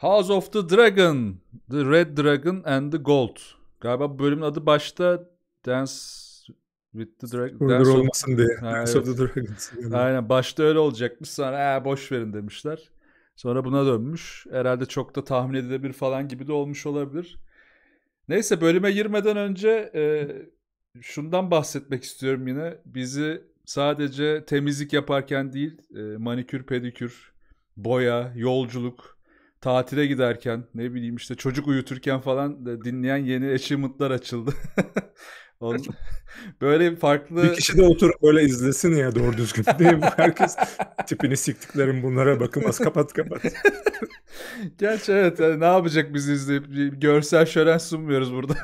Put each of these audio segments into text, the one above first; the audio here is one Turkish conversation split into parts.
House of the Dragon, The Red Dragon and the Gold. Galiba bu bölümün adı başta Dance with the Dragon. Burada Dance olmasın diye. Ha, Dance of the Dragons. Aynen başta öyle olacakmış sonra ee, boş verin demişler. Sonra buna dönmüş. Herhalde çok da tahmin edilebilir falan gibi de olmuş olabilir. Neyse bölüme girmeden önce e, şundan bahsetmek istiyorum yine. Bizi sadece temizlik yaparken değil e, manikür, pedikür, boya, yolculuk, tatile giderken ne bileyim işte çocuk uyuturken falan dinleyen yeni achievement'lar açıldı. böyle farklı... Bir kişi de otur böyle izlesin ya doğru düzgün değil mi? Herkes tipini siktiklerim bunlara bakılmaz kapat kapat. Gerçi evet yani ne yapacak biz izleyip görsel şölen sunmuyoruz burada.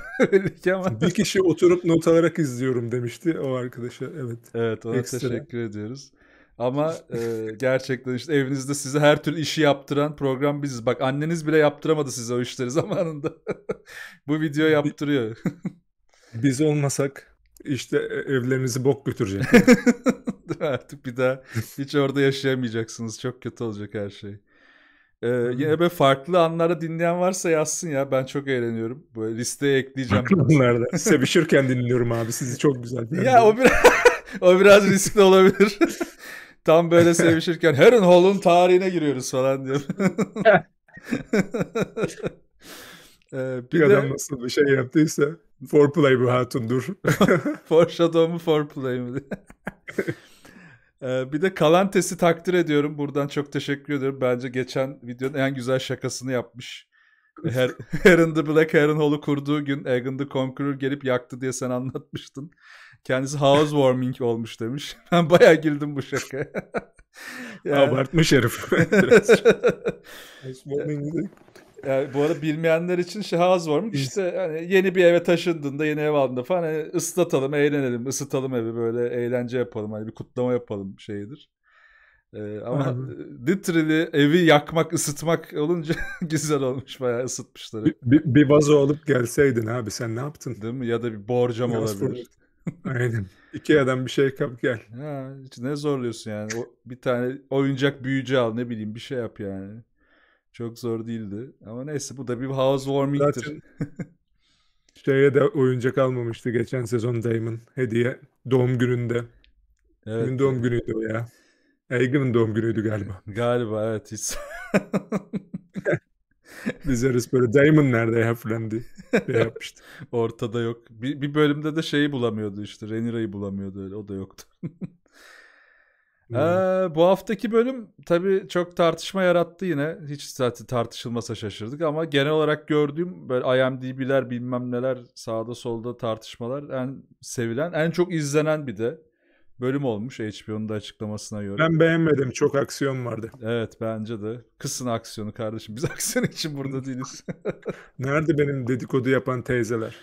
ama. Bir kişi oturup not alarak izliyorum demişti o arkadaşa evet. Evet ona Ekstra. teşekkür ediyoruz. Ama e, gerçekten işte evinizde size her türlü işi yaptıran program biziz. Bak anneniz bile yaptıramadı size o işleri zamanında. Bu video yaptırıyor. Biz olmasak işte e, evlerinizi bok götürecek. Artık bir daha hiç orada yaşayamayacaksınız. Çok kötü olacak her şey. Ee, yine böyle farklı anlara dinleyen varsa yazsın ya. Ben çok eğleniyorum. Böyle listeye ekleyeceğim. Anlarda. Sevişirken dinliyorum abi. Sizi çok güzel. Ya o biraz, o biraz riskli olabilir. Tam böyle sevişirken Heron Hall'un tarihine giriyoruz falan diyor. ee, bir, bir adam de... nasıl bir şey yaptıysa foreplay bu hatundur. Foreshadow mu foreplay mı ee, bir de Kalantes'i takdir ediyorum. Buradan çok teşekkür ediyorum. Bence geçen videonun en güzel şakasını yapmış. Her, Heron the Black Heron Hall'u kurduğu gün Aegon the Conqueror gelip yaktı diye sen anlatmıştın. Kendisi housewarming olmuş demiş. Ben bayağı güldüm bu şaka. yani... Abartmış herif. Housewarming yani bu arada bilmeyenler için şey haz varmış. İşte hani yeni bir eve taşındığında, yeni ev aldığında falan hani ıslatalım, eğlenelim, ısıtalım evi böyle eğlence yapalım. Hani bir kutlama yapalım şeyidir. Ee, ama hı literally evi yakmak, ısıtmak olunca güzel olmuş bayağı ısıtmışlar. Bir, bir, bir vazo alıp gelseydin abi sen ne yaptın? Değil mi? Ya da bir borcam olabilir. İki adam bir şey kap gel. Ha, hiç ne zorluyorsun yani. O, bir tane oyuncak büyücü al ne bileyim bir şey yap yani. Çok zor değildi. Ama neyse bu da bir housewarming'tir. Zaten şeye de oyuncak almamıştı geçen sezon Damon hediye doğum gününde. Evet. Kimin doğum günüydü o ya? Elgin'in doğum günüydü galiba. Galiba evet hiç. Biz böyle Damon nerede ya falan diye, şey yapmıştı. Ortada yok. Bir, bir bölümde de şeyi bulamıyordu işte. Renira'yı bulamıyordu öyle. O da yoktu. Ee, bu haftaki bölüm tabii çok tartışma yarattı yine. Hiç zaten tartışılmasa şaşırdık ama genel olarak gördüğüm böyle IMDB'ler bilmem neler sağda solda tartışmalar en sevilen, en çok izlenen bir de bölüm olmuş HBO'nun da açıklamasına göre. Ben beğenmedim. Çok aksiyon vardı. Evet bence de. Kısın aksiyonu kardeşim. Biz aksiyon için burada değiliz. Nerede benim dedikodu yapan teyzeler?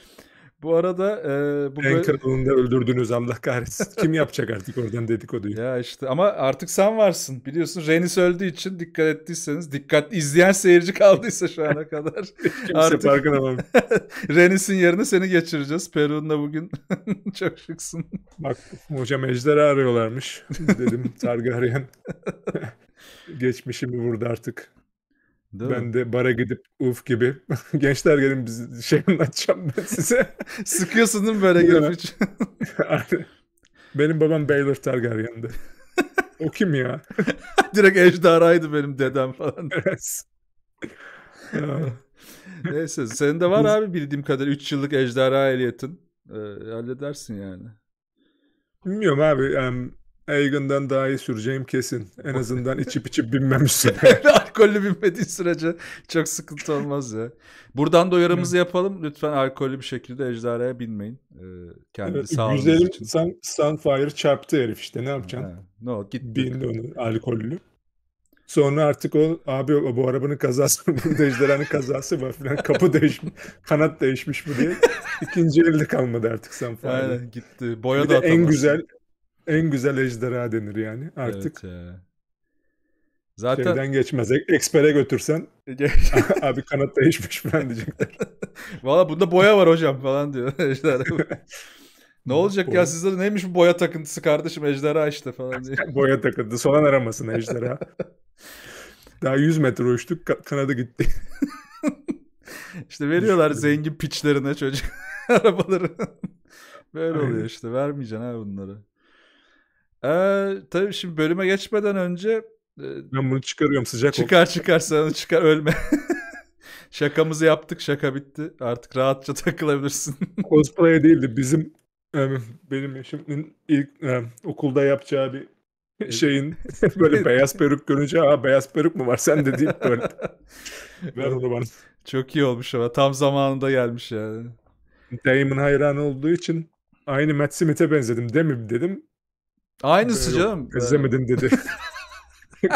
Bu arada e, bu en kralını da öldürdünüz Allah kahretsin. Kim yapacak artık oradan dedikoduyu? Ya işte ama artık sen varsın. Biliyorsun Renis öldüğü için dikkat ettiyseniz dikkat izleyen seyirci kaldıysa şu ana kadar. Kimse artık... farkına Renis'in yerini seni geçireceğiz. Peru'nda bugün çok şıksın. Bak hocam ejderha arıyorlarmış. Dedim Targaryen. Geçmişimi vurdu artık. Değil ben mi? de bara gidip uf gibi gençler gelin biz şey anlatacağım ben size. Sıkıyorsun değil mi böyle görüp benim babam Baylor Targaryen'di. o kim ya? Direkt ejderhaydı benim dedem falan. Evet. Neyse senin de var abi bildiğim kadar 3 yıllık ejderha ehliyetin. Ee, halledersin yani. Bilmiyorum abi. Um, Egan'dan daha iyi süreceğim kesin. En azından içip içip binmem üstüne. alkollü binmediğin sürece çok sıkıntı olmaz ya. Buradan da uyarımızı yapalım. Lütfen alkollü bir şekilde ejderhaya binmeyin. Ee, kendi evet, sağlığınız güzelim, için. Sun, Sunfire çarptı herif işte ne yapacaksın? Ha, no, Git Bindi onu alkollü. Sonra artık o abi bu arabanın kazası burada ejderhanın kazası var falan kapı değişmiş kanat değişmiş bu diye ikinci elde kalmadı artık sen falan. Aynen gitti. Boya da atamaz. en güzel en güzel ejderha denir yani artık. Evet ya. Zaten şeyden geçmez. Eksper'e götürsen abi kanat değişmiş falan diyecekler. Valla bunda boya var hocam falan diyor ejderha. ne olacak boya. ya sizde neymiş bu boya takıntısı kardeşim ejderha işte falan diye. boya takıntısı soğan aramasın ejderha. Daha 100 metre uçtuk kanadı gitti. İşte veriyorlar zengin piçlerine çocuk arabaları. Böyle Aynen. oluyor işte vermeyeceksin ha bunları. Ee, tabii şimdi bölüme geçmeden önce ben bunu çıkarıyorum sıcak Çıkar oldu. çıkar sana çıkar ölme. Şakamızı yaptık şaka bitti. Artık rahatça takılabilirsin. Cosplay değildi bizim benim eşimin ilk okulda yapacağı bir şeyin böyle beyaz peruk görünce ha beyaz peruk mu var sen de deyip böyle ver onu bana. Çok iyi olmuş ama tam zamanında gelmiş yani. Damon hayran olduğu için aynı Matt Smith'e benzedim değil mi dedim. Aynısı Yok, canım. İzlemedin dedi.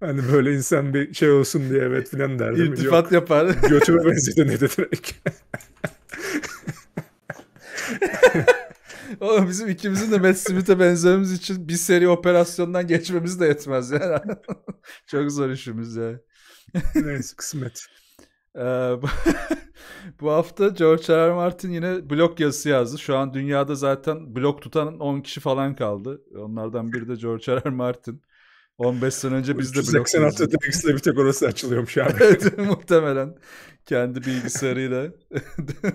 hani böyle insan bir şey olsun diye evet filan derdim. İltifat Yok, yapar. Götüme benzedi dedi direkt. Oğlum bizim ikimizin de Matt Smith'e benzememiz için bir seri operasyondan geçmemiz de yetmez yani. Çok zor işimiz yani. Neyse kısmet. Ee, Bu hafta George R. R. Martin yine blog yazısı yazdı. Şu an dünyada zaten blog tutan 10 kişi falan kaldı. Onlardan biri de George R. R. Martin. 15 sene önce biz de blog 86 bir tek orası açılıyormuş abi. evet, muhtemelen. Kendi bilgisayarıyla.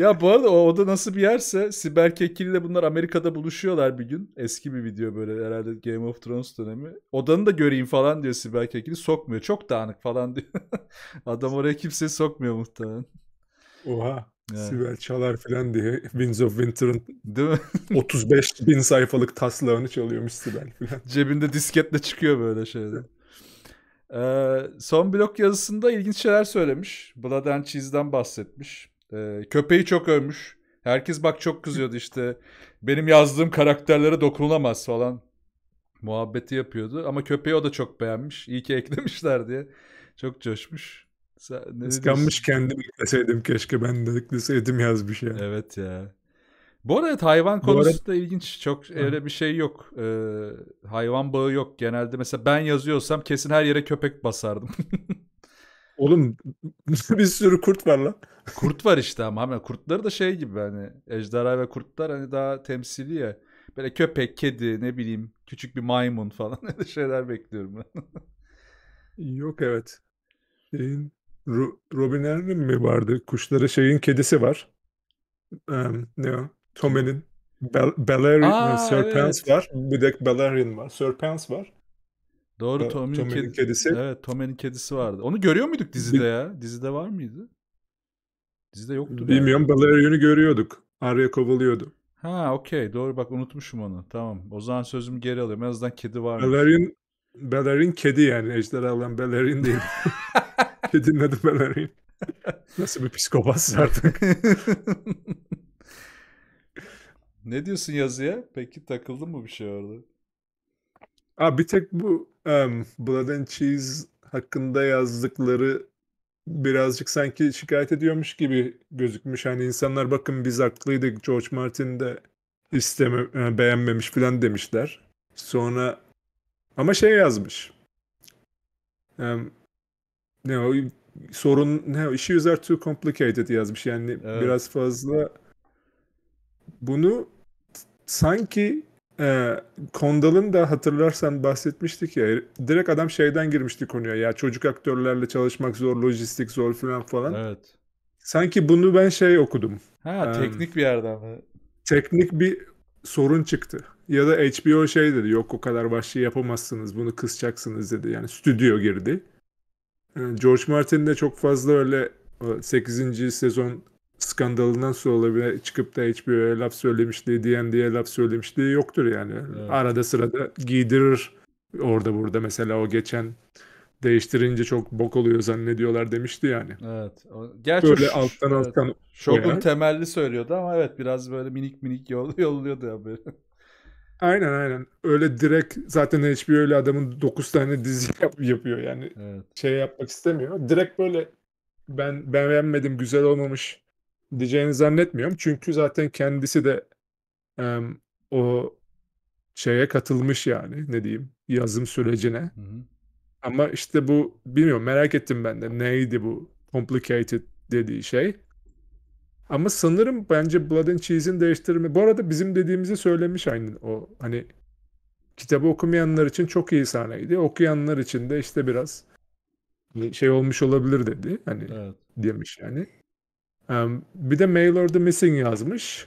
Ya bu arada o oda nasıl bir yerse Sibel Kekil'le bunlar Amerika'da buluşuyorlar bir gün. Eski bir video böyle herhalde Game of Thrones dönemi. Odanı da göreyim falan diyor Sibel Kekil'i sokmuyor. Çok dağınık falan diyor. Adam oraya kimseyi sokmuyor muhtemelen. Oha. Yani. Sibel Çalar falan diye Winds of Winter'ın 35 bin sayfalık taslağını çalıyormuş Sibel falan. Cebinde disketle çıkıyor böyle şeyler. Ee, son blok yazısında ilginç şeyler söylemiş. Blood and Cheese'den bahsetmiş. Ee, köpeği çok övmüş. Herkes bak çok kızıyordu işte. Benim yazdığım karakterlere dokunulamaz falan muhabbeti yapıyordu. Ama köpeği o da çok beğenmiş. İyi ki eklemişler diye. Çok coşmuş. Sen, ne Kıskanmış kendim ekleseydim keşke ben de ekleseydim bir şey. Evet ya. Bu arada hayvan konusu arada... da ilginç. Çok Hı. öyle bir şey yok. Ee, hayvan bağı yok genelde. Mesela ben yazıyorsam kesin her yere köpek basardım. Oğlum bir sürü kurt var lan. Kurt var işte ama hani kurtları da şey gibi hani ejderha ve kurtlar hani daha temsili ya. Böyle köpek, kedi, ne bileyim küçük bir maymun falan öyle şeyler bekliyorum ben. Yok evet. Şeyin, Robin Henry mi vardı? Kuşları şeyin kedisi var. Um, ne o? Tommy'nin. Bel Belerion, Aa, Sir evet. var. Bir de Belerion var. Serpens var. Doğru ee, Tommy'nin Tommy kedi... kedisi. Evet Tommy'nin kedisi vardı. Onu görüyor muyduk dizide ya? Dizide var mıydı? Dizide yoktu. Bilmiyorum. Yani. Balerine'i görüyorduk. Arya kovalıyordu. Ha okey doğru bak unutmuşum onu. Tamam o zaman sözümü geri alıyorum. En azından kedi var. Belerin, Belerin kedi yani. Ejderha olan Belerin değil. Kedinin adı Belerin. Nasıl bir psikopat artık. ne diyorsun yazıya? Peki takıldın mı bir şey orada? Aa, bir tek bu um, Blood and Cheese hakkında yazdıkları birazcık sanki şikayet ediyormuş gibi gözükmüş. Hani insanlar bakın biz haklıydık George Martin de isteme, e, beğenmemiş falan demişler. Sonra ama şey yazmış. Um, ne o sorun ne o işi yüzer too complicated yazmış yani evet. biraz fazla bunu sanki ee, Kondal'ın da hatırlarsan bahsetmiştik ya direkt adam şeyden girmişti konuya ya çocuk aktörlerle çalışmak zor, lojistik zor falan falan. Evet. Sanki bunu ben şey okudum. Ha um, teknik bir yerden mi? Teknik bir sorun çıktı. Ya da HBO şey dedi yok o kadar vahşi yapamazsınız bunu kısacaksınız dedi. Yani stüdyo girdi. Ee, George Martin de çok fazla öyle 8. sezon skandalından sonra bile çıkıp da hiçbir laf söylemişliği diyen diye laf söylemişliği yoktur yani. Evet. Arada sırada giydirir orada burada mesela o geçen değiştirince çok bok oluyor zannediyorlar demişti yani. Evet. Gerçi böyle ş- alttan evet. alttan şokun yani. temelli söylüyordu ama evet biraz böyle minik minik yol, yolluyordu haberi. Aynen aynen. Öyle direkt zaten hiçbir öyle adamın 9 tane dizi yap, yapıyor yani. Evet. Şey yapmak istemiyor. Direkt böyle ben beğenmedim, güzel olmamış diyeceğini zannetmiyorum. Çünkü zaten kendisi de e, o şeye katılmış yani ne diyeyim yazım sürecine. Hı hı. Ama işte bu bilmiyorum merak ettim ben de neydi bu complicated dediği şey. Ama sanırım bence Blood and Cheese'in değiştirme. Bu arada bizim dediğimizi söylemiş aynı o hani kitabı okumayanlar için çok iyi sahneydi. Okuyanlar için de işte biraz şey olmuş olabilir dedi. Hani evet. demiş yani bir de mail order missing yazmış.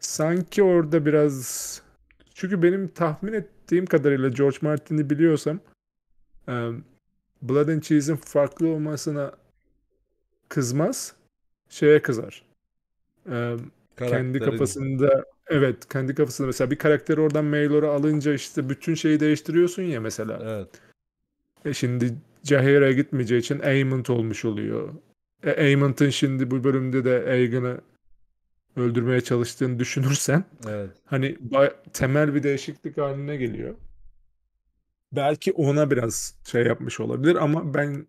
Sanki orada biraz çünkü benim tahmin ettiğim kadarıyla George Martin'i biliyorsam um, Blood and Cheese'in farklı olmasına kızmaz. Şeye kızar. kendi kafasında evet kendi kafasında mesela bir karakteri oradan Mailor'a alınca işte bütün şeyi değiştiriyorsun ya mesela. Evet. E şimdi Cahir'e gitmeyeceği için Aimant olmuş oluyor. Amon'ın e, şimdi bu bölümde de Aegon'ı öldürmeye çalıştığını düşünürsen evet. hani temel bir değişiklik haline geliyor. Belki ona biraz şey yapmış olabilir ama ben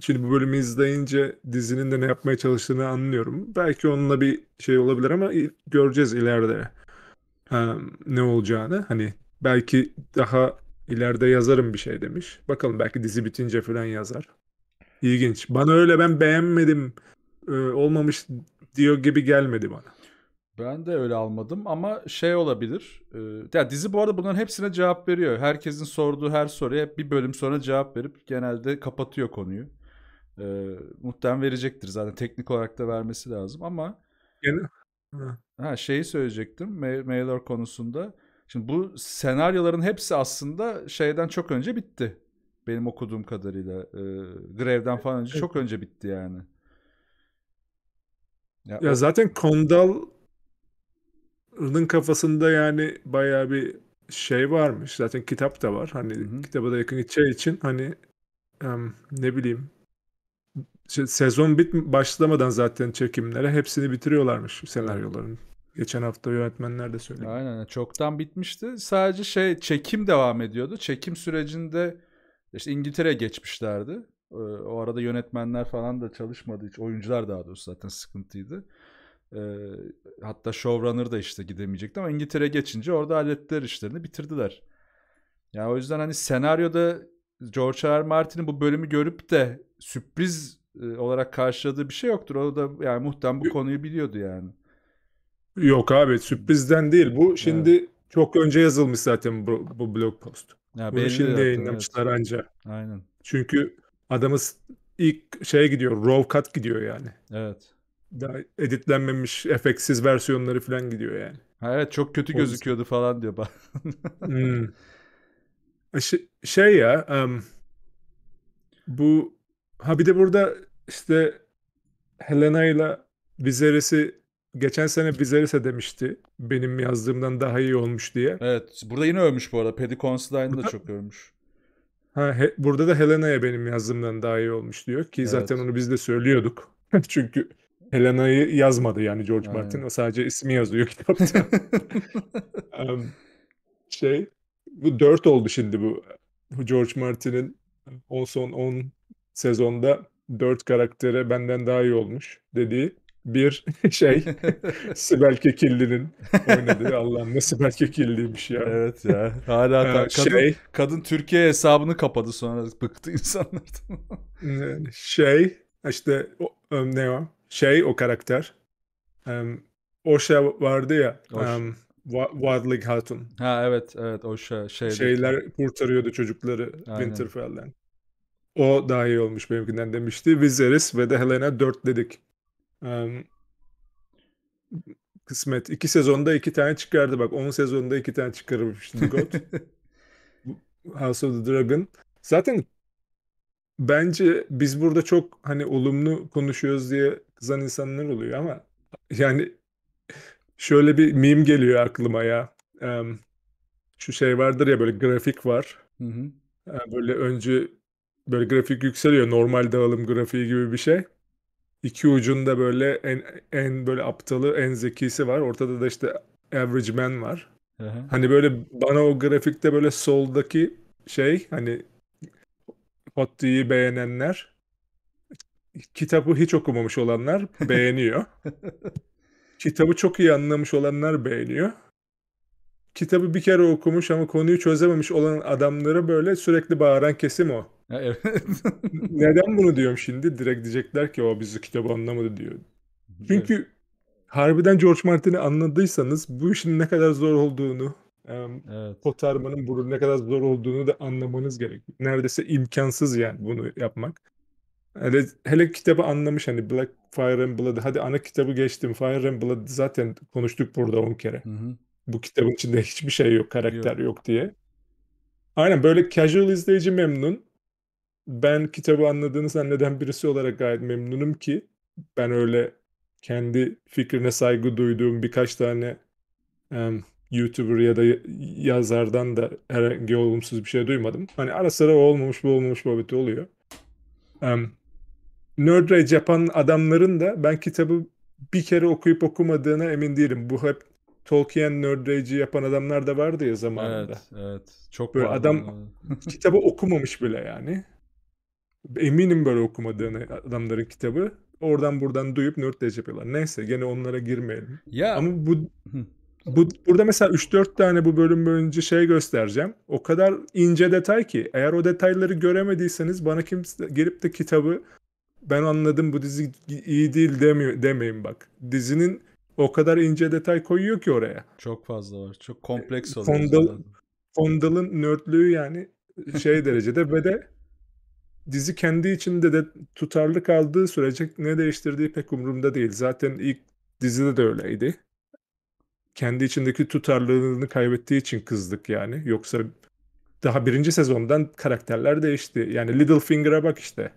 şimdi bu bölümü izleyince dizinin de ne yapmaya çalıştığını anlıyorum. Belki onunla bir şey olabilir ama göreceğiz ileride um, ne olacağını. Hani belki daha ileride yazarım bir şey demiş. Bakalım belki dizi bitince falan yazar. İlginç. Bana öyle ben beğenmedim e, olmamış diyor gibi gelmedi bana. Ben de öyle almadım ama şey olabilir. E, ya dizi bu arada bunların hepsine cevap veriyor. Herkesin sorduğu her soruya bir bölüm sonra cevap verip genelde kapatıyor konuyu. E, muhtemelen verecektir zaten teknik olarak da vermesi lazım ama Gene... Ha. ha şeyi söyleyecektim May- konusunda. Şimdi bu senaryoların hepsi aslında şeyden çok önce bitti. Benim okuduğum kadarıyla e, grevden falan önce çok önce bitti yani. Ya, ya o... zaten Kondal'ın kafasında yani bayağı bir şey varmış. Zaten kitap da var. Hani Hı-hı. kitaba da yakın gideceği için hani um, ne bileyim sezon bit başlamadan zaten çekimlere hepsini bitiriyorlarmış senaryoların. Geçen hafta yönetmenler de söyledi. Aynen çoktan bitmişti. Sadece şey çekim devam ediyordu. Çekim sürecinde işte İngiltere geçmişlerdi. O arada yönetmenler falan da çalışmadı hiç. Oyuncular daha doğrusu zaten sıkıntıydı. Hatta showrunner da işte gidemeyecekti ama İngiltere geçince orada hallettiler işlerini bitirdiler. Ya yani o yüzden hani senaryoda George R. R. Martin'in bu bölümü görüp de sürpriz olarak karşıladığı bir şey yoktur. O da yani muhtemelen bu konuyu biliyordu yani. Yok abi sürprizden değil bu. Şimdi evet. çok önce yazılmış zaten bu, bu blog postu. Ya Bunu şimdi zaten, yayınlamışlar evet. anca. Aynen. Çünkü adamız ilk şeye gidiyor. Raw cut gidiyor yani. Evet. Daha editlenmemiş, efektsiz versiyonları falan gidiyor yani. Ha, evet çok kötü o gözüküyordu yüzden. falan diyor. hmm. E, Ş- şey ya um, bu ha bir de burada işte Helena ile Viserys'i geçen sene Viserys'e demişti benim yazdığımdan daha iyi olmuş diye. Evet. Burada yine ölmüş bu arada. Paddy Considine'ı da çok ölmüş. Ha, he, burada da Helena'ya benim yazdığımdan daha iyi olmuş diyor ki evet. zaten onu biz de söylüyorduk. Çünkü Helena'yı yazmadı yani George Aynen. Martin. O sadece ismi yazıyor kitapta. um, şey bu dört oldu şimdi bu George Martin'in o son 10 sezonda dört karaktere benden daha iyi olmuş dediği bir şey Sibel Kekilli'nin oynadığı Allah'ım ne Sibel Kekilli'ymiş ya. Evet ya. Hala ta- ee, kadın, şey, kadın Türkiye hesabını kapadı sonra bıktı insanlardan. Ee, şey işte o, e, ne o? Şey o karakter. Um, şey vardı ya. Oşa. Um, Wadlig Hatun. Ha evet evet o şey şeydi. Şeyler kurtarıyordu çocukları Aynen. Winterfell'den. O daha iyi olmuş benimkinden demişti. Viserys ve de Helena 4 dedik kısmet. İki sezonda iki tane çıkardı. Bak 10 sezonda iki tane çıkarmıştı God. House of the Dragon. Zaten bence biz burada çok hani olumlu konuşuyoruz diye kızan insanlar oluyor ama yani şöyle bir meme geliyor aklıma ya. Şu şey vardır ya böyle grafik var. Hı hı. Böyle önce böyle grafik yükseliyor normal dağılım grafiği gibi bir şey iki ucunda böyle en, en böyle aptalı en zekisi var. Ortada da işte average man var. Hı-hı. Hani böyle bana o grafikte böyle soldaki şey hani Hotti'yi beğenenler kitabı hiç okumamış olanlar beğeniyor. kitabı çok iyi anlamış olanlar beğeniyor kitabı bir kere okumuş ama konuyu çözememiş olan adamlara böyle sürekli bağıran kesim o. Neden bunu diyorum şimdi? Direkt diyecekler ki o bizi kitabı anlamadı diyor. Çünkü evet. harbiden George Martin'i anladıysanız bu işin ne kadar zor olduğunu, evet. kotarmanın bunun ne kadar zor olduğunu da anlamanız gerekiyor. Neredeyse imkansız yani bunu yapmak. Hele, hele kitabı anlamış hani Black Fire and Blood. Hadi ana kitabı geçtim. Fire and Blood zaten konuştuk burada 10 kere. Hı hı bu kitabın içinde hiçbir şey yok, karakter yok, yok diye. Aynen böyle casual izleyici memnun. Ben kitabı anladığını zanneden birisi olarak gayet memnunum ki ben öyle kendi fikrine saygı duyduğum birkaç tane um, YouTuber ya da yazardan da herhangi olumsuz bir şey duymadım. Hani ara sıra olmamış bu olmamış muhabbeti oluyor. Um, Nerd Rage yapan adamların da ben kitabı bir kere okuyup okumadığına emin değilim. Bu hep Tolkien nerdrage'i yapan adamlar da vardı ya zamanında. Evet, evet. Çok böyle vardı. adam kitabı okumamış bile yani. Eminim böyle okumadığını adamların kitabı. Oradan buradan duyup nerdrage yapıyorlar. Neyse gene onlara girmeyelim. Ya. Ama bu bu, burada mesela 3-4 tane bu bölüm boyunca şey göstereceğim. O kadar ince detay ki eğer o detayları göremediyseniz bana kimse gelip de kitabı ben anladım bu dizi iyi değil demi, demeyin bak. Dizinin o kadar ince detay koyuyor ki oraya. Çok fazla var. Çok kompleks e, oluyor. Fondal, Fondal'ın nörtlüğü yani şey derecede ve de dizi kendi içinde de tutarlı kaldığı sürece ne değiştirdiği pek umurumda değil. Zaten ilk dizide de öyleydi. Kendi içindeki tutarlılığını kaybettiği için kızdık yani. Yoksa daha birinci sezondan karakterler değişti. Yani Littlefinger'a bak işte.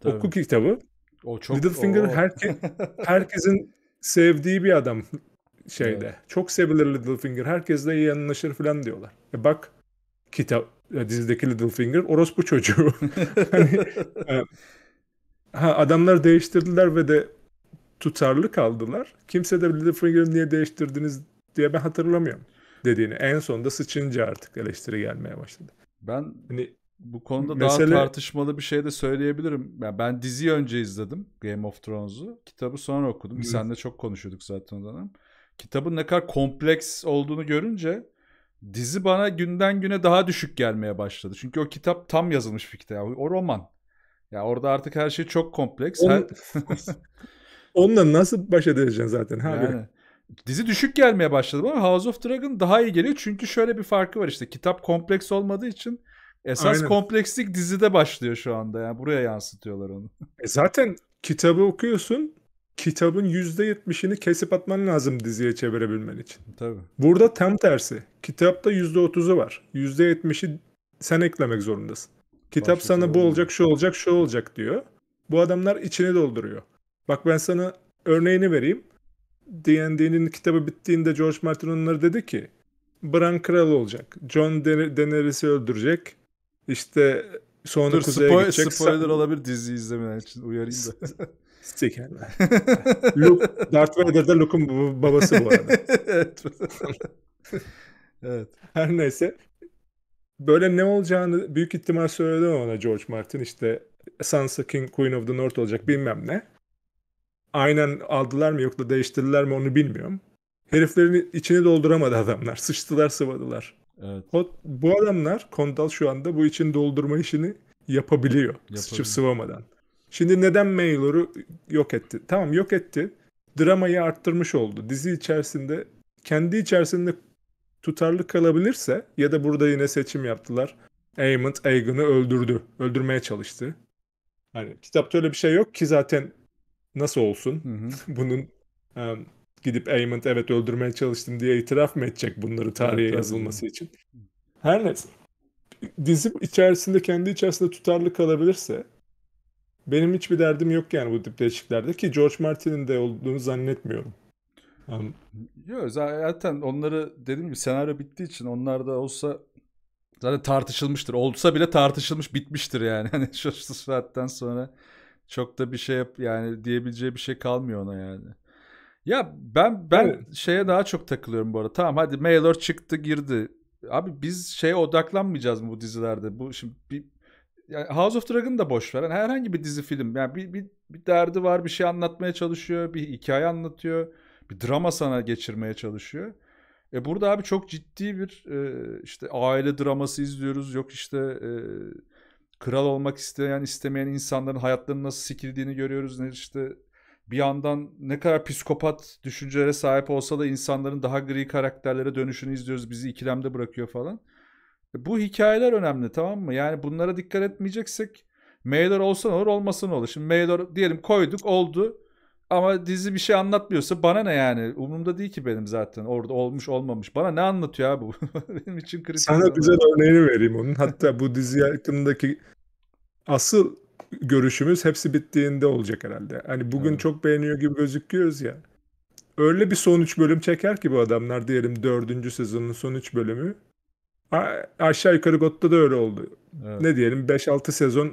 Tabii. O kitabı. O çok Littlefinger o... herke, herkesin sevdiği bir adam şeyde. Evet. Çok sevilir Littlefinger. Herkesle iyi anlaşır falan diyorlar. E bak kitap e, dizideki Littlefinger orospu çocuğu. hani, e, ha, adamlar değiştirdiler ve de tutarlı kaldılar. Kimse de Littlefinger'ı niye değiştirdiniz diye ben hatırlamıyorum dediğini. En sonunda sıçınca artık eleştiri gelmeye başladı. Ben hani bu konuda Mesele... daha tartışmalı bir şey de söyleyebilirim. Yani ben dizi önce izledim Game of Thrones'u. Kitabı sonra okudum. Biz seninle çok konuşuyorduk zaten o dönem. Kitabın ne kadar kompleks olduğunu görünce dizi bana günden güne daha düşük gelmeye başladı. Çünkü o kitap tam yazılmış bir kitap. O roman. Ya yani orada artık her şey çok kompleks. On... Her... Onunla nasıl baş edeceksin zaten? Abi? Yani dizi düşük gelmeye başladı ama House of Dragon daha iyi geliyor. Çünkü şöyle bir farkı var işte kitap kompleks olmadığı için Esas Aynen. komplekslik dizide başlıyor şu anda yani buraya yansıtıyorlar onu. E zaten kitabı okuyorsun kitabın %70'ini kesip atman lazım diziye çevirebilmen için. Tabii. Burada tam tersi. Kitapta %30'u var. %70'i sen eklemek zorundasın. Kitap Başka sana bu olacak, şu olacak, şu olacak diyor. Bu adamlar içini dolduruyor. Bak ben sana örneğini vereyim. D&D'nin kitabı bittiğinde George Martin onları dedi ki Bran kral olacak. John Daenerys'i öldürecek. İşte sonra Dur, kuzeye spoil, gidecek. Spoiler olabilir dizi izlemeyen için uyarayım da. Sikerler. Luke, Darth Vader Luke'un babası bu arada. evet. evet. Her neyse. Böyle ne olacağını büyük ihtimal söyledi ona George Martin. İşte Sansa King Queen of the North olacak bilmem ne. Aynen aldılar mı yoksa değiştirdiler mi onu bilmiyorum. Heriflerin içini dolduramadı adamlar. Sıçtılar sıvadılar. Evet. O, bu adamlar Kondal şu anda bu için doldurma işini yapabiliyor. yapabiliyor. Sıçıp sıvamadan. Şimdi neden Maylor'u yok etti? Tamam yok etti. Dramayı arttırmış oldu. Dizi içerisinde kendi içerisinde tutarlı kalabilirse ya da burada yine seçim yaptılar. Aemond Aegon'u öldürdü. Öldürmeye çalıştı. Hani kitapta öyle bir şey yok ki zaten nasıl olsun? Hı hı. Bunun um, gidip Aymond evet öldürmeye çalıştım diye itiraf mı edecek bunları tarihe evet, yazılması tabii. için? Her neyse. Dizi içerisinde kendi içerisinde tutarlı kalabilirse benim hiçbir derdim yok yani bu tip değişiklerde ki George Martin'in de olduğunu zannetmiyorum. Yani... Yok zaten onları dediğim gibi senaryo bittiği için onlar da olsa zaten tartışılmıştır. Olsa bile tartışılmış bitmiştir yani. Hani şu saatten sonra çok da bir şey yap yani diyebileceği bir şey kalmıyor ona yani. Ya ben ben evet. şeye daha çok takılıyorum bu arada. Tamam hadi Mailor çıktı girdi. Abi biz şeye odaklanmayacağız mı bu dizilerde? Bu şimdi bir yani House of Dragon da boş veren hani herhangi bir dizi film. Yani bir, bir, bir derdi var, bir şey anlatmaya çalışıyor, bir hikaye anlatıyor, bir drama sana geçirmeye çalışıyor. E burada abi çok ciddi bir e, işte aile draması izliyoruz. Yok işte e, kral olmak isteyen istemeyen insanların hayatlarının nasıl sikildiğini görüyoruz. Ne işte bir yandan ne kadar psikopat düşüncelere sahip olsa da insanların daha gri karakterlere dönüşünü izliyoruz. Bizi ikilemde bırakıyor falan. E, bu hikayeler önemli tamam mı? Yani bunlara dikkat etmeyeceksek Maylor olsa olur olmasın olur. Şimdi Maylor diyelim koyduk oldu ama dizi bir şey anlatmıyorsa bana ne yani? Umurumda değil ki benim zaten orada olmuş olmamış. Bana ne anlatıyor abi bu? benim için kritik. Sana güzel örneğini vereyim onun. Hatta bu dizi hakkındaki asıl görüşümüz hepsi bittiğinde olacak herhalde. Hani bugün evet. çok beğeniyor gibi gözüküyoruz ya. Öyle bir son 3 bölüm çeker ki bu adamlar diyelim 4. sezonun son 3 bölümü. A- aşağı yukarı Gotta da öyle oldu. Evet. Ne diyelim 5-6 sezon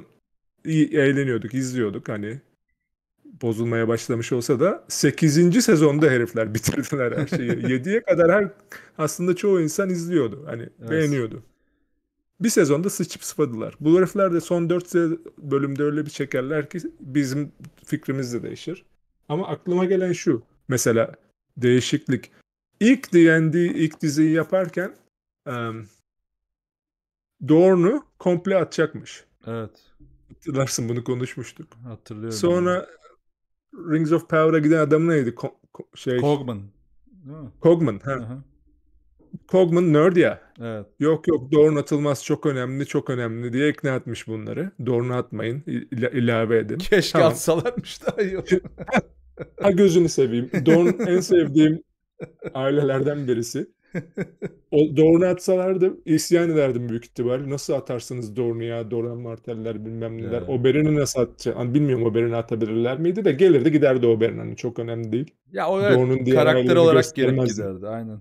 iyi, eğleniyorduk, izliyorduk hani bozulmaya başlamış olsa da 8. sezonda herifler bitirdiler her şeyi. 7'ye kadar her aslında çoğu insan izliyordu. Hani evet. beğeniyordu. Bir sezonda sıçıp sıvadılar. Bu herifler de son 4 bölümde öyle bir çekerler ki bizim fikrimiz de değişir. Ama aklıma gelen şu. Mesela değişiklik. İlk D&D ilk diziyi yaparken um, Dorn'u komple atacakmış. Evet. Hatırlarsın bunu konuşmuştuk. Hatırlıyorum. Sonra yani. Rings of Power'a giden adamın neydi? Ko- ko- şey. Cogman. Cogman. Ha. Aha. Kogman nerd ya. Evet. Yok yok Dorn atılmaz çok önemli çok önemli diye ikna etmiş bunları. Dorn'u atmayın il- ilave edin. Keşke tamam. atsalarmış da iyi olur. ha gözünü seveyim. Dorn en sevdiğim ailelerden birisi. O Dorn'u atsalardı isyan ederdim büyük ihtimal. Nasıl atarsınız Dorn'u ya? Doran Martel'ler bilmem neler. Evet. Oberyn'i nasıl atacak? Hani bilmiyorum Oberin'i atabilirler miydi de gelirdi giderdi Oberyn. Hani çok önemli değil. Ya o evet, karakter olarak gerek giderdi aynen.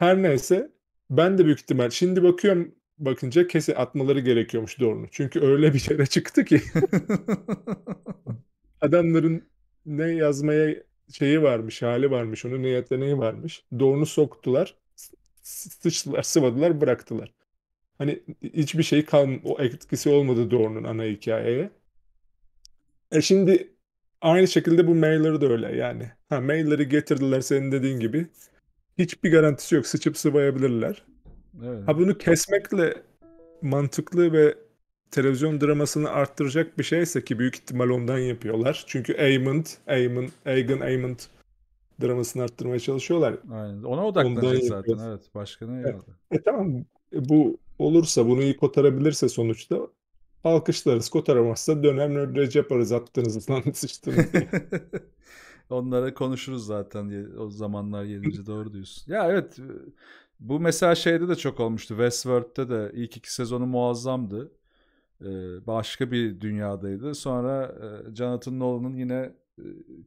Her neyse ben de büyük ihtimal şimdi bakıyorum bakınca kese atmaları gerekiyormuş doğrunu. Çünkü öyle bir yere çıktı ki adamların ne yazmaya şeyi varmış, hali varmış, onun niyetleneği varmış. Doğrunu soktular, sıçtılar, sıvadılar, bıraktılar. Hani hiçbir şey kan o etkisi olmadı doğrunun ana hikayeye. E şimdi aynı şekilde bu mailleri de öyle yani. Ha mailleri getirdiler senin dediğin gibi hiçbir garantisi yok. Sıçıp sıvayabilirler. Evet. Ha bunu kesmekle mantıklı ve televizyon dramasını arttıracak bir şeyse ki büyük ihtimal ondan yapıyorlar. Çünkü Aymond, Aymond, Aegon Aymond dramasını arttırmaya çalışıyorlar. Aynen. Ona odaklanacak zaten. Yapıyoruz. Evet. Başka ne evet. E, tamam. E, bu olursa, bunu iyi kotarabilirse sonuçta alkışlarız. Kotaramazsa dönem Recep Arız attınız sıçtınız. Onlara konuşuruz zaten o zamanlar gelince doğru diyorsun. Ya evet e, bu mesela şeyde de çok olmuştu. Westworld'de de ilk iki sezonu muazzamdı. E, başka bir dünyadaydı. Sonra e, Jonathan Nolan'ın yine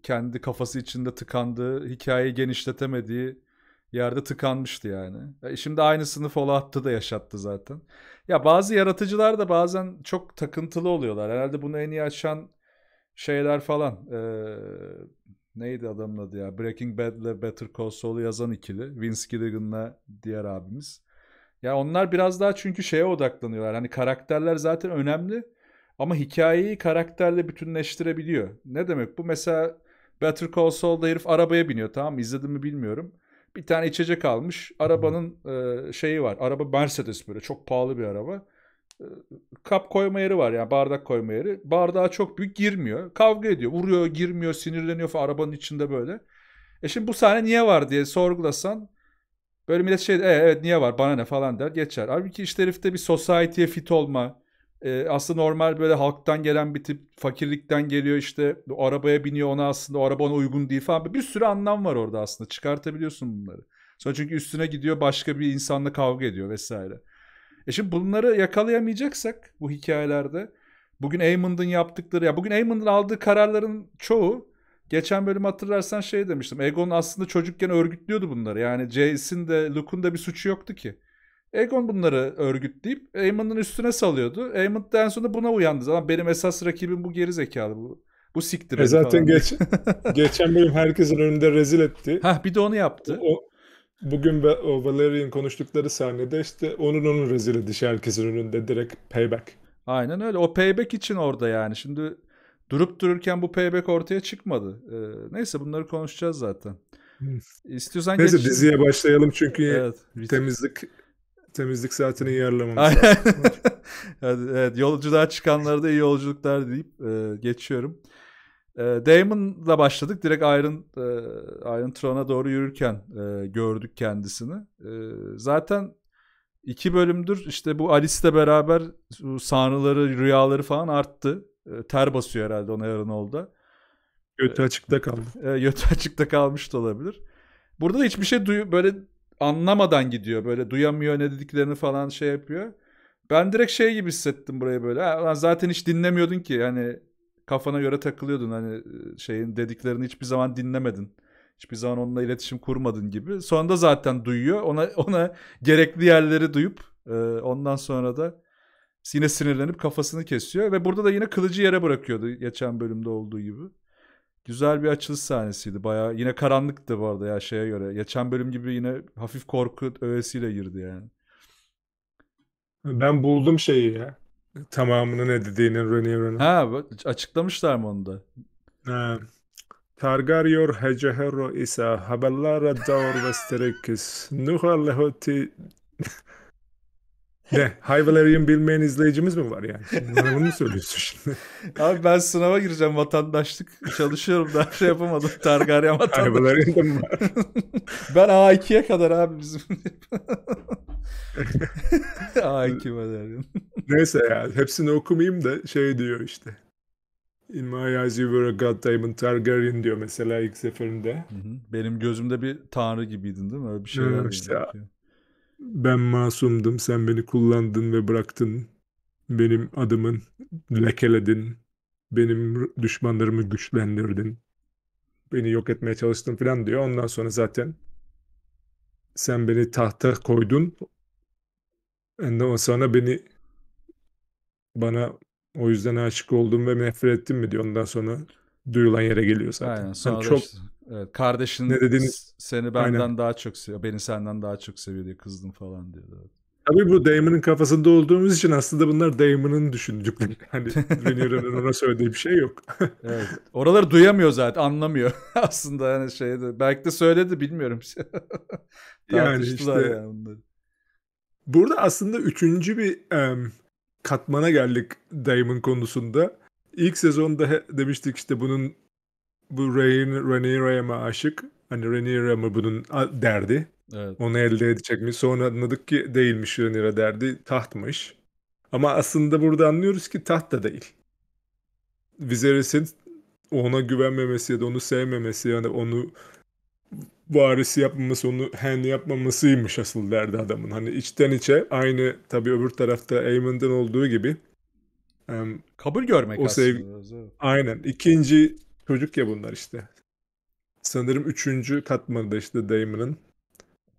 kendi kafası içinde tıkandığı, hikayeyi genişletemediği yerde tıkanmıştı yani. Şimdi aynı sınıf Fallout'ta da yaşattı zaten. Ya bazı yaratıcılar da bazen çok takıntılı oluyorlar. Herhalde bunu en iyi açan şeyler falan. Eee neydi adamın adı ya? Breaking Bad ile Better Call Saul'u yazan ikili. Vince Gilligan'la diğer abimiz. Ya onlar biraz daha çünkü şeye odaklanıyorlar. Hani karakterler zaten önemli ama hikayeyi karakterle bütünleştirebiliyor. Ne demek bu? Mesela Better Call Saul'da herif arabaya biniyor tamam izledim mi bilmiyorum. Bir tane içecek almış. Arabanın e, şeyi var. Araba Mercedes böyle çok pahalı bir araba kap koyma yeri var yani bardak koyma yeri. Bardağa çok büyük girmiyor. Kavga ediyor. Vuruyor, girmiyor, sinirleniyor falan arabanın içinde böyle. E şimdi bu sahne niye var diye sorgulasan böyle millet şey e, evet niye var bana ne falan der geçer. Halbuki işte herifte bir society'ye fit olma, e, aslında normal böyle halktan gelen bir tip fakirlikten geliyor işte arabaya biniyor ona aslında o araba ona uygun değil falan bir sürü anlam var orada aslında çıkartabiliyorsun bunları. Sonra çünkü üstüne gidiyor başka bir insanla kavga ediyor vesaire. E şimdi bunları yakalayamayacaksak bu hikayelerde bugün Eamon'un yaptıkları ya bugün Eamon'un aldığı kararların çoğu geçen bölüm hatırlarsan şey demiştim. Egon aslında çocukken örgütlüyordu bunları. Yani Jace'in de Luke'un da bir suçu yoktu ki. Egon bunları örgütleyip Eamon'un üstüne salıyordu. Eamon en sonunda buna uyandı. ama benim esas rakibim bu geri zekalı bu. Bu siktir. E zaten falan. geç, geçen bölüm herkesin önünde rezil etti. Hah bir de onu yaptı. O, Bugün ve Valerian konuştukları sahnede işte onun onun rezil ediş herkesin önünde direkt payback. Aynen öyle. O payback için orada yani. Şimdi durup dururken bu payback ortaya çıkmadı. Ee, neyse bunları konuşacağız zaten. Hmm. İstiyorsan Neyse geç... diziye başlayalım çünkü evet, temizlik temizlik saatini yarlamamış. evet, evet, yolculuğa çıkanlara da iyi yolculuklar deyip e, geçiyorum. E, Damon'la başladık. Direkt Iron, e, Iron Throne'a doğru yürürken e, gördük kendisini. E, zaten iki bölümdür işte bu Alice'le beraber bu sanrıları, rüyaları falan arttı. E, ter basıyor herhalde ona yarın oldu. Götü e, açıkta kaldı. E, götü açıkta kalmış da olabilir. Burada da hiçbir şey duyu böyle anlamadan gidiyor. Böyle duyamıyor ne dediklerini falan şey yapıyor. Ben direkt şey gibi hissettim burayı böyle. Ha, zaten hiç dinlemiyordun ki. Hani kafana göre takılıyordun. Hani e, şeyin dediklerini hiçbir zaman dinlemedin. Hiçbir zaman onunla iletişim kurmadın gibi. Sonunda zaten duyuyor. Ona ona gerekli yerleri duyup e, ondan sonra da yine sinirlenip kafasını kesiyor ve burada da yine kılıcı yere bırakıyordu geçen bölümde olduğu gibi. Güzel bir açılış sahnesiydi. Bayağı yine karanlıktı bu arada ya şeye göre. Geçen bölüm gibi yine hafif korku öğesiyle girdi yani. Ben buldum şeyi ya. Tamamını ne dediğini Rhaenyra. Rhaenyra. Ha açıklamışlar mı onu da? Ha. Targaryor hecehero isa haballara daur ve sterekis. Nuha ne? Hivalarium bilmeyen izleyicimiz mi var yani? Bana bunu mu söylüyorsun şimdi? Abi ben sınava gireceğim vatandaşlık. Çalışıyorum daha şey yapamadım. Targaryen vatandaşlık. Hivalarium da var? ben A2'ye kadar abi bizim. A2 Hivalarium. Neyse ya hepsini okumayayım da şey diyor işte. In my eyes you were a god Damon Targaryen diyor mesela ilk seferinde. Benim gözümde bir tanrı gibiydin değil mi? Öyle bir şey var. İşte, ben masumdum, sen beni kullandın ve bıraktın. Benim adımın lekeledin. Benim düşmanlarımı güçlendirdin. Beni yok etmeye çalıştın falan diyor. Ondan sonra zaten sen beni tahta koydun. Ondan sana beni bana o yüzden aşık oldum ve nefret ettim mi diyor. Ondan sonra duyulan yere geliyor zaten. Aynen. Hani sonra yani çok işte Evet, kardeşin ne dediğiniz seni benden Aynen. daha çok seviyor, beni senden daha çok seviyor diye kızdım falan diyordu. Tabii bu Damon'ın kafasında olduğumuz için aslında bunlar Damon'ın düşündükleri. Hani Rhaenyra'nın ona söylediği bir şey yok. evet. Oraları duyamıyor zaten, anlamıyor. aslında hani şeyde belki de söyledi bilmiyorum. yani işte yani onları. Burada aslında üçüncü bir um, katmana geldik Damon konusunda. İlk sezonda he, demiştik işte bunun bu Rhaenyra mı aşık? Hani Rhaenyra mı bunun derdi? Evet. Onu elde edecek mi? Sonra anladık ki değilmiş Rhaenyra derdi. Tahtmış. Ama aslında burada anlıyoruz ki taht da değil. Viserys'in ona güvenmemesi ya da onu sevmemesi yani onu varisi yapmaması, onu hand yapmamasıymış asıl derdi adamın. Hani içten içe aynı tabii öbür tarafta Eamon'dan olduğu gibi. Kabul görmek o aslında. Aynen. İkinci Çocuk ya bunlar işte. Sanırım üçüncü katmanda işte Damon'ın.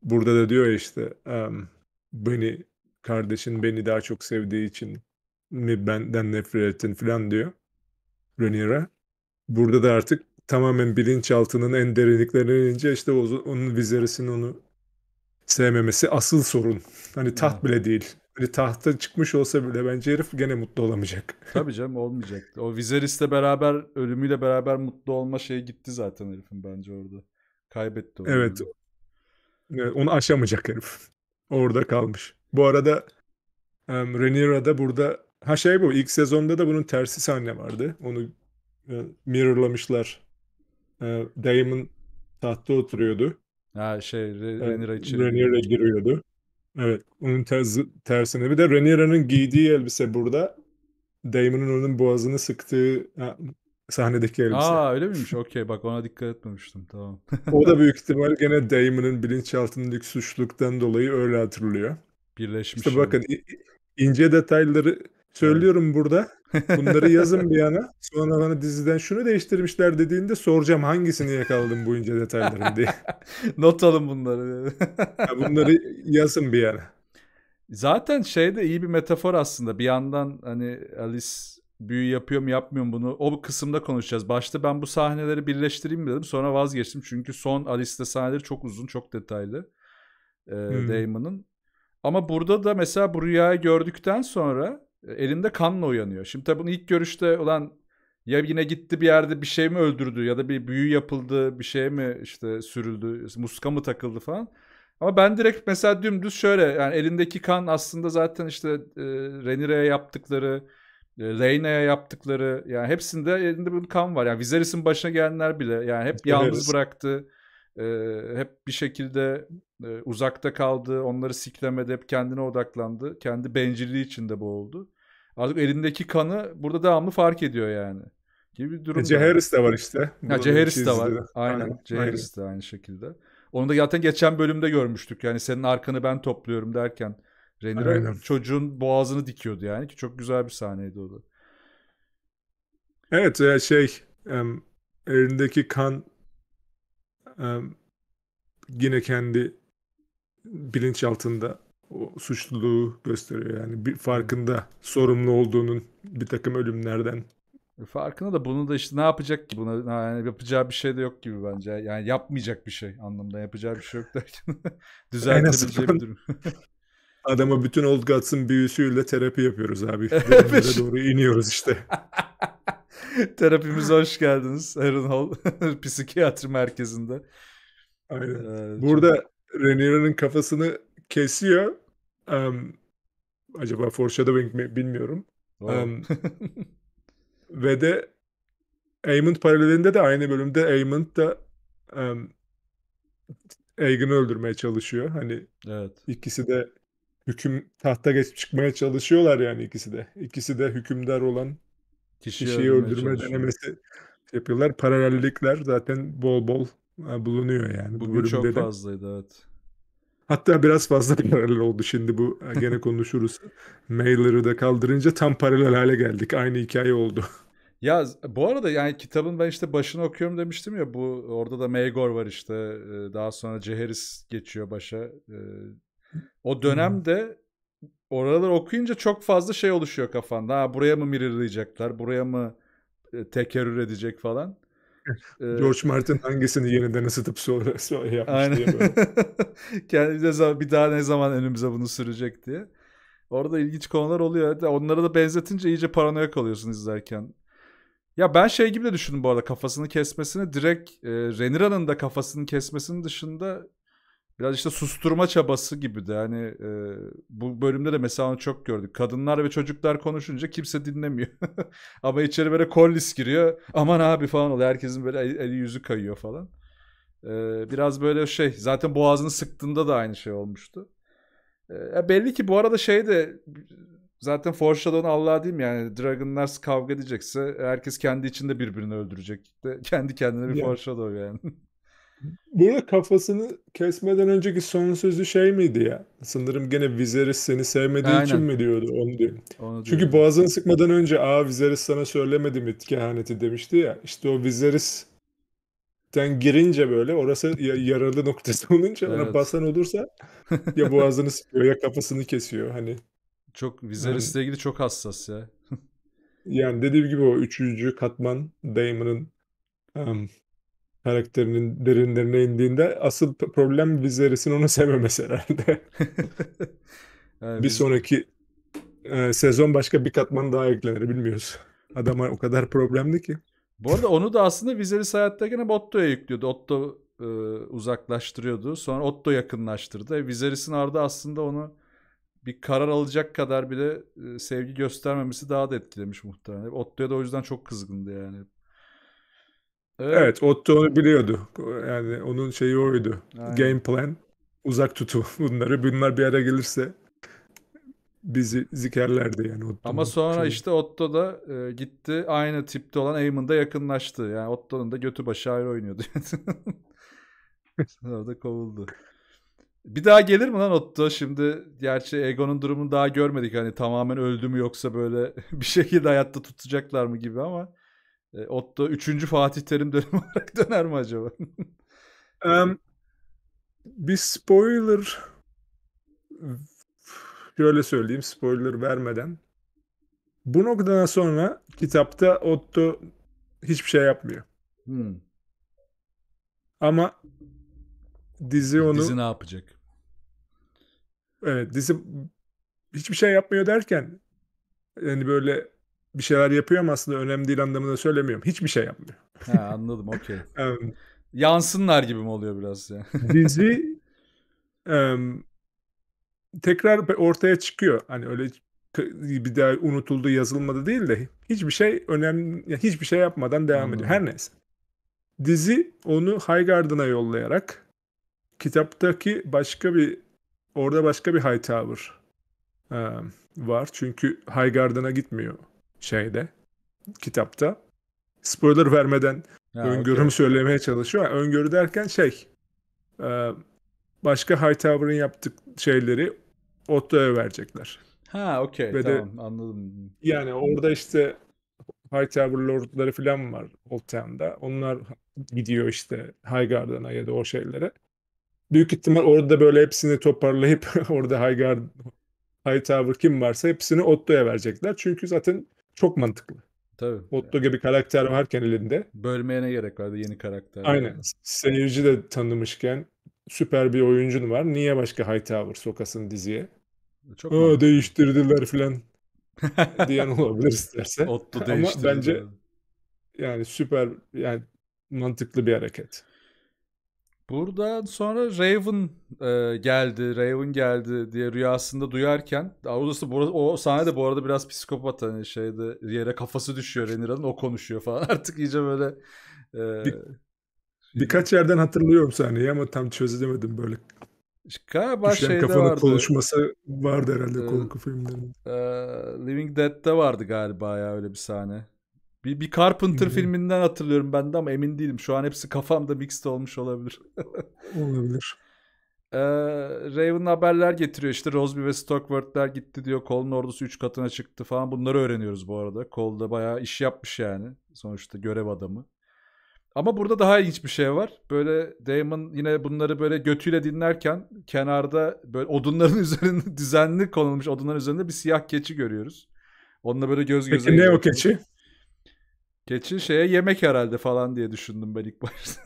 Burada da diyor ya işte um, beni kardeşin beni daha çok sevdiği için mi benden nefret ettin falan diyor. Rhaenyra. Burada da artık tamamen bilinçaltının en derinliklerine inince işte onun vizerisinin onu sevmemesi asıl sorun. Hani taht bile değil. Hani tahta çıkmış olsa bile bence herif gene mutlu olamayacak. Tabii canım olmayacak. O Viserys'le beraber ölümüyle beraber mutlu olma şeyi gitti zaten herifin bence orada. Kaybetti onu. Evet. evet. Onu aşamayacak herif. Orada kalmış. Bu arada um, Rhaenyra da burada ha şey bu ilk sezonda da bunun tersi sahne vardı. Onu yani e, mirrorlamışlar. E, Damon tahtta oturuyordu. Ha şey Rhaenyra içeri. Rhaenyra giriyordu. Evet. Onun terzi, tersine. Bir de Rhaenyra'nın giydiği elbise burada. Damon'un onun boğazını sıktığı ha, sahnedeki elbise. Aa öyle miymiş? Okey bak ona dikkat etmemiştim. Tamam. o da büyük ihtimal gene Damon'un bilinçaltındaki suçluktan dolayı öyle hatırlıyor. Birleşmiş. İşte bakın ince detayları söylüyorum evet. burada. Bunları yazın bir yana. Sonra bana diziden şunu değiştirmişler dediğinde soracağım hangisini yakaladım bu ince detayların diye. Not alın bunları. bunları yazın bir yana. Zaten şey de iyi bir metafor aslında. Bir yandan hani Alice büyü yapıyor mu yapmıyor mu bunu o kısımda konuşacağız. Başta ben bu sahneleri birleştireyim mi dedim. Sonra vazgeçtim. Çünkü son Alice'de sahneleri çok uzun, çok detaylı. Ee, hmm. Damon'ın. Ama burada da mesela bu rüyayı gördükten sonra e, elinde kanla uyanıyor. Şimdi tabii bunu ilk görüşte olan ya yine gitti bir yerde bir şey mi öldürdü ya da bir büyü yapıldı bir şey mi işte sürüldü muska mı takıldı falan. Ama ben direkt mesela dümdüz şöyle yani elindeki kan aslında zaten işte e, Renire'ye yaptıkları, e, Reyna'ya yaptıkları yani hepsinde elinde bir kan var. Yani Viserys'in başına gelenler bile yani hep yalnız bıraktı. E, hep bir şekilde e, uzakta kaldı. Onları siklemedi. Hep kendine odaklandı. Kendi bencilliği içinde bu oldu. Artık elindeki kanı burada devamlı fark ediyor yani. Gibi bir durum. E, de var işte. Burada ha, de var. Aynen. Aynen. Ceheris de aynı şekilde. Onu da zaten geçen bölümde görmüştük. Yani senin arkanı ben topluyorum derken Renira çocuğun boğazını dikiyordu yani ki çok güzel bir sahneydi o da. Evet e, şey elindeki kan yine kendi bilinç altında o suçluluğu gösteriyor. Yani bir farkında sorumlu olduğunun bir takım ölümlerden. Farkında da bunu da işte ne yapacak ki buna yani yapacağı bir şey de yok gibi bence. Yani yapmayacak bir şey anlamda yapacağı bir şey yok derken düzeltebileceği bir durum. Adama bütün Old Gods'ın büyüsüyle terapi yapıyoruz abi. Evet. doğru iniyoruz işte. Terapimize hoş geldiniz. Aaron Hall Psikiyatri Merkezi'nde. Aynen. Ee, Burada çok... Renier'in kafasını kesiyor. Um, acaba foreshadowing mi bilmiyorum. Um, ve de Aemond paralelinde de aynı bölümde Aemond da um, Aegon'u öldürmeye çalışıyor. Hani evet. ikisi de hüküm tahta geçip çıkmaya çalışıyorlar yani ikisi de. İkisi de hükümdar olan kişiyi, kişiyi öldürme denemesi yapıyorlar. Paralellikler zaten bol bol e, bulunuyor yani. Bugün Bu çok de... fazlaydı evet. Hatta biraz fazla paralel oldu şimdi bu e, gene konuşuruz. Mailer'ı da kaldırınca tam paralel hale geldik. Aynı hikaye oldu. Ya bu arada yani kitabın ben işte başını okuyorum demiştim ya bu orada da Megor var işte e, daha sonra Ceheris geçiyor başa. E, o dönemde oraları okuyunca çok fazla şey oluşuyor kafanda. Ha buraya mı mirrorlayacaklar, buraya mı tekerrür edecek falan. Ee, George Martin hangisini yeniden ısıtıp sonra, sonra yapmış Aynen. diye Kendimize bir daha ne zaman önümüze bunu sürecek diye. Orada ilginç konular oluyor. Onlara da benzetince iyice paranoya kalıyorsun izlerken. Ya ben şey gibi de düşündüm bu arada kafasını kesmesini direkt e, Renira'nın da kafasını kesmesinin dışında biraz işte susturma çabası gibi de hani e, bu bölümde de mesela onu çok gördük. Kadınlar ve çocuklar konuşunca kimse dinlemiyor. Ama içeri böyle kollis giriyor. Aman abi falan oluyor. Herkesin böyle eli, eli yüzü kayıyor falan. E, biraz böyle şey zaten boğazını sıktığında da aynı şey olmuştu. E, belli ki bu arada şey de zaten Foreshadow'un Allah'a diyeyim yani Dragonlar kavga edecekse herkes kendi içinde birbirini öldürecek. De, kendi kendine bir yeah. Foreshadow yani. Burada kafasını kesmeden önceki son sözü şey miydi ya? Sanırım gene Viserys seni sevmediği Aynen. için mi diyordu onu diyor. Çünkü boğazını sıkmadan önce aa Viserys sana söylemedim mi kehaneti demişti ya. İşte o Viserys sen girince böyle orası yaralı noktası olunca evet. ona basan olursa ya boğazını sıkıyor ya kafasını kesiyor hani. Çok Viserys'le ilgili çok hassas ya. yani dediğim gibi o üçüncü katman Damon'ın karakterinin derinlerine indiğinde asıl problem Viserys'in onu sevmemesi herhalde. yani bir sonraki e, sezon başka bir katman daha eklenir bilmiyoruz. Adam o kadar problemli ki. Bu arada onu da aslında Viserys hayatta gene Otto'ya yüklüyordu. Otto e, uzaklaştırıyordu. Sonra Otto yakınlaştırdı. E, Viserys'in ardı aslında onu bir karar alacak kadar bile e, sevgi göstermemesi daha da etkilemiş muhtemelen. Otto'ya da o yüzden çok kızgındı yani. Evet. evet Otto onu biliyordu. Yani onun şeyi oydu. Aynen. Game plan. Uzak tutu bunları. Bunlar bir ara gelirse bizi zikerlerdi yani. Otto. Ama sonra şeyi. işte Otto da e, gitti aynı tipte olan Eamon'da yakınlaştı. Yani Otto'nun da götü başı ayrı oynuyordu. sonra da kovuldu. Bir daha gelir mi lan Otto? Şimdi gerçi Egon'un durumunu daha görmedik. Hani tamamen öldü mü yoksa böyle bir şekilde hayatta tutacaklar mı gibi ama e, Otto 3. Fatih Terim dönemi olarak döner mi acaba? um, bir spoiler şöyle söyleyeyim spoiler vermeden. Bu noktadan sonra kitapta Otto hiçbir şey yapmıyor. Hmm. Ama dizi onu... Dizi ne yapacak? Evet dizi hiçbir şey yapmıyor derken yani böyle bir şeyler yapıyor ama aslında önemli değil anlamında söylemiyorum. Hiçbir şey yapmıyor. Ha, anladım okey. um, Yansınlar gibi mi oluyor biraz ya? dizi um, tekrar ortaya çıkıyor. Hani öyle bir daha unutuldu yazılmadı değil de hiçbir şey önemli hiçbir şey yapmadan devam Anladım. ediyor. Her neyse. Dizi onu Highgarden'a yollayarak kitaptaki başka bir orada başka bir Hightower um, var. Çünkü Highgarden'a gitmiyor şeyde kitapta. Spoiler vermeden ha, öngörüm okay. söylemeye çalışıyor. öngörü derken şey e, başka Hightower'ın yaptık şeyleri Otto'ya verecekler. Ha okey tamam de, anladım. Yani orada işte Hightower Lord'ları falan var Old Town'da. Onlar gidiyor işte Highgarden'a ya da o şeylere. Büyük ihtimal orada böyle hepsini toparlayıp orada Highgard, Hightower kim varsa hepsini Otto'ya verecekler. Çünkü zaten çok mantıklı. Tabii. Otto gibi karakter varken elinde. Bölmeye ne gerek vardı yeni karakter? Aynen. Yani. Seyirci de tanımışken süper bir oyuncun var. Niye başka Hightower sokasın diziye? Çok Aa, değiştirdiler filan diyen olabilir isterse. Otto değiştirdi. Ama bence yani süper yani mantıklı bir hareket. Buradan sonra Raven e, geldi, Raven geldi diye rüyasında duyarken orası o sahne de bu arada biraz psikopat hani şeyde yere kafası düşüyor Renira'nın o konuşuyor falan artık iyice böyle e, Bir, şey birkaç yerden hatırlıyorum sahneyi ama tam çözülemedim böyle Galiba Düşen şeyde kafanın vardı. konuşması vardı herhalde ee, korku filmlerinde. E, Living Dead'de vardı galiba ya öyle bir sahne. Bir, bir Carpenter hmm. filminden hatırlıyorum ben de ama emin değilim. Şu an hepsi kafamda mixed olmuş olabilir. olabilir. Ee, Raven haberler getiriyor işte Rosby ve Stockworth'ler gitti diyor. Cole'un ordusu 3 katına çıktı falan. Bunları öğreniyoruz bu arada. Cole da bayağı iş yapmış yani. Sonuçta görev adamı. Ama burada daha ilginç bir şey var. Böyle Damon yine bunları böyle götüyle dinlerken kenarda böyle odunların üzerinde düzenli konulmuş odunların üzerinde bir siyah keçi görüyoruz. Onunla böyle göz göze Peki ne o keçi? Geçin şeye yemek herhalde falan diye düşündüm ben ilk başta.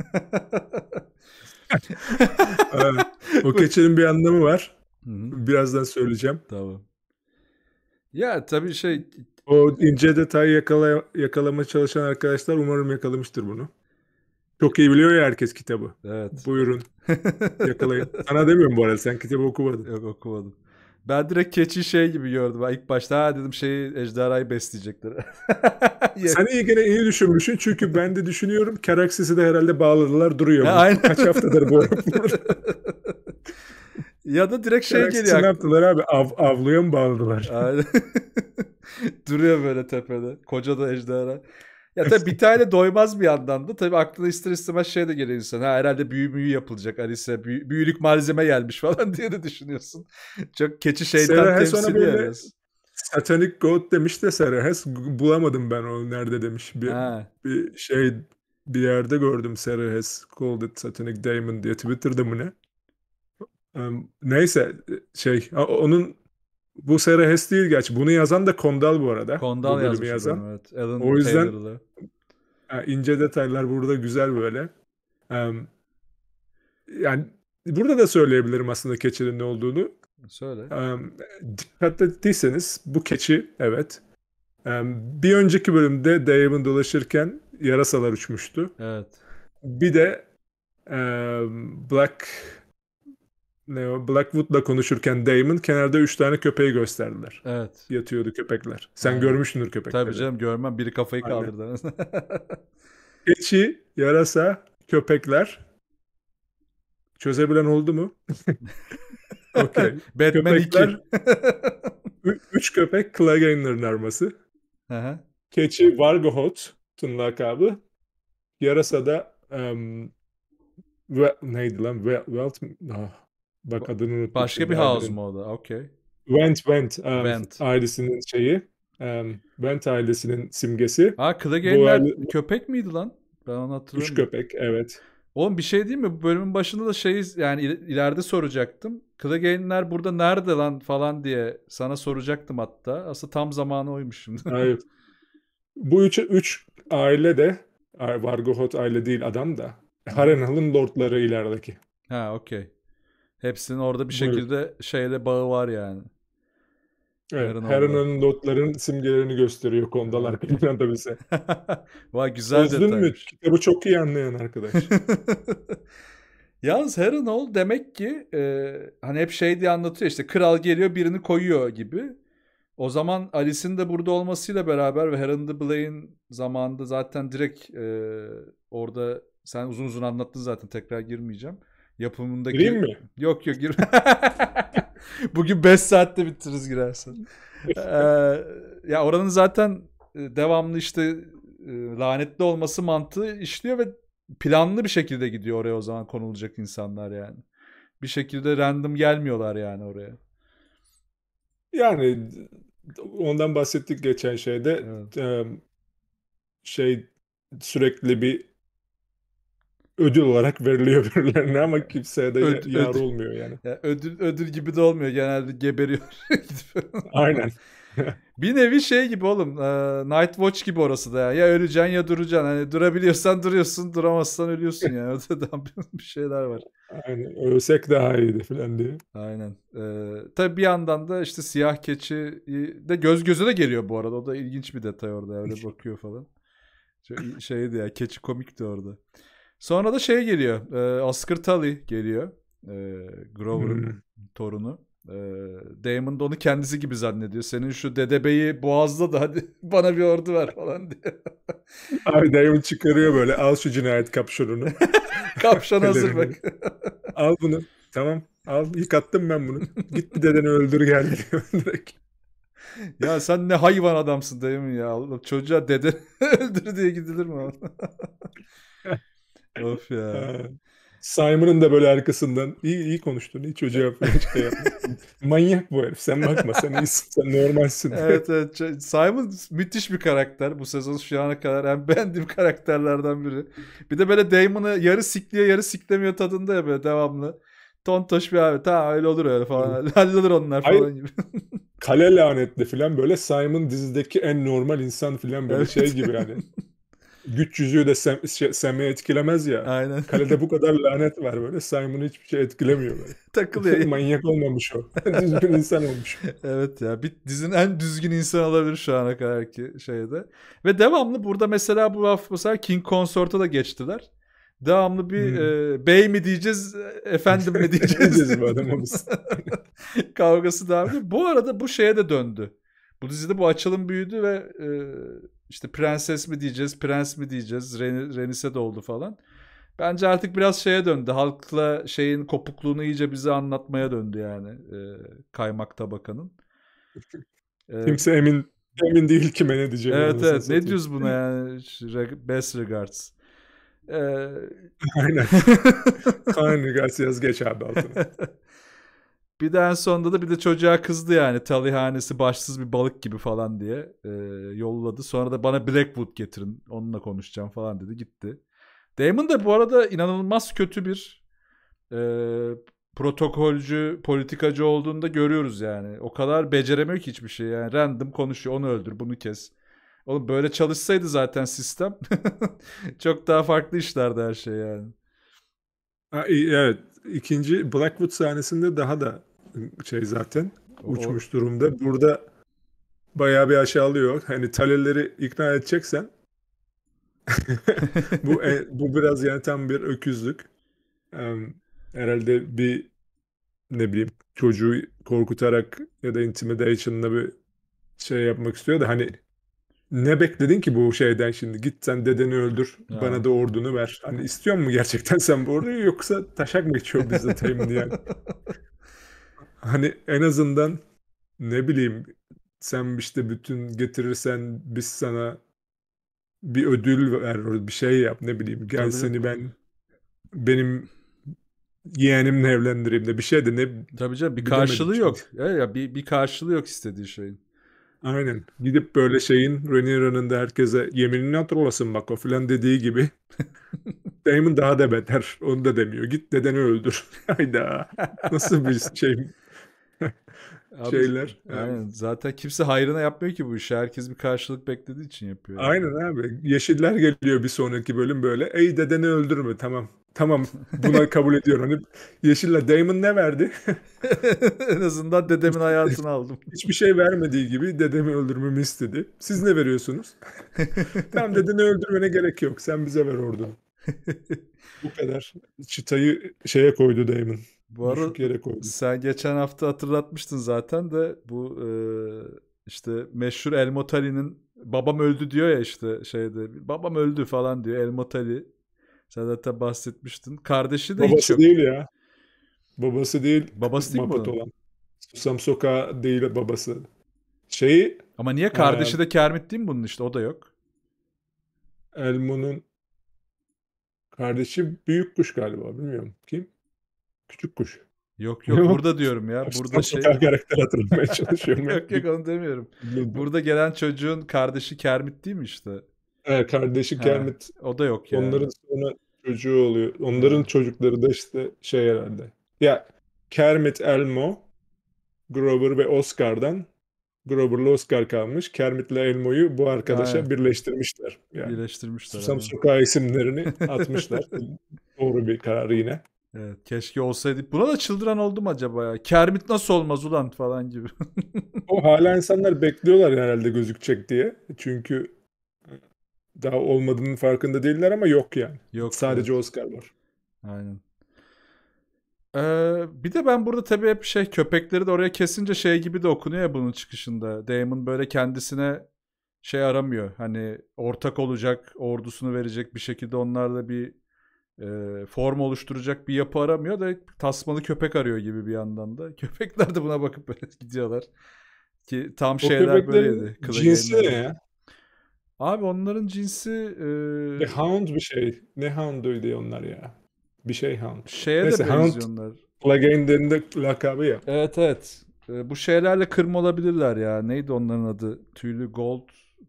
evet, o keçinin bir anlamı var. Hı-hı. Birazdan söyleyeceğim. Tamam. Ya tabii şey... O ince detay yakala, yakalama çalışan arkadaşlar umarım yakalamıştır bunu. Çok iyi biliyor ya herkes kitabı. Evet. Buyurun. Yakalayın. Sana demiyorum bu arada sen kitabı okumadın. Yok okumadım. Ben direkt keçi şey gibi gördüm. Ben ilk başta ha dedim şeyi ejderhayı besleyecekler. Sen iyi gene iyi düşünmüşsün çünkü ben de düşünüyorum Keraksi'si de herhalde bağladılar duruyor. Ha, aynen. Kaç haftadır bu. ya da direkt şey geliyor. ne yaptılar abi? Av, avluya mı bağladılar? Aynen. duruyor böyle tepede. Koca da ejderha. Ya tabii bir tane doymaz bir yandan da. Tabii aklına ister istemez şey de geliyor insan. Ha, herhalde büyü müyü yapılacak. Arise büyü, büyülük malzeme gelmiş falan diye de düşünüyorsun. Çok keçi şeytan temsili ya. Satanic God demiş de Serahes. Bulamadım ben onu nerede demiş. Bir, ha. bir şey bir yerde gördüm Serahes. Called it Satanic Demon diye. Twitter'da mı ne? Um, neyse şey onun bu Sarah Hess değil geç. Bunu yazan da Kondal bu arada. Kondal bu yazmış yazan. evet. Alan o yüzden yani ince detaylar burada güzel böyle. Um, yani burada da söyleyebilirim aslında keçinin ne olduğunu. Söyle. Um, dikkat ettiyseniz bu keçi evet. Um, bir önceki bölümde Dave'ın dolaşırken yarasalar uçmuştu. Evet. Bir de um, Black ne Blackwood'la konuşurken Damon kenarda 3 tane köpeği gösterdiler. Evet. Yatıyordu köpekler. Sen Aynen. görmüşsündür köpekleri. Tabii canım görmem. Biri kafayı kaldırdı. Keçi, yarasa, köpekler. Çözebilen oldu mu? Okey. Batman köpekler, 2. 3 köpek Cleganer'ın arması. Aha. Keçi Vargohot'un lakabı. Yarasa da um, ve, neydi lan? Well, ah, Bak adını unuttum. Başka bir house mu o da? Went Went, um, Went ailesinin şeyi. Um, Went ailesinin simgesi. Ha Clegane'ler aile... köpek miydi lan? Ben onu hatırlıyorum. Üç köpek evet. Oğlum bir şey değil mi? Bu bölümün başında da şey yani ileride soracaktım. Clegane'ler burada nerede lan falan diye sana soracaktım hatta. Aslında tam zamanı oymuş şimdi. Evet. Bu üç, üç aile de Vargohot aile değil adam da. Harrenhal'ın lordları ilerideki. Ha okey. Hepsinin orada bir şekilde Buyur. şeyle bağı var yani. Evet, Heron'un notların simgelerini gösteriyor kondalar arka planda bize. Vay güzel Çözdün detay. mü? Kitabı çok iyi anlayan arkadaş. Yalnız Heronol demek ki e, hani hep şey diye anlatıyor işte kral geliyor birini koyuyor gibi. O zaman Alice'in de burada olmasıyla beraber ve Heron the Blade'in zamanında zaten direkt e, orada sen uzun uzun anlattın zaten tekrar girmeyeceğim. Yapımındaki... Gireyim mi? Yok yok gir. Bugün 5 saatte bitiririz girersen. ee, ya oranın zaten e, devamlı işte e, lanetli olması mantığı işliyor ve planlı bir şekilde gidiyor oraya o zaman konulacak insanlar yani. Bir şekilde random gelmiyorlar yani oraya. Yani ondan bahsettik geçen şeyde. Evet. şey sürekli bir ödül olarak veriliyor birilerine ama kimseye de Öd, yar ödül, olmuyor yani. yani. Ödül ödül gibi de olmuyor genelde geberiyor. Aynen. bir nevi şey gibi oğlum e, Night Watch gibi orası da ya. ya öleceksin ya duracaksın hani durabiliyorsan duruyorsun duramazsan ölüyorsun yani öteden bir şeyler var. Aynen ölsek daha iyiydi falan diye. Aynen ee, tabi bir yandan da işte siyah keçi de göz göze de geliyor bu arada o da ilginç bir detay orada öyle bakıyor falan. Şey, şeydi ya keçi komikti orada. Sonra da şey geliyor. E, Oscar Tully geliyor. E, Grover'ın hmm. torunu. E, Damon da onu kendisi gibi zannediyor. Senin şu dedebeyi boğazda da hadi bana bir ordu ver falan diyor. Abi Damon çıkarıyor böyle al şu cinayet kapşonunu. Kapşon hazır bak. al bunu. Tamam al yıkattım ben bunu. Git bir dedeni öldür gel diyor direkt. ya sen ne hayvan adamsın dayım ya. Çocuğa dede öldür diye gidilir mi? Of ya. Simon'ın da böyle arkasından iyi, iyi konuştun. Hiç çocuğa yapmaya şey Manyak bu herif. Sen bakma. Sen iyisin. Sen normalsin. evet, evet. Simon müthiş bir karakter. Bu sezon şu ana kadar en beğendiğim karakterlerden biri. Bir de böyle Damon'ı yarı sikliyor yarı siklemiyor tadında ya böyle devamlı. Tontoş bir abi. Tamam öyle olur öyle falan. Evet. Hallolur onlar falan Hayır. gibi. Kale lanetli falan böyle Simon dizideki en normal insan falan böyle evet. şey gibi yani. güç yüzüğü de Sam, şey, etkilemez ya. Aynen. Kalede bu kadar lanet var böyle. Simon'ı hiçbir şey etkilemiyor böyle. Takılıyor. Manyak olmamış o. düzgün insan olmuş. evet ya. Bir dizinin en düzgün insan olabilir şu ana kadar ki şeyde. Ve devamlı burada mesela bu hafta mesela King Consort'a da geçtiler. Devamlı bir hmm. e, bey mi diyeceğiz, efendim mi diyeceğiz. bu adamımız. Kavgası devam ediyor. Bu arada bu şeye de döndü. Bu dizide bu açılım büyüdü ve e, işte prenses mi diyeceğiz, prens mi diyeceğiz, Ren Renise de oldu falan. Bence artık biraz şeye döndü. Halkla şeyin kopukluğunu iyice bize anlatmaya döndü yani e, kaymak tabakanın. Ee, Kimse emin emin değil kime ne diyeceğini. Evet evet ne diyoruz buna yani best regards. Ee... Aynen. Kind regards yaz geç abi altına. Bir de en sonunda da bir de çocuğa kızdı yani talihanesi başsız bir balık gibi falan diye e, yolladı. Sonra da bana Blackwood getirin onunla konuşacağım falan dedi gitti. Damon da bu arada inanılmaz kötü bir e, protokolcü, politikacı olduğunu da görüyoruz yani. O kadar beceremiyor ki hiçbir şey yani. Random konuşuyor onu öldür bunu kes. Oğlum böyle çalışsaydı zaten sistem çok daha farklı işlerdi her şey yani. Evet. ikinci Blackwood sahnesinde daha da şey zaten uçmuş o... durumda. Burada bayağı bir aşağılıyor. Hani taleleri ikna edeceksen bu e, bu biraz yani tam bir öküzlük. Um, herhalde bir ne bileyim çocuğu korkutarak ya da intimidation'la bir şey yapmak istiyor da hani ne bekledin ki bu şeyden şimdi? Git sen dedeni öldür, ya. bana da ordunu ver. Hani istiyor mu gerçekten sen bu orduyu yoksa taşak mı geçiyor bizde tayımını yani? Hani en azından ne bileyim sen işte bütün getirirsen biz sana bir ödül ver bir şey yap ne bileyim gel Tabii. seni ben benim yeğenimle evlendireyim de bir şey de ne Tabii canım bir karşılığı yok. Ya, ya bir bir karşılığı yok istediği şeyin. Aynen. Gidip böyle şeyin Rhaenyra'nın da herkese yeminini hatırlasın bak o filan dediği gibi. Damon daha da beter. Onu da demiyor. Git dedeni öldür. Hayda. Nasıl bir şey Abi, şeyler. Yani. Aynen. Zaten kimse hayrına yapmıyor ki bu işi. Herkes bir karşılık beklediği için yapıyor. Yani. Aynen abi. Yeşiller geliyor bir sonraki bölüm böyle. Ey dedeni öldürme tamam. Tamam buna kabul ediyorum. Hani Yeşiller Damon ne verdi? en azından dedemin hayatını aldım. Hiçbir şey vermediği gibi dedemi öldürmemi istedi. Siz ne veriyorsunuz? tamam dedeni öldürmene gerek yok. Sen bize ver ordunu. bu kadar çıtayı şeye koydu Damon. Bu arada yere sen geçen hafta hatırlatmıştın zaten de bu e, işte meşhur El Motali'nin babam öldü diyor ya işte şeyde babam öldü falan diyor El Motali. Sen zaten bahsetmiştin. Kardeşi de Babası hiç yok. değil ya. Babası değil. Babası değil Mapat mi? Olan. Susam Soka değil babası. Şeyi... Ama niye kardeşi e, de Kermit değil mi bunun işte? O da yok. Elmo'nun kardeşi büyük kuş galiba bilmiyorum. Kim? Küçük kuş. Yok yok burada diyorum ya. Burada şey... karakter hatırlamaya çalışıyorum. yok yok onu demiyorum. burada gelen çocuğun kardeşi Kermit değil mi işte? Evet kardeşi Kermit. Ha, o da yok ya. Onların sonra çocuğu oluyor. Onların çocukları da işte şey herhalde. Ya Kermit Elmo, Grover ve Oscar'dan Grover'la Oscar kalmış. Kermit'le Elmo'yu bu arkadaşa Aynen. birleştirmişler. Yani. Birleştirmişler. Susam Sokağı isimlerini atmışlar. Doğru bir karar yine. Evet, keşke olsaydı. Buna da çıldıran oldum acaba ya. Kermit nasıl olmaz ulan falan gibi. o hala insanlar bekliyorlar herhalde gözükecek diye. Çünkü daha olmadığının farkında değiller ama yok yani. Yok. Sadece evet. Oscar var. Aynen. Ee, bir de ben burada tabii hep şey köpekleri de oraya kesince şey gibi de okunuyor ya bunun çıkışında. Damon böyle kendisine şey aramıyor. Hani ortak olacak, ordusunu verecek bir şekilde onlarla bir e, form oluşturacak bir yapı aramıyor da tasmalı köpek arıyor gibi bir yandan da. Köpekler de buna bakıp böyle gidiyorlar. Ki tam o şeyler böyleydi. Cinsi ne ya? Abi onların cinsi... E... The Hound bir şey. Ne Hound'uydu onlar ya? Bir şey Hound. Şeye Neyse, de benziyorlar. Hound Plagender'in lakabı ya. Evet evet. E, bu şeylerle kırma olabilirler ya. Neydi onların adı? Tüylü Gold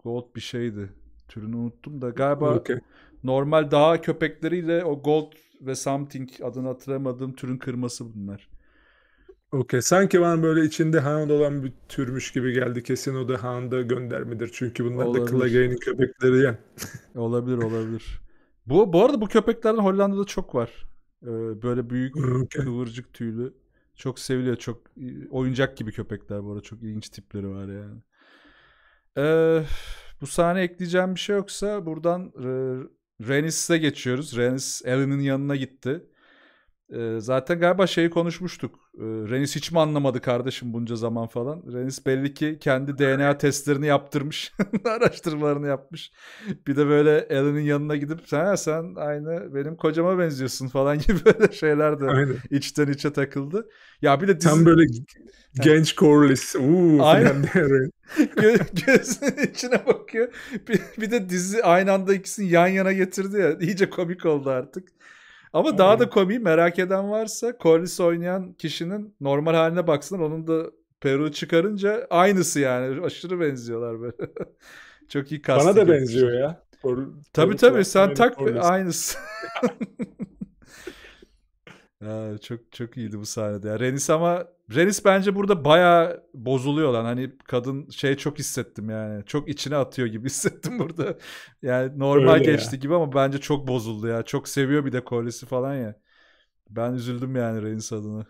Gold bir şeydi. Türünü unuttum da galiba okay normal daha köpekleriyle o gold ve something adını hatırlamadığım türün kırması bunlar. Okey. Sanki bana böyle içinde hound olan bir türmüş gibi geldi. Kesin o da hound'a göndermidir Çünkü bunlar olabilir. da Clegane'in köpekleri ya. olabilir olabilir. Bu, bu arada bu köpeklerin Hollanda'da çok var. Ee, böyle büyük okay. kıvırcık tüylü. Çok seviliyor. Çok e, oyuncak gibi köpekler bu arada. Çok ilginç tipleri var yani. Ee, bu sahne ekleyeceğim bir şey yoksa buradan e, Renis'e geçiyoruz. Renis Eren'in yanına gitti. E, zaten galiba şeyi konuşmuştuk. E, ee, Renis hiç mi anlamadı kardeşim bunca zaman falan. Renis belli ki kendi DNA testlerini yaptırmış. araştırmalarını yapmış. Bir de böyle Alan'ın yanına gidip sen sen aynı benim kocama benziyorsun falan gibi böyle şeyler de Aynen. içten içe takıldı. Ya bir de dizi... Tam böyle genç Corliss. Uuu Aynen. Gö- gözünün içine bakıyor. Bir, bir de dizi aynı anda ikisini yan yana getirdi ya. İyice komik oldu artık. Ama daha da komik merak eden varsa Corlys oynayan kişinin normal haline baksın onun da Peru çıkarınca aynısı yani aşırı benziyorlar böyle. Çok iyi kastı. Bana da benziyor ya. Cor- tabii tabii sen tak aynısı. Ya, çok çok iyiydi bu sahnede. Ya, Renis ama Renis bence burada baya bozuluyor lan. Hani kadın şey çok hissettim yani. Çok içine atıyor gibi hissettim burada. Yani normal Öyle geçti ya. gibi ama bence çok bozuldu ya. Çok seviyor bir de kolyesi falan ya. Ben üzüldüm yani Renis adına.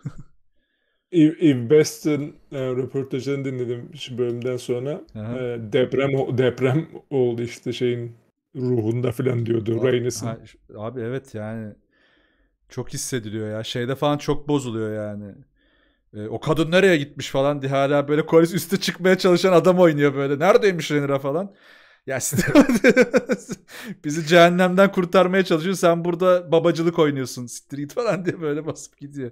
Yves e, röportajını dinledim şu bölümden sonra. E, deprem deprem oldu işte şeyin ruhunda falan diyordu Reynis'in. Abi evet yani çok hissediliyor ya. Şeyde falan çok bozuluyor yani. E, o kadın nereye gitmiş falan diye hala böyle kolis üstü çıkmaya çalışan adam oynuyor böyle. Neredeymiş Renira falan. Ya bizi cehennemden kurtarmaya çalışıyor. Sen burada babacılık oynuyorsun. Street falan diye böyle basıp gidiyor.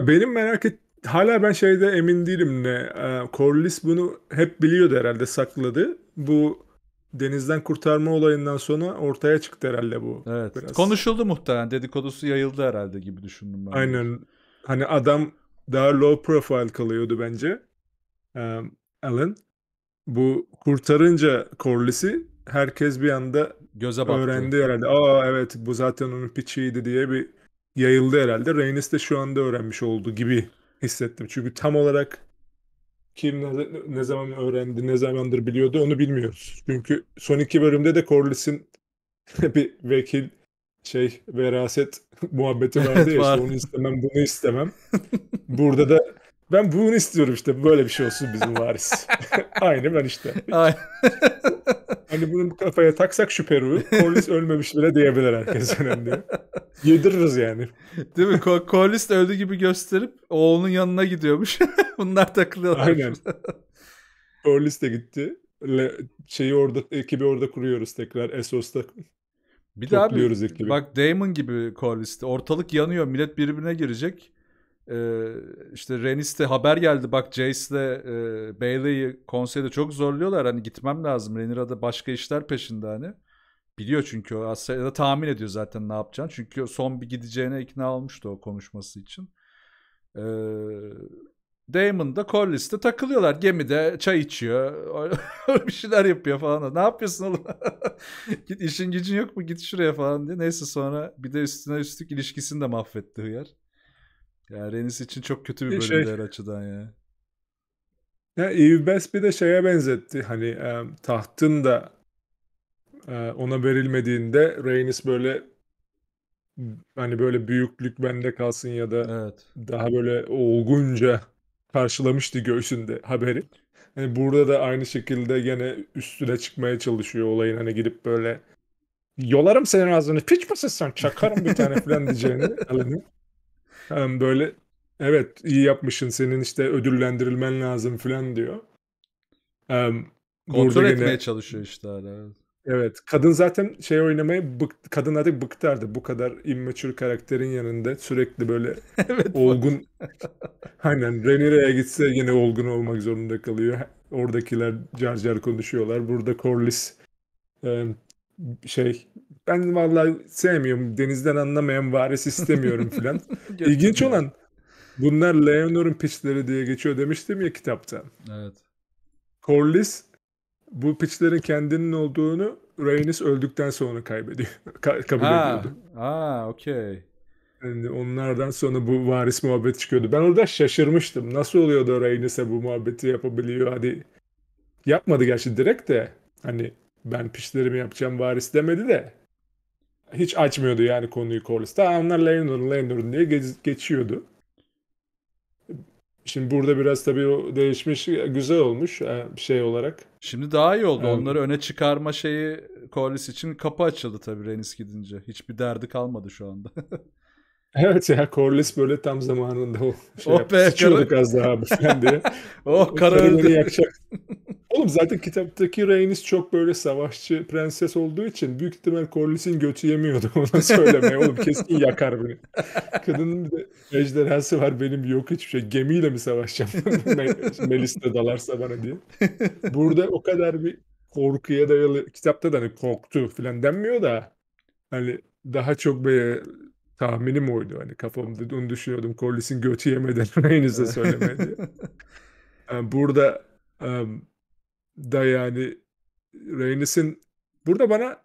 benim merak et hala ben şeyde emin değilim ne. E, Corliss bunu hep biliyordu herhalde sakladı. Bu denizden kurtarma olayından sonra ortaya çıktı herhalde bu. Evet. Biraz. Konuşuldu muhtemelen. Dedikodusu yayıldı herhalde gibi düşündüm ben. Aynen. De. Hani adam daha low profile kalıyordu bence. Um, Alan. Bu kurtarınca Corliss'i herkes bir anda Göze baktı. öğrendi herhalde. Aa evet bu zaten onun piçiydi diye bir yayıldı herhalde. Reynis de şu anda öğrenmiş oldu gibi hissettim. Çünkü tam olarak kim ne, ne zaman öğrendi, ne zamandır biliyordu onu bilmiyoruz. Çünkü son iki bölümde de Corliss'in bir vekil şey veraset muhabbeti vardı evet, ya var. işte onu istemem bunu istemem. Burada da ben bunu istiyorum işte böyle bir şey olsun bizim varis. Aynı ben işte. Hani bunu kafaya taksak şu Peru'yu Corliss ölmemiş bile diyebilir herkes önemli. Yediririz yani. Değil mi? Corliss de öldü gibi gösterip oğlunun yanına gidiyormuş. Bunlar takılıyorlar. Aynen. Corliss de gitti. Le, şeyi orada ekibi orada kuruyoruz tekrar Esos'ta. Bir de abi ekibi. bak Damon gibi Corliss'te ortalık yanıyor millet birbirine girecek. Ee, işte Renis'te haber geldi bak Jace'le e, Bailey'i konserde çok zorluyorlar hani gitmem lazım. Renira da başka işler peşinde hani. Biliyor çünkü o aslında da tahmin ediyor zaten ne yapacağını. Çünkü son bir gideceğine ikna olmuştu o konuşması için. Ee, Damon da Collis'te takılıyorlar. Gemide çay içiyor. bir şeyler yapıyor falan. Ne yapıyorsun oğlum? git işin gücün yok mu? Git şuraya falan diye. Neyse sonra bir de üstüne üstlük ilişkisini de mahvetti Hıyar. Ya Renis için çok kötü bir bölümde şey, her şey açıdan ya. Ya Eve bir de şeye benzetti. Hani e, tahtın da e, ona verilmediğinde Rhaenys böyle hani böyle büyüklük bende kalsın ya da evet. daha böyle olgunca karşılamıştı göğsünde haberi. Hani burada da aynı şekilde gene üstüne çıkmaya çalışıyor olayın hani gidip böyle yolarım senin ağzını piç misin sen çakarım bir tane falan diyeceğini. Hani hem böyle evet iyi yapmışsın senin işte ödüllendirilmen lazım falan diyor. Um, Kontrol etmeye yine, çalışıyor işte hala. Evet. Kadın zaten şey oynamaya bık, kadın artık bıktardı. Bu kadar immature karakterin yanında sürekli böyle evet, olgun aynen Rhaenyra'ya gitse yine olgun olmak zorunda kalıyor. Oradakiler car car konuşuyorlar. Burada Corlys şey ben vallahi sevmiyorum. Denizden anlamayan varis istemiyorum filan. İlginç olan bunlar Leonor'un piçleri diye geçiyor demiştim ya kitapta. Evet. Corliss bu piçlerin kendinin olduğunu Rhaenys öldükten sonra kaybediyor. kabul ha. ediyordu. Ha, okey. Yani onlardan sonra bu varis muhabbet çıkıyordu. Ben orada şaşırmıştım. Nasıl oluyor da Rhaenys'e bu muhabbeti yapabiliyor? Hadi yapmadı gerçi direkt de hani ben piçlerimi yapacağım varis demedi de hiç açmıyordu yani konuyu Corliss. Daha onlar Landon, Landon diye gez, geçiyordu. Şimdi burada biraz tabii o değişmiş, e, güzel olmuş e, şey olarak. Şimdi daha iyi oldu. Yani, ee, Onları öne çıkarma şeyi Corliss için kapı açıldı tabii Renis gidince. Hiçbir derdi kalmadı şu anda. evet ya Corliss böyle tam zamanında o oh şey oh yaptı. Be, Sıçıyorduk az daha abi falan diye. oh kara öldü. Oğlum zaten kitaptaki Rhaenys çok böyle savaşçı prenses olduğu için büyük ihtimal Corlys'in götü yemiyordu ona söylemeye. Oğlum kesin yakar beni. Kadının bir de ejderhası var benim yok hiçbir şey. Gemiyle mi savaşacağım? Melis de dalarsa bana diye. Burada o kadar bir korkuya dayalı kitapta da hani korktu falan denmiyor da hani daha çok böyle tahminim oydu. Hani kafamda onu düşünüyordum. Corlys'in götü yemeden Rhaenys'e söylemeye diye. Yani burada um, da yani Reynis'in burada bana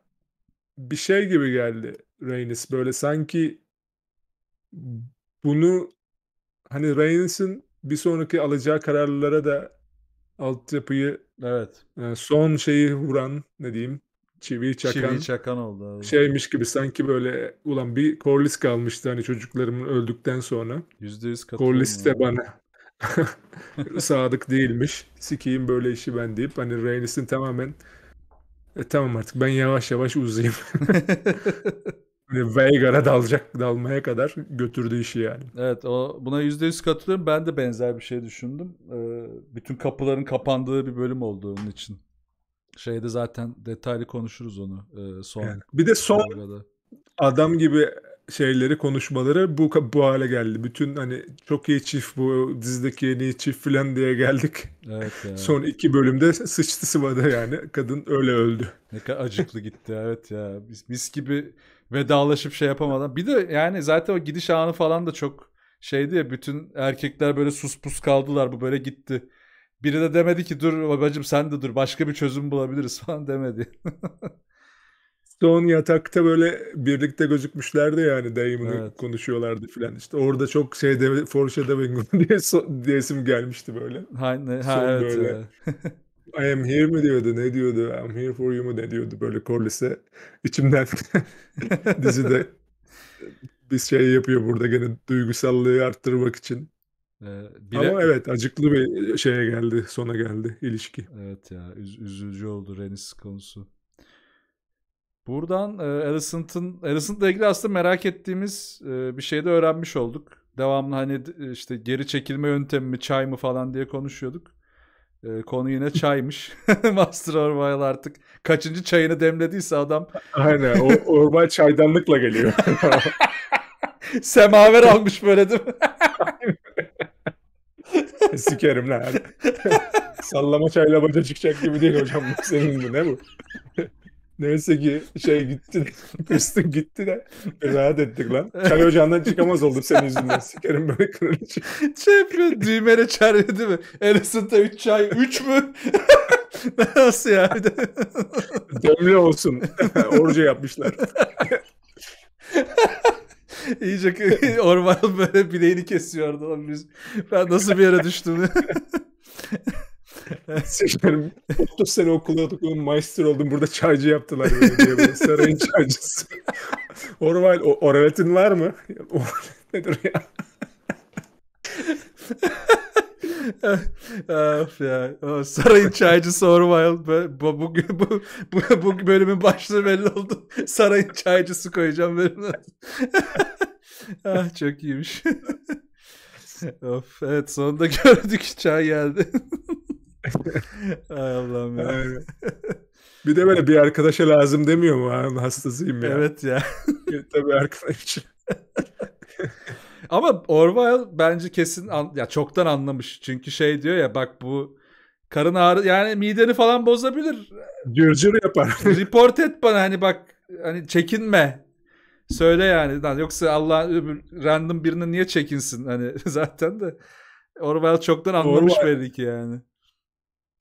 bir şey gibi geldi Reynis. Böyle sanki bunu hani Reynis'in bir sonraki alacağı kararlara da altyapıyı evet. E, son şeyi vuran ne diyeyim çivi çakan, çivi çakan oldu abi. şeymiş gibi sanki böyle ulan bir Corliss kalmıştı hani çocuklarımın öldükten sonra. Yüzde yüz Corliss de bana Sadık değilmiş. Sikeyim böyle işi ben deyip hani Reigns'in tamamen e, tamam artık ben yavaş yavaş uzayım. Hani Veigar'a dalacak, dalmaya kadar götürdü işi yani. Evet o, buna yüz katılıyorum. Ben de benzer bir şey düşündüm. Ee, bütün kapıların kapandığı bir bölüm oldu onun için. Şeyde zaten detaylı konuşuruz onu e, son. Yani. Bir de son adam gibi şeyleri konuşmaları bu bu hale geldi. Bütün hani çok iyi çift bu dizideki yeni çift filan diye geldik. Evet ya. Son iki bölümde sıçtı sıvada yani. Kadın öyle öldü. Ne kadar acıklı gitti evet ya. biz mis gibi vedalaşıp şey yapamadan. Bir de yani zaten o gidiş anı falan da çok şeydi ya bütün erkekler böyle suspus kaldılar bu böyle gitti. Biri de demedi ki dur babacım sen de dur başka bir çözüm bulabiliriz falan demedi. Stone yatakta böyle birlikte gözükmüşlerdi yani Damon'u evet. konuşuyorlardı filan. işte. orada çok şeyde foreshadowing diye so, diyesim gelmişti böyle. Ha, ne, ha Son evet. Böyle. I am here mi diyordu ne diyordu I'm here for you mu ne diyordu böyle Corliss'e içimden dizide biz şey yapıyor burada gene duygusallığı arttırmak için. Ee, bile... Ama evet acıklı bir şeye geldi sona geldi ilişki. Evet ya üz- üzücü oldu Renis konusu. Buradan e, Alicent'ın Alicent'la ilgili aslında merak ettiğimiz e, bir şey de öğrenmiş olduk. Devamlı hani e, işte geri çekilme yöntemi mi çay mı falan diye konuşuyorduk. E, konu yine çaymış. Master Orwell artık kaçıncı çayını demlediyse adam. Aynen o Orwell çaydanlıkla geliyor. Semaver almış böyle değil mi? Sikerim lan. Sallama çayla baca çıkacak gibi değil hocam. Senin bu ne bu? Neyse ki şey gitti de, gitti de rahat ettik lan. Çay ocağından çıkamaz oldum senin yüzünden. Sikerim böyle kraliçe. Şey yapıyor, düğmeyle çağırıyor değil mi? Elisa'da 3 çay, 3 mü? Nasıl ya? Demli olsun. Orca yapmışlar. İyice Orman böyle bileğini kesiyordu. Ben nasıl bir yere düştüm? Sırlarım 30 sene okulda okuduk, maestro oldum. Burada çaycı yaptılar böyle diye. Sarayın çaycısı. Orwell, Orwell'in var mı? Orwell nedir ya? of ah ya. Sarayın çaycısı Orwell. Bu, bu, bu, bu, bu bölümün başlığı belli oldu. Sarayın çaycısı koyacağım bölümüne. ah çok iyiymiş. of, evet sonunda gördük çay geldi. Ay Allah'ım ya. Evet. Bir de böyle bir arkadaşa lazım demiyor mu? Ben hastasıyım ya. Evet ya. Tabii arkadaş için. Ama Orwell bence kesin an, ya çoktan anlamış. Çünkü şey diyor ya bak bu karın ağrı yani mideni falan bozabilir. Cırcır yapar. Report et bana hani bak hani çekinme. Söyle yani. yoksa Allah random birine niye çekinsin hani zaten de Orwell çoktan anlamış Orwell. belli ki yani.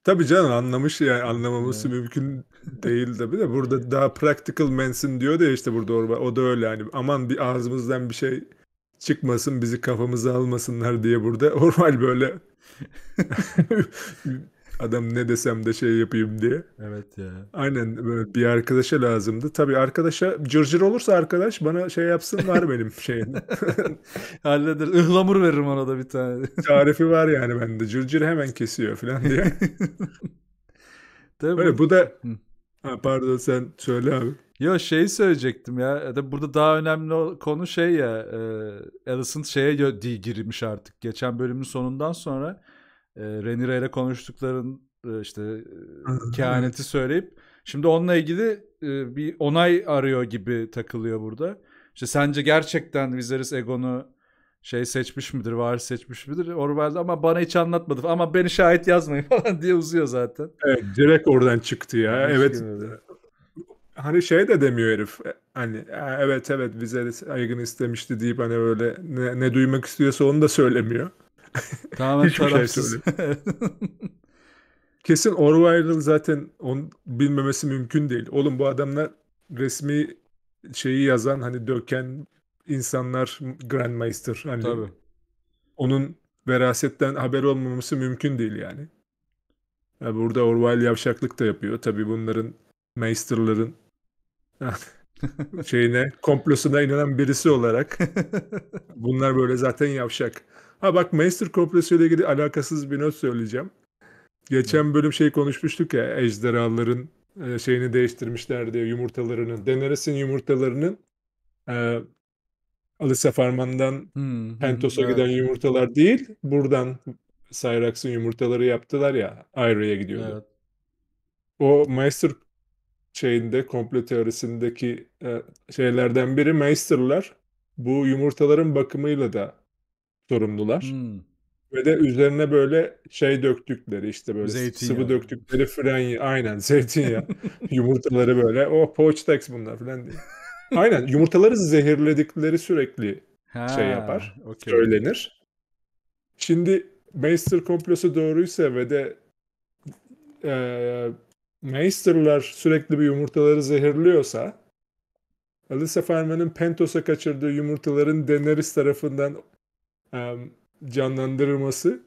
Tabii canım anlamış yani anlamaması mümkün değil tabii de burada daha practical mensin diyor da işte burada orba, o da öyle yani aman bir ağzımızdan bir şey çıkmasın bizi kafamıza almasınlar diye burada normal böyle Adam ne desem de şey yapayım diye. Evet ya. Aynen böyle bir arkadaşa lazımdı. Tabii arkadaşa cırcır olursa arkadaş bana şey yapsın var benim şeyin. Halleder. Ihlamur veririm ona da bir tane. Tarifi var yani bende. Cırcır hemen kesiyor falan diye. Tabii. Böyle bu da ha, pardon sen söyle abi. Yo şey söyleyecektim ya. de Burada daha önemli konu şey ya. E, Alison şeye girmiş artık. Geçen bölümün sonundan sonra e, Renira ile konuştukların e, işte e, kehaneti söyleyip şimdi onunla ilgili e, bir onay arıyor gibi takılıyor burada. İşte sence gerçekten Viserys Egon'u şey seçmiş midir, var seçmiş midir? Orwell'de ama bana hiç anlatmadı ama beni şahit yazmayın falan diye uzuyor zaten. Evet, direkt oradan çıktı ya. Hiç evet. Gibi. Hani şey de demiyor herif. E, hani e, evet evet Viserys Aygın istemişti deyip hani böyle ne, ne duymak istiyorsa onu da söylemiyor. Tamamen Hiçbir şey tarafsız. Şey Kesin Orwell'ın zaten on bilmemesi mümkün değil. Oğlum bu adamlar resmi şeyi yazan hani döken insanlar Grandmaster. Hani Tabii. Onun verasetten haber olmaması mümkün değil yani. yani burada Orwell yavşaklık da yapıyor. Tabii bunların Meister'ların şeyine komplosuna inanan birisi olarak bunlar böyle zaten yavşak. Ha bak Master Kompresi ile ilgili alakasız bir not söyleyeceğim. Geçen bölüm şey konuşmuştuk ya ejderhaların e, şeyini değiştirmişler diye yumurtalarını. Daenerys'in yumurtalarının e, Alyssa Farman'dan hmm, Pentos'a evet. giden yumurtalar değil. Buradan Cyrax'ın yumurtaları yaptılar ya. Ayra'ya gidiyordu. Evet. O Master şeyinde komple teorisindeki e, şeylerden biri Meister'lar bu yumurtaların bakımıyla da sorumlular. Hmm. Ve de üzerine böyle şey döktükleri işte böyle zeytinyağı. sıvı döktükleri fren aynen zeytinyağı yumurtaları böyle o oh, poğaçtex bunlar falan diye. Aynen yumurtaları zehirledikleri sürekli ha, şey yapar okay. söylenir. Şimdi Meister komplosu doğruysa ve de e, Meister'lar sürekli bir yumurtaları zehirliyorsa Alyssa Farman'ın Pentos'a kaçırdığı yumurtaların Daenerys tarafından canlandırılması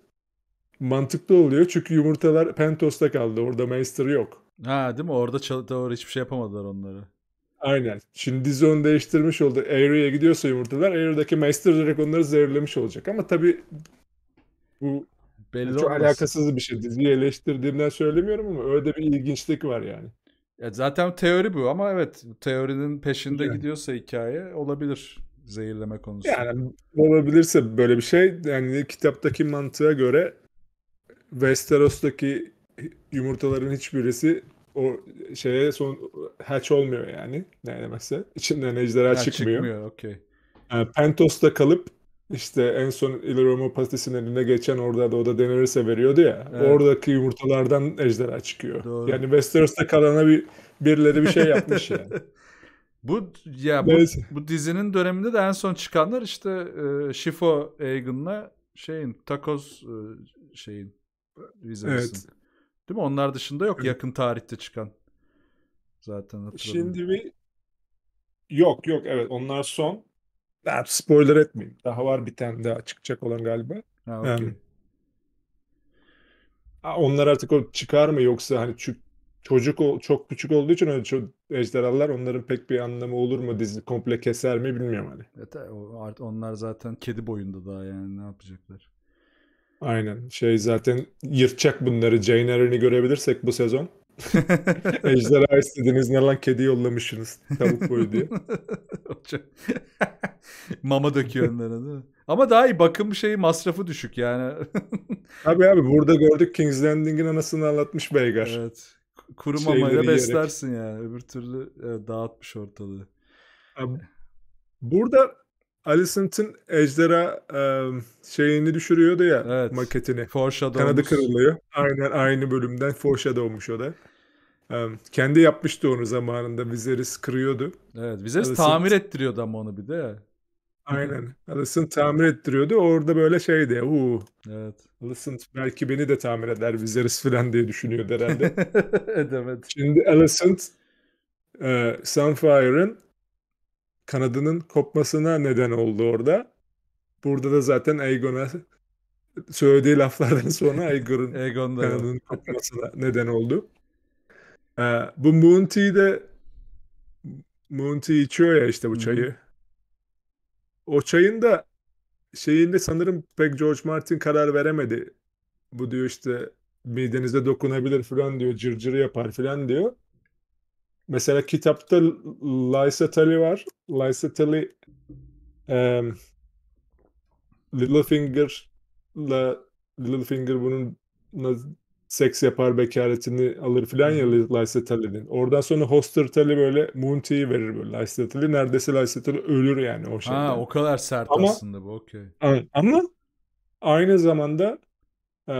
mantıklı oluyor. Çünkü yumurtalar Pentos'ta kaldı. Orada Maester yok. Ha değil mi? Orada çal- orada hiçbir şey yapamadılar onları. Aynen. Şimdi dizi onu değiştirmiş oldu. Air'e gidiyorsa yumurtalar Air'daki Maester direkt onları zehirlemiş olacak. Ama tabii bu Belli çok olmaz. alakasız bir şey. Diziyi eleştirdiğimden söylemiyorum ama öyle bir ilginçlik var yani. Ya zaten teori bu ama evet teorinin peşinde yani. gidiyorsa hikaye olabilir zehirleme konusu. Yani olabilirse böyle bir şey yani kitaptaki mantığa göre Westeros'taki yumurtaların hiçbirisi o şeye son hatch olmuyor yani ne demekse. İçinden ejderha ha, çıkmıyor. Çıkmıyor okey. Yani Pentos'ta kalıp işte en son Iloroma patisinin eline geçen orada da o da Daenerys'e veriyordu ya. Evet. Oradaki yumurtalardan ejderha çıkıyor. Doğru. Yani Westeros'ta kalana bir birileri bir şey yapmış yani. Bu ya bu, bu dizinin döneminde de en son çıkanlar işte e, Şifo Egan'la şeyin Takoz e, şeyin vizesi Evet. Değil mi? Onlar dışında yok evet. yakın tarihte çıkan. Zaten hatırladım. Şimdi bir yok yok evet onlar son. Ben spoiler etmeyeyim. Daha var bir tane daha çıkacak olan galiba. Ha, okay. yani, onlar artık o çıkar mı yoksa hani çık çocuk o, çok küçük olduğu için öyle çok ejderhalar onların pek bir anlamı olur mu dizi komple keser mi bilmiyorum hani. Evet, onlar zaten kedi boyunda daha yani ne yapacaklar. Aynen şey zaten yırtacak bunları Jane Eyre'ni görebilirsek bu sezon. Ejderha istediğiniz ne lan kedi yollamışsınız tavuk boyu diye. Mama döküyor onlara değil mi? Ama daha iyi bakım şeyi masrafı düşük yani. abi abi burada gördük King's Landing'in anasını anlatmış Beygar. Evet kuru mamayla beslersin yiyerek. yani. Öbür türlü evet, dağıtmış ortalığı. Burada Alicent'in Ejderha şeyini düşürüyordu ya evet. maketini. Foreshadow'muş. Kanadı kırılıyor. Aynen aynı bölümden Foreshadow'muş o da. Kendi yapmıştı onu zamanında. Viserys kırıyordu. Evet Viserys Alicent. tamir ettiriyordu ama onu bir de. Aynen. Alicent tamir ettiriyordu. Orada böyle şeydi. Uu. Evet. Alicent belki beni de tamir eder Viserys falan diye düşünüyordu herhalde. Edemedi. Şimdi Alicent e, Sunfire'ın kanadının kopmasına neden oldu orada. Burada da zaten Aegon'a söylediği laflardan sonra Aegon'un kanadının kopmasına neden oldu. E, bu Moon de Moon içiyor ya işte bu çayı. Hı-hı. O çayın da şeyinde sanırım pek George Martin karar veremedi. Bu diyor işte midenize dokunabilir falan diyor. cırcır yapar falan diyor. Mesela kitapta Lysa Tully var. Lysa Tully um, Littlefinger'la Littlefinger bunun seks yapar bekaretini alır filan ya Lysetelli'nin. Oradan sonra Hostertelli böyle Munti'yi verir böyle Lysetelli. Neredeyse Lysetelli ölür yani o şeyden. Ha o kadar sert ama, aslında bu okey. Ama aynı zamanda e,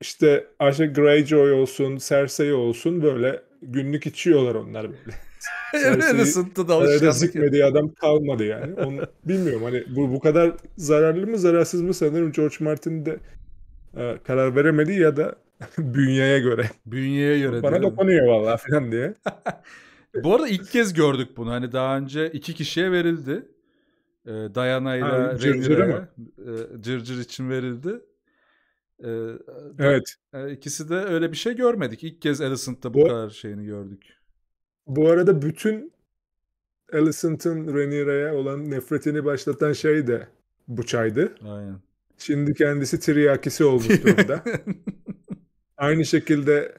işte Ayşe Greyjoy olsun, Cersei olsun böyle günlük içiyorlar onlar böyle. Cersei, ısıttı da alışkanlık. zikmediği adam kalmadı yani. Onu, bilmiyorum hani bu, bu kadar zararlı mı zararsız mı sanırım George Martin de e, karar veremedi ya da Bünyeye göre. Bünyeye göre. Bana dokunuyor valla falan diye. Bu arada ilk kez gördük bunu. Hani daha önce iki kişiye verildi. Ee, Diana ile Ranger'a e, cırcır için verildi. Ee, evet. E, ikisi de öyle bir şey görmedik. İlk kez Alicent'ta bu, bu kadar şeyini gördük. Bu arada bütün Alicent'ın Rhaenyra'ya olan nefretini başlatan şey de bu çaydı. Aynen. Şimdi kendisi triyakisi olmuş durumda. Aynı şekilde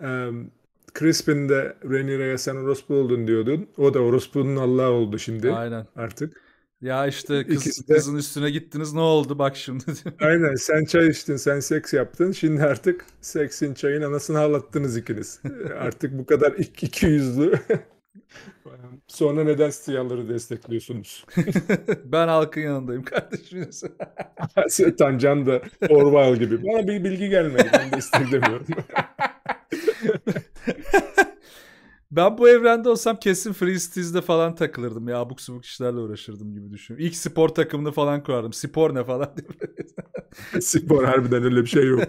um, Crispin de Rhaenyra'ya sen orospu oldun diyordun. O da orospunun Allahı oldu şimdi. Aynen. Artık. Ya işte kız, İkisi de... kızın üstüne gittiniz ne oldu bak şimdi. Aynen sen çay içtin sen seks yaptın. Şimdi artık seksin çayın anasını ağlattınız ikiniz. artık bu kadar ik- iki yüzlü Sonra neden siyahları destekliyorsunuz? ben halkın yanındayım kardeşim. Setan Can da Orwell gibi. Bana bir bilgi gelmedi. Ben destek demiyorum. ben bu evrende olsam kesin freestizde falan takılırdım ya. Abuk subuk işlerle uğraşırdım gibi düşünüyorum. İlk spor takımını falan kurardım. Spor ne falan diye. spor harbiden öyle bir şey yok.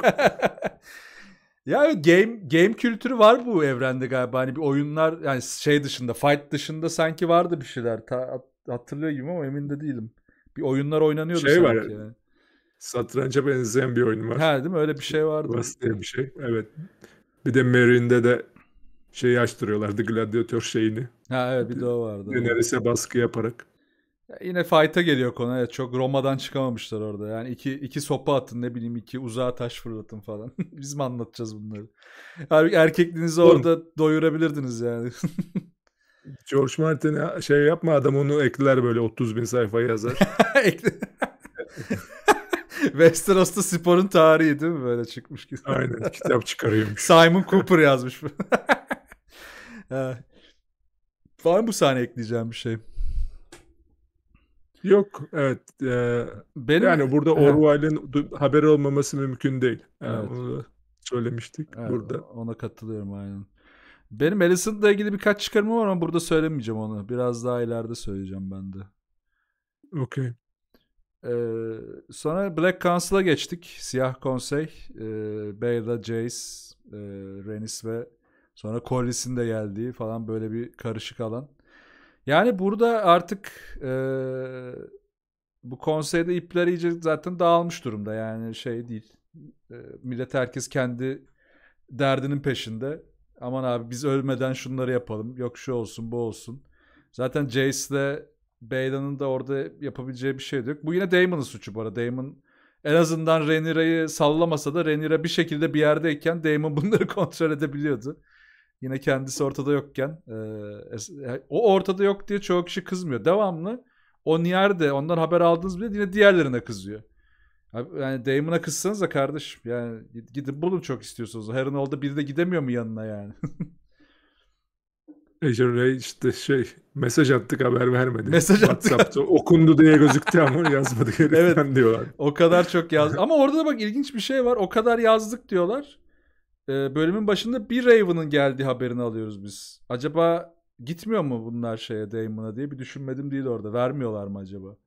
Ya game game kültürü var bu evrende galiba. Hani bir oyunlar yani şey dışında, fight dışında sanki vardı bir şeyler. Ta, hatırlıyor gibi ama emin de değilim. Bir oyunlar oynanıyordu şey sanki. Var yani. Satranca benzeyen bir oyun var. Ha değil mi? Öyle bir şey vardı. Basit bir şey. Evet. Bir de merinde de şeyi açtırıyorlardı gladyatör şeyini. Ha evet bir de o vardı. Neredeyse baskı yaparak. Yine fight'a geliyor konu. Evet, çok Roma'dan çıkamamışlar orada. Yani iki, iki sopa atın ne bileyim iki uzağa taş fırlatın falan. Biz mi anlatacağız bunları? Halbuki erkekliğinizi Oğlum. orada doyurabilirdiniz yani. George Martin'e şey yapma adam onu ekler böyle 30 bin sayfa yazar. Westeros'ta sporun tarihi değil mi böyle çıkmış gibi. Aynen kitap çıkarıyorum. Simon Cooper yazmış. bu. Var mı bu sahne ekleyeceğim bir şey? Yok evet. E, Benim yani burada Orwell'in du- haberi olmaması mümkün değil. Yani Evet. onu söylemiştik Evet, burada. ona katılıyorum aynen. Benim Alison'la ilgili birkaç çıkarımım var ama burada söylemeyeceğim onu. Biraz daha ileride söyleyeceğim ben de. Okey. Ee, sonra Black Council'a geçtik. Siyah Konsey. Ee, Beyda, Jace, e, Renis ve sonra Collis'in de geldiği falan böyle bir karışık alan. Yani burada artık e, bu konseyde ipler iyice zaten dağılmış durumda. Yani şey değil. E, millet herkes kendi derdinin peşinde. Aman abi biz ölmeden şunları yapalım. Yok şu olsun bu olsun. Zaten Jace'le Baylon'un da orada yapabileceği bir şey yok. Bu yine Damon'ın suçu bu arada. Damon en azından Renira'yı sallamasa da Renira bir şekilde bir yerdeyken Damon bunları kontrol edebiliyordu. Yine kendisi ortada yokken e, o ortada yok diye çoğu kişi kızmıyor. Devamlı o nerede ondan haber aldınız bile yine diğerlerine kızıyor. Yani Damon'a kızsanız da kardeşim yani gidip bulun çok istiyorsunuz. Heron oldu biri de gidemiyor mu yanına yani? Ejder Ray işte şey mesaj attık haber vermedi. Mesaj attık. WhatsApp'ta okundu diye gözüktü ama yazmadık heriften evet, diyorlar. O kadar çok yaz. ama orada da bak ilginç bir şey var. O kadar yazdık diyorlar e, bölümün başında bir Raven'ın geldiği haberini alıyoruz biz. Acaba gitmiyor mu bunlar şeye Damon'a diye bir düşünmedim değil orada. Vermiyorlar mı acaba?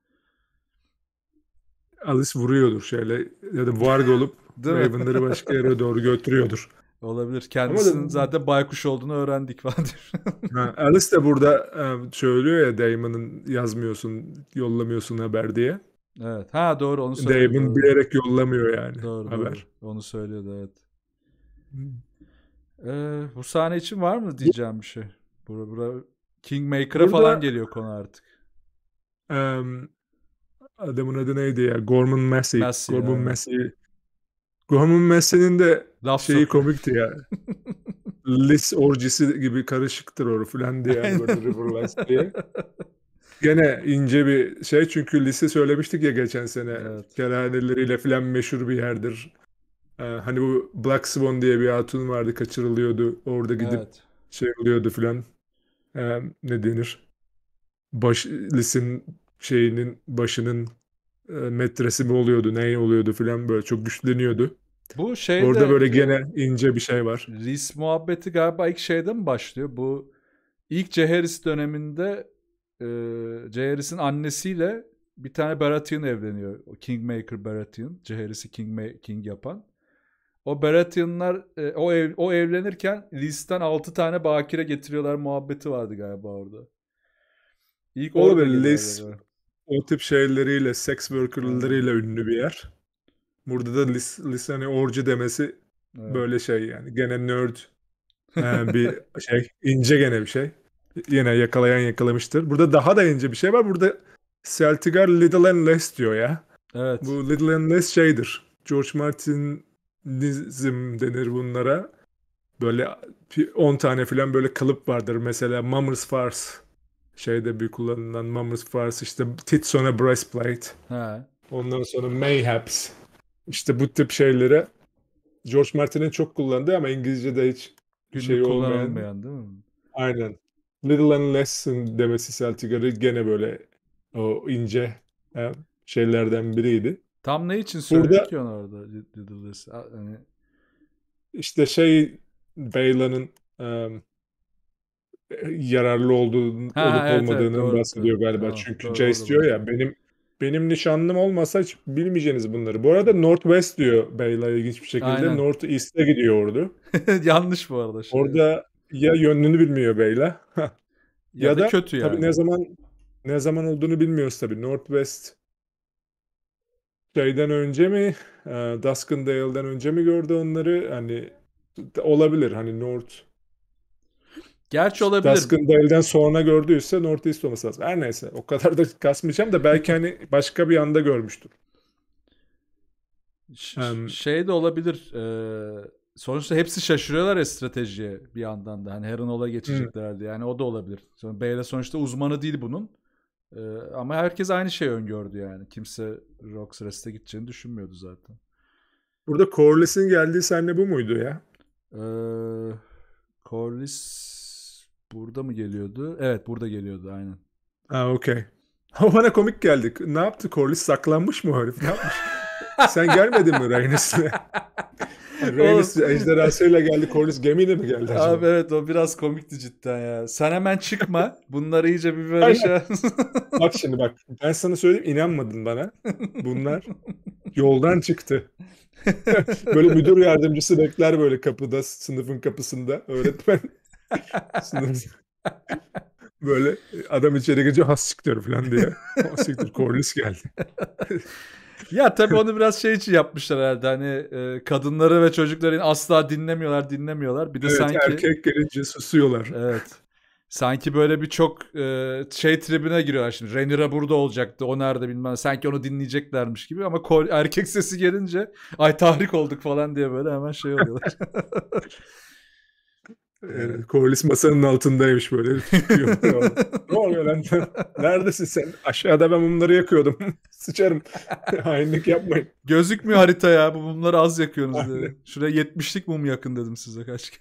Alice vuruyordur şöyle ya da varg olup Raven'ları başka yere doğru götürüyordur. Olabilir. Kendisinin da... zaten baykuş olduğunu öğrendik falan Alice de burada e, söylüyor ya Damon'ın yazmıyorsun, yollamıyorsun haber diye. Evet. Ha doğru onu söylüyor. Damon bilerek yollamıyor yani doğru, haber. Doğru. Onu söylüyordu evet. Ee, bu sahne için var mı diyeceğim bir şey? Bura, bura Kingmaker'a Burada, falan geliyor konu artık. Um, adamın adı neydi ya? Gorman Messi. Massey Gorman Messi. Gorman Messi'nin de Laf şeyi sokuyor. komikti ya. Lis orcisi gibi karışıktır oru falan diye yani böyle diye. Gene ince bir şey çünkü Lis'i söylemiştik ya geçen sene. Evet. Kerhaneleriyle falan meşhur bir yerdir. Ee, hani bu Black Swan diye bir hatun vardı kaçırılıyordu. Orada gidip evet. şey oluyordu filan. Ee, ne denir? Baş, lisin şeyinin başının e, metresi mi oluyordu ne oluyordu filan böyle çok güçleniyordu. Bu şeyde Orada böyle gene ince bir şey var. Lis muhabbeti galiba ilk şeyde mi başlıyor? Bu ilk Ceheris döneminde e, Ceheris'in annesiyle bir tane Baratheon evleniyor. O Kingmaker Baratheon. Ceheris'i King, King yapan. O Baratheonlar e, o ev, o evlenirken Lys'ten 6 tane bakire getiriyorlar muhabbeti vardı galiba orada. İlk o orada o tip şeyleriyle, sex worker'larıyla evet. ünlü bir yer. Burada da Lys, Lys hani orcu demesi evet. böyle şey yani gene nerd yani bir şey ince gene bir şey. Yine yakalayan yakalamıştır. Burada daha da ince bir şey var. Burada Celtigar Little and Less diyor ya. Evet. Bu Little and Less şeydir. George Martin nizm denir bunlara. Böyle 10 tane falan böyle kalıp vardır. Mesela Mummers Fars şeyde bir kullanılan Mummers Fars işte Titsona Breastplate. Ha. Ondan sonra Mayhaps. İşte bu tip şeylere George Martin'in çok kullandığı ama İngilizce'de hiç bir şey olmayan. değil mi? Aynen. Little and Lesson demesi Celtigar'ı gene böyle o ince e, şeylerden biriydi. Tam ne için söylüyor ki onu orada Riddler's? Hani... İşte şey Bayla'nın um, yararlı olduğunu ha, olup evet, olmadığını evet, doğru, bahsediyor galiba. Tamam, Çünkü doğru, Jace doğru, diyor ya benim benim nişanlım olmasa hiç bilmeyeceğiniz bunları. Bu arada Northwest diyor Beyler ilginç bir şekilde. Aynen. North East'e gidiyor ordu. Yanlış bu arada. Şimdi. Orada ya yönünü bilmiyor Beyler. ya, ya da, da kötü yani. Tabii ne zaman ne zaman olduğunu bilmiyoruz tabii. Northwest şeyden önce mi e, Duskendale'den önce mi gördü onları hani olabilir hani North Gerçi olabilir. Duskendale'den sonra gördüyse Northeast olması lazım. Her neyse o kadar da kasmayacağım da belki hani başka bir anda görmüştür. Ş- um, şey de olabilir. Ee, sonuçta hepsi şaşırıyorlar ya stratejiye bir yandan da. Hani Heranola geçeceklerdi. Yani o da olabilir. Sonra Bale sonuçta uzmanı değil bunun. Ee, ama herkes aynı şeyi öngördü yani. Kimse Rockstress'e gideceğini düşünmüyordu zaten. Burada Corliss'in geldiği sahne bu muydu ya? Ee, Corliss burada mı geliyordu? Evet burada geliyordu aynen. Ha okey. O bana komik geldik. Ne yaptı Corliss? Saklanmış mı herif? Ne yapmış? Sen gelmedin mi Reynes'le? Rhaenys ejderhasıyla geldi. Corlys gemiyle mi geldi acaba? Abi evet o biraz komikti cidden ya. Sen hemen çıkma. Bunları iyice bir böyle şey... bak şimdi bak. Ben sana söyleyeyim inanmadın bana. Bunlar yoldan çıktı. böyle müdür yardımcısı bekler böyle kapıda sınıfın kapısında öğretmen böyle adam içeri girince has siktir falan diye. Has siktir geldi ya tabii onu biraz şey için yapmışlar herhalde hani e, kadınları ve çocukların asla dinlemiyorlar dinlemiyorlar. Bir de evet, sanki erkek gelince susuyorlar. Evet. Sanki böyle bir çok e, şey tribine giriyorlar şimdi. Renira burada olacaktı. O nerede bilmem. Sanki onu dinleyeceklermiş gibi ama kol, erkek sesi gelince ay tahrik olduk falan diye böyle hemen şey oluyorlar. Evet. Ee, masanın altındaymış böyle. ne oluyor lan? Neredesin sen? Aşağıda ben mumları yakıyordum. Sıçarım. Hainlik yapmayın. Gözükmüyor harita ya. Bu mumları az yakıyorsunuz dedi. Şuraya 70'lik mum yakın dedim size kaç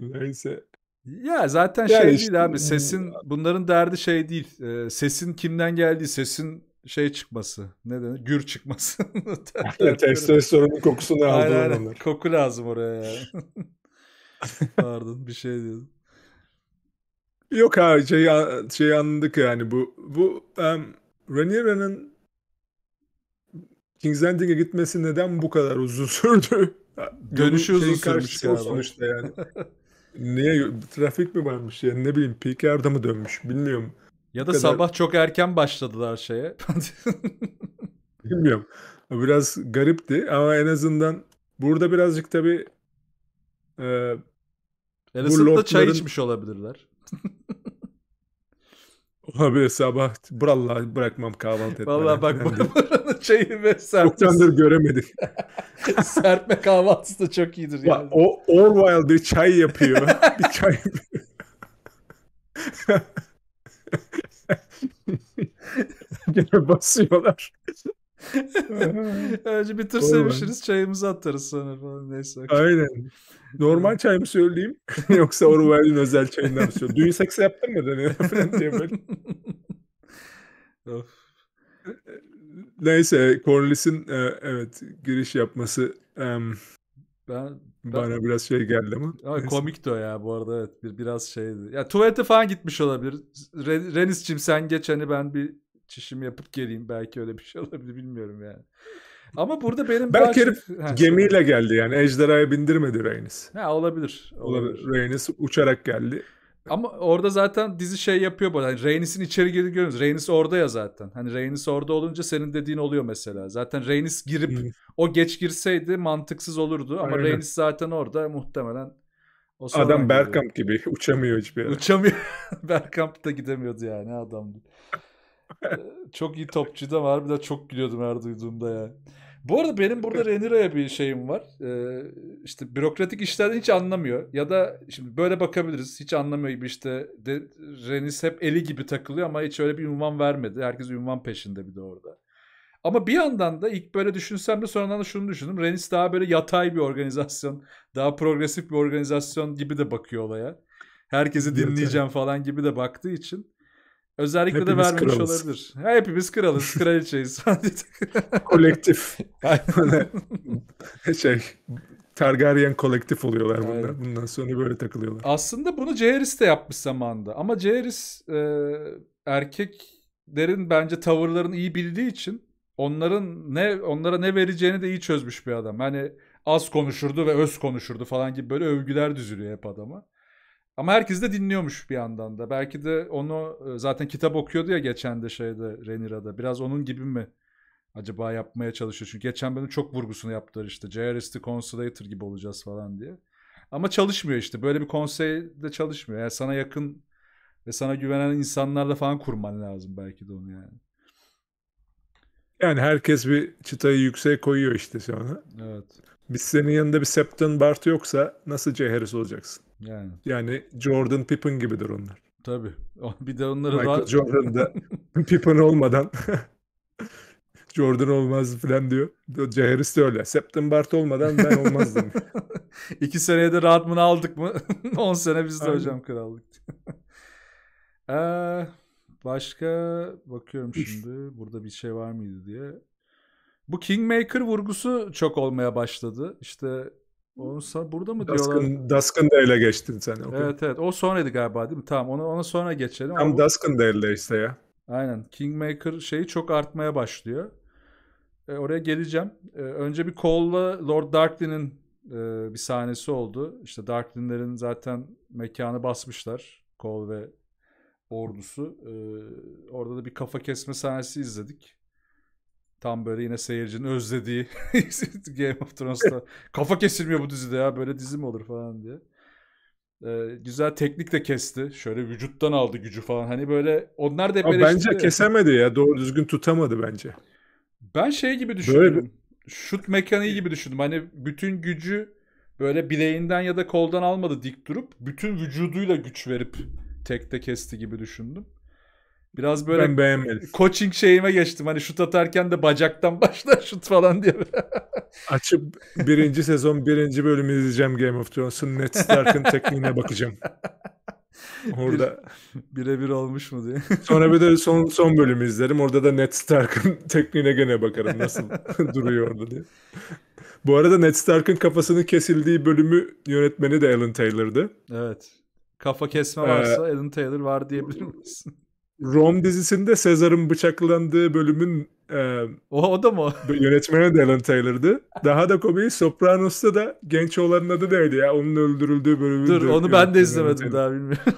Neyse. Ya zaten yani şey işte, değil abi. Sesin bunların derdi şey değil. Ee, sesin kimden geldiği, sesin şey çıkması. Ne denir? Gür çıkması. Testosteronun kokusunu aldı onlar. Koku lazım oraya yani. Pardon bir şey dedim. Yok abi şey, şey anladık yani bu bu um, Rhaeryra'nın King's Landing'e gitmesi neden bu kadar uzun sürdü? Dönüşü uzun sürmüş galiba. Sonuçta yani. Niye trafik mi varmış yani ne bileyim PKR'da mı dönmüş bilmiyorum. Ya da kadar... sabah çok erken başladılar şeye. bilmiyorum. Biraz garipti ama en azından burada birazcık tabii ee, azından lordların... çay içmiş olabilirler. Abi sabah bralla bırakmam kahvaltı etmeden. Valla bak buranın çayı ve serpmesi. Çoktandır göremedik. Serpme kahvaltısı da çok iyidir ya, yani. O Orwell bir çay yapıyor. bir çay yapıyor. Gene basıyorlar. Önce bir tır sevişiriz çayımızı atarız sonra falan neyse. Akşam. Aynen. Normal çay mı söyleyeyim yoksa Orwell'in özel çayından mı söyleyeyim? Düğün seksi yaptın mı? diye böyle. of. Neyse Corliss'in e, evet giriş yapması um, ben, ben bana biraz şey geldi ama. Ama neyse. komikti o ya bu arada evet bir, biraz şeydi. Ya tuvalete falan gitmiş olabilir. Re, Renis'cim sen geç hani ben bir çişimi yapıp geleyim. Belki öyle bir şey olabilir bilmiyorum yani. Ama burada benim belki herif gemiyle geldi yani ejderhaya bindirmedi Reynis. Ha olabilir. Olabilir. Reynis uçarak geldi. Ama orada zaten dizi şey yapıyor bu. Hani Reynis'in içeri girdiğini görüyoruz. Reynis orada ya zaten. Hani Reynis orada olunca senin dediğin oluyor mesela. Zaten Reynis girip hmm. o geç girseydi mantıksız olurdu. Ama Aynen. Reynis zaten orada muhtemelen o Adam Berkamp gibi uçamıyor hiçbir yere. Uçamıyor. Berkamp da gidemiyordu yani adamdı çok iyi topçu da var. Bir de çok gülüyordum her duyduğumda ya. Bu arada benim burada Renira'ya bir şeyim var. Ee, işte bürokratik işlerden hiç anlamıyor. Ya da şimdi böyle bakabiliriz. Hiç anlamıyor gibi işte de, Renis hep eli gibi takılıyor ama hiç öyle bir ünvan vermedi. Herkes ünvan peşinde bir de orada. Ama bir yandan da ilk böyle düşünsem de sonradan da şunu düşündüm. Renis daha böyle yatay bir organizasyon. Daha progresif bir organizasyon gibi de bakıyor olaya. Herkesi dinleyeceğim falan gibi de baktığı için. Özellikle Hepimiz de vermemiş kralız. olabilir. Ha, hepimiz kralız, kraliçeyiz falan Kolektif. Aynen. şey, Targaryen kolektif oluyorlar bundan. Aynen. Bundan sonra böyle takılıyorlar. Aslında bunu Jaeris de yapmış zamanda. Ama Jaeris e, erkeklerin bence tavırlarını iyi bildiği için onların ne onlara ne vereceğini de iyi çözmüş bir adam. Hani az konuşurdu ve öz konuşurdu falan gibi böyle övgüler düzülüyor hep adama. Ama herkes de dinliyormuş bir yandan da. Belki de onu e, zaten kitap okuyordu ya geçen de şeyde Renira'da. Biraz onun gibi mi acaba yapmaya çalışıyor? Çünkü geçen benim çok vurgusunu yaptılar işte. JRST Consulator gibi olacağız falan diye. Ama çalışmıyor işte. Böyle bir konseyde çalışmıyor. Yani sana yakın ve sana güvenen insanlarla falan kurman lazım belki de onu yani. Yani herkes bir çıtayı yüksek koyuyor işte sonra. Evet. Biz senin yanında bir Septon Bart yoksa nasıl Ceheris olacaksın? Yani. Yani Jordan Pippen gibidir onlar. Tabii. Bir de onları Michael daha... Jordan da Pippen olmadan Jordan olmaz falan diyor. Ceheris de öyle. Septim Bart olmadan ben olmazdım. İki seneye de rahat mı aldık mı? 10 sene biz de Aynen. hocam krallık. ee, başka bakıyorum şimdi burada bir şey var mıydı diye. Bu Kingmaker vurgusu çok olmaya başladı. İşte Onsa burada mı Dusk'ın, diyorlar? Duskendale'e geçtin sen. Okay. Evet evet. O sonraydı galiba değil mi? Tamam ona, ona sonra geçelim. Tam o... Duskendale'de işte ya. Aynen. Kingmaker şeyi çok artmaya başlıyor. E, oraya geleceğim. E, önce bir Cole'la Lord Darklin'in e, bir sahnesi oldu. İşte Darklinlerin zaten mekanı basmışlar. Cole ve ordusu. E, orada da bir kafa kesme sahnesi izledik. Tam böyle yine seyircinin özlediği Game of Thrones'ta. Kafa kesilmiyor bu dizide ya böyle dizi mi olur falan diye. Ee, güzel teknik de kesti. Şöyle vücuttan aldı gücü falan. Hani böyle onlar da hep Bence ya. kesemedi ya. Doğru düzgün tutamadı bence. Ben şey gibi düşündüm. Böyle... Şut mekaniği gibi düşündüm. Hani bütün gücü böyle bileğinden ya da koldan almadı dik durup bütün vücuduyla güç verip tekte kesti gibi düşündüm. Biraz böyle ben beğenmedim. coaching şeyime geçtim. Hani şut atarken de bacaktan başla şut falan diye. Açıp birinci sezon birinci bölümü izleyeceğim Game of Thrones'un Ned Stark'ın tekniğine bakacağım. Orada birebir olmuş mu diye. Sonra bir de son son bölümü izlerim. Orada da Ned Stark'ın tekniğine gene bakarım nasıl duruyor orada diye. Bu arada Ned Stark'ın kafasının kesildiği bölümü yönetmeni de Alan Taylor'dı. Evet. Kafa kesme varsa ee, Alan Taylor var diyebilir misin? Rom dizisinde Caesar'ın bıçaklandığı bölümün e, o, o da mı? yönetmeni de Alan Taylor'dı. Daha da komik Sopranos'ta da genç oğlanın adı neydi ya? Onun öldürüldüğü bölümü. Dur onu ben de izlemedim daha bilmiyorum.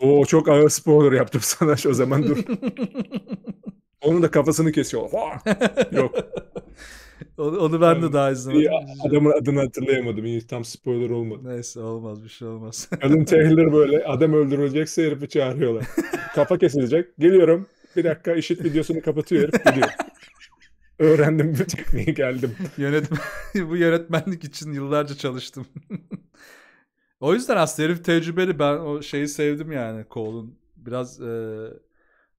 o çok ağır spoiler yaptım sana o zaman dur. Onun da kafasını kesiyor. Yok. Onu, onu ben de daha izlemedim. Adamın adını hatırlayamadım. İyi, tam spoiler olmadı. Neyse olmaz bir şey olmaz. Alan Taylor böyle adam öldürülecekse herifi çağırıyorlar. Kafa kesilecek. Geliyorum. Bir dakika işit videosunu kapatıyor herif gidiyor. Öğrendim bu tekniği geldim. Yönetmen, bu yönetmenlik için yıllarca çalıştım. o yüzden aslında herif tecrübeli. Ben o şeyi sevdim yani Cole'un. Biraz e,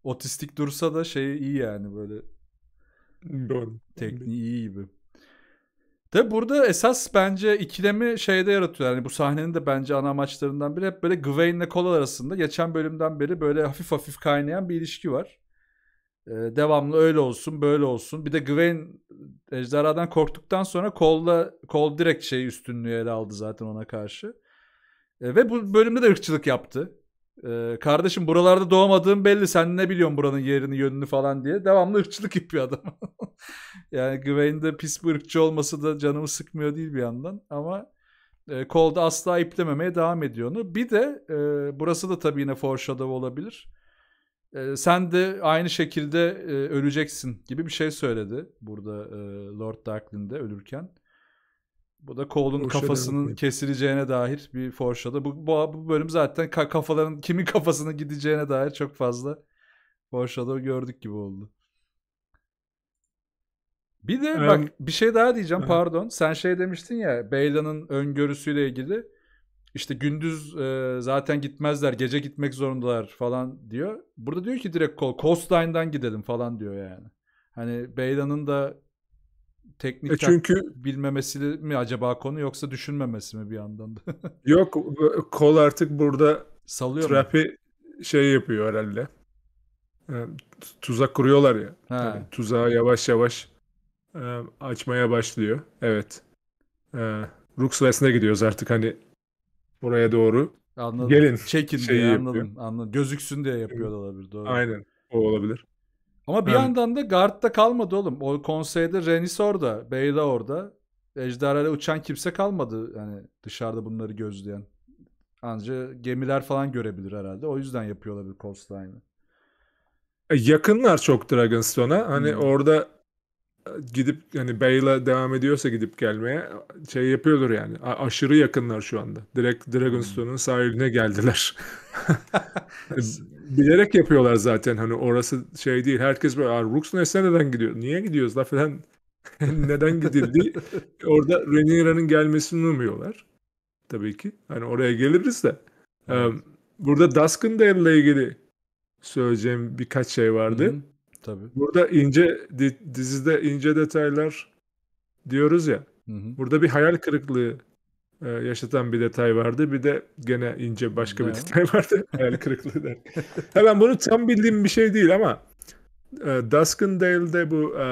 otistik dursa da şey iyi yani böyle Doğru. Tekniği iyi gibi. Tabi burada esas bence ikilemi şeyde yaratıyor. Yani bu sahnenin de bence ana amaçlarından biri hep böyle Gwen ile Cole arasında geçen bölümden beri böyle hafif hafif kaynayan bir ilişki var. Ee, devamlı öyle olsun böyle olsun. Bir de Gwen ejderhadan korktuktan sonra Cole'la Cole direkt şey üstünlüğü ele aldı zaten ona karşı. Ee, ve bu bölümde de ırkçılık yaptı. Ee, kardeşim buralarda doğmadığım belli. Sen ne biliyorsun buranın yerini, yönünü falan diye. Devamlı ırkçılık yapıyor adam. yani Gwain'in de pis bir ırkçı olması da canımı sıkmıyor değil bir yandan. Ama e, Cole'da asla iplememeye devam ediyor onu. Bir de e, burası da tabii yine foreshadow olabilir. E, sen de aynı şekilde e, öleceksin gibi bir şey söyledi burada e, Lord Darklin'de ölürken. Bu da Cole'un kafasının kesileceğine dair bir foreshadow. Bu, bu, bu bölüm zaten kafaların kimin kafasının gideceğine dair çok fazla foreshadow gördük gibi oldu. Bir de um, bak bir şey daha diyeceğim um. pardon. Sen şey demiştin ya Beyla'nın öngörüsüyle ilgili. İşte gündüz e, zaten gitmezler, gece gitmek zorundalar falan diyor. Burada diyor ki direkt Coastline'dan gidelim falan diyor yani. Hani Beyla'nın da teknik e çünkü bilmemesi mi acaba konu yoksa düşünmemesi mi bir yandan da? Yok kol artık burada salıyor, Trapi şey yapıyor herhalde. E, tuzak kuruyorlar ya. He. Yani, tuzağı yavaş yavaş e, açmaya başlıyor. Evet. E, Rooks West'ine gidiyoruz artık hani buraya doğru. Anladım. Gelin. Çekin diye anladım, yapıyor. anladım. Gözüksün diye yapıyor da olabilir. Doğru. Aynen. O olabilir. Ama bir evet. yandan da guardda kalmadı oğlum. O konseyde Renis orada, Bey de orada. Ejderhayla uçan kimse kalmadı yani dışarıda bunları gözleyen. Ancak gemiler falan görebilir herhalde. O yüzden yapıyor olabilir Coastline'ı. E, yakınlar çok Dragonstone'a. Hani hmm. orada e, gidip hani Bey'le devam ediyorsa gidip gelmeye şey yapıyordur yani. A- aşırı yakınlar şu anda. Direkt hmm. Dragonstone'un sahiline geldiler. Hani bilerek yapıyorlar zaten hani orası şey değil. Herkes böyle Brooks Ness'e neden gidiyor? Niye gidiyoruz la falan neden gidildi? Orada Reniera'nın gelmesini umuyorlar. Tabii ki. Hani oraya geliriz de. Evet. Burada Duskendale'la ilgili söyleyeceğim birkaç şey vardı. Hı-hı. Tabii. Burada ince dizide ince detaylar diyoruz ya. Hı-hı. Burada bir hayal kırıklığı e, yaşatan bir detay vardı. Bir de gene ince başka bir detay vardı. Hayal kırıklığı der. ha, ben bunu tam bildiğim bir şey değil ama e, Duskendale'de bu e,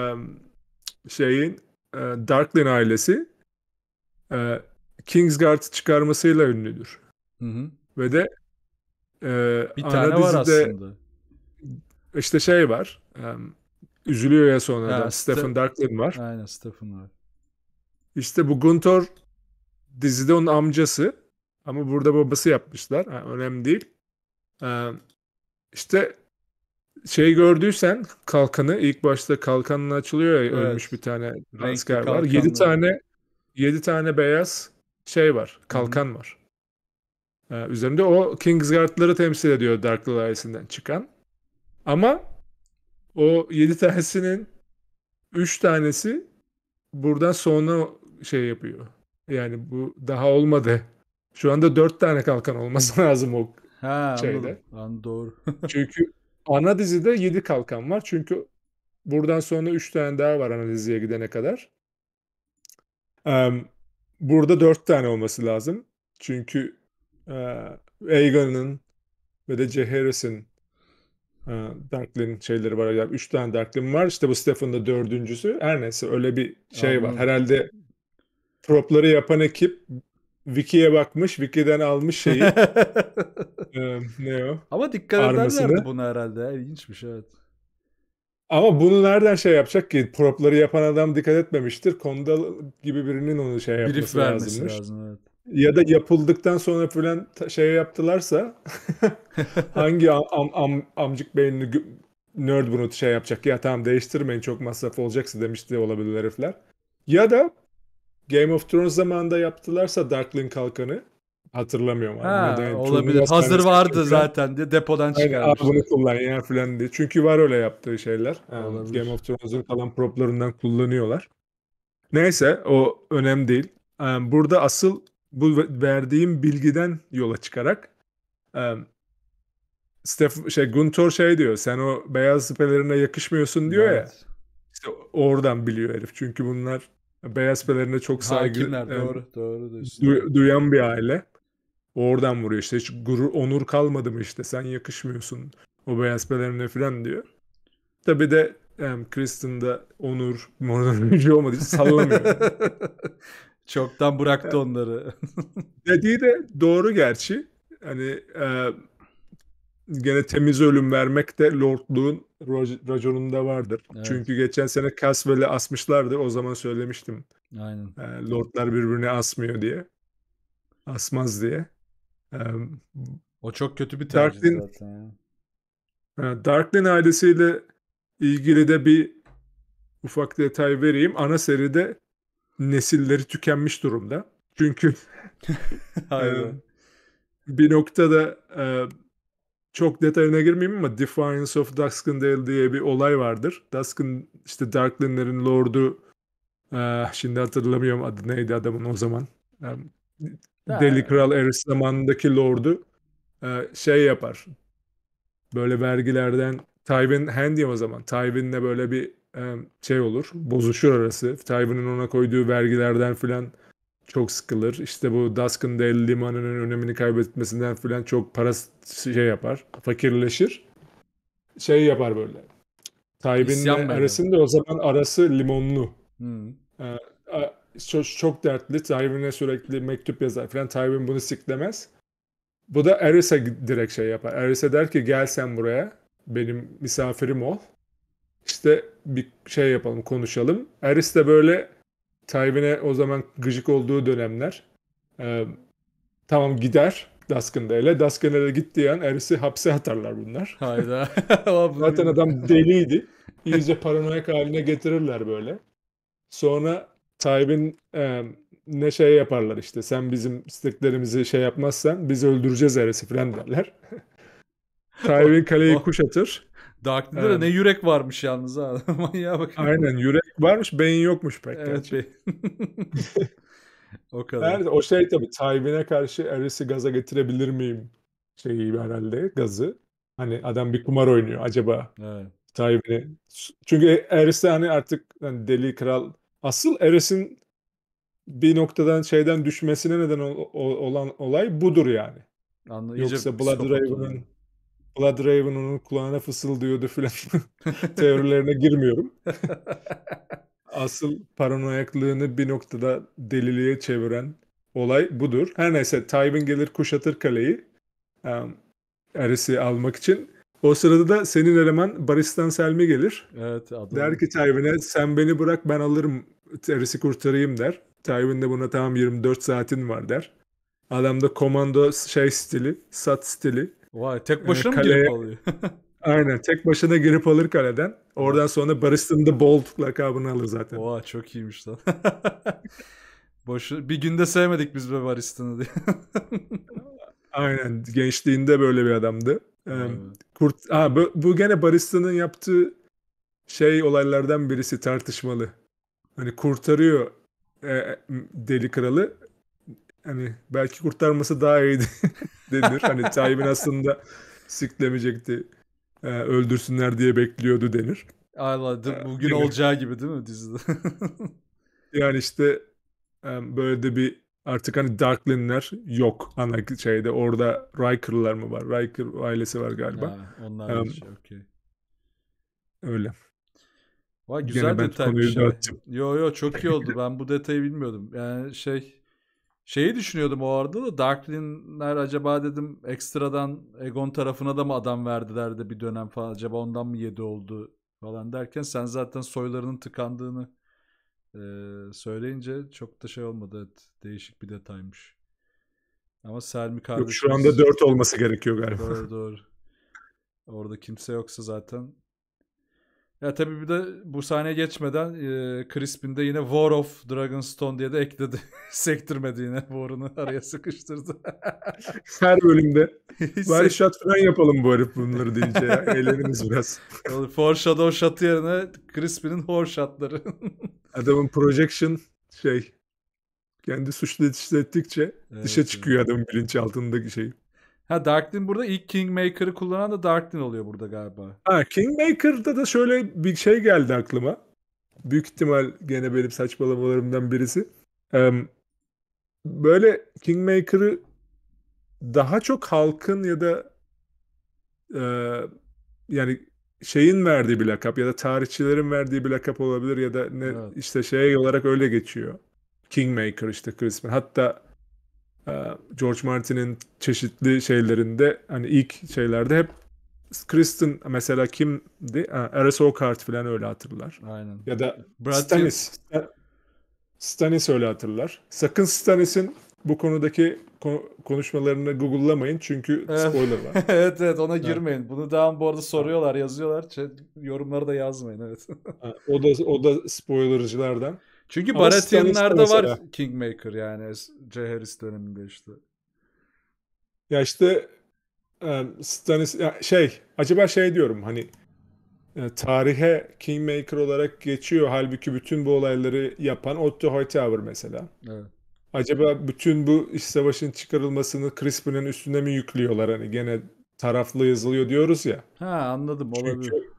şeyin e, Darklin ailesi e, Kingsguard çıkarmasıyla ünlüdür. Hı hı. Ve de e, bir tane var aslında. İşte şey var. E, üzülüyor ya sonradan. Ha, Stephen Darklin var. Aynen Stephen var. İşte bu Gunter dizide onun amcası ama burada babası yapmışlar. Yani önemli değil. Ee, işte şey gördüysen kalkanı ilk başta kalkanla açılıyor ya evet. ölmüş bir tane Renkli asker var. 7 tane 7 tane beyaz şey var. Kalkan Hı-hı. var. Ee, üzerinde o Kingsguard'ları temsil ediyor Darklı ailesinden çıkan. Ama o 7 tanesinin 3 tanesi buradan sonra şey yapıyor. Yani bu daha olmadı. Şu anda dört tane kalkan olması lazım o ha, şeyde. Anladım. doğru. Çünkü ana dizide yedi kalkan var. Çünkü buradan sonra üç tane daha var ana diziye gidene kadar. Um, burada dört tane olması lazım. Çünkü uh, Aegon'un ve de Jaehaerys'in uh, e, Darklin şeyleri var. Yani üç tane Darklin var. İşte bu Stefan'ın da dördüncüsü. Her neyse öyle bir şey Anladım. var. Herhalde propları yapan ekip Wiki'ye bakmış, Wiki'den almış şeyi. ee, ne o? Ama dikkat Armasını. ederlerdi bunu herhalde. İlginçmiş evet. Ama bunu nereden şey yapacak ki? Propları yapan adam dikkat etmemiştir. Kondal gibi birinin onu şey yapması Brief vermesi lazımmış. lazım evet. Ya da yapıldıktan sonra falan şey yaptılarsa hangi am, am, am, amcık beyinli nerd bunu şey yapacak ya tamam değiştirmeyin çok masraf olacaksa demişti olabilir herifler. Ya da Game of Thrones zamanında yaptılarsa Darkling Kalkanı hatırlamıyorum. Ha, yani olabilir. Hazır vardı falan. zaten diye depodan çıkarmış. Bunu kullan ya falan diye. Çünkü var öyle yaptığı şeyler. Yani Game of Thrones'un kalan proplarından kullanıyorlar. Neyse o önemli değil. Ee, burada asıl bu verdiğim bilgiden yola çıkarak um, Steph, şey Guntor şey diyor sen o beyaz pelerine yakışmıyorsun diyor evet. ya. İşte oradan biliyor herif. Çünkü bunlar Beyaz pelerine çok saygı Hakimler, yani, e, doğru, doğru du- duyan bir aile. Oradan vuruyor işte hiç gurur onur kalmadı mı işte sen yakışmıyorsun o beyaz pelerine falan diyor. Tabi de yani Kristen de onur mordan olmadı, olmadığı sallamıyor. Çoktan bıraktı onları. Dediği de doğru gerçi. Hani e, gene temiz ölüm vermek de Lordluğun raconunda vardır. Evet. Çünkü geçen sene Caswell'i asmışlardı. O zaman söylemiştim. Aynen. Ee, lordlar birbirine asmıyor diye. Asmaz diye. Ee, o çok kötü bir tercih Darklin, zaten. Darklin ailesiyle ilgili de bir ufak detay vereyim. Ana seride nesilleri tükenmiş durumda. Çünkü e, bir noktada e, çok detayına girmeyeyim ama Defiance of Duskendale diye bir olay vardır. Dusk'ın işte Darkland'lerin Lord'u eh, şimdi hatırlamıyorum adı neydi adamın o zaman. Deli e, Kral Eris zamanındaki Lord'u eh, şey yapar. Böyle vergilerden Tywin Handy o zaman. Tywin'le böyle bir şey olur. Bozuşur arası. Tywin'in ona koyduğu vergilerden filan çok sıkılır. İşte bu Dusk'ın Dale limanının önemini kaybetmesinden filan çok para şey yapar. Fakirleşir. Şey yapar böyle. Tayyip'in arasında o zaman arası limonlu. Hmm. Ee, çok, çok dertli. Tayyip'ine sürekli mektup yazar filan. Tayyip'in bunu siklemez. Bu da Eris'e direkt şey yapar. Eris'e der ki gel sen buraya. Benim misafirim ol. İşte bir şey yapalım konuşalım. Eris de böyle Tywin'e o zaman gıcık olduğu dönemler. E, tamam gider Daskın'da ele. Daskın'a de gittiği an Eris'i hapse atarlar bunlar. Hayda. Zaten adam deliydi. İyice paranoyak haline getirirler böyle. Sonra Tywin e, ne şey yaparlar işte sen bizim isteklerimizi şey yapmazsan biz öldüreceğiz erisi falan derler. Tywin kaleyi oh. kuşatır. Darknid'de evet. ne yürek varmış yalnız ha. Manyağa bak. Aynen yürek varmış beyin yokmuş pek. Evet beyin. o kadar. Evet, o şey tabii Tywin'e karşı Aerys'i gaza getirebilir miyim şeyi herhalde gazı. Hani adam bir kumar oynuyor acaba. Evet. Tywin'i. Çünkü Aerys hani artık hani deli kral. Asıl Aerys'in bir noktadan şeyden düşmesine neden olan olay budur yani. Anladım. Yoksa Blood Raven'ın Blood Raven onun kulağına fısıldıyordu filan teorilerine girmiyorum. Asıl paranoyaklığını bir noktada deliliğe çeviren olay budur. Her neyse Tywin gelir kuşatır kaleyi. Um, Eris'i almak için. O sırada da senin eleman Baristan Selmi gelir. Evet. Adam. Der ki Tywin'e sen beni bırak ben alırım Eris'i kurtarayım der. Tywin de buna tamam 24 saatin var der. Adam da komando şey stili, sat stili. Vay tek ee, başına mı girip alıyor? Aynen tek başına girip alır kaleden. Oradan sonra Barış'ın da Bold lakabını alır zaten. Oha çok iyiymiş lan. Boşu, bir günde sevmedik biz be Barış'ını diye. Aynen gençliğinde böyle bir adamdı. Ee, evet. Kurt, ha, bu, bu gene Barista'nın yaptığı şey olaylardan birisi tartışmalı. Hani kurtarıyor e, e deli kralı hani belki kurtarması daha iyiydi denir. Hani Tayyip'in aslında siklemeyecekti. Ee, öldürsünler diye bekliyordu denir. Allah e, bugün denir. olacağı gibi değil mi dizide? yani işte e, böyle de bir artık hani Darklin'ler yok ana şeyde orada Riker'lar mı var? Riker ailesi var galiba. Ha, onlar um, şey, okay. Öyle. Vay güzel Gene detaymış. Şey. Yo yo çok iyi oldu. ben bu detayı bilmiyordum. Yani şey Şeyi düşünüyordum o arada da Darklin'ler acaba dedim ekstradan Egon tarafına da mı adam verdiler de bir dönem falan acaba ondan mı yedi oldu falan derken sen zaten soylarının tıkandığını e, söyleyince çok da şey olmadı evet, değişik bir detaymış. Ama Selmi kardeşimiz... Yok şu anda dört olması gerekiyor galiba. Doğru doğru. Orada kimse yoksa zaten ya tabii bir de bu sahne geçmeden e, Crispin de yine War of Dragonstone diye de ekledi. Sektirmedi yine War'ını araya sıkıştırdı. Her bölümde. Bari shot falan yapalım bu herif bunları deyince ya. Eğleniriz biraz. Shadow shot yerine Crispin'in whore shotları. Adamın projection şey kendi suçlu yetiştirdikçe evet, dışa çıkıyor evet. adamın bilinçaltındaki şey. Ha Darkling burada ilk Kingmaker'ı kullanan da Darkling oluyor burada galiba. Ha Kingmaker'da da şöyle bir şey geldi aklıma. Büyük ihtimal gene benim saçmalamalarımdan birisi. Ee, böyle Kingmaker'ı daha çok halkın ya da e, yani şeyin verdiği bir lakap ya da tarihçilerin verdiği bir lakap olabilir ya da ne evet. işte şey olarak öyle geçiyor. Kingmaker işte Crispin. Hatta ee, George Martin'in çeşitli şeylerinde hani ilk şeylerde hep Kristen mesela kimdi? Eris O'Kart falan öyle hatırlar. Aynen. Ya da Brad Stanis. Stanis öyle hatırlar. Sakın Stanis'in bu konudaki konuşmalarını Google'lamayın çünkü spoiler var. evet evet ona girmeyin. Bunu daha bu arada soruyorlar, yazıyorlar. Yorumları da yazmayın evet. o da o da spoilercılardan. Çünkü Ama Baratheon'larda var Kingmaker yani Jaehaerys döneminde işte. Ya işte um, Stanis şey acaba şey diyorum hani e, tarihe Kingmaker olarak geçiyor halbuki bütün bu olayları yapan Otto Hightower mesela. Evet. Acaba bütün bu iş savaşın çıkarılmasını Crispin'in üstüne mi yüklüyorlar hani gene taraflı yazılıyor diyoruz ya. Ha anladım olabilir. Çünkü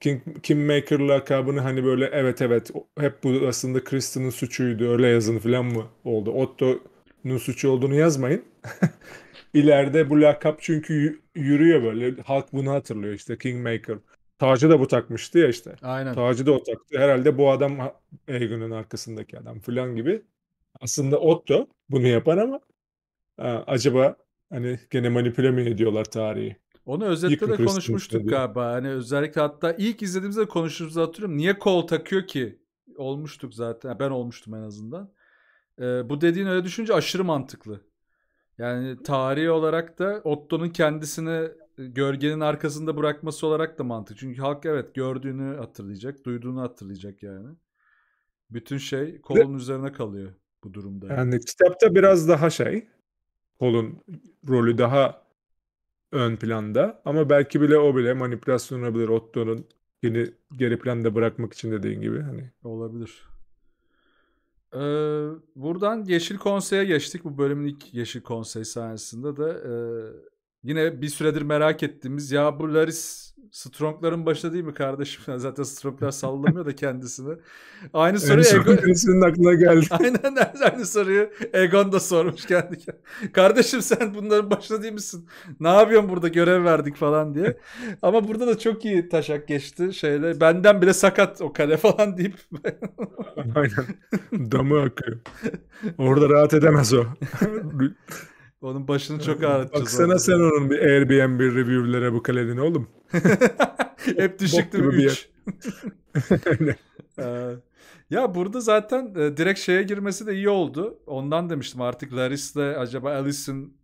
King, Kingmaker lakabını hani böyle evet evet hep bu aslında Kristen'ın suçuydu öyle yazın falan mı oldu? Otto'nun suçu olduğunu yazmayın. İleride bu lakap çünkü yürüyor böyle. Halk bunu hatırlıyor işte Kingmaker. Tacı da bu takmıştı ya işte. Aynen. Tacı da o taktı. Herhalde bu adam Egon'un arkasındaki adam falan gibi. Aslında Otto bunu yapan ama ha, acaba hani gene manipüle mi ediyorlar tarihi? Onu özetle de konuşmuştuk tabii. galiba. Hani özellikle hatta ilk izlediğimizde konuştuğumuzu hatırlıyorum. Niye kol takıyor ki? Olmuştuk zaten. Ben olmuştum en azından. Ee, bu dediğin öyle düşünce aşırı mantıklı. Yani tarihi olarak da Otto'nun kendisini e, gölgenin arkasında bırakması olarak da mantık. Çünkü halk evet gördüğünü hatırlayacak, duyduğunu hatırlayacak yani. Bütün şey kolun Ve, üzerine kalıyor bu durumda. Yani kitapta biraz daha şey, kolun rolü daha ön planda. Ama belki bile o bile manipülasyon olabilir. Otto'nun yeni geri planda bırakmak için dediğin gibi. hani Olabilir. Ee, buradan Yeşil Konsey'e geçtik. Bu bölümün ilk Yeşil Konsey sahnesinde de e, Yine bir süredir merak ettiğimiz ya bu Laris Strong'ların başında değil mi kardeşim? Yani zaten Strong'lar sallamıyor da kendisini. Aynı soruyu Egon... Birisinin aklına geldi. Aynen aynı soruyu Egon da sormuş kendi kendine. Kardeşim sen bunların başında değil misin? Ne yapıyorsun burada görev verdik falan diye. Ama burada da çok iyi taşak geçti şeyle. Benden bile sakat o kale falan deyip. Aynen. Damı akıyor. Orada rahat edemez o. Onun başını çok ağrıtacağız. Baksana orada. sen onun bir Airbnb review'lere bu kalenin oğlum. Hep düşüktü bir 3. Ee, ya burada zaten e, direkt şeye girmesi de iyi oldu. Ondan demiştim artık Laris'le acaba Alice'in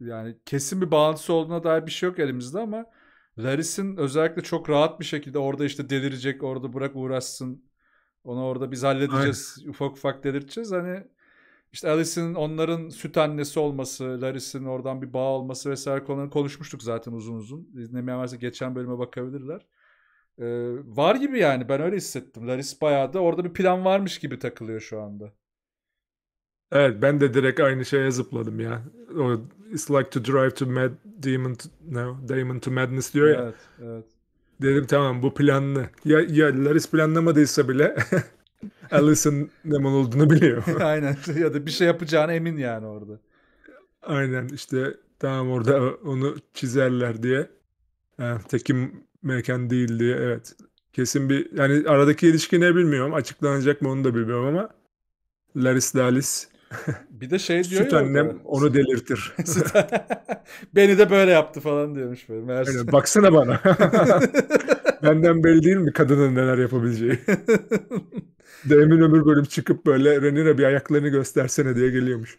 yani kesin bir bağlantısı olduğuna dair bir şey yok elimizde ama Laris'in özellikle çok rahat bir şekilde orada işte delirecek orada bırak uğraşsın onu orada biz halledeceğiz Aynen. ufak ufak delirteceğiz hani işte Alice'in onların süt annesi olması, Laris'in oradan bir bağ olması vesaire konuları konuşmuştuk zaten uzun uzun. İzlemeyen varsa geçen bölüme bakabilirler. Ee, var gibi yani ben öyle hissettim. Laris bayağı da orada bir plan varmış gibi takılıyor şu anda. Evet ben de direkt aynı şeye zıpladım ya. O It's like to drive to mad demon to, no, demon to madness diyor ya. Evet, evet. Dedim tamam bu planlı. Ya, ya Laris planlamadıysa bile Alice'ın Lemon olduğunu biliyor. Aynen ya da bir şey yapacağına emin yani orada. Aynen işte tamam orada onu çizerler diye. Ha, tekim mekan değil diye evet. Kesin bir yani aradaki ilişki ne bilmiyorum. Açıklanacak mı onu da bilmiyorum ama Laris Dalis bir de şey diyor Süt ya. annem böyle. onu delirtir. Beni de böyle yaptı falan diyormuş böyle. Meğerse. Öyle, baksana bana. Benden belli değil mi kadının neler yapabileceği? Demin ömür bölüm çıkıp böyle Renira bir ayaklarını göstersene diye geliyormuş.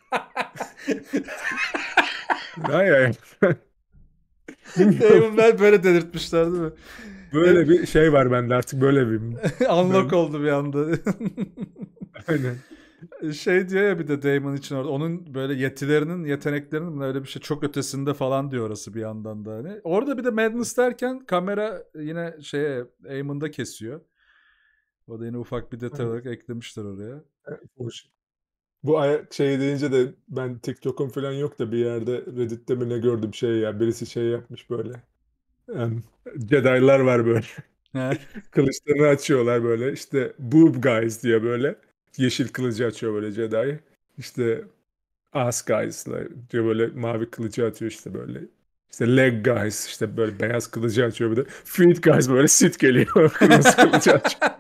Ne ay. Damon Bell böyle delirtmişler değil mi? Böyle bir şey var bende artık böyle bir. Unlock ben... oldu bir anda. Aynen şey diyor ya bir de Damon için orada onun böyle yetilerinin yeteneklerinin öyle bir şey çok ötesinde falan diyor orası bir yandan da hani. Orada bir de Madness derken kamera yine şeye Eamon'da kesiyor. O da yine ufak bir detay evet. olarak eklemişler oraya. Evet, hoş. Bu şey, şey deyince de ben TikTok'um falan yok da bir yerde Reddit'te mi ne gördüm şey ya birisi şey yapmış böyle. Jedi'lar var böyle. Kılıçlarını açıyorlar böyle işte boob guys diye böyle yeşil kılıcı açıyor böyle Jedi'yi. İşte ass guys'la diyor böyle mavi kılıcı atıyor işte böyle. İşte leg guys işte böyle beyaz kılıcı açıyor bir de. Feet guys böyle sit geliyor. Kırmızı kılıcı açıyor.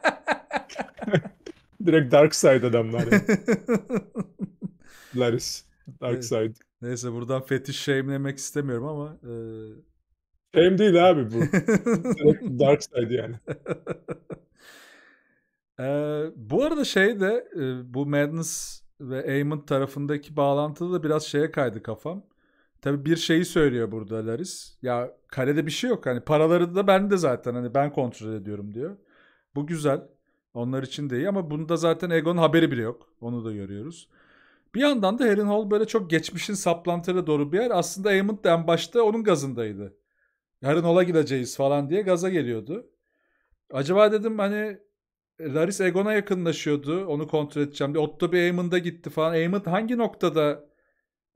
Direkt dark side adamlar. Yani. Laris. Dark side. Neyse buradan fetiş shame'lemek istemiyorum ama e... Shame değil abi bu. Direkt dark side yani. Ee, bu arada şey de bu Madness ve Aemon tarafındaki bağlantıda da biraz şeye kaydı kafam. Tabi bir şeyi söylüyor burada Laris. Ya kalede bir şey yok. Hani paraları da ben de zaten hani ben kontrol ediyorum diyor. Bu güzel. Onlar için de iyi ama bunda zaten Egon haberi bile yok. Onu da görüyoruz. Bir yandan da Heron Hall böyle çok geçmişin saplantıları doğru bir yer. Aslında Aemond da en başta onun gazındaydı. Heron Hall'a gideceğiz falan diye gaza geliyordu. Acaba dedim hani e, Laris Egon'a yakınlaşıyordu. Onu kontrol edeceğim diye. Otto bir Eamon'da gitti falan. Eamon hangi noktada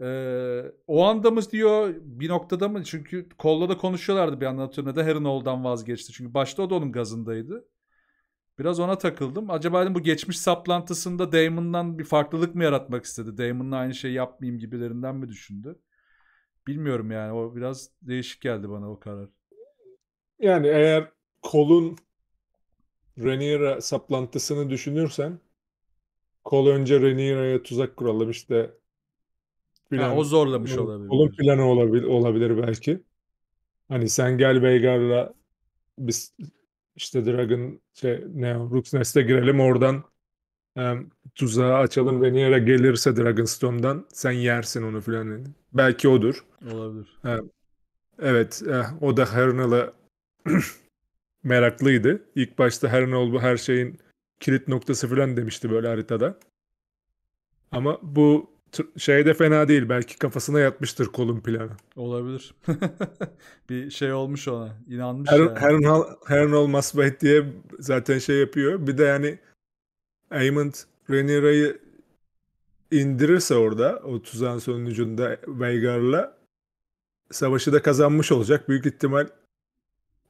ee, o anda mı diyor bir noktada mı? Çünkü kolla da konuşuyorlardı bir anlatıyorum. Neden Herinoğlu'dan vazgeçti? Çünkü başta o da onun gazındaydı. Biraz ona takıldım. Acaba dedim, bu geçmiş saplantısında Damon'dan bir farklılık mı yaratmak istedi? Damon'la aynı şey yapmayayım gibilerinden mi düşündü? Bilmiyorum yani. O biraz değişik geldi bana o karar. Yani eğer kolun Rhaenyra saplantısını düşünürsen kol önce Rhaenyra'ya tuzak kuralım işte filan. o zorlamış o, olabilir. Kolun planı olabilir, olabilir belki. Hani sen gel Veigar'la biz işte Dragon şey ne Rook's girelim oradan um, tuzağı açalım ve Rhaenyra gelirse Dragonstone'dan sen yersin onu filan. Belki odur. Olabilir. Um, evet eh, o da Hernal'ı meraklıydı. İlk başta her ne oldu her şeyin kilit noktası falan demişti böyle haritada. Ama bu şey de fena değil. Belki kafasına yatmıştır kolun planı. Olabilir. bir şey olmuş ona. İnanmış her, yani. Her, her olmaz diye zaten şey yapıyor. Bir de yani Aymond Rhaenyra'yı indirirse orada o tuzağın sonucunda Veigar'la savaşı da kazanmış olacak. Büyük ihtimal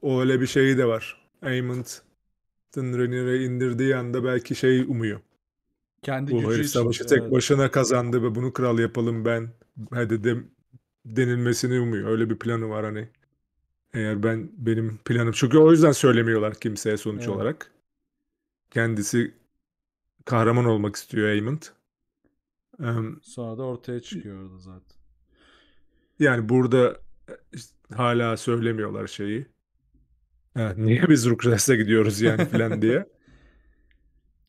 o öyle bir şeyi de var. Aymond'ın Rhaenyra'yı indirdiği anda belki şey umuyor. Kendi Bu herif savaşı için, tek evet. başına kazandı ve bunu kral yapalım ben. Hadi de, denilmesini umuyor. Öyle bir planı var hani. Eğer ben benim planım. Çünkü o yüzden söylemiyorlar kimseye sonuç evet. olarak. Kendisi kahraman olmak istiyor Aemond. Um, Sonra da ortaya çıkıyordu zaten. Yani burada e, hala söylemiyorlar şeyi. Evet, niye biz Rucrest'e gidiyoruz yani filan diye.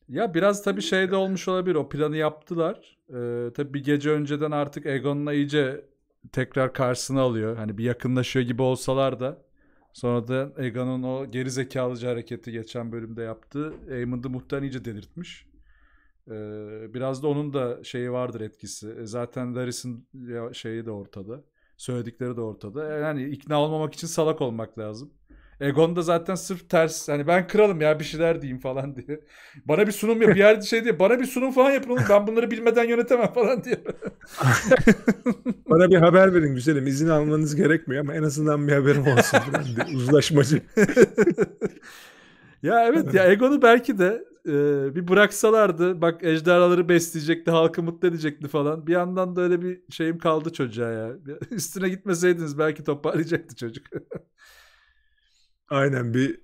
Ya biraz tabii şey de olmuş olabilir. O planı yaptılar. Ee, tabii bir gece önceden artık Egon'la iyice tekrar karşısına alıyor. Hani bir yakınlaşıyor gibi olsalar da. Sonra da Egon'un o geri zekalıca hareketi geçen bölümde yaptığı Eamon'da muhtemelen iyice delirtmiş. Ee, biraz da onun da şeyi vardır etkisi. E, zaten Daris'in şeyi de ortada. Söyledikleri de ortada. Yani ikna olmamak için salak olmak lazım. Egon da zaten sırf ters. Hani ben kralım ya bir şeyler diyeyim falan diye. Bana bir sunum yap. Bir yerde şey diye bana bir sunum falan yapın oğlum. Ben bunları bilmeden yönetemem falan diye. bana bir haber verin güzelim. İzin almanız gerekmiyor ama en azından bir haberim olsun. Uzlaşmacı. ya evet ya Egon'u belki de e, bir bıraksalardı bak ejderhaları besleyecekti halkı mutlu edecekti falan bir yandan da öyle bir şeyim kaldı çocuğa ya üstüne gitmeseydiniz belki toparlayacaktı çocuk Aynen bir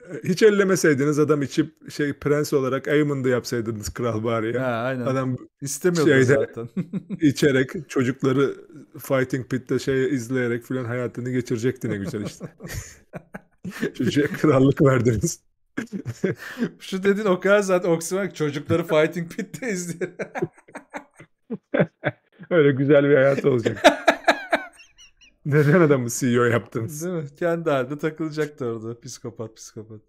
e, hiç ellemeseydiniz adam içip şey prens olarak Aemond'u yapsaydınız kral bari ya. Ha, aynen. Adam istemiyordu şeyde, zaten. içerek çocukları Fighting Pit'te şey izleyerek filan hayatını geçirecekti ne güzel işte. Çocuğa krallık verdiniz. Şu dedin o kadar zaten oksimak çocukları Fighting Pit'te izliyor. Öyle güzel bir hayat olacak. Neden adamı CEO yaptınız? Değil mi? Kendi halde takılacaktı orada. Psikopat psikopat.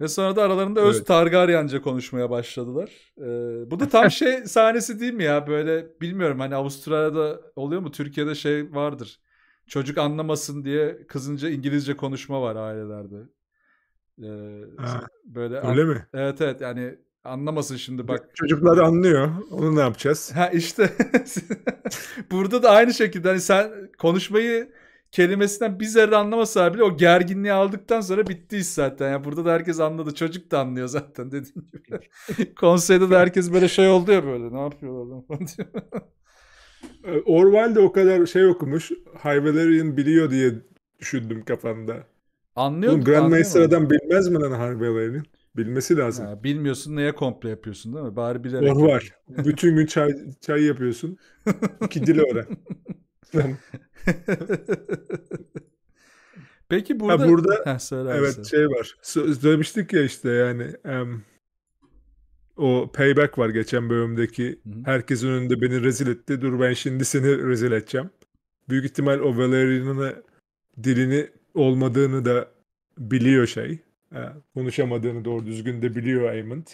Ve sonra da aralarında evet. öz Targaryen'ce konuşmaya başladılar. Ee, bu da tam şey sahnesi değil mi ya? Böyle bilmiyorum hani Avustralya'da oluyor mu? Türkiye'de şey vardır. Çocuk anlamasın diye kızınca İngilizce konuşma var ailelerde. Ee, ha, böyle öyle mi? Evet evet yani Anlamasın şimdi bak. Çocuklar anlıyor. Onu ne yapacağız? Ha işte. Burada da aynı şekilde hani sen konuşmayı kelimesinden bir zerre anlamasa bile o gerginliği aldıktan sonra bitti iş zaten. Yani burada da herkes anladı. Çocuk da anlıyor zaten dediğim gibi. Konseyde de herkes böyle şey oldu ya böyle. Ne yapıyorlar lan ee, Orwell de o kadar şey okumuş. Hayvelerian biliyor diye düşündüm kafamda. Anlıyor Oğlum Grandmaster'dan bilmez mi lan Harvey Bilmesi lazım. Ha, bilmiyorsun neye komple yapıyorsun değil mi? Bari bilerek. Var var. Bütün gün çay, çay yapıyorsun. İki dil öğren. Peki burada... Ha, burada Heh, evet şey var. Söylemiştik ya işte yani... Um, o payback var geçen bölümdeki. hı Herkes önünde beni rezil etti. Dur ben şimdi seni rezil edeceğim. Büyük ihtimal o Valerian'ın dilini olmadığını da biliyor şey. Ee, konuşamadığını doğru düzgün de biliyor Aymond.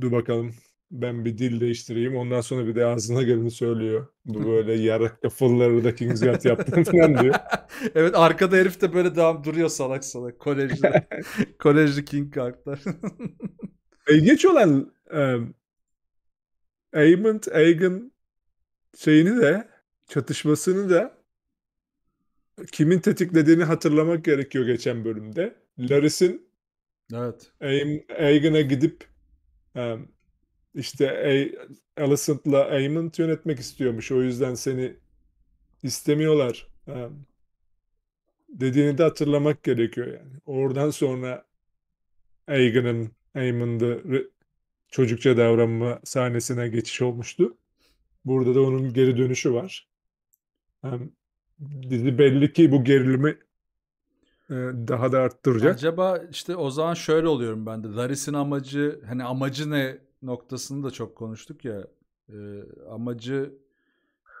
Dur bakalım ben bir dil değiştireyim ondan sonra bir de ağzına geleni söylüyor. Bu böyle yarak kafaları da King's Guard yaptım falan diyor. evet arkada herif de böyle devam duruyor salak salak kolejde. kolejli King Guard'lar. İlginç e, olan um, e, Aemond, Aegon şeyini de çatışmasını da kimin tetiklediğini hatırlamak gerekiyor geçen bölümde. Laris'in evet. Egan'a gidip işte A Alicent'la Aemond yönetmek istiyormuş. O yüzden seni istemiyorlar. dediğini de hatırlamak gerekiyor yani. Oradan sonra Egan'ın Eamon'da çocukça davranma sahnesine geçiş olmuştu. Burada da onun geri dönüşü var. Um, dizi belli ki bu gerilimi e, daha da arttıracak. Acaba işte o zaman şöyle oluyorum ben de. Laris'in amacı hani amacı ne noktasını da çok konuştuk ya. E, amacı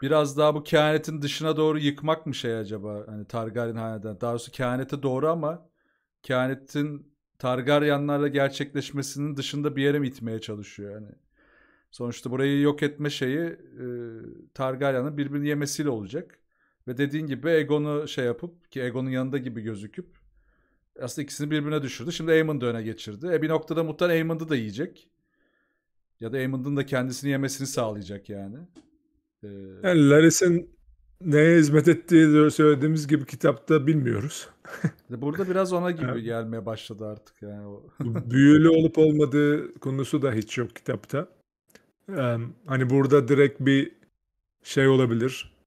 biraz daha bu kehanetin dışına doğru yıkmak mı şey acaba? Hani Targaryen hanedan. Daha doğrusu kehanete doğru ama kehanetin Targaryenlarla gerçekleşmesinin dışında bir yere mi itmeye çalışıyor yani? Sonuçta burayı yok etme şeyi e, Targaryen'ın birbirini yemesiyle olacak. Ve dediğin gibi Egon'u şey yapıp ki Egon'un yanında gibi gözüküp aslında ikisini birbirine düşürdü. Şimdi Eamon'da öne geçirdi. E bir noktada muhtemelen Eamon'da da yiyecek. Ya da Eamon'ın da kendisini yemesini sağlayacak yani. Ee... Yani Laris'in neye hizmet ettiği söylediğimiz gibi kitapta bilmiyoruz. E, burada biraz ona gibi gelmeye başladı artık. yani. Büyülü olup olmadığı konusu da hiç yok kitapta. Ee, hani burada direkt bir şey olabilir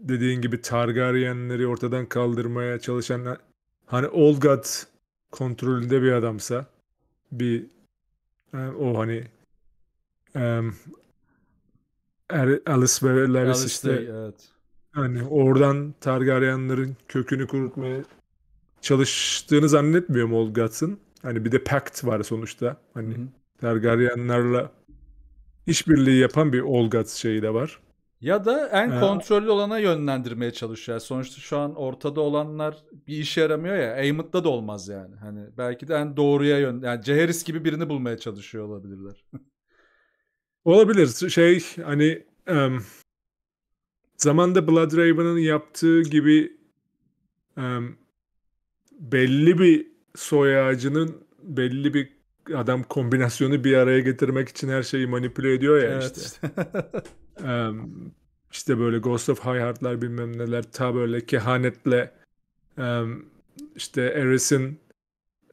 dediğin gibi Targaryenleri ortadan kaldırmaya çalışan hani Olgat kontrolünde bir adamsa bir e, o hani um, Alice ve Laris Alice işte Day, evet. hani oradan Targaryenlerin kökünü kurutmaya çalıştığını zannetmiyorum Olgat'ın. Hani bir de pact var sonuçta. Hani Hı-hı. Targaryenlerle işbirliği yapan bir Olgat şeyi de var. Ya da en ee, kontrollü olana yönlendirmeye çalışıyor. Yani sonuçta şu an ortada olanlar bir işe yaramıyor ya. Aimit'ta da olmaz yani. Hani belki de en doğruya yön yani Ceheris gibi birini bulmaya çalışıyor olabilirler. Olabilir. Şey hani um, zamanda Blood Raven'ın yaptığı gibi um, belli bir soy ağacının belli bir adam kombinasyonu bir araya getirmek için her şeyi manipüle ediyor ya evet. işte. işte böyle Ghost of High Heart'lar bilmem neler ta böyle kehanetle işte Eris'in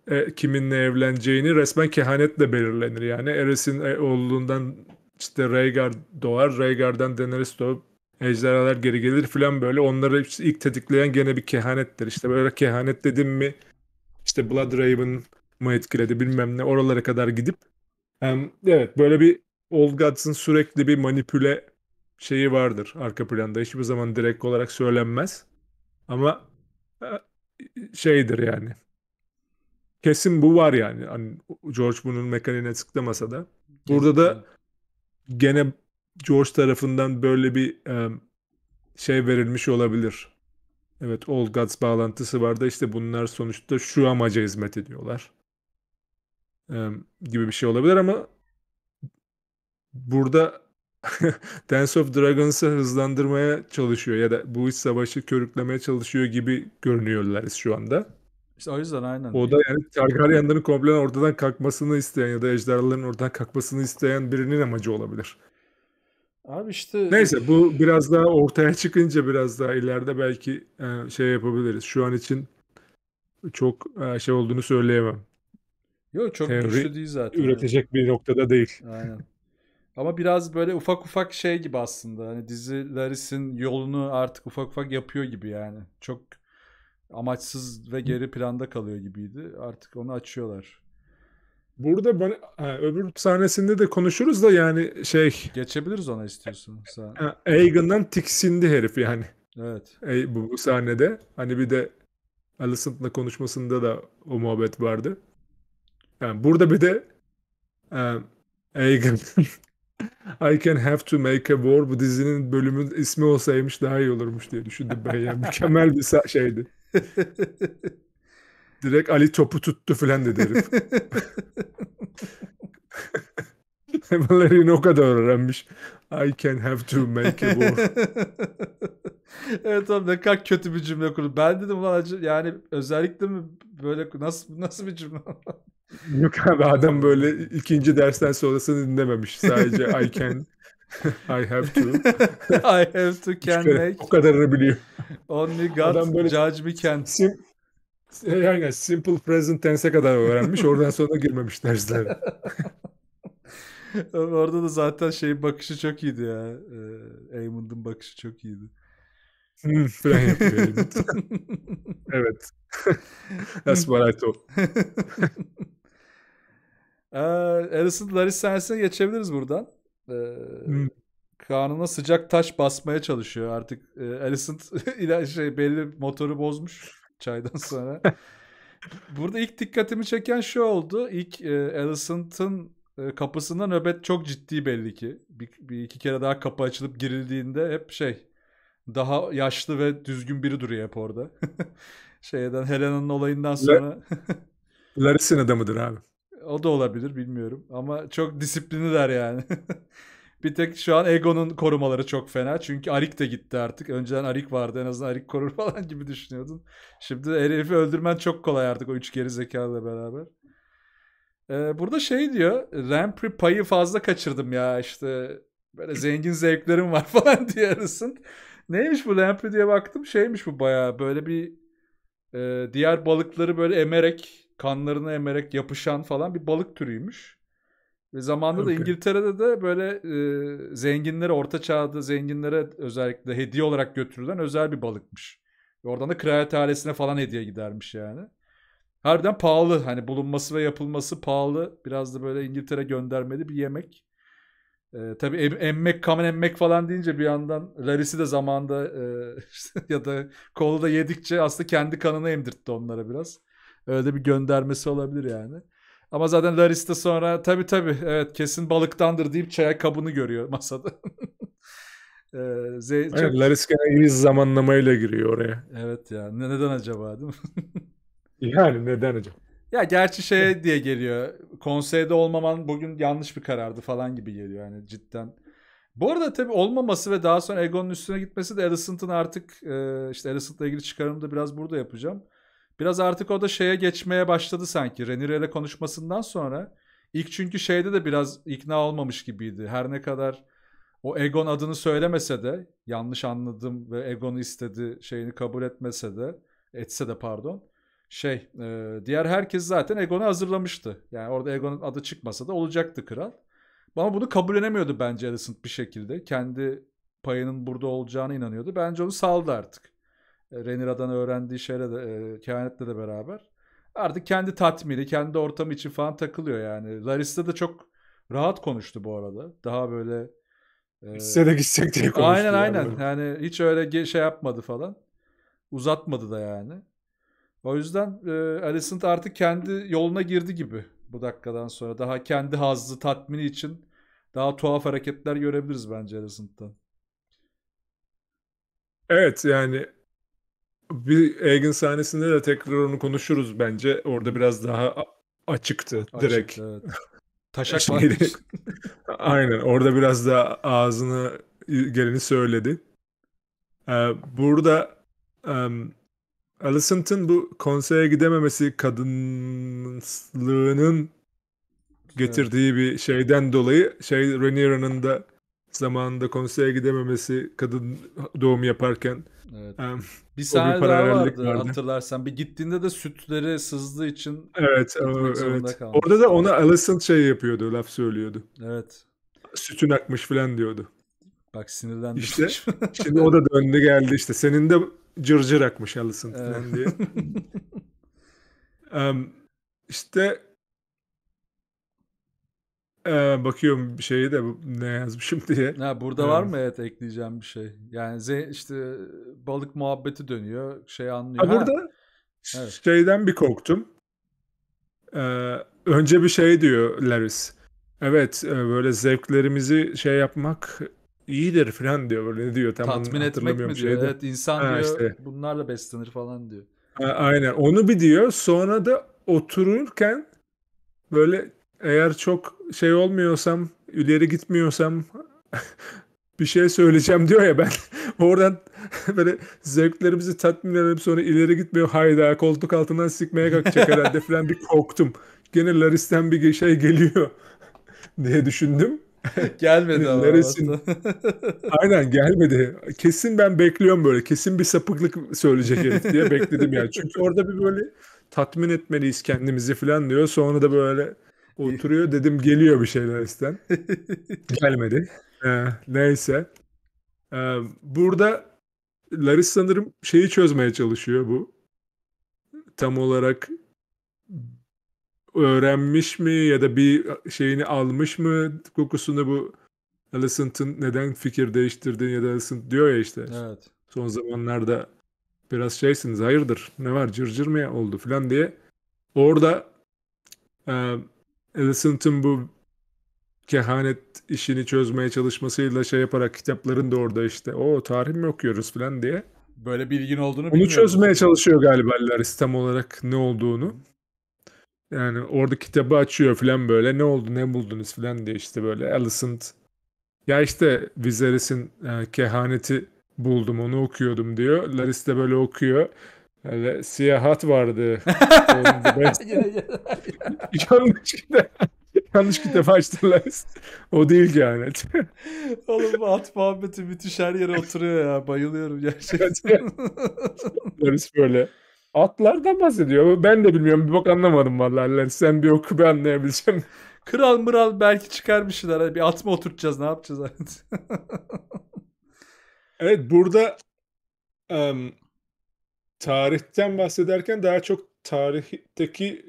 e, kiminle evleneceğini resmen kehanetle belirlenir yani. Eris'in e, oğlundan işte Rhaegar doğar. Rhaegar'dan Daenerys doğup ejderhalar geri gelir filan böyle. Onları ilk tetikleyen gene bir kehanettir. İşte böyle kehanet dedim mi işte Blood Raven mı etkiledi bilmem ne oralara kadar gidip evet böyle bir Old Gods'ın sürekli bir manipüle şeyi vardır arka planda. Hiçbir zaman direkt olarak söylenmez. Ama e, şeydir yani. Kesin bu var yani. Hani George bunun mekaniğine tıklamasa da. Burada da gene George tarafından böyle bir e, şey verilmiş olabilir. Evet Old Gods bağlantısı var da işte bunlar sonuçta şu amaca hizmet ediyorlar. E, gibi bir şey olabilir ama burada Dance of Dragons'ı hızlandırmaya çalışıyor ya da bu iç savaşı körüklemeye çalışıyor gibi görünüyorlar şu anda. İşte o yüzden aynen. O da yani Targaryen'ların komple ortadan kalkmasını isteyen ya da ejderhaların ortadan kalkmasını isteyen birinin amacı olabilir. Abi işte... Neyse bu biraz daha ortaya çıkınca biraz daha ileride belki e, şey yapabiliriz. Şu an için çok e, şey olduğunu söyleyemem. Yok çok güçlü değil zaten. Üretecek bir noktada değil. Aynen. Ama biraz böyle ufak ufak şey gibi aslında. Hani dizi Laris'in yolunu artık ufak ufak yapıyor gibi yani. Çok amaçsız ve geri planda kalıyor gibiydi. Artık onu açıyorlar. Burada ben e, öbür sahnesinde de konuşuruz da yani şey geçebiliriz ona istiyorsun. Egan'dan tiksindi herif yani. Evet. E, bu, bu sahnede hani bir de Alicent'la konuşmasında da o muhabbet vardı. Yani burada bir de e, Egan'ın I can have to make a war bu dizinin bölümün ismi olsaymış daha iyi olurmuş diye düşündüm ben yani mükemmel bir şeydi. Direkt Ali topu tuttu filan dedi herif. Valerian o kadar öğrenmiş. I can have to make a war. evet abi ne kadar kötü bir cümle kurdu. Ben dedim ulan yani özellikle mi böyle nasıl nasıl bir cümle? Yok abi adam böyle ikinci dersten sonrasını dinlememiş. Sadece I can I have to. I have to can Hiçbir, şey make. O kadarını biliyor. Only God Adam böyle judge me can. Sim, yani simple present tense'e kadar öğrenmiş. Oradan sonra girmemiş derslere. Orada da zaten şey bakışı çok iyiydi ya. Ee, Aymond'un bakışı çok iyiydi. Falan hmm, yapıyor evet. That's what I thought. Harrison ee, Larry Sands'e geçebiliriz buradan. Ee, hmm. sıcak taş basmaya çalışıyor artık. E, ee, Allison şey belli motoru bozmuş çaydan sonra. Burada ilk dikkatimi çeken şu oldu. İlk e, Allison'ın ee, kapısında nöbet çok ciddi belli ki. Bir, bir iki kere daha kapı açılıp girildiğinde hep şey daha yaşlı ve düzgün biri duruyor hep orada. Şeyden Helena'nın olayından sonra. Larissa'nın adamıdır abi. O da olabilir bilmiyorum ama çok disiplini der yani. bir tek şu an Egon'un korumaları çok fena. Çünkü Arik de gitti artık. Önceden Arik vardı en azından Arik korur falan gibi düşünüyordun. Şimdi herifi öldürmen çok kolay artık o üç geri zekalı beraber. Ee, burada şey diyor. Lamprey payı fazla kaçırdım ya işte. Böyle zengin zevklerim var falan diye arasın. Neymiş bu Lamprey diye baktım. Şeymiş bu baya böyle bir e, diğer balıkları böyle emerek kanlarını emerek yapışan falan bir balık türüymüş. Ve zamanında okay. da İngiltere'de de böyle e, zenginlere, orta çağda zenginlere özellikle hediye olarak götürülen özel bir balıkmış. Ve oradan da kraliyet ailesine falan hediye gidermiş yani. Harbiden pahalı. Hani bulunması ve yapılması pahalı. Biraz da böyle İngiltere göndermeli bir yemek. E, tabii em, emmek, kamen emmek falan deyince bir yandan Larry'si de zamanda e, işte, ya da kolu da yedikçe aslında kendi kanını emdirtti onlara biraz. Öyle bir göndermesi olabilir yani. Ama zaten Larry's sonra tabii tabii evet kesin balıktandır deyip çaya kabını görüyor masada. ee, Zey- evet, çok... Larry's gene iyi zamanlamayla giriyor oraya. Evet ya neden acaba değil mi? Yani neden hocam? Ya gerçi şey diye geliyor. Konseyde olmaman bugün yanlış bir karardı falan gibi geliyor yani cidden. Bu arada tabii olmaması ve daha sonra Egon'un üstüne gitmesi de Alicent'ın artık e, işte Alicent'la ilgili çıkarımı da biraz burada yapacağım. Biraz artık o da şeye geçmeye başladı sanki. Renirel'e konuşmasından sonra ilk çünkü şeyde de biraz ikna olmamış gibiydi. Her ne kadar o Egon adını söylemese de yanlış anladım ve Egon'u istedi şeyini kabul etmese de etse de pardon şey e, diğer herkes zaten Egon'u hazırlamıştı. Yani orada Egon'un adı çıkmasa da olacaktı kral. Ama bunu kabullenemiyordu bence Alicent bir şekilde. Kendi payının burada olacağına inanıyordu. Bence onu saldı artık. E, Renira'dan öğrendiği şeyle de e, kehanetle de beraber. Artık kendi tatmini, kendi ortamı için falan takılıyor yani. Larissa da çok rahat konuştu bu arada. Daha böyle e, Gitse de gitsek diye konuştu. Aynen yani aynen. Yani hiç öyle şey yapmadı falan. Uzatmadı da yani. O yüzden e, Alicent artık kendi yoluna girdi gibi bu dakikadan sonra. Daha kendi hazzı tatmini için daha tuhaf hareketler görebiliriz bence Alicent'tan. Evet yani bir Egan sahnesinde de tekrar onu konuşuruz bence. Orada biraz daha açıktı Açık, direkt. Evet. Taşak Şeydi, Aynen orada biraz daha ağzını geleni söyledi. Ee, burada um, Alicent'ın bu konsere gidememesi kadınlığının getirdiği evet. bir şeyden dolayı şey Rhaenyra'nın da zamanında konsere gidememesi kadın doğum yaparken evet. bir sahne bir daha vardı, vardı hatırlarsan bir gittiğinde de sütleri sızdığı için evet, o, evet. orada da ona Alicent şey yapıyordu laf söylüyordu evet sütün akmış falan diyordu bak sinirlendim işte şimdi o da döndü geldi işte senin de cırcır akmış Allison falan diye. um, işte e, bakıyorum bir şeyi de ne yazmışım diye. Ha, burada evet. var mı evet ekleyeceğim bir şey? Yani ze işte balık muhabbeti dönüyor. Şey anlıyor. Ha, burada Evet. şeyden bir korktum. Ee, önce bir şey diyor Laris. Evet e, böyle zevklerimizi şey yapmak iyidir falan diyor böyle ne diyor tamam Tatmin etmek mi diyor? Şeyde. Evet insan ha, diyor işte. bunlarla beslenir falan diyor. A- aynen onu bir diyor sonra da otururken böyle eğer çok şey olmuyorsam ileri gitmiyorsam bir şey söyleyeceğim diyor ya ben oradan böyle zevklerimizi tatmin edip sonra ileri gitmiyor hayda koltuk altından sikmeye kalkacak herhalde falan bir korktum. Gene Laris'ten bir şey geliyor diye düşündüm. gelmedi ama. Neresin? Aynen gelmedi. Kesin ben bekliyorum böyle. Kesin bir sapıklık söyleyecek herif diye bekledim yani. Çünkü orada bir böyle tatmin etmeliyiz kendimizi falan diyor. Sonra da böyle oturuyor dedim geliyor bir şeyler isten. gelmedi. Ee, neyse. Ee, burada Laris sanırım şeyi çözmeye çalışıyor bu. Tam olarak öğrenmiş mi ya da bir şeyini almış mı kokusunu bu Alicent'ın neden fikir değiştirdiğini ya da Alicent diyor ya işte. Evet. Son zamanlarda biraz şeysiniz hayırdır ne var cırcır cır mı oldu falan diye. Orada e, Alicent'ın bu kehanet işini çözmeye çalışmasıyla şey yaparak kitapların da orada işte o tarih mi okuyoruz falan diye. Böyle bilgin olduğunu Onu çözmeye çalışıyor galiba Laris tam olarak ne olduğunu. Yani orada kitabı açıyor falan böyle. Ne oldu ne buldunuz falan diye işte böyle Alicent. Ya işte Viserys'in e, kehaneti buldum onu okuyordum diyor. Laris de böyle okuyor. Öyle siyah hat vardı. yanlış kitap. yanlış kitap açtılar. O değil yani. Oğlum bu at muhabbeti müthiş her yere oturuyor ya. Bayılıyorum gerçekten. Laris böyle. Atlardan bahsediyor. Ben de bilmiyorum. Bir bak anlamadım vallahi. Sen bir oku bir anlayabileceğim. Kral mıral belki çıkarmışlar. Hadi bir at mı oturtacağız ne yapacağız artık. evet burada um, tarihten bahsederken daha çok tarihteki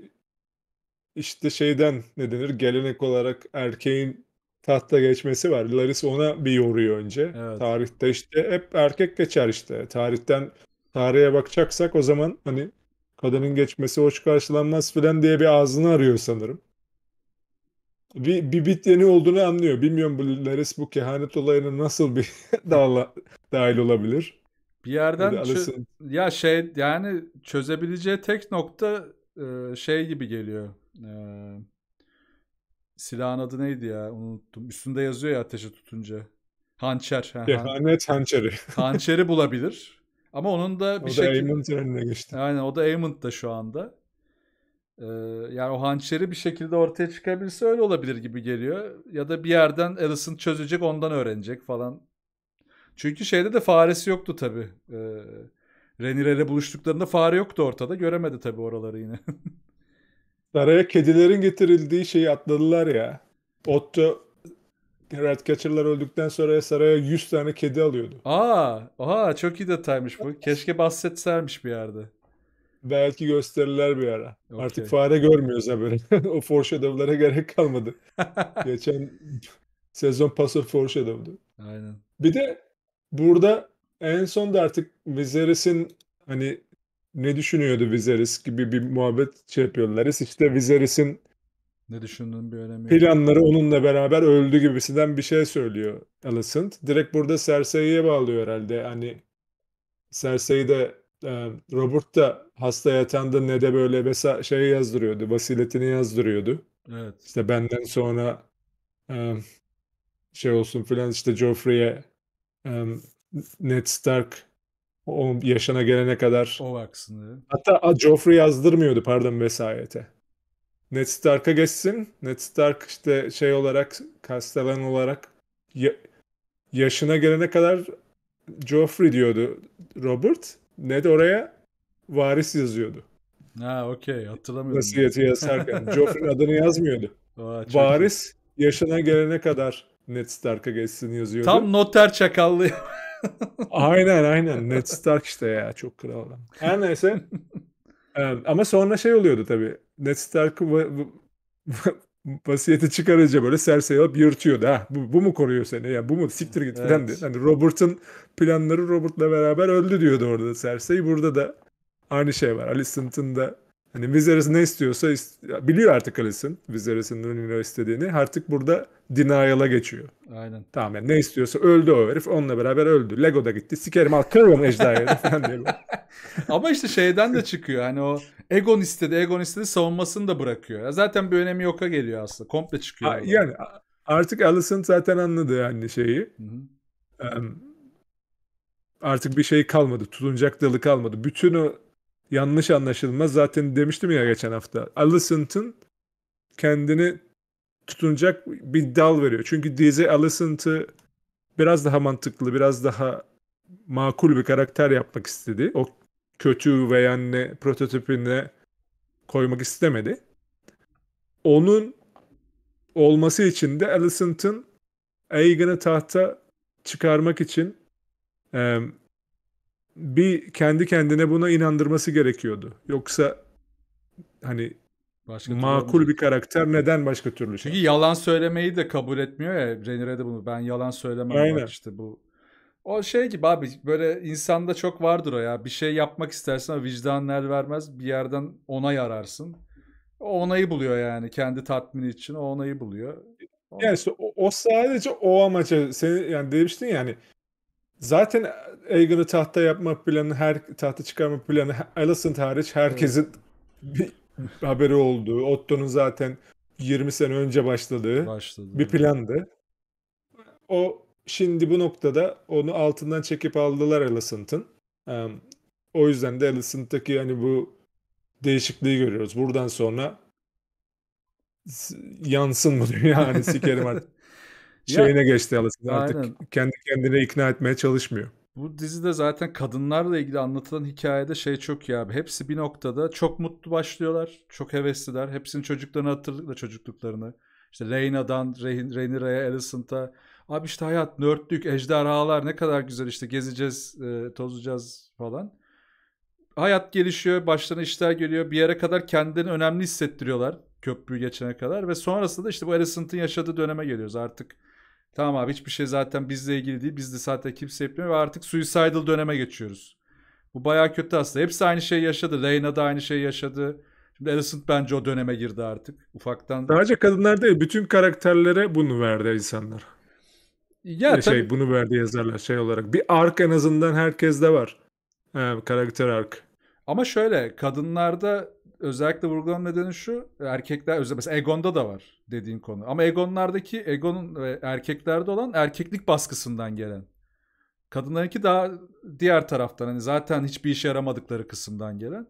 işte şeyden ne denir gelenek olarak erkeğin tahta geçmesi var. Laris ona bir yoruyor önce. Evet. Tarihte işte hep erkek geçer işte. Tarihten tarihe bakacaksak o zaman hani kadının geçmesi hoş karşılanmaz filan diye bir ağzını arıyor sanırım. Bir, bir bit yeni olduğunu anlıyor. Bilmiyorum bu Laris bu kehanet olayına nasıl bir dağla, dahil olabilir. Bir yerden ya, çö- ya şey yani çözebileceği tek nokta e, şey gibi geliyor. E, silahın adı neydi ya unuttum. Üstünde yazıyor ya ateşe tutunca. Hançer. He, kehanet hançeri. Hançeri bulabilir. Ama onun da bir şekilde... O da Aymond önüne geçti. Aynen o da Aymond da şu anda. Ee, yani o hançeri bir şekilde ortaya çıkabilirse öyle olabilir gibi geliyor. Ya da bir yerden Allison çözecek ondan öğrenecek falan. Çünkü şeyde de faresi yoktu tabii. Ee, ile buluştuklarında fare yoktu ortada. Göremedi tabii oraları yine. Saraya kedilerin getirildiği şeyi atladılar ya. Otto Ratcatcher'lar öldükten sonra saraya 100 tane kedi alıyordu. Aa, oha çok iyi detaymış bu. Keşke bahsetsermiş bir yerde. Belki gösterirler bir ara. Okay. Artık fare görmüyoruz haberi. o foreshadow'lara gerek kalmadı. Geçen sezon pasif of foreshadow'du. Aynen. Bir de burada en son da artık Viserys'in hani ne düşünüyordu Viserys gibi bir muhabbet şey yapıyorlar. İşte Viserys'in ne düşündüğün bir önemi yok. Planları onunla beraber öldü gibisinden bir şey söylüyor Alicent. Direkt burada Cersei'ye bağlıyor herhalde. Hani Cersei de e, Robert da hasta yatağında ne de böyle mesela şey yazdırıyordu. Vasiletini yazdırıyordu. Evet. İşte benden sonra e, şey olsun filan işte Joffrey'e e, Ned Stark o yaşana gelene kadar o baksın. Hatta Joffrey yazdırmıyordu pardon vesayete. Ned Stark'a geçsin. Ned Stark işte şey olarak Castellan olarak ya, yaşına gelene kadar Joffrey diyordu Robert. Ned oraya varis yazıyordu. Ha okey hatırlamıyorum. Vasiyeti yazarken. Joffrey'in adını yazmıyordu. Aa, varis iyi. yaşına gelene kadar Ned Stark'a geçsin yazıyordu. Tam noter çakallı. aynen aynen. Ned Stark işte ya çok kral adam. Her neyse Evet, ama sonra şey oluyordu tabii. Ned Stark'ı va- vasiyeti çıkarınca böyle Cersei alıp yırtıyordu. Ha, bu, bu mu koruyor seni? Ya bu mu? Siktir git evet. falan diye. Hani Robert'ın planları Robert'la beraber öldü diyordu orada Serseri. Burada da aynı şey var. Alicent'ın da Hani Viserys ne istiyorsa ist- biliyor artık Alice'in Viserys'in Numenor istediğini. Artık burada denial'a geçiyor. Aynen. Tamam yani ne istiyorsa öldü o herif. Onunla beraber öldü. Lego da gitti. Sikerim al kırıyorum ejderhayı falan diye. Ama işte şeyden de çıkıyor. Hani o Egon istedi, Egon istedi savunmasını da bırakıyor. zaten bir önemi yoka geliyor aslında. Komple çıkıyor. A- yani artık Alicent zaten anladı yani şeyi. Um, artık bir şey kalmadı. Tutunacak dalı kalmadı. Bütün o yanlış anlaşılma. Zaten demiştim ya geçen hafta. Alicent'ın kendini tutunacak bir dal veriyor. Çünkü dizi Alicent'ı biraz daha mantıklı, biraz daha makul bir karakter yapmak istedi. O kötü veya ne prototipine koymak istemedi. Onun olması için de Alicent'ın Aegon'u tahta çıkarmak için e, bir kendi kendine buna inandırması gerekiyordu. Yoksa hani başka makul bir karakter neden başka türlü şey? Çünkü yalan söylemeyi de kabul etmiyor ya Rhaenyra de bunu. Ben yalan söylemem Aynen. var işte bu. O şey gibi abi böyle insanda çok vardır o ya. Bir şey yapmak istersen ama vicdanın el vermez. Bir yerden onay ararsın. O onayı buluyor yani kendi tatmini için. O onayı buluyor. Yani işte o, o sadece o amaca seni yani demiştin yani Zaten Aegon'u tahta yapma planı, her tahta çıkarma planı Alicent hariç herkesin evet. bir haberi olduğu, Otto'nun zaten 20 sene önce başladığı Başladı, bir plandı. O şimdi bu noktada onu altından çekip aldılar Alicent'ın. Um, ehm, o yüzden de Alicent'taki hani bu değişikliği görüyoruz. Buradan sonra yansın bu dünya hani sikerim artık. şeyine geçti Alison artık aynen. kendi kendine ikna etmeye çalışmıyor. Bu dizide zaten kadınlarla ilgili anlatılan hikayede şey çok ya abi. Hepsi bir noktada çok mutlu başlıyorlar. Çok hevesliler. Hepsinin çocuklarını hatırlıkla çocukluklarını. İşte Reyna'dan, Reynera'ya, Alicent'a. Abi işte hayat, nörtlük, ejderhalar ne kadar güzel işte gezeceğiz, e, tozacağız falan. Hayat gelişiyor, başlarına işler geliyor. Bir yere kadar kendini önemli hissettiriyorlar köprüyü geçene kadar. Ve sonrasında da işte bu Alicent'ın yaşadığı döneme geliyoruz artık Tamam abi hiçbir şey zaten bizle ilgili değil. Biz de zaten kimse yapmıyor ve artık suicidal döneme geçiyoruz. Bu bayağı kötü aslında. Hepsi aynı şeyi yaşadı. Reyna da aynı şeyi yaşadı. Şimdi Alicent bence o döneme girdi artık. Ufaktan. Sadece kadınlar değil. Bütün karakterlere bunu verdi insanlar. Ya şey, tabii. Bunu verdi yazarlar şey olarak. Bir ark en azından herkeste var. He, karakter ark. Ama şöyle kadınlarda özellikle vurgulanın nedeni şu. Erkekler özellikle mesela Egon'da da var dediğin konu. Ama Egon'lardaki Egon'un ve erkeklerde olan erkeklik baskısından gelen. Kadınlarınki daha diğer taraftan hani zaten hiçbir işe yaramadıkları kısımdan gelen.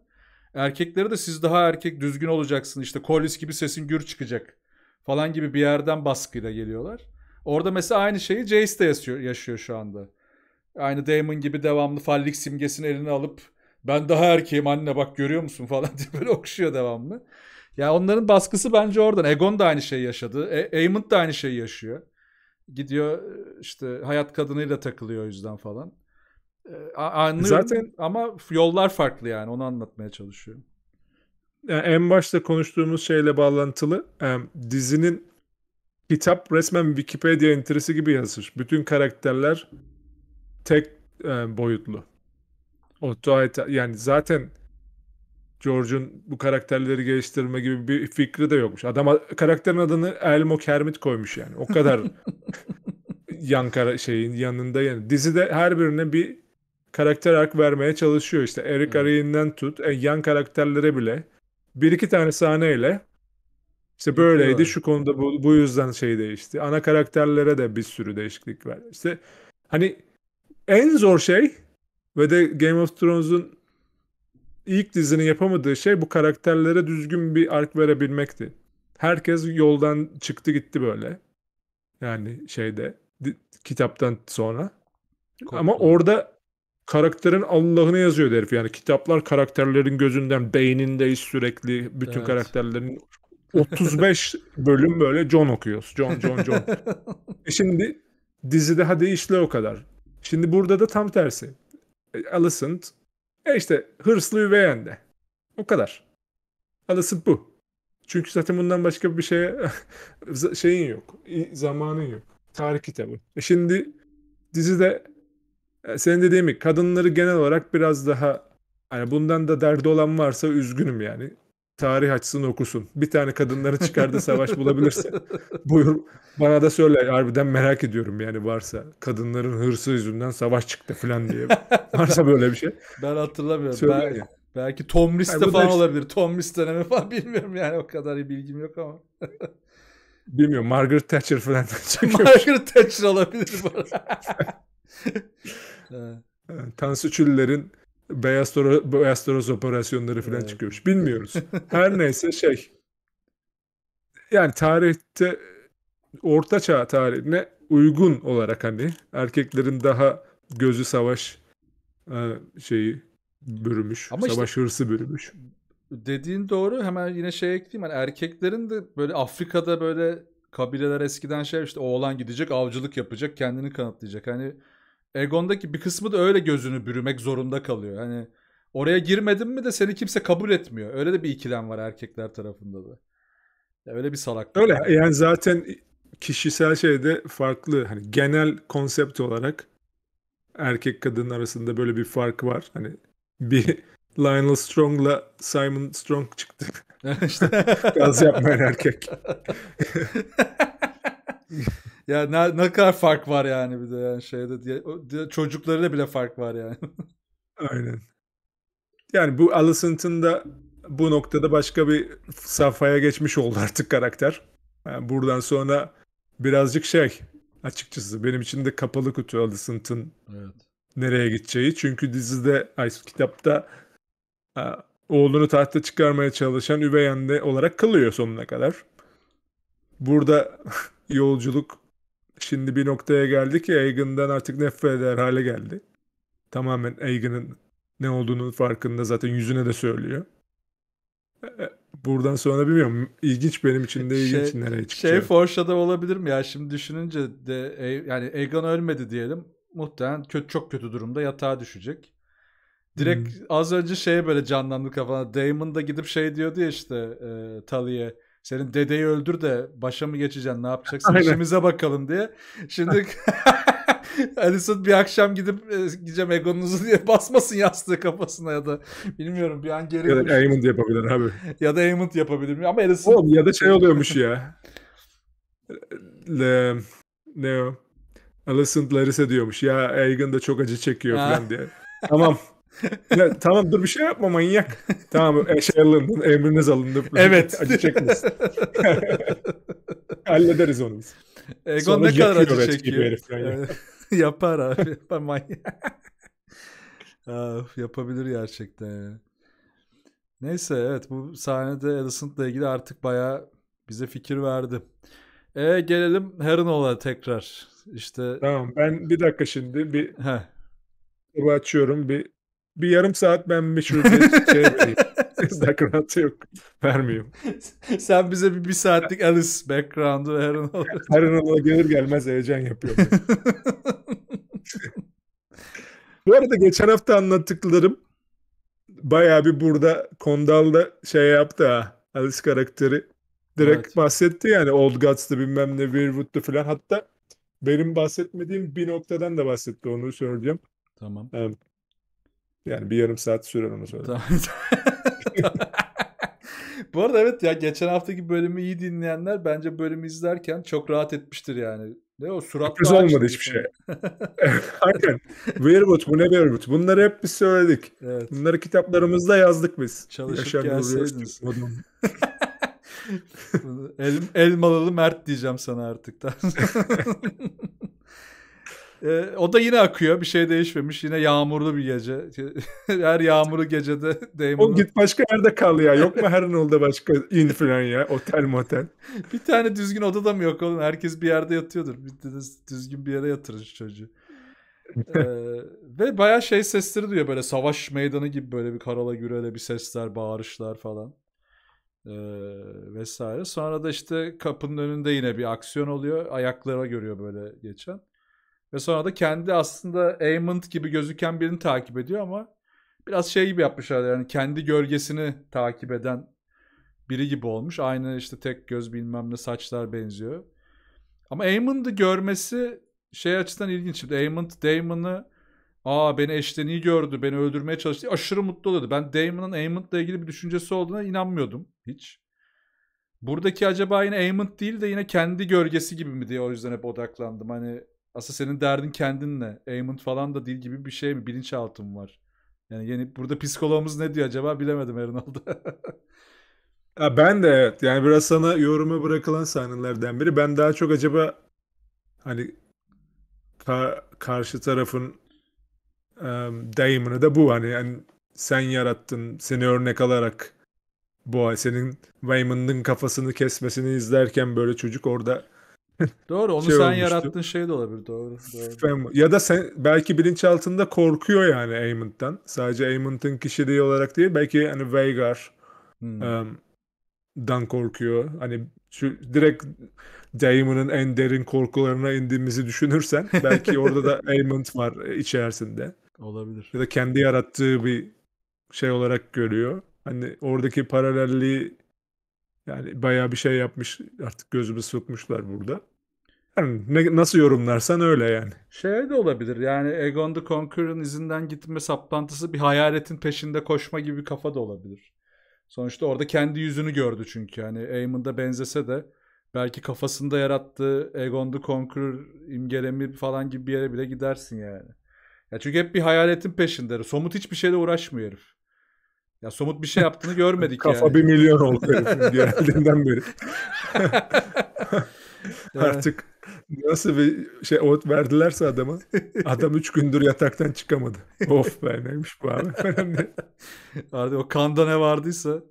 Erkekleri de siz daha erkek düzgün olacaksın işte kolis gibi sesin gür çıkacak falan gibi bir yerden baskıyla geliyorlar. Orada mesela aynı şeyi Jace de yaşıyor, yaşıyor şu anda. Aynı Damon gibi devamlı fallik simgesini eline alıp ben daha erkeğim anne bak görüyor musun falan diye böyle okşuyor devamlı. Ya onların baskısı bence oradan. Egon da aynı şeyi yaşadı. E Eamon da aynı şeyi yaşıyor. Gidiyor e, işte hayat kadınıyla takılıyor o yüzden falan. E, anlıyorum Zaten... ama yollar farklı yani onu anlatmaya çalışıyorum. Yani en başta konuştuğumuz şeyle bağlantılı e, dizinin kitap resmen Wikipedia entresi gibi yazır. Bütün karakterler tek e, boyutlu. Otto Hightower yani zaten George'un bu karakterleri geliştirme gibi bir fikri de yokmuş. Adam karakterin adını Elmo Kermit koymuş yani. O kadar yan kara şeyin yanında yani. Dizide her birine bir karakter ark vermeye çalışıyor işte. Eric hmm. Arayin'den tut e, yan karakterlere bile bir iki tane sahneyle işte böyleydi şu konuda bu, bu yüzden şey değişti. Ana karakterlere de bir sürü değişiklik var. İşte hani en zor şey ve de Game of Thrones'un ilk dizinin yapamadığı şey bu karakterlere düzgün bir ark verebilmekti. Herkes yoldan çıktı gitti böyle. Yani şeyde kitaptan sonra. Korktum. Ama orada karakterin Allah'ını yazıyor herif. Yani kitaplar karakterlerin gözünden, beynindeyiz sürekli. Bütün evet. karakterlerin 35 bölüm böyle John okuyoruz. John, John, John. E şimdi dizide hadi işle o kadar. Şimdi burada da tam tersi. E, Alicent e işte hırslı üvey anne. O kadar. Alicent bu. Çünkü zaten bundan başka bir şeye şeyin yok. Zamanın yok. Tarih kitabı. E şimdi dizide e, senin dediğin gibi kadınları genel olarak biraz daha hani bundan da derdi olan varsa üzgünüm yani tarih açsın okusun. Bir tane kadınları çıkardı savaş bulabilirse. Buyur bana da söyle. Harbiden merak ediyorum yani varsa. Kadınların hırsı yüzünden savaş çıktı falan diye. Varsa böyle bir şey. Ben hatırlamıyorum. Söyle ben, yani. Belki Tomris de falan işte, olabilir. Tomris dönemi falan bilmiyorum yani o kadar bir bilgim yok ama. bilmiyorum. Margaret Thatcher falan Margaret Thatcher olabilir bu Tansu Çüller'in Beyaz, Toro, Beyaz Toros operasyonları falan evet. çıkıyormuş. Bilmiyoruz. Her neyse şey. Yani tarihte orta çağ tarihine uygun olarak hani erkeklerin daha gözü savaş e, şeyi bürümüş. Ama savaş işte, hırsı bürümüş. Dediğin doğru. Hemen yine şey ekleyeyim. Yani erkeklerin de böyle Afrika'da böyle kabileler eskiden şey işte oğlan gidecek avcılık yapacak kendini kanıtlayacak. Hani Egon'daki bir kısmı da öyle gözünü bürümek zorunda kalıyor. Hani oraya girmedin mi de seni kimse kabul etmiyor. Öyle de bir ikilem var erkekler tarafında da. Ya öyle bir salak. Öyle var. yani zaten kişisel şeyde farklı. Hani genel konsept olarak erkek kadın arasında böyle bir fark var. Hani bir Lionel Strong'la Simon Strong çıktı. işte. Gaz yapmayan erkek. Ya ne, ne kadar fark var yani bir de yani şeyde diye, çocuklarıyla bile fark var yani. Aynen. Yani bu Alicent'ın da bu noktada başka bir safhaya geçmiş oldu artık karakter. Yani buradan sonra birazcık şey açıkçası benim için de kapalı kutu Alicent'ın evet. nereye gideceği. Çünkü dizide ay, kitapta oğlunu tahta çıkarmaya çalışan üvey anne olarak kılıyor sonuna kadar. Burada yolculuk Şimdi bir noktaya geldi ki Egan'dan artık nefret eder hale geldi. Tamamen Egan'ın ne olduğunun farkında zaten yüzüne de söylüyor. E, e, buradan sonra bilmiyorum. İlginç benim için de ilginç şey, nereye şey çıkacak. Şey foreshadow olabilir mi ya? Şimdi düşününce de e, yani Egan ölmedi diyelim. Muhtemelen kötü, çok kötü durumda yatağa düşecek. Direkt hmm. az önce şey böyle canlandı kafana. Damon da gidip şey diyordu ya işte e, Tully'e senin dedeyi öldür de başa mı geçeceksin ne yapacaksın Aynen. işimize bakalım diye. Şimdi Alison bir akşam gidip e, gideceğim egonunuzu diye basmasın yastığı kafasına ya da bilmiyorum bir an geri. Ya da Aymond yapabilir abi. ya da Aymond yapabilir ama Alison. Oğlum ya da şey oluyormuş ya. Le, ne o? Alison Larissa diyormuş ya Aegon da çok acı çekiyor falan diye. Tamam ya, tamam dur bir şey yapma manyak. Tamam e, şey alındı, emriniz alındı. Evet. Acı çekmez Hallederiz onu biz. Egon Sonra ne kadar acı çekiyor. Herif yani. yapar abi. Yapar manyak. Of, ah, yapabilir gerçekten. Neyse evet bu sahnede Alicent'la ilgili artık bayağı bize fikir verdi. E gelelim Harrenhal'a tekrar. İşte Tamam ben bir dakika şimdi bir Heh. açıyorum bir bir yarım saat ben meşhur bir şey vereyim. yok. Vermiyorum. Sen bize bir, bir saatlik Alice background'u Aaron Hall'a. Aaron Hall'a gelir gelmez heyecan yapıyor. Bu arada geçen hafta anlattıklarım baya bir burada Kondal'da şey yaptı ha. Alice karakteri direkt evet. bahsetti yani Old Gods'da bilmem ne Weirwood'da falan hatta benim bahsetmediğim bir noktadan da bahsetti onu söyleyeceğim. Tamam. Evet. Yani bir yarım saat sürer onu söyle. Bu arada evet ya geçen haftaki bölümü iyi dinleyenler bence bölümü izlerken çok rahat etmiştir yani. Ne o surat Sürpriz olmadı hiçbir şey. şey. Aynen. Weirwood bu ne Weirwood? Bunları hep biz söyledik. Evet. Bunları kitaplarımızda yazdık biz. Çalışıp gelseydiniz. El, elmalılı Mert diyeceğim sana artık. E, o da yine akıyor. Bir şey değişmemiş. Yine yağmurlu bir gece. her yağmurlu gecede Damon'un... O git başka yerde kal ya. Yok mu her nolda başka in falan ya. Otel motel. bir tane düzgün odada mı yok oğlum? Herkes bir yerde yatıyordur. Bir düzgün bir yere yatırır çocuğu. ee, ve baya şey sesleri duyuyor böyle savaş meydanı gibi böyle bir karala gürele bir sesler bağırışlar falan ee, vesaire sonra da işte kapının önünde yine bir aksiyon oluyor ayaklara görüyor böyle geçen ve sonra da kendi aslında Aemond gibi gözüken birini takip ediyor ama biraz şey gibi yapmışlar yani kendi gölgesini takip eden biri gibi olmuş. Aynı işte tek göz bilmem ne saçlar benziyor. Ama Aemond'u görmesi şey açısından ilginç. Şimdi Aemond Damon'ı aa beni eşten iyi gördü beni öldürmeye çalıştı aşırı mutlu oluyordu. Ben Damon'ın Aemond'la ilgili bir düşüncesi olduğuna inanmıyordum hiç. Buradaki acaba yine Aemond değil de yine kendi gölgesi gibi mi diye o yüzden hep odaklandım. Hani aslında senin derdin kendinle. Aimant falan da değil gibi bir şey mi? Bilinçaltı mı var? Yani yeni burada psikologumuz ne diyor acaba bilemedim Erinal'da. ya ben de evet. Yani biraz sana yoruma bırakılan sahnelerden biri. Ben daha çok acaba hani ka- karşı tarafın um, dayımını da bu hani yani sen yarattın seni örnek alarak bu senin Raymond'ın kafasını kesmesini izlerken böyle çocuk orada doğru onu şey sen olmuştu. yarattığın şey de olabilir doğru. doğru. Ya da sen belki bilinçaltında korkuyor yani Amon'dan. Sadece Amon'un kişiliği olarak değil belki hani Veigar hmm. um, korkuyor. Hani şu direkt Damon'un en derin korkularına indiğimizi düşünürsen belki orada da Amon var e, içerisinde. Olabilir. Ya da kendi yarattığı bir şey olarak görüyor. Hani oradaki paralelliği yani bayağı bir şey yapmış artık gözümü sokmuşlar burada. Yani ne, nasıl yorumlarsan öyle yani. Şey de olabilir yani Egon the Conqueror'ın izinden gitme saplantısı bir hayaletin peşinde koşma gibi bir kafa da olabilir. Sonuçta orada kendi yüzünü gördü çünkü yani Aemon'da benzese de belki kafasında yarattığı Egon the Conqueror imgelemi falan gibi bir yere bile gidersin yani. Ya çünkü hep bir hayaletin peşinde. Somut hiçbir şeyle uğraşmıyor herif. Ya somut bir şey yaptığını görmedik Kafa yani. Kafa bir milyon oldu geldiğinden beri. Artık nasıl bir şey ot verdilerse adama adam üç gündür yataktan çıkamadı. of be neymiş bu abi Abi o kanda ne vardıysa.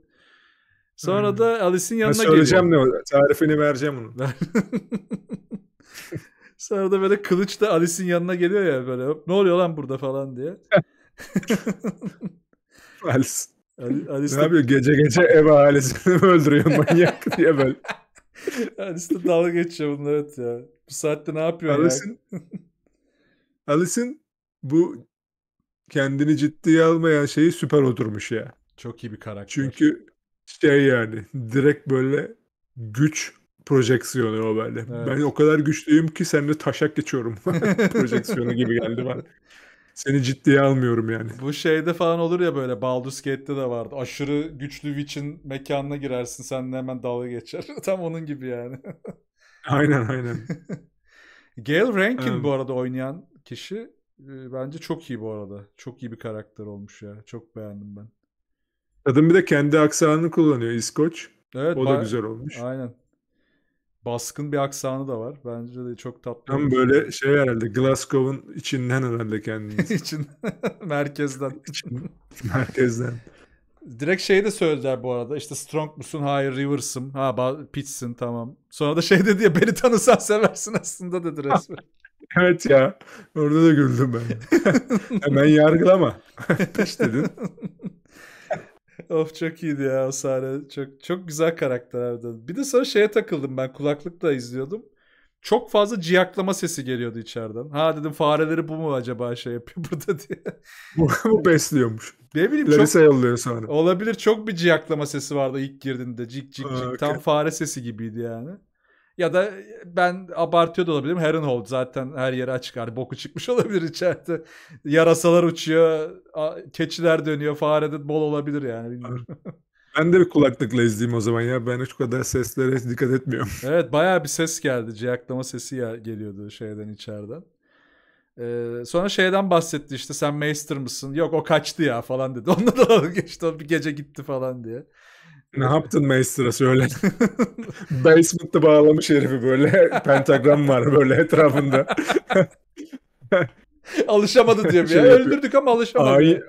Sonra hmm. da Alice'in yanına geliyor. Söyleyeceğim ne tarifini vereceğim onu. Sonra da böyle kılıç da Alice'in yanına geliyor ya böyle ne oluyor lan burada falan diye. Alice Aristo... Ne yapıyor gece gece ev ailesini öldürüyor manyak diye böyle. Alice'le dalga geçiyor bunlar evet ya. Bu saatte ne yapıyor Alice'in, ya? Alice'in bu kendini ciddiye almayan şeyi süper oturmuş ya. Çok iyi bir karakter. Çünkü şey yani direkt böyle güç projeksiyonu o böyle. Evet. Ben o kadar güçlüyüm ki seninle taşak geçiyorum. projeksiyonu gibi geldi bana. Seni ciddiye almıyorum yani. Bu şeyde falan olur ya böyle Baldur's Gate'de de vardı. Aşırı güçlü Witch'in mekanına girersin sen de hemen dalga geçer. Tam onun gibi yani. aynen aynen. Gail Rankin bu arada oynayan kişi e, bence çok iyi bu arada. Çok iyi bir karakter olmuş ya. Çok beğendim ben. Kadın bir de kendi aksanını kullanıyor İskoç. Evet, o da güzel olmuş. Aynen baskın bir aksanı da var. Bence de çok tatlı. Tam böyle şey. şey herhalde Glasgow'un içinden herhalde kendini. İçin merkezden. İçin, merkezden. Direkt şeyi de söylediler bu arada. İşte Strong musun? Hayır Rivers'ım. Ha Pitts'in tamam. Sonra da şey dedi ya beni tanısan seversin aslında dedi resmen. evet ya. Orada da güldüm ben. Hemen yargılama. Piç dedin of çok iyiydi ya o sahne. Çok, çok güzel karakterlerdi. Bir de sonra şeye takıldım ben kulaklıkla izliyordum. Çok fazla ciyaklama sesi geliyordu içeriden. Ha dedim fareleri bu mu acaba şey yapıyor burada diye. bu besliyormuş. Ne bileyim Larissa çok... yolluyor sonra. Olabilir çok bir ciyaklama sesi vardı ilk girdiğinde. Cik cik cik. okay. Tam fare sesi gibiydi yani. Ya da e, ben abartıyor da olabilirim. Harrenhold zaten her yere açık. abi, hani boku çıkmış olabilir içeride. Yarasalar uçuyor. Keçiler dönüyor. Fare de bol olabilir yani. Bilmiyorum. Ben de bir kulaklıkla izleyeyim o zaman ya. Ben hiç kadar seslere dikkat etmiyorum. Evet bayağı bir ses geldi. Ciyaklama sesi ya geliyordu şeyden içeriden. Ee, sonra şeyden bahsetti işte sen meister mısın? Yok o kaçtı ya falan dedi. Onunla da geçti o bir gece gitti falan diye. Ne yaptın Maester'a söyle. Basement'ta bağlamış herifi böyle. Pentagram var böyle etrafında. alışamadı diyor şey ya. Öldürdük ama alışamadı. Ayin,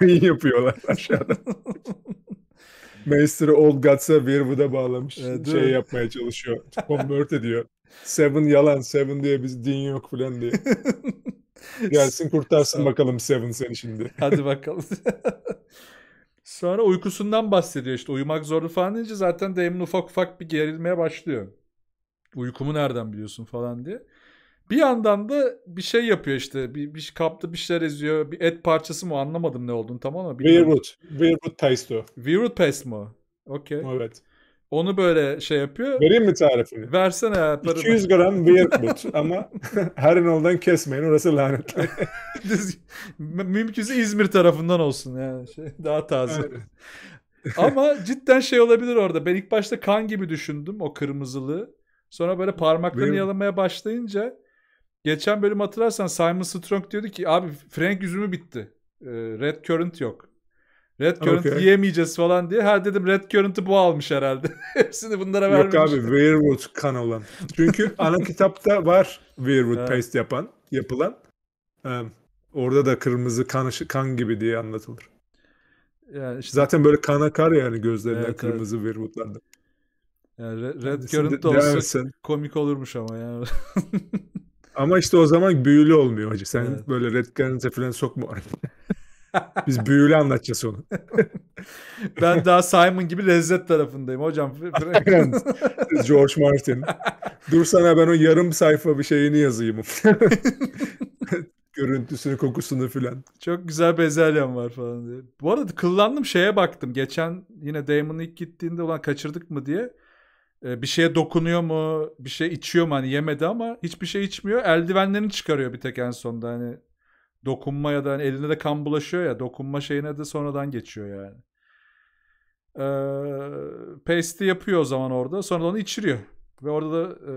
ayin yapıyorlar aşağıda. Maester'ı Old Gods'a Weirwood'a bağlamış. Evet, şey mi? yapmaya çalışıyor. Convert ediyor. Seven yalan. Seven diye biz din yok falan diye. Gelsin kurtarsın bakalım Seven seni şimdi. Hadi bakalım. Sonra uykusundan bahsediyor işte uyumak zorlu falan deyince zaten Damon ufak ufak bir gerilmeye başlıyor. Uykumu nereden biliyorsun falan diye. Bir yandan da bir şey yapıyor işte. Bir, bir şey kapta bir şeyler eziyor. Bir et parçası mı anlamadım ne olduğunu tamam mı? Weirwood. Weirwood paste o. Weirwood paste mi? Okey. Evet. Onu böyle şey yapıyor. Vereyim mi tarifini? Versene hayatlarım. 200 gram Weirwood ama her yoldan kesmeyin orası lanetli. Mümkünse İzmir tarafından olsun yani. Şey, daha taze. ama cidden şey olabilir orada. Ben ilk başta kan gibi düşündüm o kırmızılığı. Sonra böyle parmaklarını Benim... yalamaya başlayınca geçen bölüm hatırlarsan Simon Strong diyordu ki abi Frank yüzümü bitti. Ee, red Current yok. Red Current okay. yiyemeyeceğiz falan diye. Ha dedim Red Current'ı bu almış herhalde. Hepsini bunlara vermiş. Yok abi Weirwood kan olan. Çünkü ana kitapta var Weirwood evet. paste yapan, yapılan. Ee, orada da kırmızı kan, kan gibi diye anlatılır. Yani işte... Zaten böyle kan akar yani gözlerinden evet, kırmızı evet. Weirwood'larda. Yani Red, Red Current de olsa komik olurmuş ama yani. ama işte o zaman büyülü olmuyor hacı. Sen evet. böyle Red Current'e falan sokma. Biz büyülü anlatacağız onu. ben daha Simon gibi lezzet tarafındayım hocam. Aynen. George Martin. Dur sana ben o yarım sayfa bir şeyini yazayım. Görüntüsünü, kokusunu filan. Çok güzel bezelyem var falan diye. Bu arada kıllandım şeye baktım. Geçen yine Damon ilk gittiğinde olan kaçırdık mı diye. Ee, bir şeye dokunuyor mu? Bir şey içiyor mu? Hani yemedi ama hiçbir şey içmiyor. Eldivenlerini çıkarıyor bir tek en sonda. Hani dokunma ya da hani eline de kan bulaşıyor ya dokunma şeyine de sonradan geçiyor yani. Ee, paste'i yapıyor o zaman orada. Sonra onu içiriyor. Ve orada da e,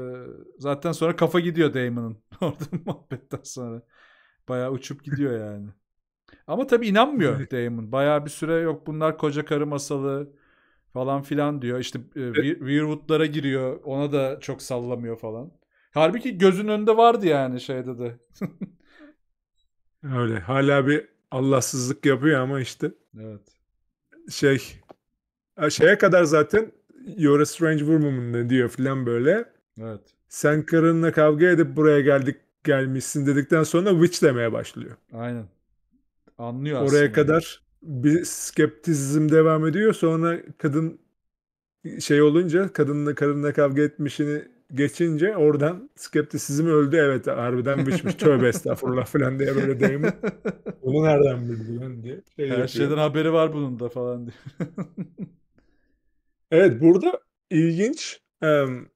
zaten sonra kafa gidiyor Damon'ın. orada muhabbetten sonra. Bayağı uçup gidiyor yani. Ama tabii inanmıyor Damon. Bayağı bir süre yok bunlar koca karı masalı falan filan diyor. İşte e, Weirwood'lara giriyor. Ona da çok sallamıyor falan. Halbuki gözün önünde vardı yani şeyde de. Öyle. Hala bir Allahsızlık yapıyor ama işte. Evet. Şey şeye kadar zaten You're a strange woman diyor filan böyle. Evet. Sen karınla kavga edip buraya geldik gelmişsin dedikten sonra witch demeye başlıyor. Aynen. Anlıyor Oraya kadar bir skeptizm devam ediyor. Sonra kadın şey olunca kadınla karınla kavga etmişini geçince oradan skeptisizm öldü. Evet harbiden biçmiş. Tövbe estağfurullah falan diye böyle deyimi. Bunu nereden bildi lan diye. Şey Her yapıyor. şeyden haberi var bunun da falan diye. evet burada ilginç. Um,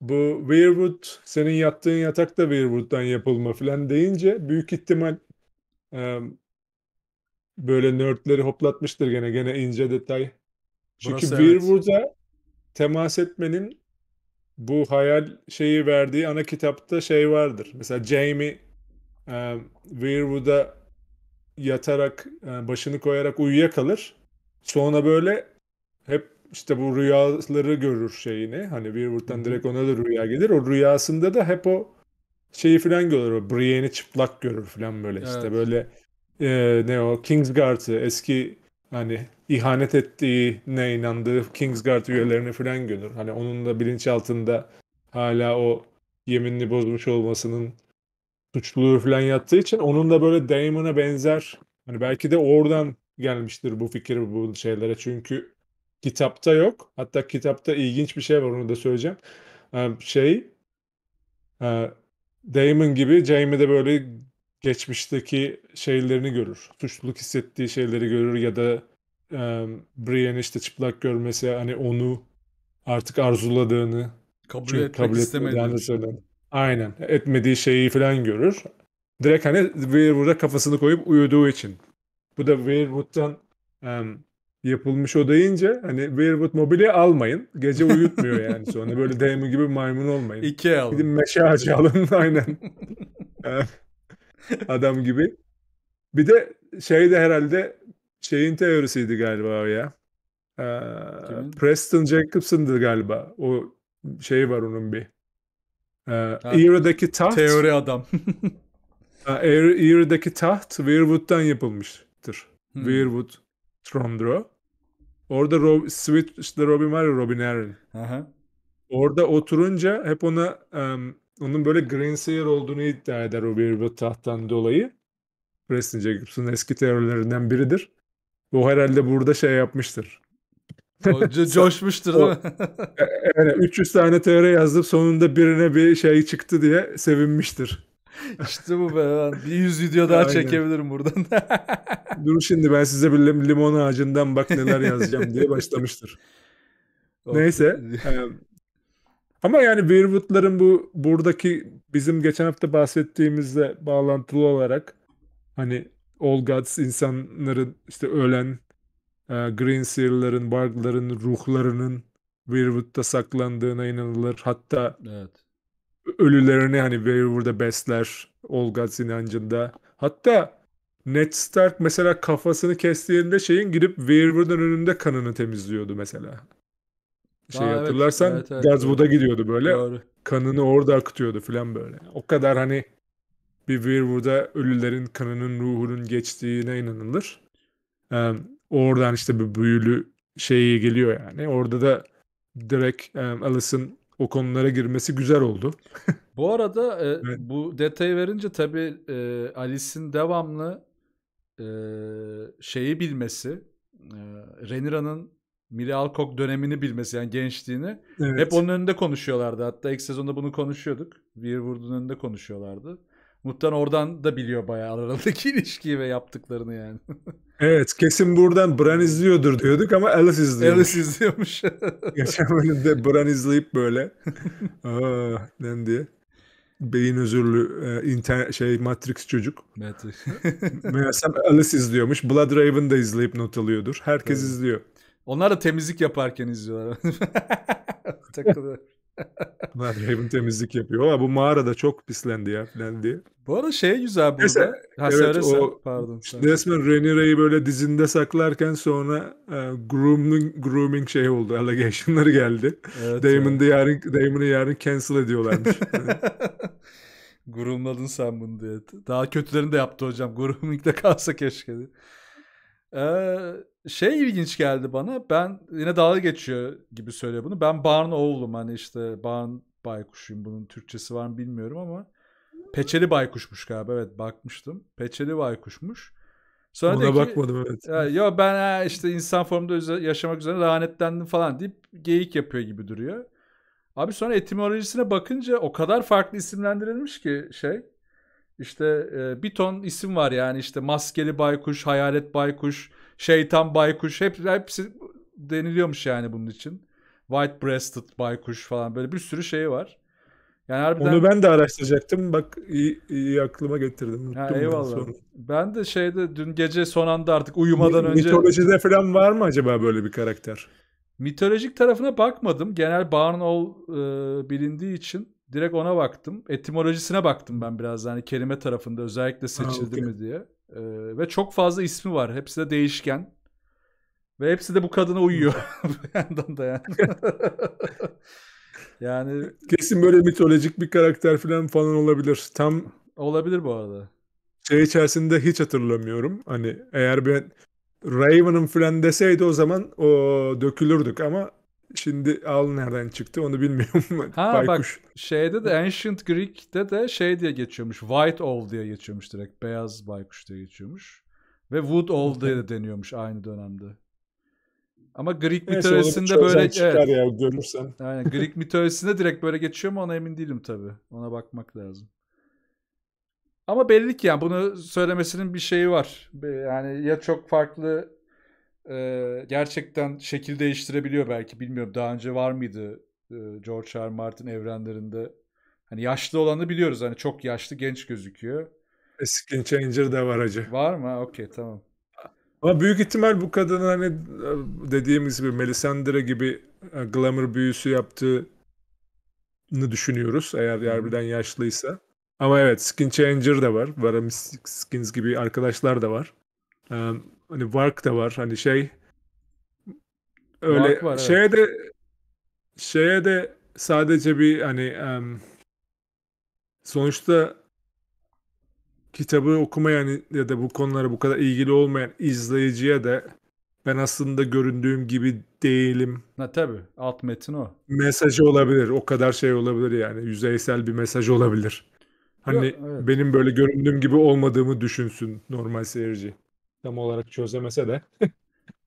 bu Weirwood senin yattığın yatak da Weirwood'dan yapılma falan deyince büyük ihtimal um, böyle nerdleri hoplatmıştır gene gene ince detay. Çünkü Burası, Weirwood'a evet. temas etmenin bu hayal şeyi verdiği ana kitapta şey vardır. Mesela Jamie e, Weirwood'a yatarak e, başını koyarak uyuyakalır. Sonra böyle hep işte bu rüyaları görür şeyini. Hani Weirwood'dan direkt ona da rüya gelir. O rüyasında da hep o şeyi falan görür. O Brienne'i çıplak görür falan böyle işte böyle e, ne o Kingsguard'ı eski hani ihanet ettiğine inandığı Kingsguard üyelerini falan görür. Hani onun da bilinçaltında hala o yeminini bozmuş olmasının suçluluğu falan yattığı için onun da böyle Damon'a benzer hani belki de oradan gelmiştir bu fikir bu şeylere çünkü kitapta yok. Hatta kitapta ilginç bir şey var onu da söyleyeceğim. Ee, şey e, Damon gibi Jamie de böyle geçmişteki şeylerini görür. Suçluluk hissettiği şeyleri görür ya da e, Brienne'i işte çıplak görmesi hani onu artık arzuladığını kabul etmek kabul istemediğini şey. söylen. Aynen. Etmediği şeyi falan görür. Direkt hani Weirwood'a kafasını koyup uyuduğu için. Bu da Weirwood'dan e, yapılmış o deyince hani Weirwood mobilya almayın. Gece uyutmuyor yani sonra. Böyle DM gibi maymun olmayın. İki alın. Gidin meşe ağacı alın. Aynen. Adam gibi. Bir de şey de herhalde şeyin teorisiydi galiba o ya. Ee, Preston Jacobson'dı galiba. O şey var onun bir. Ee, Eerie'deki taht. Teori adam. Eerie'deki taht Weirwood'dan yapılmıştır. Hmm. Weirwood Trondro. Orada Rob, Switch'de Robin var ya Robin Aaron. Aha. Orada oturunca hep ona um, onun böyle Greenslayer olduğunu iddia eder o bir tahttan dolayı. Preston Jacobs'un eski teorilerinden biridir. Bu herhalde burada şey yapmıştır. Co- coşmuştur değil mi? E, e, yani 300 tane teori yazdım sonunda birine bir şey çıktı diye sevinmiştir. İşte bu be. Bir yüz video daha Aynen. çekebilirim buradan. Dur şimdi ben size bir limon ağacından bak neler yazacağım diye başlamıştır. Neyse. Ama yani Weirwood'ların bu buradaki bizim geçen hafta bahsettiğimizle bağlantılı olarak hani All Gods insanların işte ölen e, Green Seer'ların, Barg'ların ruhlarının Weirwood'da saklandığına inanılır. Hatta evet. ölülerini hani Weirwood'da besler All Gods inancında. Hatta Ned Stark mesela kafasını kestiğinde şeyin girip Weirwood'un önünde kanını temizliyordu mesela. Şey Aa, hatırlarsan evet, evet, Gazbu'da evet. gidiyordu böyle. Doğru. Kanını orada akıtıyordu falan böyle. O kadar hani bir Weirwood'a ölülerin kanının ruhunun geçtiğine inanılır. Ee, oradan işte bir büyülü şey geliyor yani. Orada da direkt um, Alice'ın o konulara girmesi güzel oldu. bu arada e, evet. bu detayı verince tabii e, Alice'in devamlı e, şeyi bilmesi, e, Renira'nın Miri Alkok dönemini bilmesi yani gençliğini. Evet. Hep onun önünde konuşuyorlardı. Hatta ilk sezonda bunu konuşuyorduk. Bir Weirwood'un önünde konuşuyorlardı. Muhtemelen oradan da biliyor bayağı aralarındaki ilişkiyi ve yaptıklarını yani. evet kesin buradan Bran izliyordur diyorduk ama Alice izliyormuş. Alice izliyormuş. Geçen bölümde Bran izleyip böyle aa den diye. Beyin özürlü e, inter şey Matrix çocuk. Matrix. Meğersem Alice izliyormuş. Blood Raven da izleyip not alıyordur. Herkes evet. izliyor. Onlar da temizlik yaparken izliyorlar. Takılıyor. Matt temizlik yapıyor. Ama bu mağara da çok pislendi ya falan diye. Bu arada şey güzel burada. Neyse, ha, evet, söylesen, o, pardon. Işte resmen Rhaenyra'yı böyle dizinde saklarken sonra e, grooming, grooming şey oldu. Allegation'ları geldi. Evet, Damon'ı yani. yarın, Damon'ı yarın cancel ediyorlarmış. Groomladın sen bunu diye. Daha kötülerini de yaptı hocam. Grooming'de kalsa keşke. Diye. Ee, şey ilginç geldi bana. Ben yine dalga geçiyor gibi söylüyor bunu. Ben barn oğlum hani işte barn baykuşuyum. Bunun Türkçesi var mı bilmiyorum ama peçeli baykuşmuş galiba. Evet bakmıştım. Peçeli baykuşmuş. Sonra Ona ki, bakmadım evet. Ya, ben ha, işte insan formunda yaşamak üzere lanetlendim falan deyip geyik yapıyor gibi duruyor. Abi sonra etimolojisine bakınca o kadar farklı isimlendirilmiş ki şey işte e, bir ton isim var yani işte maskeli baykuş, hayalet baykuş, şeytan baykuş hep hepsi deniliyormuş yani bunun için. White breasted baykuş falan böyle bir sürü şey var. Yani harbiden... Onu ben de araştıracaktım. Bak iyi, iyi aklıma getirdim. ha, eyvallah. Ben, ben de şeyde dün gece son anda artık uyumadan Mi, önce... Mitolojide falan var mı acaba böyle bir karakter? Mitolojik tarafına bakmadım. Genel Barnall e, bilindiği için Direkt ona baktım. Etimolojisine baktım ben biraz yani kelime tarafında özellikle seçildi ha, okay. mi diye. Ee, ve çok fazla ismi var. Hepsi de değişken. Ve hepsi de bu kadına uyuyor. bir yandan da yani. yani kesin böyle mitolojik bir karakter falan falan olabilir. Tam olabilir bu arada. Şey içerisinde hiç hatırlamıyorum. Hani eğer ben Raven'ın falan deseydi o zaman o dökülürdük ama Şimdi al nereden çıktı onu bilmiyorum. Ha bak şeyde de Ancient Greek'te de şey diye geçiyormuş. White Owl diye geçiyormuş direkt. Beyaz baykuş diye geçiyormuş. Ve Wood Owl diye de deniyormuş aynı dönemde. Ama Greek Neyse, mitolojisinde böyle evet. çıkar ya görürsen. Aynen Greek mitolojisinde direkt böyle geçiyor mu ona emin değilim tabii. Ona bakmak lazım. Ama belli ki yani bunu söylemesinin bir şeyi var. Yani ya çok farklı e, gerçekten şekil değiştirebiliyor belki. Bilmiyorum daha önce var mıydı e, George R. Martin evrenlerinde? Hani yaşlı olanı biliyoruz. Hani çok yaşlı genç gözüküyor. Skin Changer de var acı. Var mı? Okey tamam. Ama büyük ihtimal bu kadının hani e, dediğimiz gibi Melisandre gibi e, glamour büyüsü yaptığını düşünüyoruz. Eğer harbiden yaşlıysa. Ama evet Skin Changer de var. Varam Skins gibi arkadaşlar da var. Hani vark da var hani şey. Öyle Wark var, şeye evet. de şeye de sadece bir hani um, sonuçta kitabı okumayan ya da bu konulara bu kadar ilgili olmayan izleyiciye de ben aslında göründüğüm gibi değilim. Ha tabi Alt metin o. Mesajı olabilir. O kadar şey olabilir yani. Yüzeysel bir mesaj olabilir. Hani Yok, evet. benim böyle göründüğüm gibi olmadığımı düşünsün normal seyirci tam olarak çözemese de.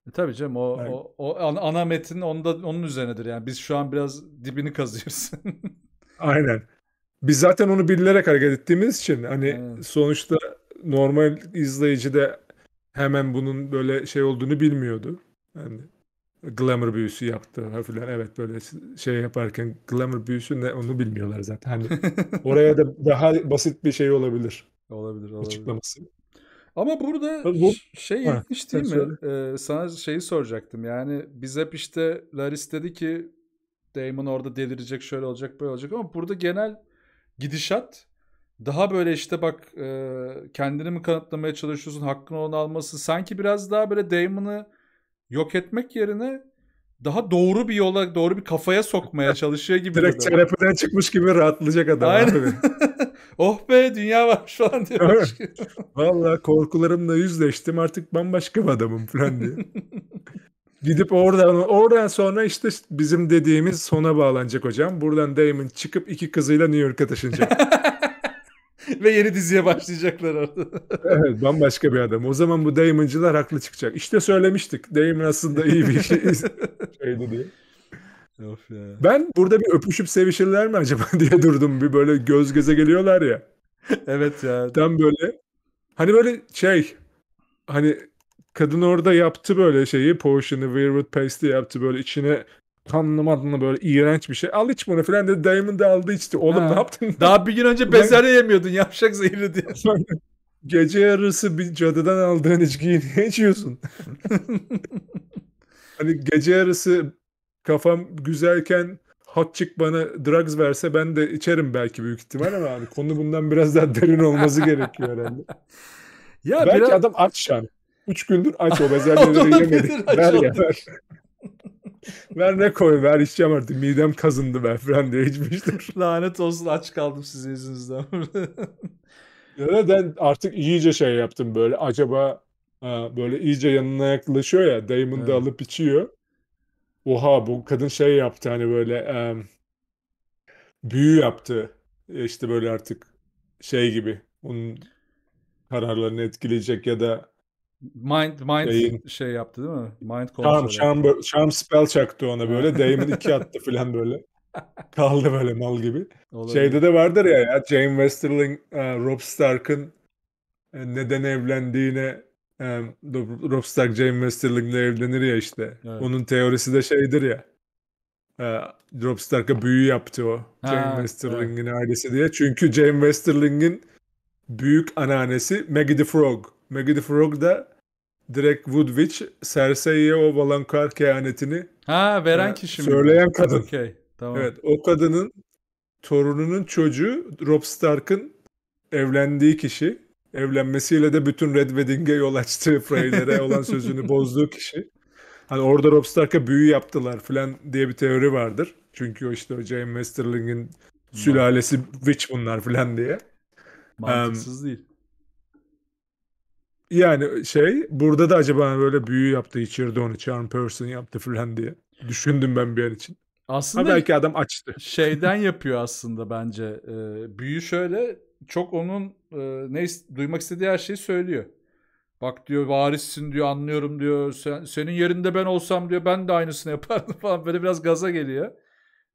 E, tabii canım o, yani. o, o ana metin onda, onun üzerinedir yani biz şu an biraz dibini kazıyoruz. Aynen. Biz zaten onu bilerek hareket ettiğimiz için hani evet. sonuçta normal izleyici de hemen bunun böyle şey olduğunu bilmiyordu. Yani glamour büyüsü yaptı falan evet böyle şey yaparken glamour büyüsü ne onu bilmiyorlar zaten. Hani oraya da daha basit bir şey olabilir. Olabilir, olabilir. Açıklaması. Ama burada bu, şey ha, değil mi? Ee, sana şeyi soracaktım. Yani biz hep işte Laris dedi ki Damon orada delirecek, şöyle olacak, böyle olacak ama burada genel gidişat daha böyle işte bak e, kendini mi kanıtlamaya çalışıyorsun, hakkını onu alması sanki biraz daha böyle Damon'ı yok etmek yerine daha doğru bir yola, doğru bir kafaya sokmaya çalışıyor gibi. Direkt terapiden çıkmış gibi rahatlayacak adam Aynen. abi. oh be dünya var şu an diyor. Valla korkularımla yüzleştim artık bambaşka bir adamım falan diye. Gidip oradan oradan sonra işte bizim dediğimiz sona bağlanacak hocam. Buradan Damon çıkıp iki kızıyla New York'a taşınacak. Ve yeni diziye başlayacaklar orada. evet bambaşka bir adam. O zaman bu Damon'cılar haklı çıkacak. İşte söylemiştik. Damon aslında iyi bir şey, şeydi diye. Of ya. Ben burada bir öpüşüp sevişirler mi acaba diye durdum. Bir böyle göz göze geliyorlar ya. evet ya. Tam böyle. Hani böyle şey. Hani kadın orada yaptı böyle şeyi. Potion'ı, Weirwood Paste'i yaptı böyle içine kanlı madlı böyle iğrenç bir şey. Al iç bunu falan dedi. Dayımın da aldı içti. Oğlum ha. ne yaptın? Daha bir gün önce bezelye yemiyordun. Yapşak zehirli diye. Gece yarısı bir cadıdan aldığın içkiyi niye içiyorsun? hani gece yarısı kafam güzelken Hatçık bana drugs verse ben de içerim belki büyük ihtimal ama abi hani konu bundan biraz daha derin olması gerekiyor herhalde. Ya belki biraz... adam aç yani. Üç gündür aç o bezelyeleri yemedi. Ver ya ver ver ne koy ver içeceğim artık midem kazındı ben falan diye içmiştir. Lanet olsun aç kaldım sizin yüzünüzden. Neden artık iyice şey yaptım böyle acaba e, böyle iyice yanına yaklaşıyor ya dayımın evet. da alıp içiyor. Oha bu kadın şey yaptı hani böyle um, büyü yaptı. E, işte böyle artık şey gibi onun kararlarını etkileyecek ya da Mind, mind Yayın. şey yaptı değil mi? Mind kontrol. Charm, Charm, Charm spell çaktı ona böyle. Damon iki attı falan böyle. Kaldı böyle mal gibi. Olabilir. Şeyde de vardır ya, ya Jane Westerling, e, Rob Stark'ın e, neden evlendiğine e, Rob Stark Jane Westerling'le evlenir ya işte. Evet. Onun teorisi de şeydir ya. Rob Stark'a büyü yaptı o. Ha, Jane Westerling'in evet. ailesi diye. Çünkü Jane Westerling'in büyük anneannesi Maggie the Frog. Maggie the Frog da direkt Woodwitch Cersei'ye o Valankar kehanetini ha veren yani, e, mi? Söyleyen kadın. Okay, tamam. Evet o kadının torununun çocuğu Rob Stark'ın evlendiği kişi. Evlenmesiyle de bütün Red Wedding'e yol açtığı Freylere olan sözünü bozduğu kişi. Hani orada Rob Stark'a büyü yaptılar falan diye bir teori vardır. Çünkü o işte o Jaime Westerling'in sülalesi witch bunlar falan diye. Mantıksız um, değil. Yani şey burada da acaba böyle büyü yaptı, içirdi onu, charm person yaptı falan diye düşündüm ben bir an için. Aslında ha belki adam açtı. Şeyden yapıyor aslında bence. E, büyü şöyle çok onun e, ne duymak istediği her şeyi söylüyor. Bak diyor varissin diyor anlıyorum diyor. Sen, senin yerinde ben olsam diyor ben de aynısını yapardım falan böyle biraz gaza geliyor.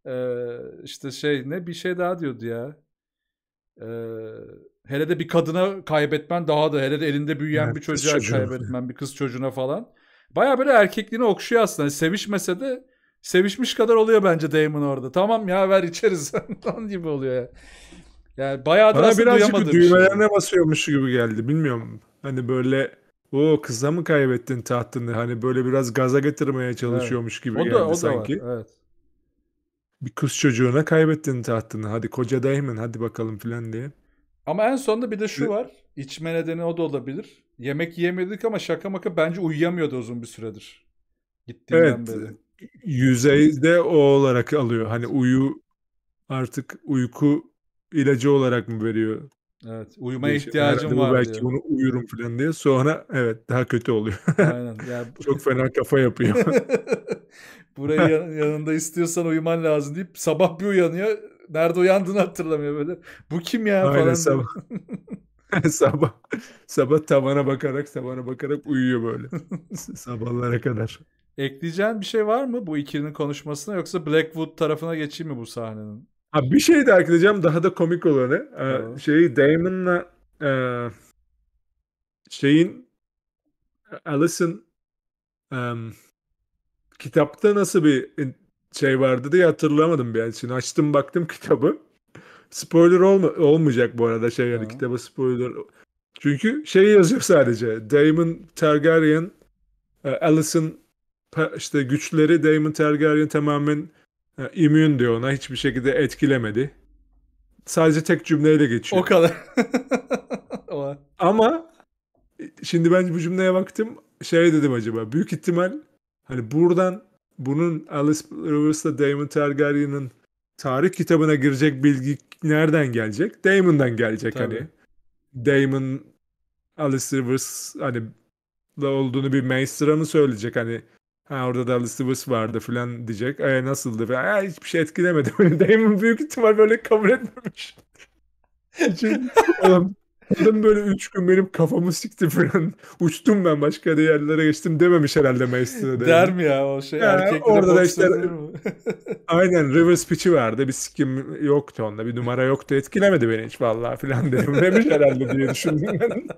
Ee, işte şey ne bir şey daha diyordu ya. Ee, Hele de bir kadına kaybetmen daha da hele de elinde büyüyen evet, bir çocuğa çocuğu. kaybetmen bir kız çocuğuna falan. Baya böyle erkekliğini okşuyor aslında. Yani sevişmese de sevişmiş kadar oluyor bence Damon orada. Tamam ya ver içeriz falan gibi oluyor ya. Yani. bayağı da Bana birazcık bir düğmelerine şey. basıyormuş gibi geldi. Bilmiyorum. Hani böyle o kıza mı kaybettin tahtını? Hani böyle biraz gaza getirmeye çalışıyormuş evet. gibi o geldi da, o sanki. Da var, evet. Bir kız çocuğuna kaybettin tahtını. Hadi koca Damon hadi bakalım filan diye. Ama en sonunda bir de şu var. İçme nedeni o da olabilir. Yemek yemedik ama şaka maka bence uyuyamıyordu uzun bir süredir. Gittiğinden evet, beri. Yüzeyde o olarak alıyor. Hani uyu artık uyku ilacı olarak mı veriyor? Evet. Uyumaya Değişim. ihtiyacım Herhalde var belki diyor. onu uyurum falan diye. Sonra evet daha kötü oluyor. Aynen. Yani... Çok fena kafa yapıyor. Burayı yanında istiyorsan uyuman lazım deyip sabah bir uyanıyor Nerede uyandığını hatırlamıyor böyle. Bu kim ya Aynen, falan. Sabah. sabah sabah tavana bakarak tavana bakarak uyuyor böyle sabahlara kadar. Ekleyeceğin bir şey var mı bu ikilinin konuşmasına yoksa Blackwood tarafına geçeyim mi bu sahnenin? Ha, bir şey de ekleyeceğim daha da komik olanı. Ee, şey Damon'la e, şeyin Alison um, kitapta nasıl bir şey vardı diye hatırlamadım ben Şimdi açtım baktım kitabı. Spoiler olma, olmayacak bu arada şey yani Hı. kitaba spoiler. Çünkü şey yazıyor sadece. Damon Targaryen, e, Alicent işte güçleri Damon Targaryen tamamen e, immün diyor ona. Hiçbir şekilde etkilemedi. Sadece tek cümleyle geçiyor. O kadar. Ama şimdi ben bu cümleye baktım. Şey dedim acaba büyük ihtimal hani buradan bunun Alice Rivers'la Damon Targaryen'ın tarih kitabına girecek bilgi nereden gelecek? Damon'dan gelecek hani. Tabii. hani. Damon Alice Rivers hani da olduğunu bir Maestra mı söyleyecek hani ha orada da Alice Rivers vardı filan diyecek. E nasıldı falan. hiçbir şey etkilemedi. Damon büyük ihtimal böyle kabul etmemiş. Çünkü Adam böyle üç gün benim kafamı sikti falan. Uçtum ben başka yerlere geçtim dememiş herhalde Mason'a. De. Der mi ya o şey? Ya, yani orada da işte aynen River pitchi vardı Bir sikim yoktu onda. Bir numara yoktu. Etkilemedi beni hiç vallahi falan dedim. Demiş herhalde diye düşündüm ben.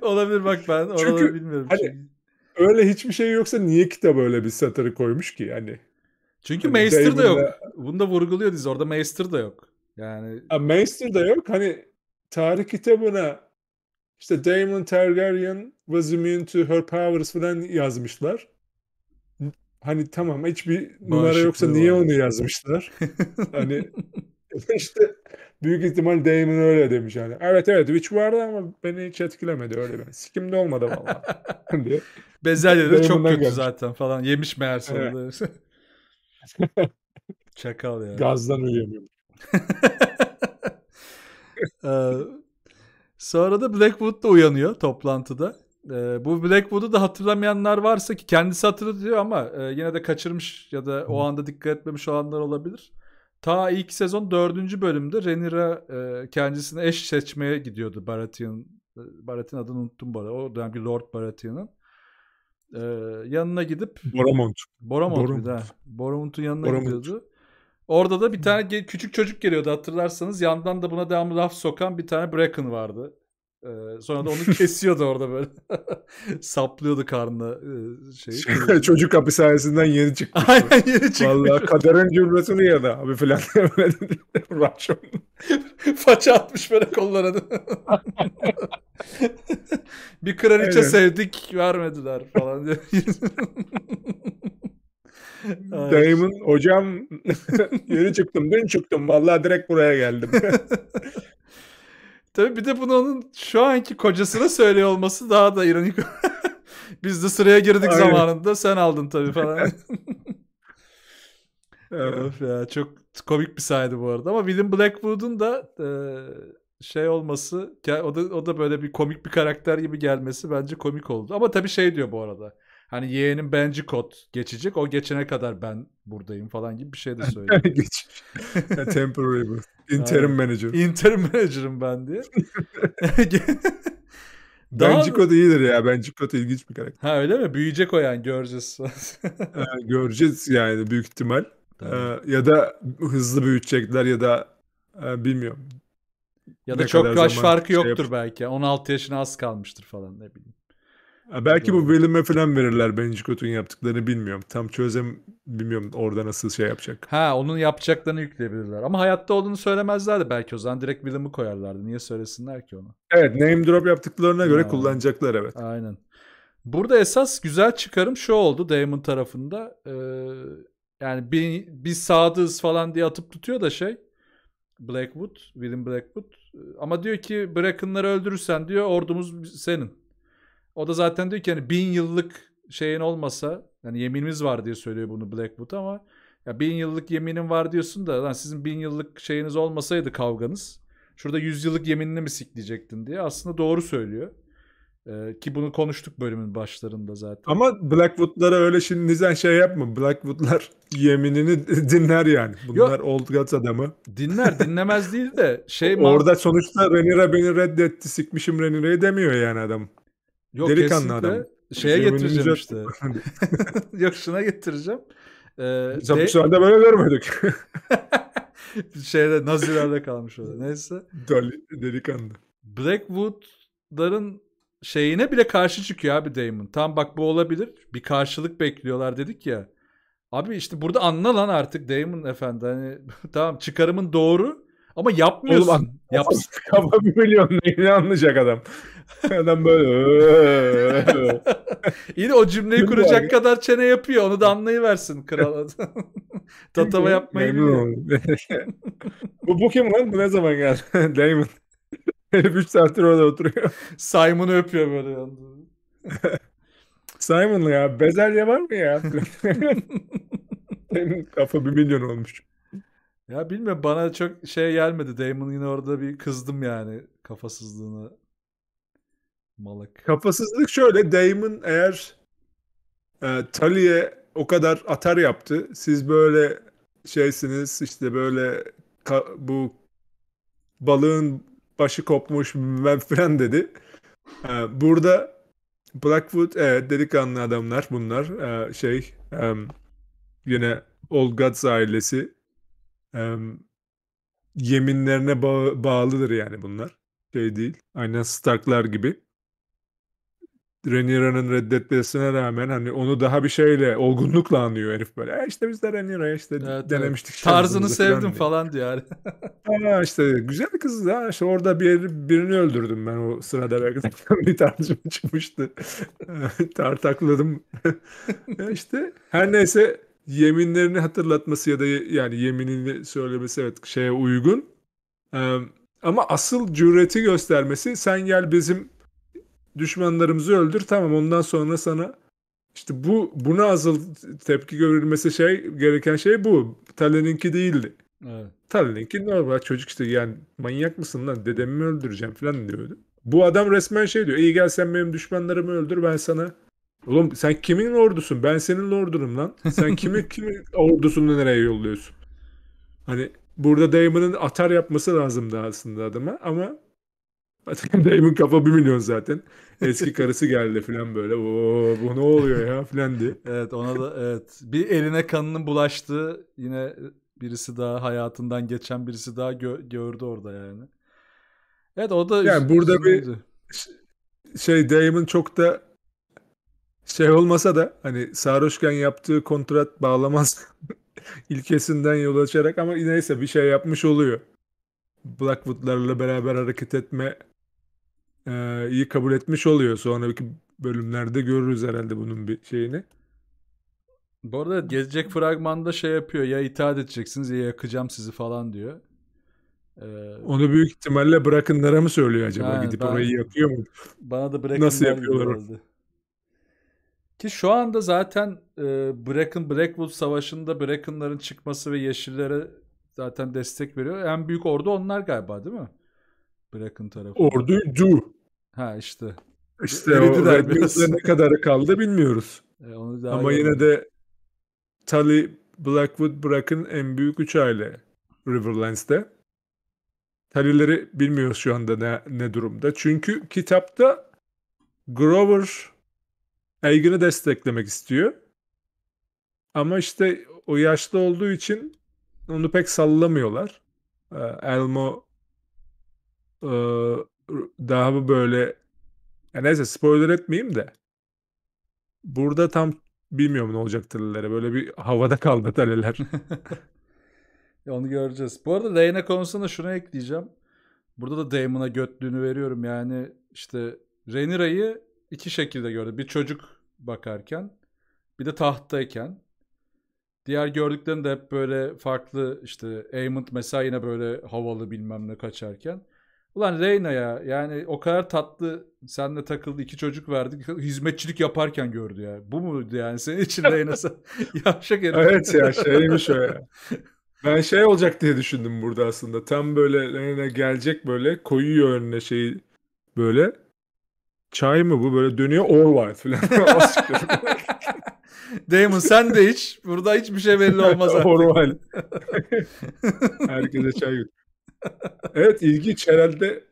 Olabilir bak ben oraları Çünkü, bilmiyorum. Hani, öyle hiçbir şey yoksa niye kitap öyle bir satırı koymuş ki yani? Çünkü hani Maester da yok. Bunu da vurguluyor dizi. Orada Maester de yok. Yani... Ya, Maester da yok. Hani tarih kitabına işte Daemon Targaryen was immune to her powers falan yazmışlar. Hani tamam hiçbir numara yoksa niye onu yazmışlar? hani işte büyük ihtimal Daemon öyle demiş yani. Evet evet Witch vardı ama beni hiç etkilemedi öyle ben. Sikimde olmadı valla. Bezelye de çok kötü gelmiş. zaten falan. Yemiş meğer evet. Çakal ya. Gazdan uyuyamıyorum. Ee, sonra da Blackwood da uyanıyor toplantıda. Ee, bu Blackwood'u da hatırlamayanlar varsa ki kendisi hatırlıyor ama e, yine de kaçırmış ya da o anda dikkat etmemiş olanlar olabilir. Ta ilk sezon dördüncü bölümde Renira e, kendisine eş seçmeye gidiyordu Baratheon. E, Baratheon adını unuttum bu arada. O dönemki Lord Baratheon'ın ee, yanına gidip Boramont. Boramont, Boramont. bir Boramont'un yanına Boramont. gidiyordu. Orada da bir tane küçük çocuk geliyordu hatırlarsanız. Yandan da buna devamlı laf sokan bir tane Bracken vardı. Ee, sonra da onu kesiyordu orada böyle. Saplıyordu karnına e, şeyi. Şey, çocuk hapishanesinden yeni çıktı. Aynen yeni çıktı. Valla kaderin cümlesini ya da abi falan böyle Rush Faça atmış böyle kollarını. bir kraliçe Aynen. sevdik vermediler falan diye. Dayımın hocam yeni çıktım dün çıktım vallahi direkt buraya geldim. Tabii bir de bunu onun şu anki kocasına söylüyor olması daha da ironik. Biz de sıraya girdik Aynen. zamanında sen aldın tabii falan. evet. Of ya çok komik bir sahne bu arada ama William Blackwood'un da e, şey olması o da o da böyle bir komik bir karakter gibi gelmesi bence komik oldu. Ama tabii şey diyor bu arada hani yeğenim benci kod geçecek. O geçene kadar ben buradayım falan gibi bir şey de söylüyor. Geç. Temporary bu. Interim manager. Interim manager'ım ben diye. Daha... Bencikot iyidir ya. Bencikot ilginç bir karakter. Ha öyle mi? Büyüyecek o yani göreceğiz. göreceğiz yani büyük ihtimal. Ee, ya da hızlı büyütecekler ya da e, bilmiyorum. Ya da ne çok yaş farkı şey yoktur yap- belki. 16 yaşına az kalmıştır falan ne bileyim belki bu Will'ime falan verirler Bandicoot'un yaptıklarını bilmiyorum. Tam çözem bilmiyorum orada nasıl şey yapacak. Ha onun yapacaklarını yükleyebilirler. Ama hayatta olduğunu söylemezlerdi belki o zaman. Direkt Willem'i koyarlardı. Niye söylesinler ki onu? Evet name drop yaptıklarına göre ha. kullanacaklar evet. Aynen. Burada esas güzel çıkarım şu oldu Damon tarafında. Ee, yani bir, bir sadığız falan diye atıp tutuyor da şey. Blackwood, William Blackwood. Ama diyor ki Bracken'ları öldürürsen diyor ordumuz senin. O da zaten diyor ki hani bin yıllık şeyin olmasa yani yeminimiz var diye söylüyor bunu Blackwood ama ya bin yıllık yeminin var diyorsun da lan sizin bin yıllık şeyiniz olmasaydı kavganız şurada yüz yıllık yeminini mi sikleyecektin diye aslında doğru söylüyor. Ee, ki bunu konuştuk bölümün başlarında zaten. Ama Blackwood'lara öyle şimdi sen şey yapma. Blackwood'lar yeminini dinler yani. Bunlar Yok. Old God adamı. Dinler dinlemez değil de şey Orada sonuçta Renira beni reddetti sikmişim Renira'yı demiyor yani adam. Yok, Delikanlı adam. Şeye getireceğim işte. Yok şuna getireceğim. Ee, Biz de... böyle görmedik. Şeyde nazilerde kalmış orada. Neyse. Deli, delikanlı. Blackwood'ların şeyine bile karşı çıkıyor abi Damon. Tam bak bu olabilir. Bir karşılık bekliyorlar dedik ya. Abi işte burada anla lan artık Damon efendi. Hani, tamam çıkarımın doğru ama yapmıyorsun. Oğlum, Yap... Kafa bir milyon neyini anlayacak adam. Adam böyle. Yine o cümleyi kuracak kadar çene yapıyor. Onu da anlayıversin kral. Tatava yapmayı bu, bu kim lan? Bu ne zaman geldi? Damon. Herif 3 saattir orada oturuyor. Simon'u öpüyor böyle yalnız. Simon'la ya. Bezelye var mı ya? Benim kafa bir milyon olmuş. Ya bilmiyorum bana çok şey gelmedi. Damon yine orada bir kızdım yani kafasızlığını. Malak. Kafasızlık şöyle. Damon eğer e, Tully'e o kadar atar yaptı. Siz böyle şeysiniz işte böyle ka- bu balığın başı kopmuş ben falan dedi. E, burada Blackwood evet delikanlı adamlar bunlar. E, şey e, yine Old Gods ailesi e, yeminlerine ba- bağlıdır yani bunlar. Şey değil. Aynen Starklar gibi. Renira'nın reddetmesine rağmen hani onu daha bir şeyle olgunlukla anlıyor herif böyle. E işte biz de Rhaenyra'ya işte evet, denemiştik. Evet. Tarzını sevdim falan, falan diyor Ama işte güzel kız ya işte orada bir, birini öldürdüm ben o sırada belki bir tarzım çıkmıştı. Tartakladım. E, işte her neyse yeminlerini hatırlatması ya da yani yeminini söylemesi evet şeye uygun. Ama asıl cüreti göstermesi sen gel bizim düşmanlarımızı öldür tamam ondan sonra sana işte bu buna azıl tepki görülmesi şey gereken şey bu. Talen'inki değildi. Evet. Talen'inki normal çocuk işte yani manyak mısın lan dedemi öldüreceğim falan diyordu. Bu adam resmen şey diyor. iyi gel sen benim düşmanlarımı öldür ben sana Oğlum sen kimin ordusun? Ben senin ordunum lan. Sen kimin kimin ordusunu nereye yolluyorsun? Hani burada Damon'ın atar yapması lazımdı aslında adama ama Damon kafa bir milyon zaten. Eski karısı geldi falan böyle. Oo, bu ne oluyor ya falan diye. evet ona da evet. Bir eline kanının bulaştı yine birisi daha hayatından geçen birisi daha gö- gördü orada yani. Evet o da yani burada üzüldü. bir şey Damon çok da şey olmasa da hani sarhoşken yaptığı kontrat bağlamaz ilkesinden yola açarak ama neyse bir şey yapmış oluyor. Blackwood'larla beraber hareket etme e, iyi kabul etmiş oluyor. Sonraki bölümlerde görürüz herhalde bunun bir şeyini. Bu arada gezecek fragmanda şey yapıyor ya itaat edeceksiniz ya yakacağım sizi falan diyor. Ee, onu büyük ihtimalle bırakınlara mı söylüyor acaba yani gidip ben, orayı yakıyor mu? Bana da bırakınlar Nasıl yapıyorlar herhalde. Ki şu anda zaten e, Bracken Blackwood Savaşı'nda Bracken'ların çıkması ve Yeşillere zaten destek veriyor. En büyük ordu onlar galiba değil mi? Bırakın tarafı. Ordu du. Ha işte. İşte Eridiler o biraz. ne kadar kaldı bilmiyoruz. E, onu daha Ama yine de Tully Blackwood bırakın en büyük üç aile Riverlands'te. Tully'leri bilmiyoruz şu anda ne, ne durumda. Çünkü kitapta Grover Elgin'i desteklemek istiyor. Ama işte o yaşlı olduğu için onu pek sallamıyorlar. E, Elmo daha mı böyle yani neyse spoiler etmeyeyim de burada tam bilmiyorum ne olacak tellere. Böyle bir havada kaldı teleler. Onu göreceğiz. Bu arada Reyna konusunda şunu ekleyeceğim. Burada da Damon'a götlüğünü veriyorum. Yani işte Rhaenyra'yı iki şekilde gördü. Bir çocuk bakarken bir de tahttayken. Diğer gördüklerini de hep böyle farklı işte Aemond mesela yine böyle havalı bilmem ne kaçarken. Ulan Reyna ya yani o kadar tatlı senle takıldı iki çocuk verdik hizmetçilik yaparken gördü ya. Bu mu yani senin için Reyna yavşak herif. Evet ya şeymiş o ya. Ben şey olacak diye düşündüm burada aslında. Tam böyle Reyna gelecek böyle koyuyor önüne şeyi böyle. Çay mı bu böyle dönüyor Orwell falan. Damon sen de iç. Burada hiçbir şey belli olmaz artık. Herkese çay götür evet ilginç herhalde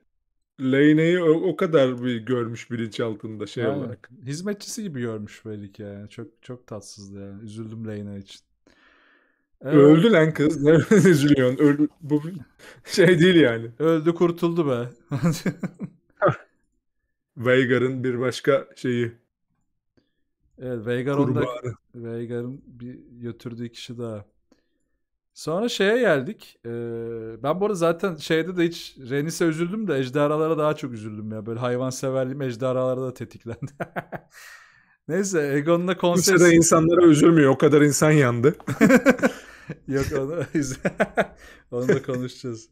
Leyneyi o, o kadar bir görmüş bilinç altında şey yani, olarak. Hizmetçisi gibi görmüş belli ki yani. Çok çok tatsızdı yani. Üzüldüm Lane için. Evet. Öldü lan kız. Nereden üzülüyorsun? Öldü. Bu şey değil yani. Öldü kurtuldu be. Veigar'ın bir başka şeyi. Evet Veigar Veigar'ın bir götürdüğü kişi daha. Sonra şeye geldik. Ee, ben bu arada zaten şeyde de hiç Renis'e üzüldüm de ejderhalara daha çok üzüldüm ya. Böyle hayvan hayvanseverliğim ejderhalara da tetiklendi. Neyse Egon'la konser... Kimse de insanlara üzülmüyor. O kadar insan yandı. Yok onu, onu da konuşacağız.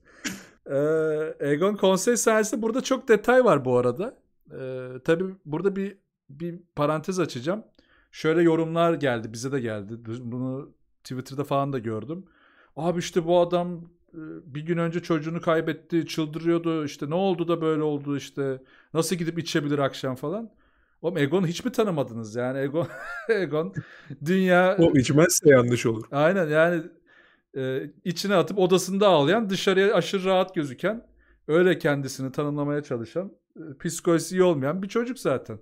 Ee, Egon konsey sayesinde burada çok detay var bu arada. Ee, tabii burada bir bir parantez açacağım. Şöyle yorumlar geldi, bize de geldi. Bunu Twitter'da falan da gördüm. Abi işte bu adam e, bir gün önce çocuğunu kaybetti, çıldırıyordu. İşte ne oldu da böyle oldu işte. Nasıl gidip içebilir akşam falan. Oğlum Egon hiç mi tanımadınız yani? Egon, Egon dünya... O içmezse yanlış olur. Aynen yani e, içine atıp odasında ağlayan, dışarıya aşırı rahat gözüken, öyle kendisini tanımlamaya çalışan, e, psikolojisi iyi olmayan bir çocuk zaten.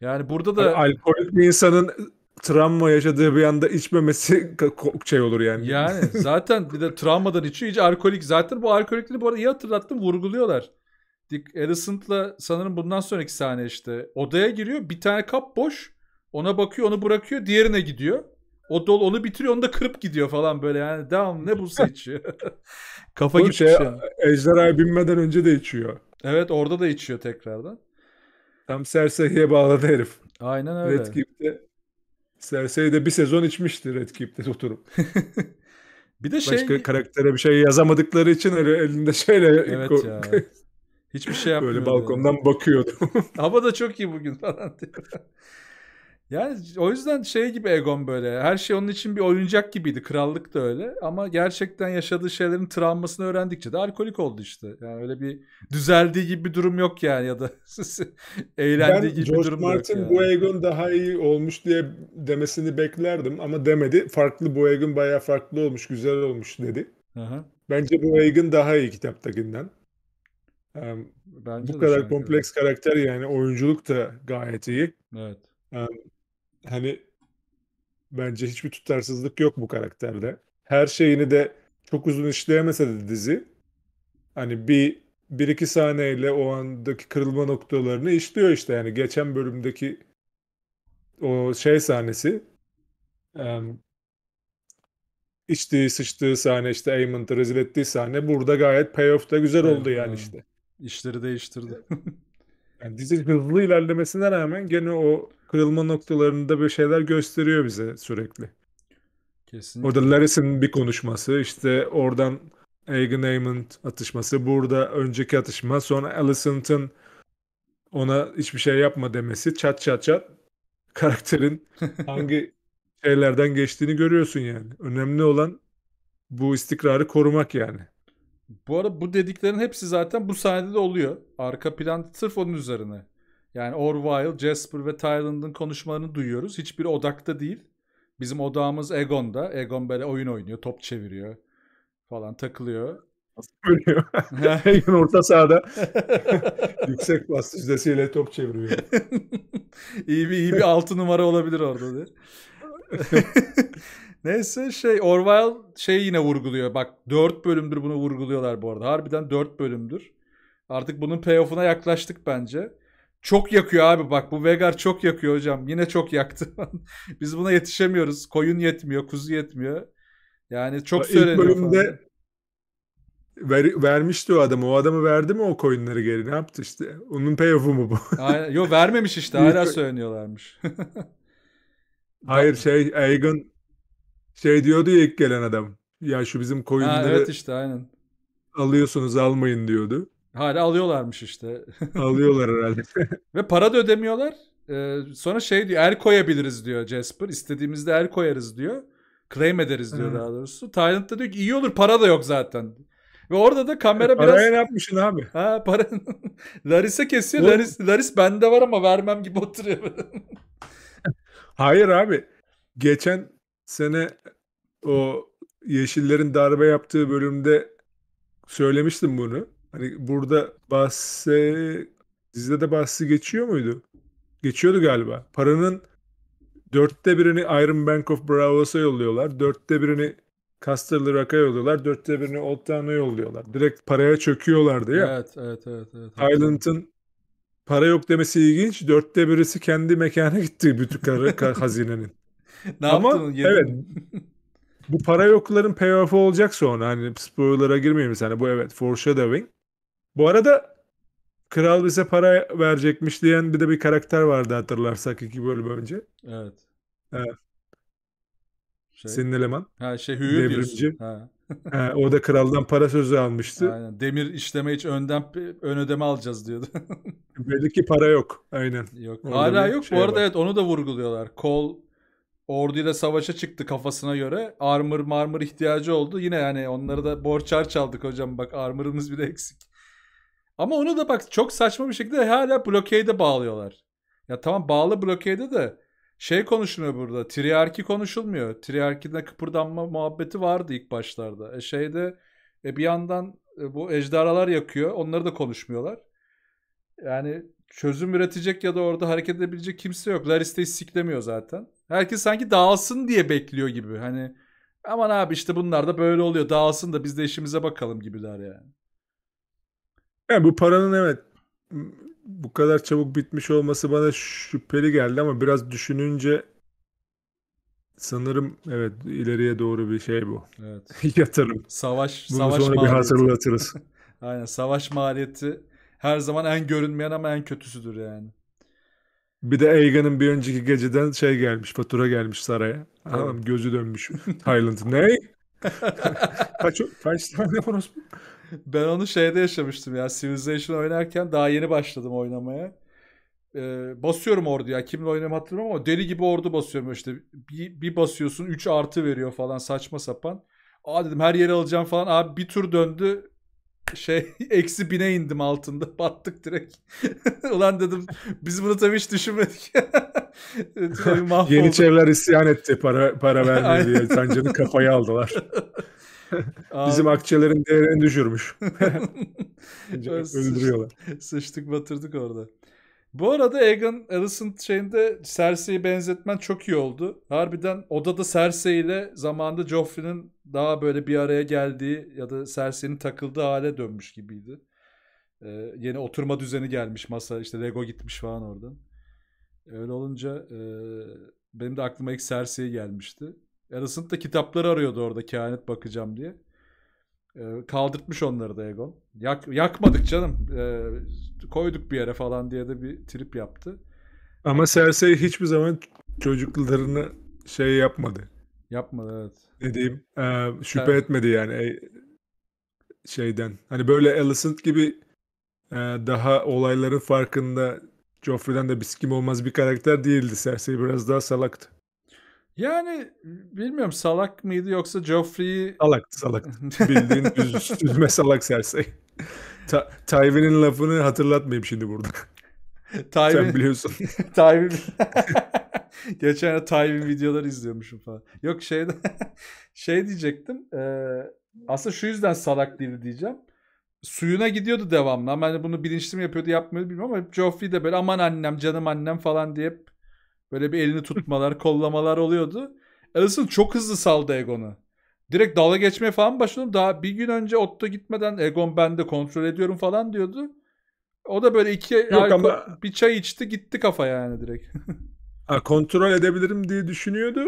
Yani burada da... alkolik bir insanın travma yaşadığı bir anda içmemesi şey olur yani. Yani zaten bir de travmadan içiyor. iyice alkolik. Zaten bu alkolikliği bu arada iyi hatırlattım. Vurguluyorlar. Dick Edison'la sanırım bundan sonraki sahne işte. Odaya giriyor. Bir tane kap boş. Ona bakıyor onu bırakıyor. Diğerine gidiyor. O dol onu bitiriyor onu da kırıp gidiyor falan böyle yani. Devam ne bulsa içiyor. Kafa gitmiş şey, yani. Ejderhaya binmeden önce de içiyor. Evet orada da içiyor tekrardan. Tam sersehiye bağladı herif. Aynen öyle. Red Keep'te Cersei'de bir sezon içmiştir Redkeep'te oturup. bir de şey... Başka karaktere bir şey yazamadıkları için elinde şeyle... Evet ya. Hiçbir şey yapmıyordu. Böyle balkondan yani. bakıyordu. Hava da çok iyi bugün falan diyor. Yani o yüzden şey gibi Egon böyle. Her şey onun için bir oyuncak gibiydi. Krallık da öyle. Ama gerçekten yaşadığı şeylerin travmasını öğrendikçe de alkolik oldu işte. Yani öyle bir düzeldiği gibi bir durum yok yani ya da eğlendiği ben gibi George bir durum Martin, yok. George Martin bu Egon daha iyi olmuş diye demesini beklerdim ama demedi. Farklı bu Egon bayağı farklı olmuş, güzel olmuş dedi. Aha. Bence bu Egon daha iyi kitaptakinden. Bence bu kadar kompleks karakter yani oyunculuk da gayet iyi. Evet hani bence hiçbir tutarsızlık yok bu karakterde. Her şeyini de çok uzun işleyemese de dizi hani bir bir iki sahneyle o andaki kırılma noktalarını işliyor işte yani geçen bölümdeki o şey sahnesi um, içtiği sıçtığı sahne işte Eamon'ı rezil ettiği sahne burada gayet payoff'ta güzel oldu yani işte. İşleri değiştirdi. yani dizi hızlı ilerlemesine rağmen gene o kırılma noktalarında bir şeyler gösteriyor bize sürekli. Kesinlikle. Orada Laris'in bir konuşması işte oradan Egan Heyman atışması burada önceki atışma sonra Alicent'ın ona hiçbir şey yapma demesi çat çat çat karakterin hangi şeylerden geçtiğini görüyorsun yani. Önemli olan bu istikrarı korumak yani. Bu arada bu dediklerin hepsi zaten bu sahnede oluyor. Arka plan sırf onun üzerine yani Orwell, Jasper ve Tyland'ın konuşmalarını duyuyoruz. Hiçbir odakta değil. Bizim odağımız Egon'da. Egon böyle oyun oynuyor, top çeviriyor falan takılıyor. Görüyor. Egon orta sahada yüksek bas yüzdesiyle top çeviriyor. İyi bir, iyi bir altı numara olabilir orada diye. Neyse şey Orwell şey yine vurguluyor. Bak dört bölümdür bunu vurguluyorlar bu arada. Harbiden dört bölümdür. Artık bunun payoff'una yaklaştık bence. Çok yakıyor abi bak bu Vegar çok yakıyor hocam. Yine çok yaktı. Biz buna yetişemiyoruz. Koyun yetmiyor, kuzu yetmiyor. Yani çok ya söyleniyor ilk bölümde Ver, vermişti o adam. O adamı verdi mi o koyunları geri? Ne yaptı işte? Onun payoff'u mu bu? Aynen. Yo vermemiş işte. Hala söyleniyorlarmış. Hayır şey Aegon şey diyordu ya ilk gelen adam. Ya şu bizim koyunları ha, evet işte aynen. alıyorsunuz almayın diyordu. Hala alıyorlarmış işte. Alıyorlar herhalde. Ve para da ödemiyorlar. Ee, sonra şey diyor el koyabiliriz diyor Jasper. İstediğimizde el koyarız diyor. Claim ederiz diyor daha doğrusu. Tayland'da diyor ki iyi olur para da yok zaten. Ve orada da kamera e, biraz... Paraya ne yapmışsın abi? Ha para... Laris'e kesiyor. Laris, Laris bende var ama vermem gibi oturuyor. Hayır abi. Geçen sene o Yeşillerin darbe yaptığı bölümde söylemiştim bunu. Hani burada bahse dizide de bahsi geçiyor muydu? Geçiyordu galiba. Paranın dörtte birini Iron Bank of Bravos'a yolluyorlar. Dörtte birini Casterly Rock'a yolluyorlar. Dörtte birini Old Town'a yolluyorlar. Direkt paraya çöküyorlardı ya. Evet, evet, evet. evet Tyrant'ın para yok demesi ilginç. Dörtte birisi kendi mekana gitti bütün hazinenin. ne Ama yaptın? evet. bu para yokların payoff'u olacak sonra. Hani spoiler'a girmeyeyim sana. Hani bu evet foreshadowing. Bu arada kral bize para verecekmiş diyen bir de bir karakter vardı hatırlarsak iki bölüm önce. Evet. Evet. Şey, Senin eleman. Ha şey hüyü Devrimci. Ha. ha, o da kraldan para sözü almıştı. Aynen. Demir işleme hiç önden ön ödeme alacağız diyordu. Belli ki para yok. Aynen. Yok. Orada Hala yok. Şey Bu arada var. evet onu da vurguluyorlar. Kol orduyla savaşa çıktı kafasına göre. Armor marmor ihtiyacı oldu. Yine yani onları da borçar çaldık hocam. Bak armor'ımız bile eksik. Ama onu da bak çok saçma bir şekilde hala blokeyde bağlıyorlar. Ya tamam bağlı blokeyde de şey konuşulmuyor burada. Triyarki konuşulmuyor. Triyarkide kıpırdanma muhabbeti vardı ilk başlarda. E şeyde e bir yandan e, bu ejderhalar yakıyor. Onları da konuşmuyorlar. Yani çözüm üretecek ya da orada hareket edebilecek kimse yok. Lariste siklemiyor zaten. Herkes sanki dağılsın diye bekliyor gibi. Hani aman abi işte bunlar da böyle oluyor. Dağılsın da biz de işimize bakalım gibiler yani. Yani bu paranın evet bu kadar çabuk bitmiş olması bana şüpheli geldi ama biraz düşününce sanırım evet ileriye doğru bir şey bu. Evet. Yatırım. Savaş Bunu savaş sonra maliyeti. bir hatırlatırız. Aynen savaş maliyeti her zaman en görünmeyen ama en kötüsüdür yani. Bir de Egan'ın bir önceki geceden şey gelmiş, fatura gelmiş saraya. Adam gözü dönmüş. Highland ne? kaç, kaç tane orospu? ben onu şeyde yaşamıştım ya. Civilization oynarken daha yeni başladım oynamaya. Ee, basıyorum ordu ya. Kimle oynayayım hatırlamam ama deli gibi ordu basıyorum işte. Bir, bir basıyorsun 3 artı veriyor falan saçma sapan. Aa dedim her yeri alacağım falan. Abi bir tur döndü şey eksi bine indim altında battık direkt. Ulan dedim biz bunu tabii hiç düşünmedik. Yeni çevreler isyan etti para para vermedi diye. Sancı'nın kafayı aldılar. Bizim akçelerin değerini düşürmüş. Öldürüyorlar. Sıçtık, sıçtık batırdık orada. Bu arada Egan Allison şeyinde Cersei'yi benzetmen çok iyi oldu. Harbiden odada Cersei ile zamanında Joffrey'nin daha böyle bir araya geldiği ya da Cersei'nin takıldığı hale dönmüş gibiydi. Ee, yeni oturma düzeni gelmiş masa işte Lego gitmiş falan oradan. Öyle olunca e, benim de aklıma ilk Cersei gelmişti. Alicent da kitapları arıyordu orada kehanet bakacağım diye. E, kaldırtmış onları da Egon. Yak, yakmadık canım. E, koyduk bir yere falan diye de bir trip yaptı. Ama Cersei hiçbir zaman çocuklarını şey yapmadı. Yapmadı evet. Ne diyeyim? E, şüphe evet. etmedi yani e, şeyden. Hani böyle Alicent gibi e, daha olayların farkında Joffrey'den de bir kim olmaz bir karakter değildi. Cersei biraz daha salaktı. Yani bilmiyorum salak mıydı yoksa Joffrey'i... Salak salak. Bildiğin düz, düzme salak sersey. Ta Tywin'in lafını hatırlatmayayım şimdi burada. Tywin... Sen biliyorsun. Tywin... Geçen Tywin videoları izliyormuşum falan. Yok şeyde şey diyecektim. E, aslında şu yüzden salak değildi diyeceğim. Suyuna gidiyordu devamlı. Ama hani bunu bilinçli mi yapıyordu yapmıyordu bilmiyorum ama hep Joffrey de böyle aman annem canım annem falan diye hep Böyle bir elini tutmalar, kollamalar oluyordu. Allison çok hızlı saldı Egon'u. Direkt dalga geçmeye falan başladım. Daha bir gün önce Otto gitmeden Egon ben de kontrol ediyorum falan diyordu. O da böyle iki Yok ama... bir çay içti gitti kafa yani direkt. ha, kontrol edebilirim diye düşünüyordu.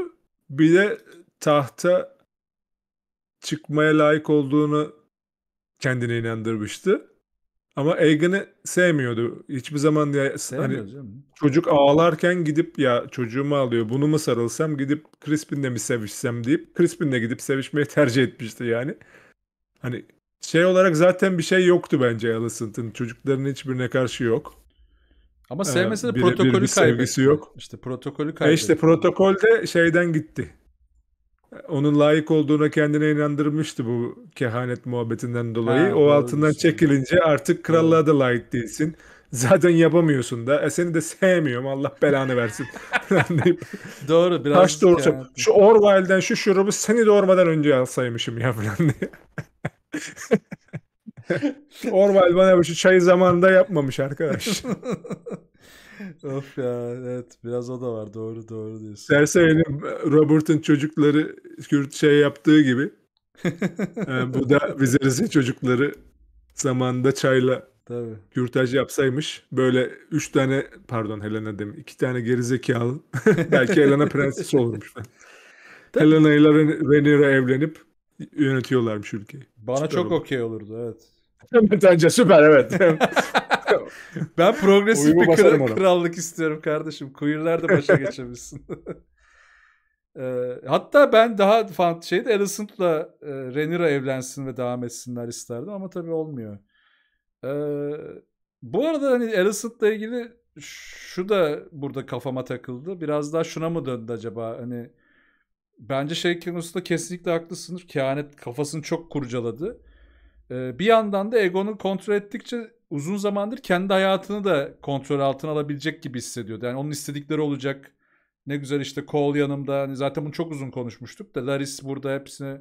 Bir de tahta çıkmaya layık olduğunu kendine inandırmıştı. Ama Egan'ı sevmiyordu. Hiçbir zaman ya hani çocuk ağlarken gidip ya çocuğumu alıyor bunu mu sarılsam gidip Crispin'le mi sevişsem deyip Crispin'le gidip sevişmeyi tercih etmişti yani. Hani şey olarak zaten bir şey yoktu bence Alicent'ın. Çocukların hiçbirine karşı yok. Ama sevmesine ee, protokolü bir, bir, sevgisi yok. İşte protokolü kaybetti. E işte protokolde şeyden gitti. Onun layık olduğuna kendine inandırmıştı bu kehanet muhabbetinden dolayı. Ha, o altından çekilince artık krallığa da layık değilsin. Zaten yapamıyorsun da. E seni de sevmiyorum. Allah belanı versin. Doğru. Biraz Taş doğru. Şu Orwell'den şu şurubu seni doğurmadan önce alsaymışım ya falan diye. Orwell bana bu şu çayı zamanında yapmamış arkadaş of ya evet biraz o da var doğru doğru diyorsun. Cersei'nin Robert'ın çocukları şey yaptığı gibi e, bu da Viserys'in çocukları zamanında çayla Tabii. kürtaj yapsaymış böyle üç tane pardon Helena demin iki tane gerizekalı belki Helena prenses olurmuş. Helena ile Rhaenyra evlenip yönetiyorlarmış ülkeyi. Bana süper çok okey olurdu evet. Bence süper evet. Ben progresif bir kral, krallık istiyorum kardeşim. Queer'ler de başa geçebilsin. Ee, hatta ben daha fan şeydi Alicent'la e, Rhaenyra evlensin ve devam etsinler isterdim ama tabii olmuyor. E, bu arada hani Alicent'la ilgili şu da burada kafama takıldı. Biraz daha şuna mı döndü acaba? Hani bence şey konusunda kesinlikle haklısınız. Kehanet kafasını çok kurcaladı. Ee, bir yandan da Egon'u kontrol ettikçe uzun zamandır kendi hayatını da kontrol altına alabilecek gibi hissediyordu. Yani onun istedikleri olacak. Ne güzel işte Cole yanımda. Hani zaten bunu çok uzun konuşmuştuk da Laris burada hepsini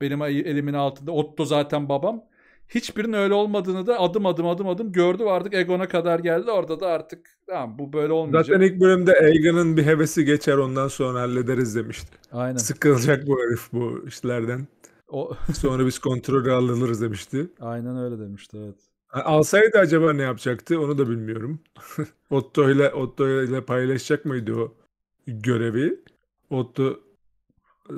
benim elimin altında. Otto zaten babam. Hiçbirinin öyle olmadığını da adım adım adım adım gördü. Artık Egon'a kadar geldi. Orada da artık tamam bu böyle olmayacak. Zaten ilk bölümde Egon'un bir hevesi geçer ondan sonra hallederiz demişti. Aynen. Sıkılacak bu herif bu işlerden. O... sonra biz kontrolü alırız demişti. Aynen öyle demişti evet. Alsaydı acaba ne yapacaktı onu da bilmiyorum. Otto ile Otto ile paylaşacak mıydı o görevi? Otto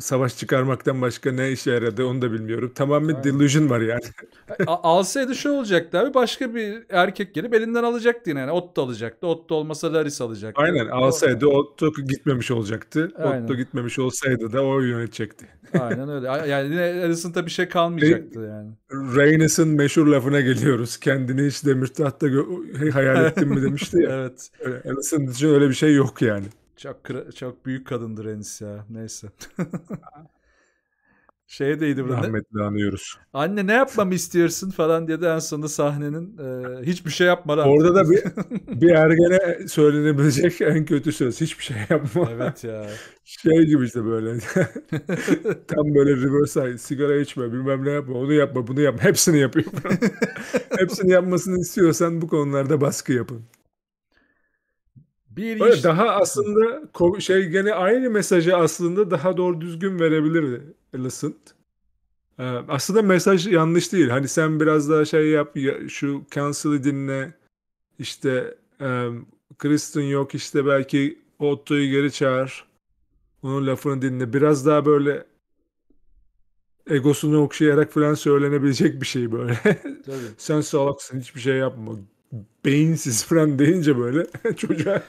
savaş çıkarmaktan başka ne işe yaradı onu da bilmiyorum. Tamamen Aynen. delusion var yani. alsaydı şu şey olacaktı abi başka bir erkek gelip elinden alacaktı yani. Otto alacaktı. Otto olmasa Laris alacaktı. Aynen alsaydı Otto gitmemiş olacaktı. Aynen. Otto gitmemiş olsaydı da o yönetecekti. Aynen öyle. Yani yine Addison'da bir şey kalmayacaktı yani. Reynes'in meşhur lafına geliyoruz. Kendini hiç demir tahtta hayal ettin mi demişti ya. evet. Addison için öyle bir şey yok yani. Çok çok büyük kadındır Enis ya. Neyse. Şeye değdi burada. Rahmetli anıyoruz. Anne ne yapmamı istiyorsun falan dedi en sonunda sahnenin. E, hiçbir şey yapma. Lan. Orada da bir, bir ergene söylenebilecek en kötü söz. Hiçbir şey yapma. Evet ya. Şey gibi işte böyle. Tam böyle reverse sigara içme bilmem ne yapma onu yapma bunu yapma hepsini yapıyor. hepsini yapmasını istiyorsan bu konularda baskı yapın. Bir Öyle iş... Daha aslında şey gene aynı mesajı aslında daha doğru düzgün verebilirdi Alicent. Ee, aslında mesaj yanlış değil. Hani sen biraz daha şey yap şu Council'ı dinle işte e, Kristen yok işte belki Otto'yu geri çağır. Onun lafını dinle. Biraz daha böyle egosunu okşayarak falan söylenebilecek bir şey böyle. Sen salaksın hiçbir şey yapma beyinsiz falan deyince böyle çocuğa.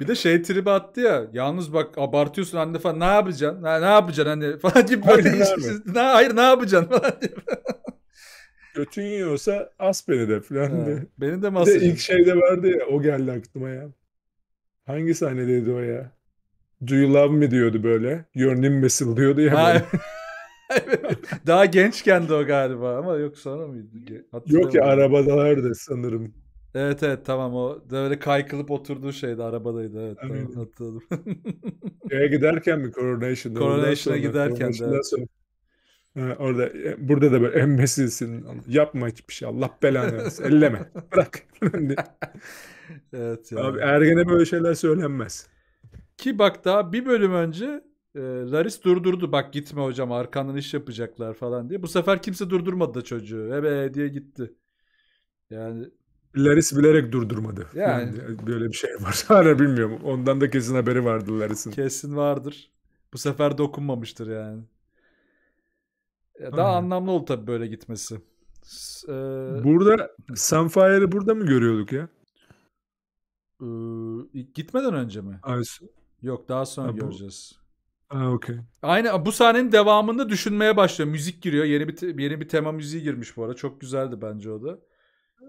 bir de şey tribi attı ya. Yalnız bak abartıyorsun anne falan. Ne yapacaksın? Ne, ne yapacaksın hani falan gibi böyle. Hayır, işsiz, şey- ne, hayır ne yapacaksın falan gibi. Götün yiyorsa as beni de falan. De. Beni de masaj. ilk şeyde vardı ya. O geldi aklıma ya. Hangi sahnedeydi o ya? Do you love me diyordu böyle. Your name diyordu ya. Böyle. Daha gençken de o galiba ama yok sonra mıydı? Hatırlamam. Yok ya arabadalardı sanırım. Evet evet tamam o da böyle kaykılıp oturduğu şeydi arabadaydı evet tamam hatırladım. Şeye giderken mi Coronation'da? Coronation'a giderken de. orada e, burada da böyle emmesilsin yapma hiçbir şey Allah belanı versin elleme bırak. evet ya. Abi ergene böyle şeyler söylenmez. Ki bak daha bir bölüm önce e, Laris durdurdu bak gitme hocam arkandan iş yapacaklar falan diye. Bu sefer kimse durdurmadı da çocuğu. Ebe diye gitti. Yani Laris bilerek durdurmadı. Yani. yani böyle bir şey var. Hala bilmiyorum. Ondan da kesin haberi vardı Laris'in. Kesin vardır. Bu sefer dokunmamıştır yani. daha Aha. anlamlı oldu tabii böyle gitmesi. Ee, burada Sunfire'ı burada mı görüyorduk ya? E, gitmeden önce mi? Aysu. Yok daha sonra ha, bu... göreceğiz. Ha, okey. Aynı bu sahnenin devamında düşünmeye başlıyor. Müzik giriyor. Yeni bir yeni bir tema müziği girmiş bu arada. Çok güzeldi bence o da.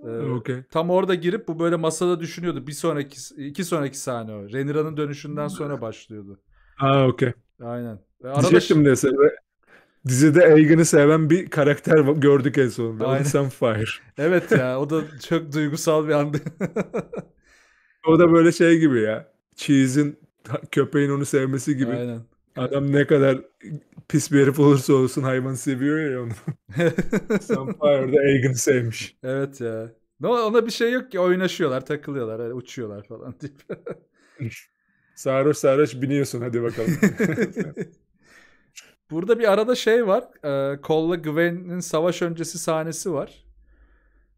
Ee, okay. Tam orada girip bu böyle masada düşünüyordu. Bir sonraki iki sonraki sahne o. Renira'nın dönüşünden hmm. sonra başlıyordu. Aa okey. Aynen. Ve arada Diyecektim de Dizide Egan'ı seven bir karakter gördük en sonunda. Aynen. Sam Fire. evet ya o da çok duygusal bir andı. o da böyle şey gibi ya. Cheese'in köpeğin onu sevmesi gibi. Aynen. Adam ne kadar pis bir herif olursa olsun hayvan seviyor ya onu. Sampire'da Egan'ı sevmiş. Evet ya. Ne no, ona bir şey yok ki oynaşıyorlar, takılıyorlar, uçuyorlar falan deyip. sarhoş sarhoş biniyorsun hadi bakalım. Burada bir arada şey var. E, Cole'la Gwen'in savaş öncesi sahnesi var.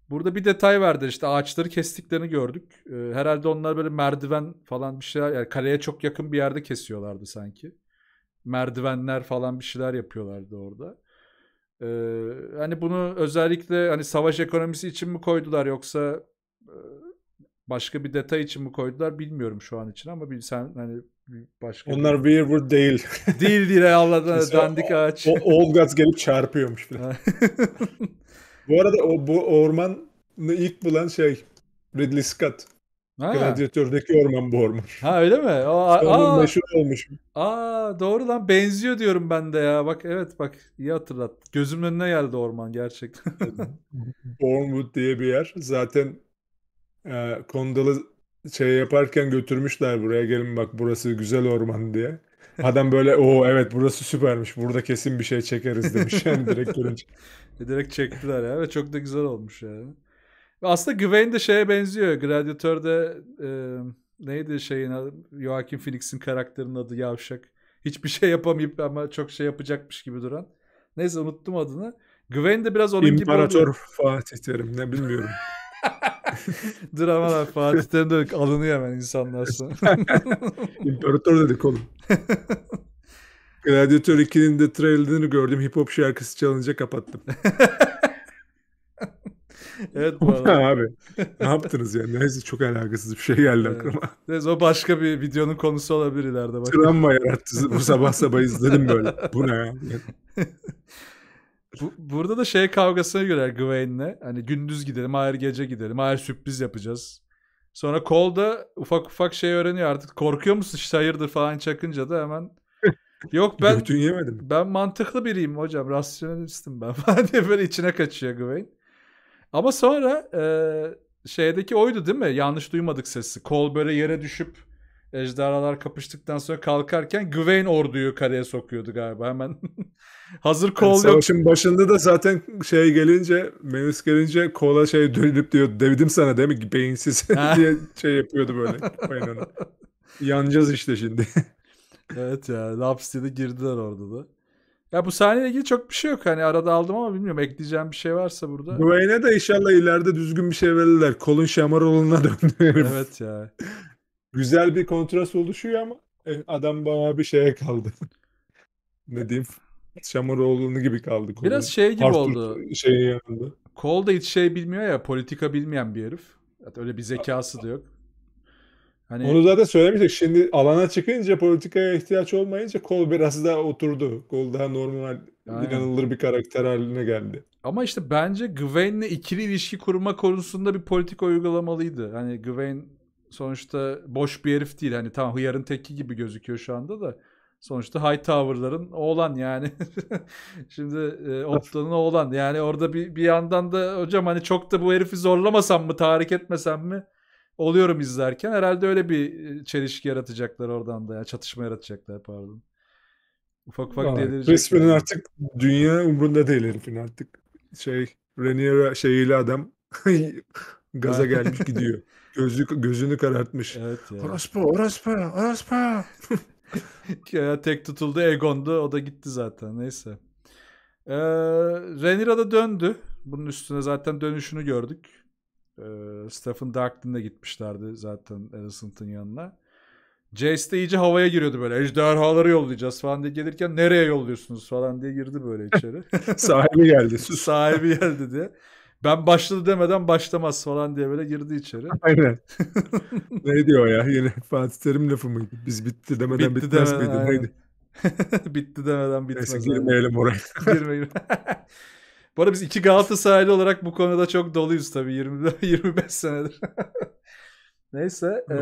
Burada bir detay vardır işte ağaçları kestiklerini gördük. E, herhalde onlar böyle merdiven falan bir şeyler yani kaleye çok yakın bir yerde kesiyorlardı sanki merdivenler falan bir şeyler yapıyorlardı orada. Ee, hani bunu özellikle hani savaş ekonomisi için mi koydular yoksa e, başka bir detay için mi koydular bilmiyorum şu an için ama bir sen hani başka Onlar bir... Weirwood değil. Değil değil Allah'tan dandik ağaç. O, gaz gelip çarpıyormuş bile. bu arada o bu ormanı ilk bulan şey Ridley Scott. Ha. Gladiatör'deki orman bu orman. Ha öyle mi? O işte meşhur olmuş. Aa doğru lan benziyor diyorum ben de ya. Bak evet bak iyi hatırlat. Gözümün önüne geldi orman gerçekten. E, Bournemouth diye bir yer. Zaten e, Kondalı şey yaparken götürmüşler buraya gelin bak burası güzel orman diye. Adam böyle o evet burası süpermiş burada kesin bir şey çekeriz demiş yani direkt görünce. E, direkt çektiler ya ve çok da güzel olmuş yani. Aslında Gwen de şeye benziyor. Gladiatör'de e, neydi şeyin adı? Joaquin Phoenix'in karakterinin adı Yavşak. Hiçbir şey yapamayıp ama çok şey yapacakmış gibi duran. Neyse unuttum adını. Gwen de biraz onun İmparator gibi İmparator Fatih Terim ne bilmiyorum. Dramalar Fatih Terim de alınıyor hemen insanlar sonra. İmparator dedik oğlum. Gladiator 2'nin de trailerını gördüm. Hip hop şarkısı çalınca kapattım. evet bu arada. abi ne yaptınız yani? Neyse çok alakasız bir şey geldi evet. aklıma. Neyse o başka bir videonun konusu olabilir ileride. Bak. Travma yarattı. Bu sabah sabah izledim böyle. Bu ne ya? bu, burada da şey kavgasına göre Gwen'le. Hani gündüz gidelim, hayır gece gidelim, hayır sürpriz yapacağız. Sonra kolda ufak ufak şey öğreniyor artık. Korkuyor musun işte hayırdır falan çakınca da hemen Yok ben yemedim. ben mantıklı biriyim hocam. rasyonelistim ben falan diye böyle içine kaçıyor Gwen. Ama sonra e, şeydeki oydu değil mi? Yanlış duymadık sesi. Kol böyle yere düşüp ejderhalar kapıştıktan sonra kalkarken Güveyn orduyu kareye sokuyordu galiba hemen. Hazır kol yani savaşın yok. başında da zaten şey gelince, menüs gelince kola şey dönüp diyor devidim sana değil mi beyinsiz diye şey yapıyordu böyle. Yanacağız işte şimdi. evet ya. Laps girdiler orada da. Ya bu sahneyle ilgili çok bir şey yok. Hani arada aldım ama bilmiyorum ekleyeceğim bir şey varsa burada. Dwayne'e de inşallah ileride düzgün bir şey verirler. Colin Şamaroğlu'na döndü. evet ya. Güzel bir kontrast oluşuyor ama eh, adam bana bir şeye kaldı. ne diyeyim? Şamaroğlu'nu gibi kaldı. Colin. Biraz şey gibi Arthur oldu. Şeyin yanında. Cole da hiç şey bilmiyor ya politika bilmeyen bir herif. Öyle bir zekası da yok. Hani... Onu zaten söylemiştik. Şimdi alana çıkınca politikaya ihtiyaç olmayınca kol biraz daha oturdu. Kol daha normal Aynen. inanılır bir karakter haline geldi. Ama işte bence Gwen'le ikili ilişki kurma konusunda bir politik uygulamalıydı. Hani Gwen sonuçta boş bir herif değil. Hani tam hıyarın teki gibi gözüküyor şu anda da. Sonuçta Hightower'ların oğlan yani. Şimdi e, Otto'nun oğlan. Yani orada bir, bir yandan da hocam hani çok da bu herifi zorlamasam mı, tahrik etmesem mi? oluyorum izlerken. Herhalde öyle bir e, çelişki yaratacaklar oradan da ya. Çatışma yaratacaklar pardon. Ufak ufak Aa, delirecekler. Resmen artık dünya umrunda değil herifin artık. Şey Renier şeyiyle adam gaza gelmiş gidiyor. Gözlük, gözünü karartmış. Evet ya. Orospu, orospu, orospu. ya, tek tutuldu Egon'du. O da gitti zaten. Neyse. Ee, Renira da döndü. Bunun üstüne zaten dönüşünü gördük. Stephen Darkton da gitmişlerdi zaten Alicent'ın yanına. Jace de iyice havaya giriyordu böyle. Ejderhaları yollayacağız falan diye gelirken nereye yolluyorsunuz falan diye girdi böyle içeri. Sahibi geldi. Sahibi geldi diye. Ben başladı demeden başlamaz falan diye böyle girdi içeri. Aynen. ne diyor ya? Yine Fatih Terim lafı mıydı? Biz bitti demeden bitti bitmez demeden, miydi? Neydi? bitti demeden bitmez. Neyse girmeyelim oraya. Girmeyelim. Bu arada biz iki Galatasaraylı olarak bu konuda çok doluyuz tabii 20, 25 senedir. Neyse. e,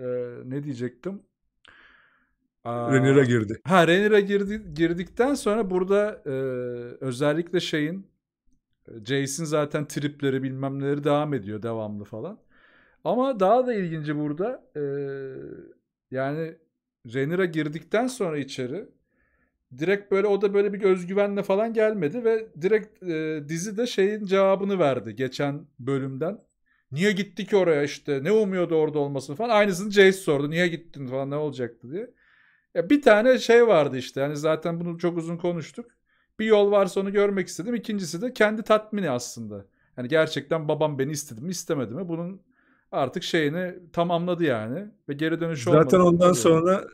e, ne diyecektim? Renira girdi. Ha Renira girdi, girdikten sonra burada e, özellikle şeyin Jason zaten tripleri bilmem neleri devam ediyor devamlı falan. Ama daha da ilginci burada e, yani Renira girdikten sonra içeri direkt böyle o da böyle bir özgüvenle falan gelmedi ve direkt e, dizi de şeyin cevabını verdi geçen bölümden. Niye gitti ki oraya işte ne umuyordu orada olmasını falan. Aynısını Jace sordu niye gittin falan ne olacaktı diye. Ya bir tane şey vardı işte yani zaten bunu çok uzun konuştuk. Bir yol varsa onu görmek istedim. İkincisi de kendi tatmini aslında. yani gerçekten babam beni istedi mi istemedi mi bunun artık şeyini tamamladı yani. Ve geri dönüş olmadı. Zaten ondan sonra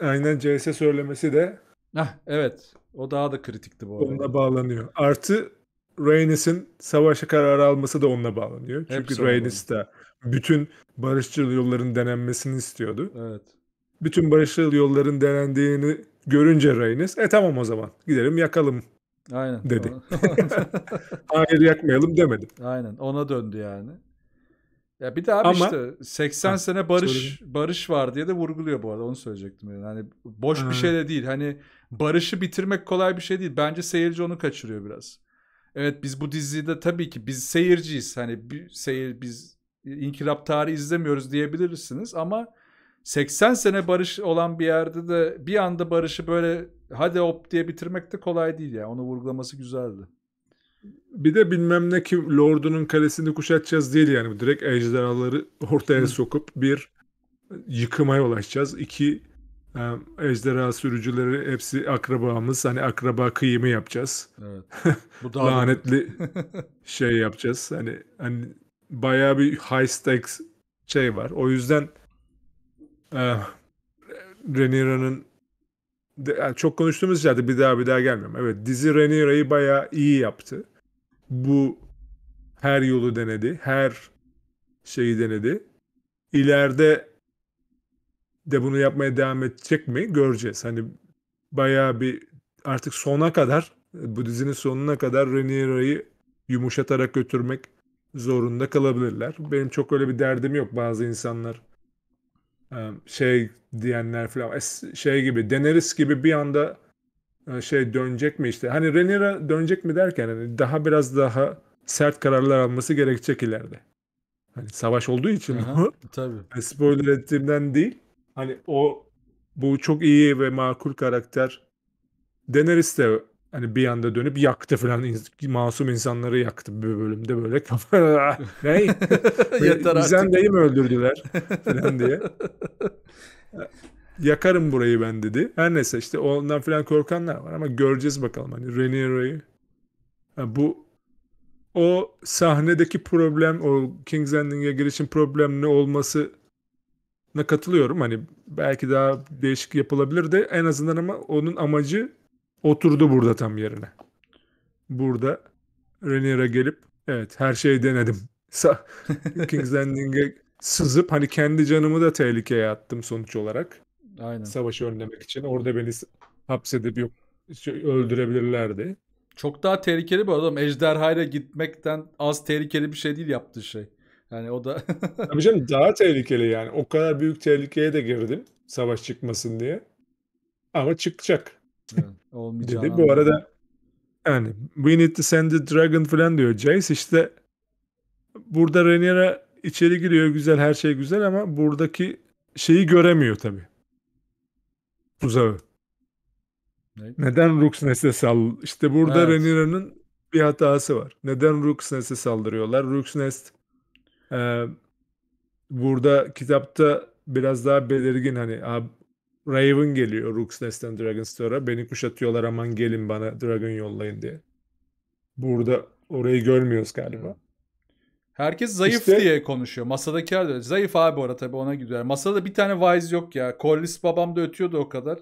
aynen Jace'e söylemesi de Heh, evet. O daha da kritikti bu arada. Onunla bağlanıyor. Artı Rhaenys'in savaşa karar alması da onunla bağlanıyor. Çünkü Rhaenys de bütün barışçıl yolların denenmesini istiyordu. Evet. Bütün barışçıl yolların denendiğini görünce Rhaenys, e tamam o zaman gidelim yakalım Aynen. dedi. Hayır yakmayalım demedi. Aynen ona döndü yani. Ya bir de abi Ama, işte 80 ha, sene barış söyleyeyim. barış var diye de vurguluyor bu arada onu söyleyecektim yani. Hani boş ha. bir şey de değil. Hani barışı bitirmek kolay bir şey değil. Bence seyirci onu kaçırıyor biraz. Evet biz bu dizide tabii ki biz seyirciyiz. Hani bir seyir biz inkılap tarihi izlemiyoruz diyebilirsiniz ama 80 sene barış olan bir yerde de bir anda barışı böyle hadi hop diye bitirmek de kolay değil ya. Yani. Onu vurgulaması güzeldi bir de bilmem ne kim Lord'unun kalesini kuşatacağız değil yani. Direkt ejderhaları ortaya sokup bir yıkıma yol açacağız. İki e, ejderha sürücüleri hepsi akrabamız. Hani akraba kıyımı yapacağız. Evet. Bu daha lanetli şey yapacağız. Hani hani bayağı bir high stakes şey var. O yüzden e, Renira'nın yani çok konuştuğumuz yerde bir daha bir daha gelmiyorum. Evet dizi Renira'yı bayağı iyi yaptı bu her yolu denedi, her şeyi denedi. İleride de bunu yapmaya devam edecek mi göreceğiz. Hani bayağı bir artık sona kadar bu dizinin sonuna kadar Rhaenyra'yı yumuşatarak götürmek zorunda kalabilirler. Benim çok öyle bir derdim yok bazı insanlar ee, şey diyenler falan şey gibi deneriz gibi bir anda e, şey dönecek mi işte. Hani Renira dönecek mi derken hani daha biraz daha sert kararlar alması gerekecek ileride. Hani savaş olduğu için Aha, Tabii. E, spoiler ettiğimden değil. Hani o bu çok iyi ve makul karakter Daenerys de hani bir anda dönüp yaktı falan masum insanları yaktı bir bölümde böyle ne? Yeter artık. Bizendeyim öldürdüler falan diye. Yakarım burayı ben dedi. Her neyse işte ondan filan korkanlar var ama göreceğiz bakalım hani Reniero'yu. Yani bu o sahnedeki problem o King's Ending'e girişin problem olması ne katılıyorum. Hani belki daha değişik yapılabilir de en azından ama onun amacı oturdu burada tam yerine. Burada Renier'e gelip evet her şeyi denedim. King's Landing'e sızıp hani kendi canımı da tehlikeye attım sonuç olarak. Aynen. Savaşı önlemek için. Orada beni hapsedip yok öldürebilirlerdi. Çok daha tehlikeli bir adam. Ejderhayla gitmekten az tehlikeli bir şey değil yaptığı şey. Yani o da... Tabii canım daha tehlikeli yani. O kadar büyük tehlikeye de girdim savaş çıkmasın diye. Ama çıkacak. Evet, Dedi. Bu arada yani we need to send the dragon falan diyor Jace. işte burada Rhaenyra içeri giriyor güzel her şey güzel ama buradaki şeyi göremiyor tabii tuzağı. Ne? Neden Rooks Nest'e sal? İşte burada evet. Renira'nın bir hatası var. Neden Rooks Nest'e saldırıyorlar? Rooks Nest e, burada kitapta biraz daha belirgin hani abi, Raven geliyor Rooks Nest'ten Dragonstore'a. Beni kuşatıyorlar aman gelin bana Dragon yollayın diye. Burada orayı görmüyoruz galiba. Herkes zayıf işte, diye konuşuyor. Masadakiler de Zayıf abi orada tabii ona gidiyor. Masada bir tane vaiz yok ya. Kollis babam da ötüyordu o kadar.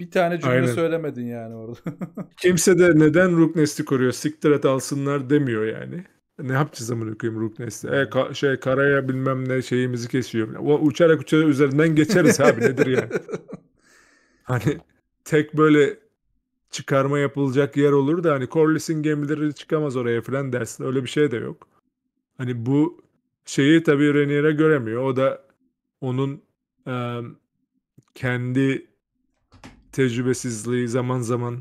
Bir tane cümle Aynen. söylemedin yani orada. Kimse de neden Ruknes'i koruyor siktir et alsınlar demiyor yani. Ne yapacağız amına koyayım Ruknes'le? E, ka- şey karaya bilmem ne şeyimizi kesiyor. O, uçarak uçarak üzerinden geçeriz abi nedir yani? Hani tek böyle çıkarma yapılacak yer olur da hani Corliss'in gemileri çıkamaz oraya falan dersin. Öyle bir şey de yok. Hani bu şeyi tabii Renier'e göremiyor. O da onun e, kendi tecrübesizliği zaman zaman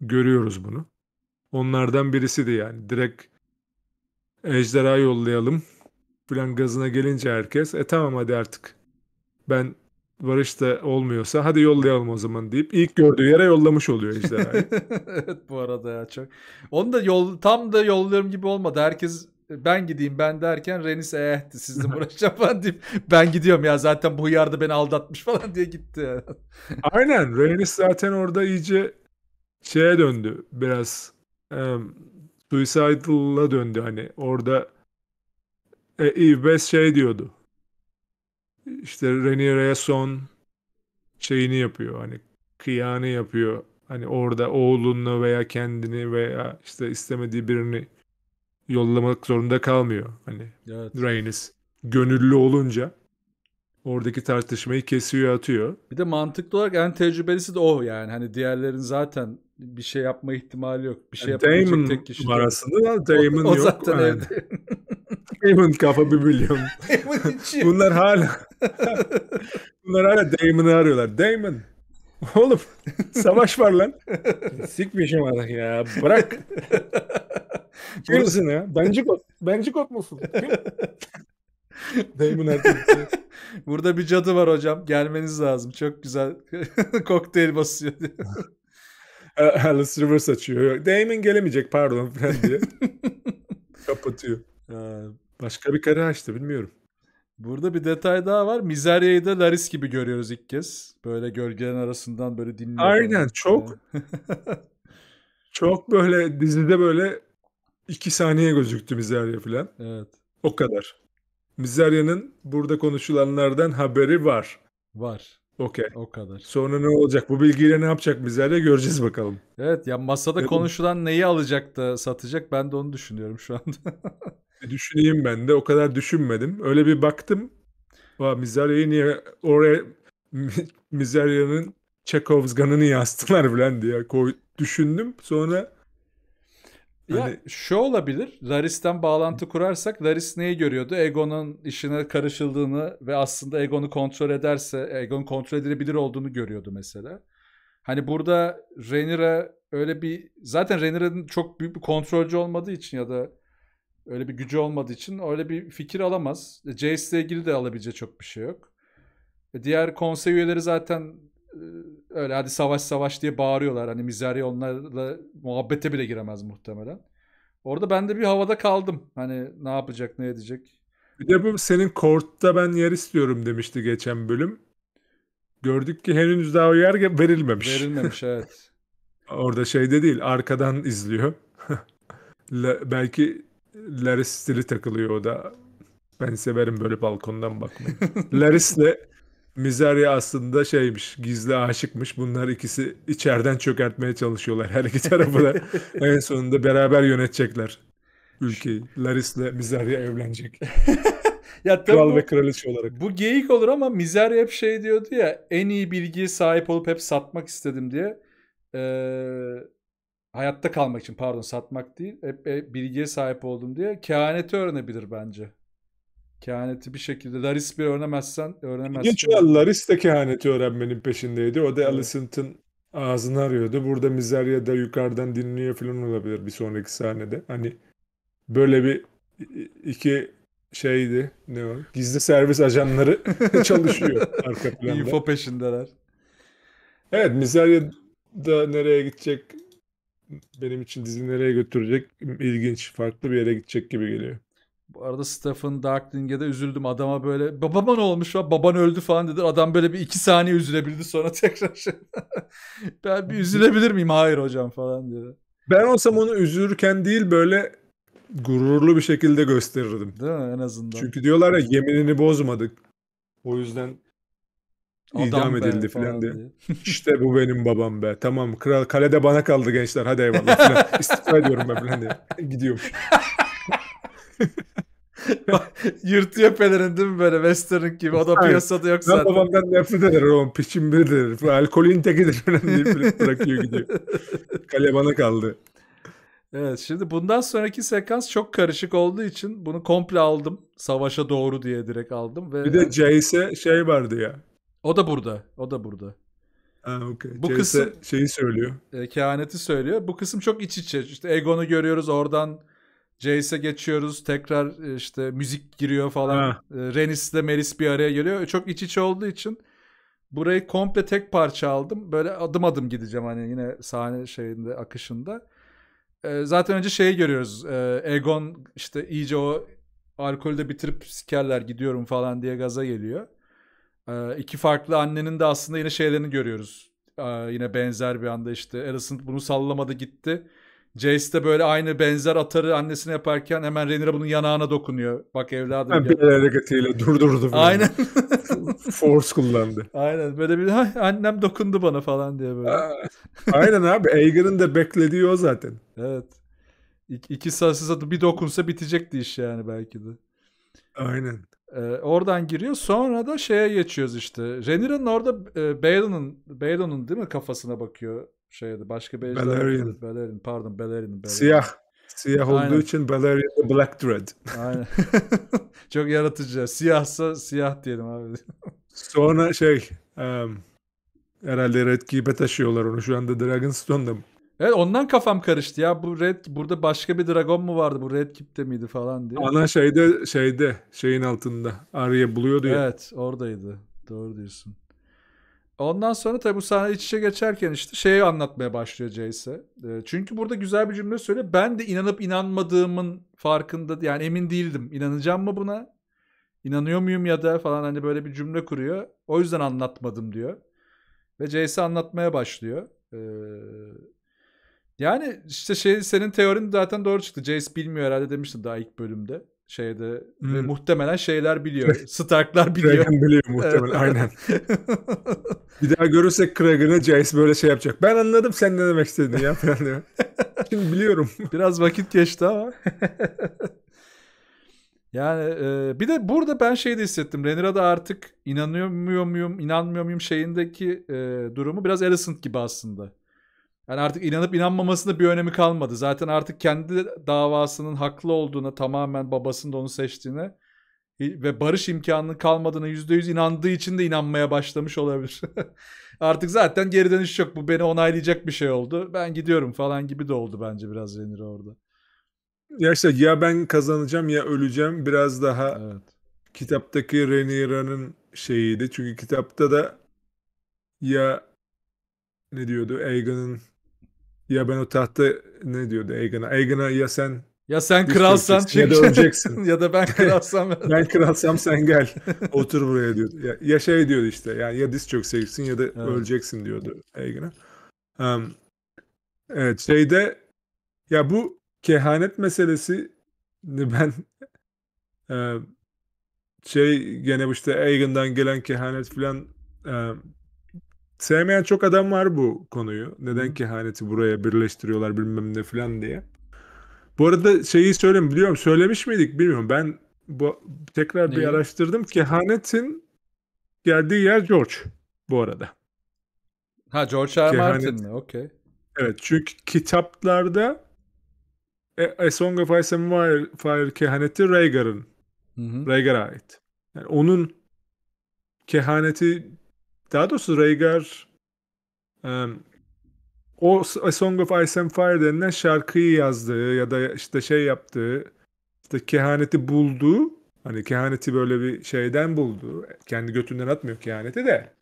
görüyoruz bunu. Onlardan birisi de yani. Direkt ejderha yollayalım filan gazına gelince herkes e tamam hadi artık ben Barış da olmuyorsa hadi yollayalım o zaman deyip ilk gördüğü yere yollamış oluyor ejderhayı. evet bu arada ya çok. Onu da yol tam da yolluyorum gibi olmadı. Herkes ben gideyim ben derken Renis ehti sizle uğraşacağım falan deyip ben gidiyorum ya zaten bu yardı beni aldatmış falan diye gitti. Aynen Renis zaten orada iyice şeye döndü biraz um, suicidal'a döndü hani orada e, Eve şey diyordu işte Renire'ye son şeyini yapıyor hani kıyanı yapıyor hani orada oğlunu veya kendini veya işte istemediği birini yollamak zorunda kalmıyor. Hani evet. Reigns gönüllü olunca oradaki tartışmayı kesiyor atıyor. Bir de mantıklı olarak en tecrübelisi de o yani. Hani diğerlerin zaten bir şey yapma ihtimali yok. Bir şey yani yapabilecek tek kişi. Var aslında Damon o, Damon yok. O zaten yani. evde. Damon kafa bir milyon. Bunlar hala Bunlar hala Damon'ı arıyorlar. Damon Oğlum savaş var lan. Sikmişim artık ya. Bırak. Kimsin ya? Bence kot. Bence kot musun? Damon Ertuğrul. Burada bir cadı var hocam. Gelmeniz lazım. Çok güzel kokteyl basıyor. Alice Rivers açıyor. Damon gelemeyecek pardon falan diye. Kapatıyor. Başka bir kare açtı bilmiyorum. Burada bir detay daha var. Mizerya'yı da Laris gibi görüyoruz ilk kez. Böyle gölgelerin arasından böyle dinliyor. Aynen falan. çok çok böyle dizide böyle iki saniye gözüktü Mizerya falan. Evet. O kadar. Mizerya'nın burada konuşulanlardan haberi var. Var. Okey. O kadar. Sonra ne olacak? Bu bilgiyle ne yapacak bizlerle göreceğiz bakalım. Evet ya masada Değil konuşulan neyi alacak da satacak ben de onu düşünüyorum şu anda. Düşüneyim ben de o kadar düşünmedim. Öyle bir baktım. Vah Mizarya'yı niye oraya Mizarya'nın Chekhov's Gun'ı niye astılar falan diye koy, düşündüm. Sonra ya. Hani şu olabilir. Laris'ten bağlantı kurarsak Laris neyi görüyordu? Egon'un işine karışıldığını ve aslında Egon'u kontrol ederse Egon kontrol edilebilir olduğunu görüyordu mesela. Hani burada Rhaenyra öyle bir zaten Rhaenyra'nın çok büyük bir kontrolcü olmadığı için ya da öyle bir gücü olmadığı için öyle bir fikir alamaz. Jace ile ilgili de alabileceği çok bir şey yok. E, diğer konsey üyeleri zaten ee, öyle hadi savaş savaş diye bağırıyorlar. Hani mizeri onlarla muhabbete bile giremez muhtemelen. Orada ben de bir havada kaldım. Hani ne yapacak ne edecek. Bir de bu senin kortta ben yer istiyorum demişti geçen bölüm. Gördük ki henüz daha o yer verilmemiş. Verilmemiş evet. Orada şeyde değil arkadan izliyor. La, belki Laris stili takılıyor o da. Ben severim böyle balkondan bakmayı. Laris'le Mizerya aslında şeymiş, gizli aşıkmış. Bunlar ikisi içeriden çökertmeye çalışıyorlar her iki tarafı da. en sonunda beraber yönetecekler ülkeyi. Laris'le Mizerya evlenecek. ya Kral bu, ve kraliçe olarak. Bu geyik olur ama Mizerya hep şey diyordu ya en iyi bilgiye sahip olup hep satmak istedim diye. Ee, hayatta kalmak için pardon satmak değil. Hep, hep bilgiye sahip oldum diye. Kehaneti öğrenebilir bence kehaneti bir şekilde Laris bir öğrenemezsen öğrenemezsin. Geç Laris de kehaneti öğrenmenin peşindeydi. O da evet. Alicent'ın ağzını arıyordu. Burada Mizerya da yukarıdan dinliyor falan olabilir bir sonraki sahnede. Hani böyle bir iki şeydi ne var? Gizli servis ajanları çalışıyor arka planda. Info peşindeler. Evet Mizerya da nereye gidecek benim için dizi nereye götürecek İlginç farklı bir yere gidecek gibi geliyor. Bu arada Stephen Darkling'e de üzüldüm. Adama böyle babama ne olmuş ya baban öldü falan dedi. Adam böyle bir iki saniye üzülebildi sonra tekrar şey. ben bir üzülebilir miyim? Hayır hocam falan dedi. Ben olsam onu üzülürken değil böyle gururlu bir şekilde gösterirdim. Değil mi en azından? Çünkü diyorlar ya yeminini bozmadık. O yüzden idam edildi falan, diye. diye. işte bu benim babam be. Tamam kral kalede bana kaldı gençler hadi eyvallah falan. İstifa ediyorum ben falan diye. Gidiyorum. Yırtıyor pelerin değil mi böyle western gibi? O da piyasada yok ben zaten. Ben babamdan nefret eder oğlum. Piçim biridir. Alkolün tekidir önemli deyip bırakıyor gidiyor. Kale bana kaldı. Evet şimdi bundan sonraki sekans çok karışık olduğu için bunu komple aldım. Savaşa doğru diye direkt aldım. ve Bir de Jace'e şey vardı ya. O da burada. O da burada. Ha, okay. Bu Jace kısım şeyi söylüyor. E, kehaneti söylüyor. Bu kısım çok iç içe. İşte Egon'u görüyoruz oradan Jace'e geçiyoruz. Tekrar e, işte müzik giriyor falan. E, Renis ile Melis bir araya geliyor. E, çok iç içe olduğu için burayı komple tek parça aldım. Böyle adım adım gideceğim hani yine sahne şeyinde akışında. zaten önce şeyi görüyoruz. Egon işte iyice o alkolü de bitirip sikerler gidiyorum falan diye gaza geliyor. E, iki farklı annenin de aslında yine şeylerini görüyoruz. yine benzer bir anda işte Alison bunu sallamadı gitti Jace de böyle aynı benzer atarı annesine yaparken hemen Renira bunun yanağına dokunuyor. Bak evladım. Yani bir hareketiyle durdurdu. Falan. Aynen. Force kullandı. Aynen böyle bir annem dokundu bana falan diye böyle. Aynen abi Aegon'un da beklediği o zaten. Evet. İki, iki sarsız bir dokunsa bitecekti iş yani belki de. Aynen. Ee, oradan giriyor. Sonra da şeye geçiyoruz işte. Rhaenyra'nın orada e, Baelon'un Baelon'un değil mi kafasına bakıyor şeyde başka bir ejderha. Balerion. Balerion pardon Balerion. Balerion. Siyah. Siyah Aynen. olduğu için Balerion Black Dread. Aynen. Çok yaratıcı. Siyahsa siyah diyelim abi. Sonra şey um, herhalde Red Keep'e taşıyorlar onu şu anda Dragonstone'da mı? Evet ondan kafam karıştı ya. Bu Red burada başka bir dragon mu vardı? Bu Red Keep'te miydi falan diye. Ana şeyde şeyde şeyin altında Arya buluyordu ya. Evet oradaydı. Doğru diyorsun. Ondan sonra tabii bu sahne iç içe geçerken işte şeyi anlatmaya başlıyor Jace'e. Ee, e, çünkü burada güzel bir cümle söyle. Ben de inanıp inanmadığımın farkında yani emin değildim. İnanacağım mı buna? İnanıyor muyum ya da falan hani böyle bir cümle kuruyor. O yüzden anlatmadım diyor. Ve Jace anlatmaya başlıyor. Ee, yani işte şey senin teorin zaten doğru çıktı. Jace bilmiyor herhalde demiştin daha ilk bölümde şeyde hmm. ve muhtemelen şeyler biliyor. Starklar biliyor. Kragen biliyor muhtemelen evet. aynen. bir daha görürsek Kragen'ı Jace böyle şey yapacak. Ben anladım sen ne demek istediğini ya falan diyor. Şimdi biliyorum. Biraz vakit geçti ama. yani e, bir de burada ben şey de hissettim. Renira'da artık inanıyor muyum, inanmıyor muyum şeyindeki e, durumu biraz Alicent gibi aslında. Yani artık inanıp inanmamasında bir önemi kalmadı. Zaten artık kendi davasının haklı olduğuna tamamen babasının da onu seçtiğine ve barış imkanının kalmadığına %100 inandığı için de inanmaya başlamış olabilir. artık zaten geri dönüş yok. Bu beni onaylayacak bir şey oldu. Ben gidiyorum falan gibi de oldu bence biraz Renir orada. Ya işte ya ben kazanacağım ya öleceğim biraz daha evet. kitaptaki Renira'nın şeyiydi. Çünkü kitapta da ya ne diyordu Aegon'un ya ben o tahta ne diyordu Egan'a? Egan'a ya sen ya sen kralsan ya da öleceksin. ya da ben kralsam. ben kralsam sen gel. Otur buraya diyordu. Ya, ya şey diyordu işte. Yani ya diz çok çökeceksin ya da evet. öleceksin diyordu Egan'a. Um, evet şeyde ya bu kehanet meselesi ben e, şey gene bu işte Egan'dan gelen kehanet filan e, Sevmeyen çok adam var bu konuyu. Neden kehaneti buraya birleştiriyorlar bilmem ne falan diye. Bu arada şeyi söyleyeyim biliyorum söylemiş miydik bilmiyorum. Ben bu tekrar bir araştırdım. Kehanetin geldiği yer George bu arada. Ha George R. Kehanet. Martin Okey. Evet çünkü kitaplarda e, A Song of Ice and Fire, Fire kehaneti Rhaegar'ın. Rhaegar'a ait. Yani onun kehaneti daha doğrusu Rhaegar um, o A Song of Ice and Fire denilen şarkıyı yazdığı ya da işte şey yaptığı işte kehaneti bulduğu hani kehaneti böyle bir şeyden buldu. Kendi götünden atmıyor kehaneti de.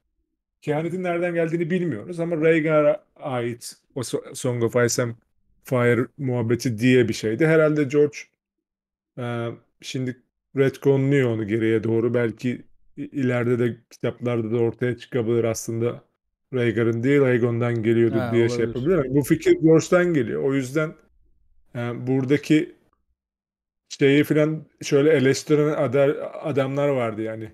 Kehanetin nereden geldiğini bilmiyoruz ama Rhaegar'a ait o Song of Ice and Fire muhabbeti diye bir şeydi. Herhalde George e, şimdi retconluyor onu geriye doğru. Belki ileride de kitaplarda da ortaya çıkabilir aslında. Raygar'ın değil Raygon'dan geliyordu diye şey olabilir. şey yapabilir. bu fikir George'dan geliyor. O yüzden yani e, buradaki şeyi filan şöyle eleştiren adamlar vardı yani.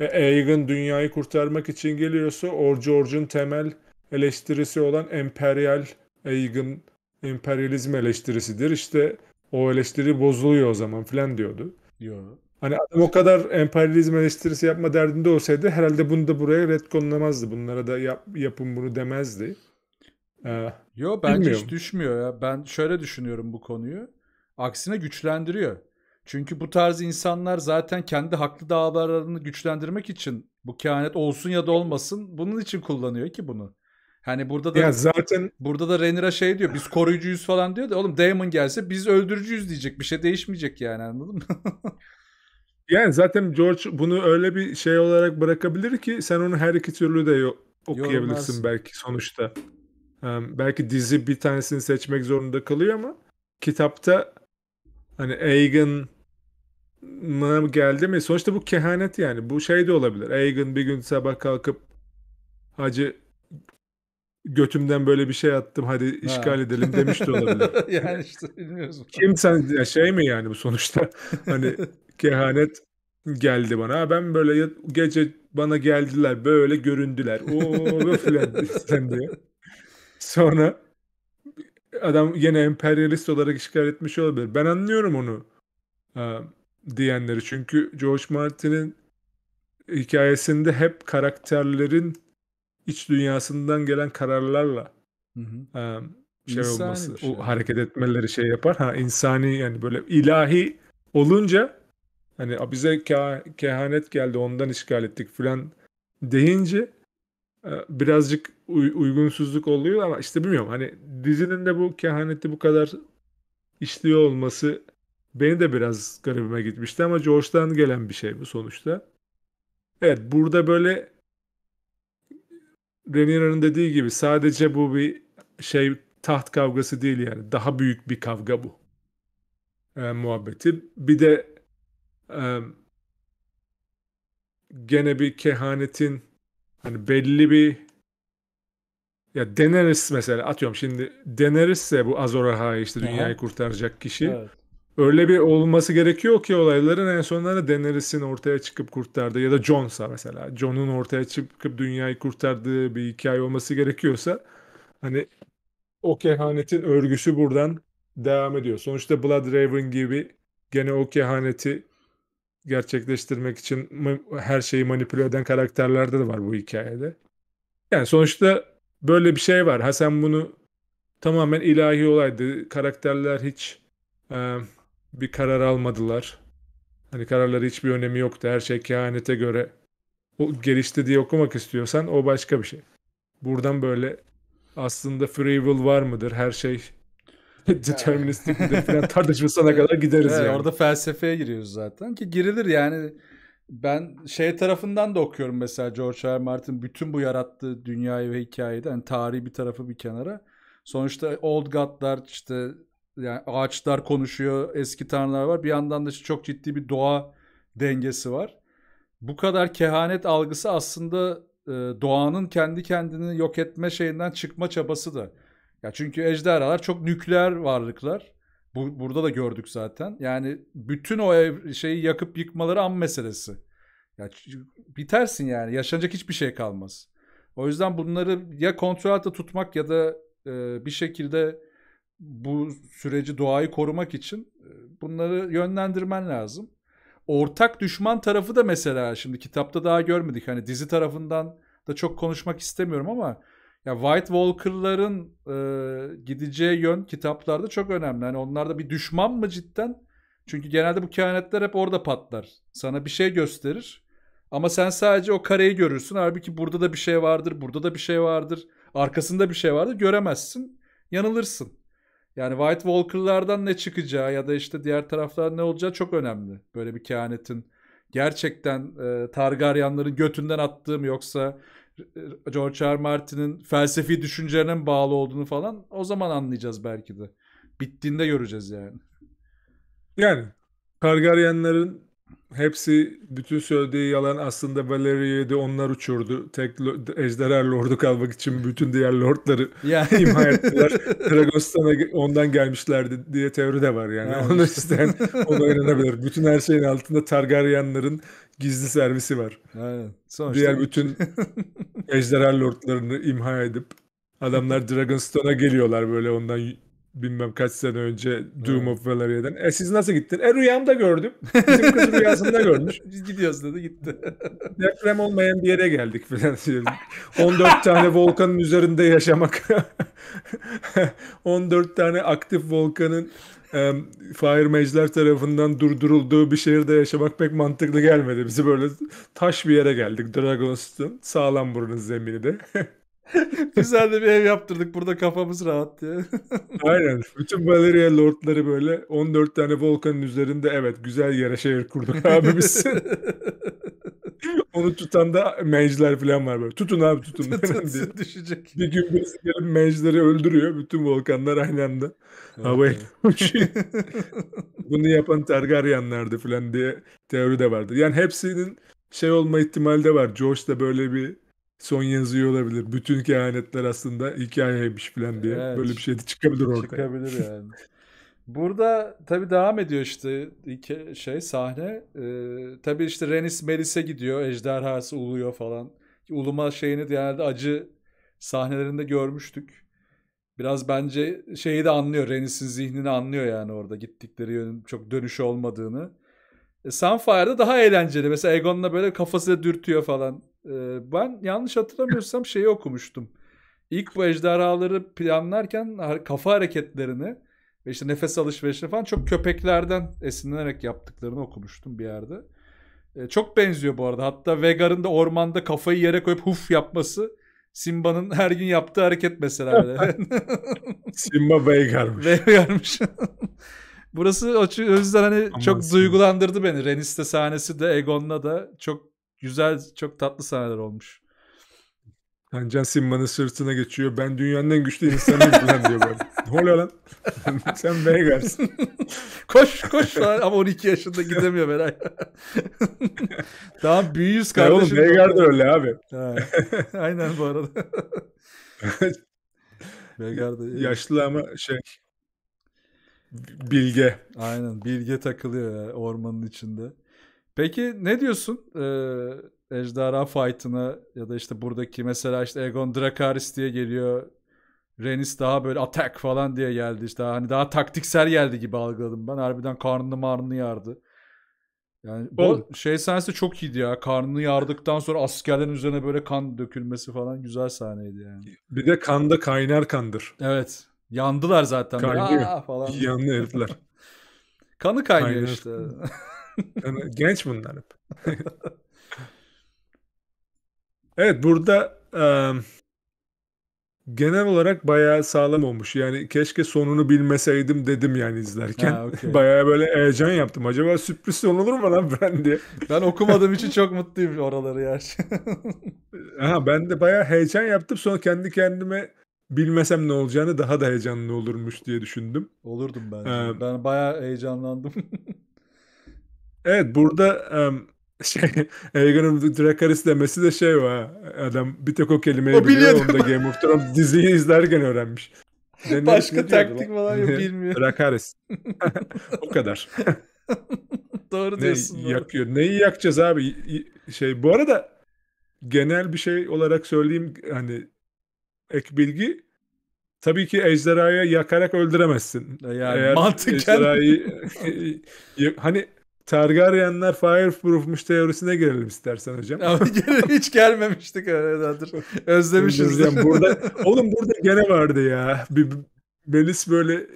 E, Aegon dünyayı kurtarmak için geliyorsa Or George'un temel eleştirisi olan emperyal Aegon emperyalizm eleştirisidir. İşte o eleştiri bozuluyor o zaman filan diyordu. Diyor. Hani adam o kadar emperyalizm eleştirisi yapma derdinde olsaydı herhalde bunu da buraya redkonlamazdı. Bunlara da yap, yapın bunu demezdi. Ee, Yo bence bilmiyorum. hiç düşmüyor ya. Ben şöyle düşünüyorum bu konuyu. Aksine güçlendiriyor. Çünkü bu tarz insanlar zaten kendi haklı davalarını güçlendirmek için bu kehanet olsun ya da olmasın bunun için kullanıyor ki bunu. Hani burada da ya zaten burada da Renira şey diyor biz koruyucuyuz falan diyor da oğlum Damon gelse biz öldürücüyüz diyecek bir şey değişmeyecek yani anladın mı? Yani zaten George bunu öyle bir şey olarak bırakabilir ki sen onu her iki türlü de okuyabilirsin Yorumlarsın. belki sonuçta. Um, belki dizi bir tanesini seçmek zorunda kalıyor ama kitapta hani Aegon mı geldi mi? Sonuçta bu kehanet yani. Bu şey de olabilir. Aegon bir gün sabah kalkıp hacı götümden böyle bir şey attım hadi işgal ha. edelim demiş de olabilir. yani işte bilmiyoruz. Kim sen şey mi yani bu sonuçta? Hani kehanet geldi bana. Ben böyle gece bana geldiler böyle göründüler. Oo filan diye. Sonra adam yine emperyalist olarak işgal etmiş olabilir. Ben anlıyorum onu e, diyenleri. Çünkü George Martin'in hikayesinde hep karakterlerin iç dünyasından gelen kararlarla hı hı. E, şey insani olması, şey. o hareket etmeleri şey yapar. Ha insani yani böyle ilahi olunca Hani bize kehanet geldi ondan işgal ettik filan deyince e, birazcık uygunsuzluk oluyor ama işte bilmiyorum hani dizinin de bu kehaneti bu kadar işliyor olması beni de biraz garibime gitmişti ama George'dan gelen bir şey bu sonuçta. Evet burada böyle Renier'ın dediği gibi sadece bu bir şey taht kavgası değil yani daha büyük bir kavga bu e, muhabbeti. Bir de gene bir kehanetin hani belli bir ya Daenerys mesela atıyorum şimdi Daenerys ise bu Azor Ahai işte dünyayı Aha. kurtaracak kişi. Evet. Öyle bir olması gerekiyor ki olayların en sonunda Daenerys'in ortaya çıkıp kurtardığı ya da Jon'sa mesela Jon'un ortaya çıkıp dünyayı kurtardığı bir hikaye olması gerekiyorsa hani o kehanetin örgüsü buradan devam ediyor. Sonuçta Blood Raven gibi gene o kehaneti gerçekleştirmek için her şeyi manipüle eden karakterlerde de var bu hikayede. Yani sonuçta böyle bir şey var. Ha sen bunu tamamen ilahi olaydı. Karakterler hiç e, bir karar almadılar. Hani kararları hiçbir önemi yoktu. Her şey kehanete göre o gelişti diye okumak istiyorsan o başka bir şey. Buradan böyle aslında free will var mıdır? Her şey deterministik bir falan sana kadar gideriz evet, yani. Orada felsefeye giriyoruz zaten ki girilir yani. Ben şey tarafından da okuyorum mesela George R. Martin bütün bu yarattığı dünyayı ve hikayeyi de yani tarihi bir tarafı bir kenara. Sonuçta Old God'lar işte yani ağaçlar konuşuyor, eski tanrılar var. Bir yandan da işte çok ciddi bir doğa dengesi var. Bu kadar kehanet algısı aslında e, doğanın kendi kendini yok etme şeyinden çıkma çabası da. Ya çünkü ejderhalar çok nükleer varlıklar. Bu, burada da gördük zaten. Yani bütün o ev, şeyi yakıp yıkmaları an meselesi. Ya bitersin yani. Yaşanacak hiçbir şey kalmaz. O yüzden bunları ya kontrol altında tutmak ya da e, bir şekilde bu süreci doğayı korumak için e, bunları yönlendirmen lazım. Ortak düşman tarafı da mesela şimdi kitapta daha görmedik. Hani dizi tarafından da çok konuşmak istemiyorum ama ya White Walker'ların e, gideceği yön kitaplarda çok önemli. Hani onlarda bir düşman mı cidden? Çünkü genelde bu kehanetler hep orada patlar. Sana bir şey gösterir. Ama sen sadece o kareyi görürsün. Halbuki burada da bir şey vardır, burada da bir şey vardır. Arkasında bir şey vardır. Göremezsin. Yanılırsın. Yani White Walker'lardan ne çıkacağı ya da işte diğer taraflar ne olacağı çok önemli. Böyle bir kehanetin gerçekten e, Targaryenların götünden attığım yoksa e, George R. Martin'in felsefi düşüncelerine bağlı olduğunu falan o zaman anlayacağız belki de. Bittiğinde göreceğiz yani. Yani Targaryenlerin hepsi bütün söylediği yalan aslında Valeria'yı onlar uçurdu. Tek ejderha lordu kalmak için bütün diğer lordları yani. imha ettiler. Dragostan'a ondan gelmişlerdi diye teori de var yani. yani. Onu isteyen ona inanabilir. Bütün her şeyin altında Targaryenlerin gizli servisi var. Aynen. Sonuçta Diğer bütün ejderha lordlarını imha edip adamlar Dragonstone'a geliyorlar böyle ondan bilmem kaç sene önce Doom evet. of Valeria'dan. E siz nasıl gittin? E rüyamda gördüm. Bizim kız rüyasında görmüş. Biz gidiyoruz dedi gitti. Deprem olmayan bir yere geldik falan. 14 tane volkanın üzerinde yaşamak. 14 tane aktif volkanın e, firemage'ler tarafından durdurulduğu bir şehirde yaşamak pek mantıklı gelmedi. Bizi böyle taş bir yere geldik Dragonstone. Sağlam burun zemini de. Güzel de bir ev yaptırdık burada kafamız rahat diye. Aynen. Bütün Valeria Lord'ları böyle 14 tane volkanın üzerinde evet güzel yere şehir kurduk abi biz. Onu tutan da mençler falan var böyle. Tutun abi tutun. düşecek. Bir gün biz gelip mençleri öldürüyor. Bütün volkanlar aynı anda. Havaya Bunu yapan Targaryenlerdi falan diye teori de vardı. Yani hepsinin şey olma ihtimali de var. Josh da böyle bir son yazıyor olabilir. Bütün kehanetler aslında hikayeymiş falan diye. Evet. Böyle bir şey de çıkabilir ortaya. Çıkabilir yani. Burada tabi devam ediyor işte iki şey sahne. Ee, tabi işte Renis Melis'e gidiyor. Ejderhası uluyor falan. Uluma şeyini genelde acı sahnelerinde görmüştük. Biraz bence şeyi de anlıyor. Renis'in zihnini anlıyor yani orada gittikleri yönün çok dönüşü olmadığını. E, Sunfire'da daha eğlenceli. Mesela Egon'la böyle kafasıyla dürtüyor falan. E, ben yanlış hatırlamıyorsam şeyi okumuştum. İlk bu ejderhaları planlarken kafa hareketlerini ve işte nefes alışverişini falan çok köpeklerden esinlenerek yaptıklarını okumuştum bir yerde. E, çok benziyor bu arada. Hatta Vegar'ın da ormanda kafayı yere koyup huf yapması Simba'nın her gün yaptığı hareket mesela. Simba Vegar'mış. Vegar'mış. Burası o yüzden hani Aman çok Simba. duygulandırdı beni. Reniste sahnesi de Egon'la da çok güzel, çok tatlı sahneler olmuş. Hancan Simman'ın sırtına geçiyor. Ben dünyanın en güçlü insanıyım falan diyor böyle. Ne oluyor lan? Sen beni gelsin. koş koş ama 12 yaşında gidemiyor Meral. tamam büyüyüz kardeşim. Ya oğlum Veigar öyle abi. Ha. Aynen bu arada. Veigar yaşlı ama şey bilge. Aynen bilge takılıyor ya ormanın içinde. Peki ne diyorsun? Ee, ejderha fight'ına ya da işte buradaki mesela işte Egon Drakaris diye geliyor. Renis daha böyle attack falan diye geldi işte. Hani daha taktiksel geldi gibi algıladım ben. Harbiden karnını marnını yardı. Yani bu Ol. şey sahnesi çok iyiydi ya. Karnını yardıktan sonra askerlerin üzerine böyle kan dökülmesi falan güzel sahneydi yani. Bir de kan da kaynar kandır. Evet. Yandılar zaten. Kaynıyor. Aa, falan. Yanlı herifler. Kanı kaynıyor, kaynıyor. işte. genç bunlar hep. Evet burada um, genel olarak bayağı sağlam olmuş. Yani keşke sonunu bilmeseydim dedim yani izlerken. Ha, okay. bayağı böyle heyecan yaptım. Acaba sürpriz son olur mu lan ben diye. Ben okumadığım için çok mutluyum oraları ya. ha, ben de bayağı heyecan yaptım. Sonra kendi kendime bilmesem ne olacağını daha da heyecanlı olurmuş diye düşündüm. Olurdum ben. Ee, ben bayağı heyecanlandım. evet burada um, şey, Aegon'un Dracarys demesi de şey var. Adam bir tek o kelimeyi o biliyor. Onu da Game of Thrones diziyi izlerken öğrenmiş. Denemiş, Başka taktik falan yok bilmiyor. Dracarys. o kadar. doğru diyorsun. doğru. yakıyor? Neyi yakacağız abi? Şey bu arada genel bir şey olarak söyleyeyim hani ek bilgi tabii ki ejderhaya yakarak öldüremezsin. E yani Eğer mantıken. Ejderhayı, hani Targaryenler fireproofmuş teorisine girelim istersen hocam. Abi hiç gelmemiştik öyledir. Özlemişiz. burada, oğlum burada gene vardı ya. Bir, Melis böyle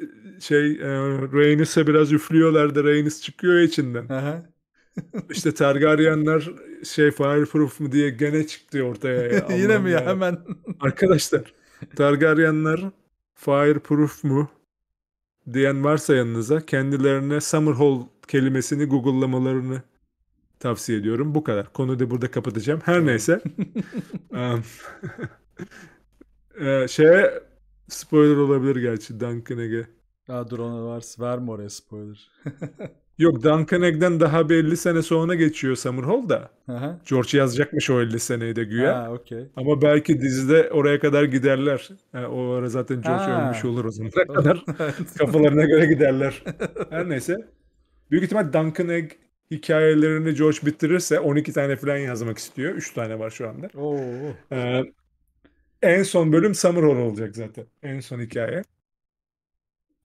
şey e, Rhaenys'e biraz üflüyorlardı. Rhaenys çıkıyor içinden. İşte Targaryenler şey fireproof mu diye gene çıktı ortaya. Ya, Yine mi ya, ya hemen? Arkadaşlar Targaryenler fireproof mu diyen varsa yanınıza kendilerine Summerhall kelimesini Google'lamalarını tavsiye ediyorum. Bu kadar. Konuyu da burada kapatacağım. Her neyse. ee, şeye spoiler olabilir gerçi Duncan Egg'e. Aa, dur ona var. Verme oraya spoiler. Yok Duncan Egg'den daha bir 50 sene sonra geçiyor Summerhall George yazacakmış o 50 seneyi de güya. Ha, okay. Ama belki dizide oraya kadar giderler. Yani o ara zaten George ha. ölmüş olur o zaman kadar. Kafalarına göre giderler. Her neyse. Büyük ihtimal Duncan Egg hikayelerini George bitirirse 12 tane falan yazmak istiyor. 3 tane var şu anda. Oo. Ee, en son bölüm Summer Hall olacak zaten. En son hikaye.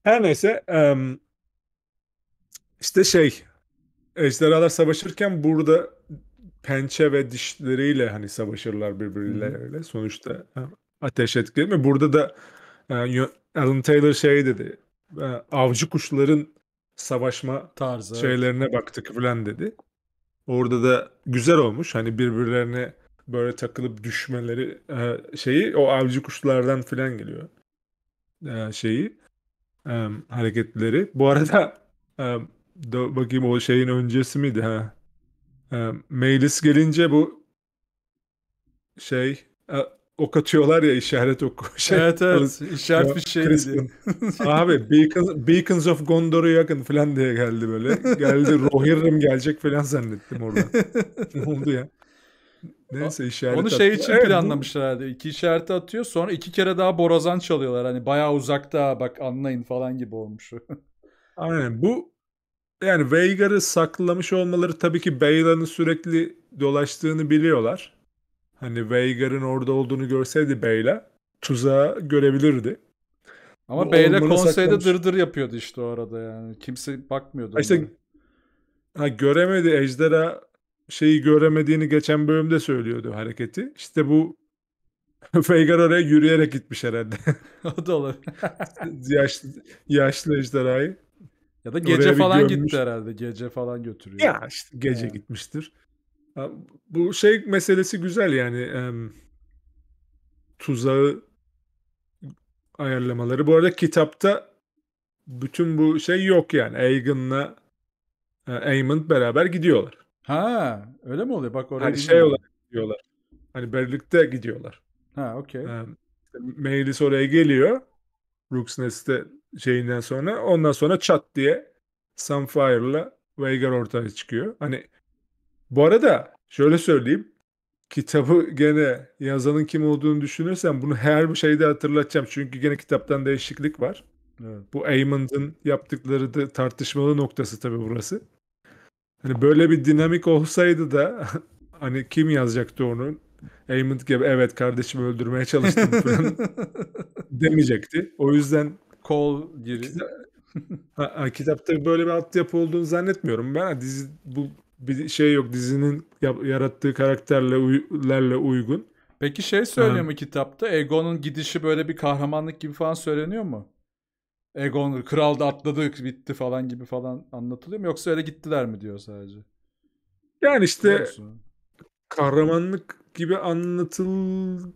Her neyse um, işte şey ejderhalar savaşırken burada pençe ve dişleriyle hani savaşırlar birbirleriyle. hı Sonuçta e, ateş etkili mi? Burada da e, Alan Taylor şey dedi e, avcı kuşların savaşma tarzı şeylerine baktık falan dedi. Orada da güzel olmuş. Hani birbirlerine böyle takılıp düşmeleri e, şeyi o avcı kuşlardan falan geliyor. E, şeyi e, hareketleri. Bu arada da bakayım o şeyin öncesi miydi ha? meylis gelince bu şey ok atıyorlar ya işaret oku. Şey, evet evet işaret bir şey dedi. Abi Beacons, Beacons of Gondor'u yakın falan diye geldi böyle. Geldi Rohirrim gelecek falan zannettim orada. ne oldu ya? Neyse işaret Onu şey atıyor. için evet, planlamışlar herhalde. İki işareti atıyor sonra iki kere daha borazan çalıyorlar. Hani bayağı uzakta bak anlayın falan gibi olmuş. Aynen bu yani Veigar'ı saklamış olmaları tabii ki Bayla'nın sürekli dolaştığını biliyorlar. Hani Veigar'ın orada olduğunu görseydi Beyla tuzağı görebilirdi. Ama Beyla konseyde saklamış. dırdır yapıyordu işte o arada yani. Kimse bakmıyordu. İşte ha, göremedi Ejderha şeyi göremediğini geçen bölümde söylüyordu hareketi. İşte bu Feygar oraya yürüyerek gitmiş herhalde. o da olur. yaşlı, yaşlı ejderhayı. Ya da gece oraya falan gitti herhalde. Gece falan götürüyor. Ya işte gece yani. gitmiştir. Bu şey meselesi güzel yani e, tuzağı ayarlamaları. Bu arada kitapta bütün bu şey yok yani. Egan'la e, Eamon beraber gidiyorlar. Ha öyle mi oluyor? Bak orada. hani şey olarak gidiyorlar. Hani birlikte gidiyorlar. Ha okey. E, Mailis oraya geliyor. Rook's şeyinden sonra. Ondan sonra çat diye Sunfire'la Veigar ortaya çıkıyor. Hani bu arada şöyle söyleyeyim. Kitabı gene yazanın kim olduğunu düşünürsen bunu her bir şeyde hatırlatacağım. Çünkü gene kitaptan değişiklik var. Evet. Bu Aymond'ın yaptıkları da tartışmalı noktası tabii burası. Hani böyle bir dinamik olsaydı da hani kim yazacaktı onun Aymond gibi evet kardeşimi öldürmeye çalıştım falan demeyecekti. O yüzden Kol giriyor. kitapta böyle bir altyapı olduğunu zannetmiyorum. Ben dizi bu bir şey yok dizinin yarattığı karakterlerle uygun. Peki şey söylüyor mu kitapta? Egon'un gidişi böyle bir kahramanlık gibi falan söyleniyor mu? Egon kral da atladı bitti falan gibi falan anlatılıyor mu? Yoksa öyle gittiler mi diyor sadece? Yani işte kahramanlık gibi anlatıldığını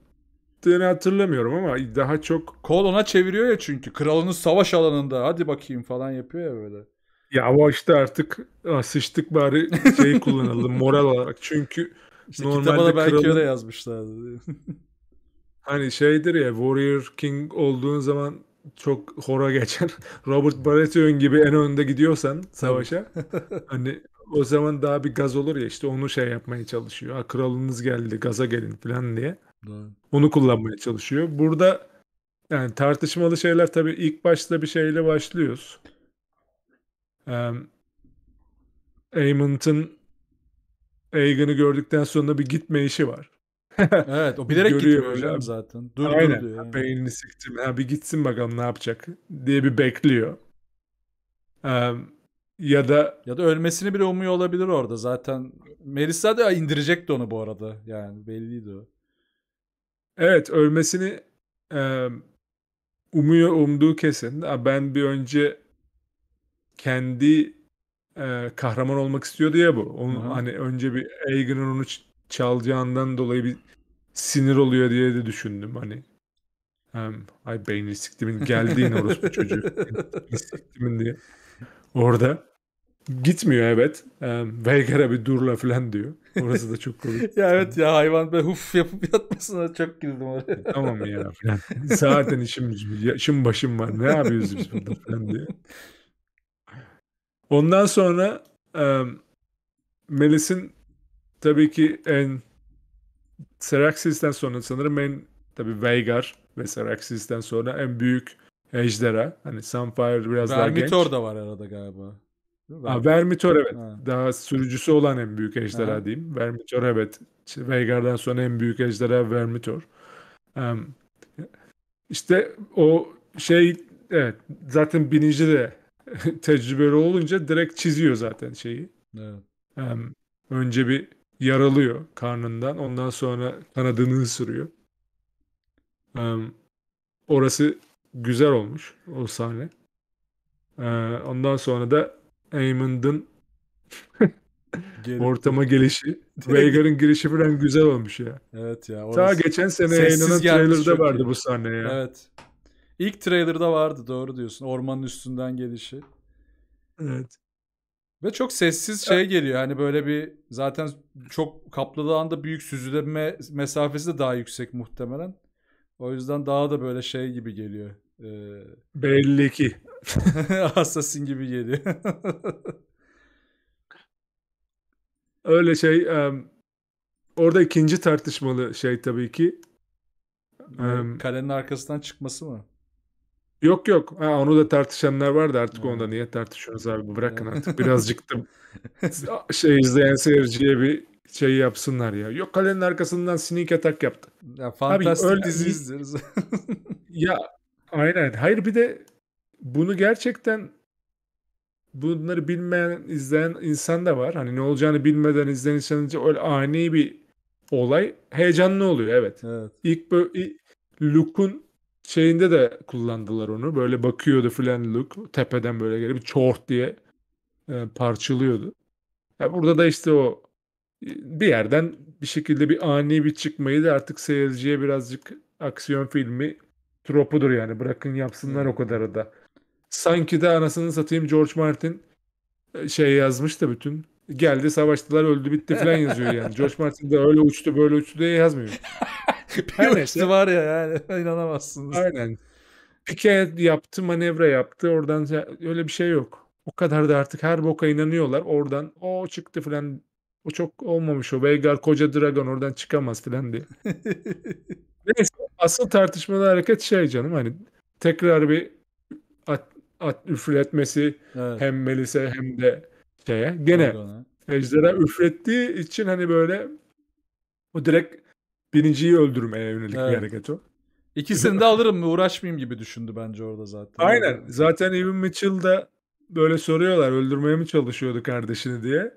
hatırlamıyorum ama daha çok... Kol ona çeviriyor ya çünkü. Kralınız savaş alanında hadi bakayım falan yapıyor ya böyle. Ya o işte artık sıçtık bari şeyi kullanalım moral olarak. Çünkü İşte normalde belki öyle yazmışlardı. hani şeydir ya Warrior King olduğun zaman çok hora geçer. Robert Baratheon gibi en önde gidiyorsan savaşa hani o zaman daha bir gaz olur ya işte onu şey yapmaya çalışıyor. Ha, kralınız geldi gaza gelin falan diye. Doğru. Onu kullanmaya çalışıyor. Burada yani tartışmalı şeyler tabii ilk başta bir şeyle başlıyoruz. Um, Amon't'ın Aegon'u gördükten sonra bir gitme işi var. evet o bilerek Görüyor gitmiyor hocam zaten. Dur Aynen. dur diyor. Beynini siktim. Ha, bir gitsin bakalım ne yapacak diye bir bekliyor. Um, ya da ya da ölmesini bile umuyor olabilir orada zaten. Melisa da indirecekti onu bu arada. Yani belliydi o. Evet ölmesini um, umuyor umduğu kesin. Ben bir önce kendi e, kahraman olmak istiyordu ya bu. Onun Hı-hı. hani önce bir Aegon'un onu çalacağından dolayı bir sinir oluyor diye de düşündüm hani. Um, ay beynini siktimin geldiğin orospu çocuğu. siktimin diye. Orada. Gitmiyor evet. Um, Veigar'a bir durla falan diyor. Orası da çok komik. ya evet ya hayvan be huf yapıp yatmasına çok güldüm oraya. E, tamam ya. Zaten işim, işim başım var. Ne yapıyoruz biz burada falan diye. Ondan sonra e, Melis'in tabii ki en Seraxis'ten sonra sanırım en tabii Veigar ve Seraxis'ten sonra en büyük ejderha. Hani Sunfire biraz Vermitor daha genç. Vermitor da var arada galiba. Ha, Vermitor evet. Ha. Daha sürücüsü olan en büyük ejderha ha. diyeyim. Vermitor evet. Veigar'dan sonra en büyük ejderha Vermitor. Um, işte o şey evet zaten bininci de tecrübeli olunca direkt çiziyor zaten şeyi. Evet. Um, önce bir yaralıyor karnından. Ondan sonra kanadını ısırıyor. Um, orası güzel olmuş o sahne. Ee, ondan sonra da Aymond'ın ortama gelişi, Veigar'ın girişi falan güzel olmuş ya. Evet ya. Orası... Ta geçen sene yayınlanan trailer'da vardı bu sahne ya. Evet. İlk trailer'da vardı doğru diyorsun. Ormanın üstünden gelişi. Evet. Ve çok sessiz şey geliyor. Hani böyle bir zaten çok kaplı anda büyük süzülme mesafesi de daha yüksek muhtemelen. O yüzden daha da böyle şey gibi geliyor. Ee... Belli ki. Assassin gibi geliyor. Öyle şey um, orada ikinci tartışmalı şey tabii ki. Um, Kalenin arkasından çıkması mı? Yok yok. Ha, onu da tartışanlar vardı artık onda niye tartışıyoruz abi bırakın artık birazcık da şey izleyen seyirciye bir şey yapsınlar ya. Yok kalenin arkasından sneak atak yaptı. Ya fantastik Abi, öyle dizi izliyoruz. ya aynen. Hayır bir de bunu gerçekten bunları bilmeyen izleyen insan da var. Hani ne olacağını bilmeden izleyen insan öyle ani bir olay heyecanlı oluyor evet. evet. İlk böyle Luke'un şeyinde de kullandılar onu. Böyle bakıyordu falan Luke. Tepeden böyle gelip çort diye e, parçalıyordu. Ya burada da işte o e, bir yerden bir şekilde bir ani bir çıkmayı da artık seyirciye birazcık aksiyon filmi tropudur yani. Bırakın yapsınlar o kadarı hmm. da. Sanki de anasını satayım George Martin e, şey yazmış da bütün geldi savaştılar öldü bitti falan yazıyor yani. George Martin de öyle uçtu böyle uçtu diye yazmıyor. bir Her uçtu neyse. var ya yani inanamazsınız. Aynen. Pike yaptı manevra yaptı oradan öyle bir şey yok. O kadar da artık her boka inanıyorlar oradan o çıktı falan o çok olmamış o Veigar koca dragon oradan çıkamaz falan diye. Neyse asıl tartışmalı hareket şey canım hani tekrar bir at, at üfletmesi evet. hem Melise hem de şeye. Gene Gorgon'a. ejderha üfrettiği için hani böyle o direkt birinciyi öldürmeye yönelik evet. bir hareket o. İkisini de alırım mı uğraşmayayım gibi düşündü bence orada zaten. Aynen. Zaten Evan Mitchell da böyle soruyorlar öldürmeye mi çalışıyordu kardeşini diye.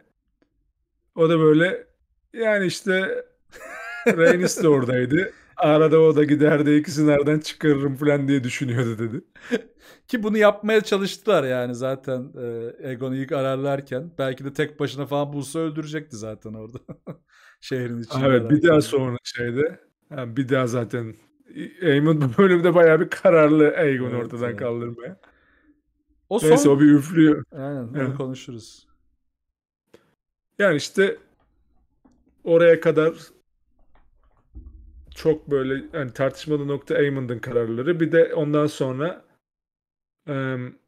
O da böyle yani işte Rhaenys de oradaydı. Arada o da giderdi ikisini nereden çıkarırım falan diye düşünüyordu dedi. Ki bunu yapmaya çalıştılar yani zaten e, Egon'u ilk ararlarken. Belki de tek başına falan bulsa öldürecekti zaten orada. Şehrin içinde. Evet bir daha sonra şeyde. Yani bir daha zaten Eamon bu bölümde bayağı bir kararlı Egon evet, ortadan evet. kaldırmaya. O Neyse son... o bir üflüyor. Aynen onu yani. konuşuruz. Yani işte oraya kadar çok böyle yani tartışmalı nokta Eamon'un kararları. Bir de ondan sonra um,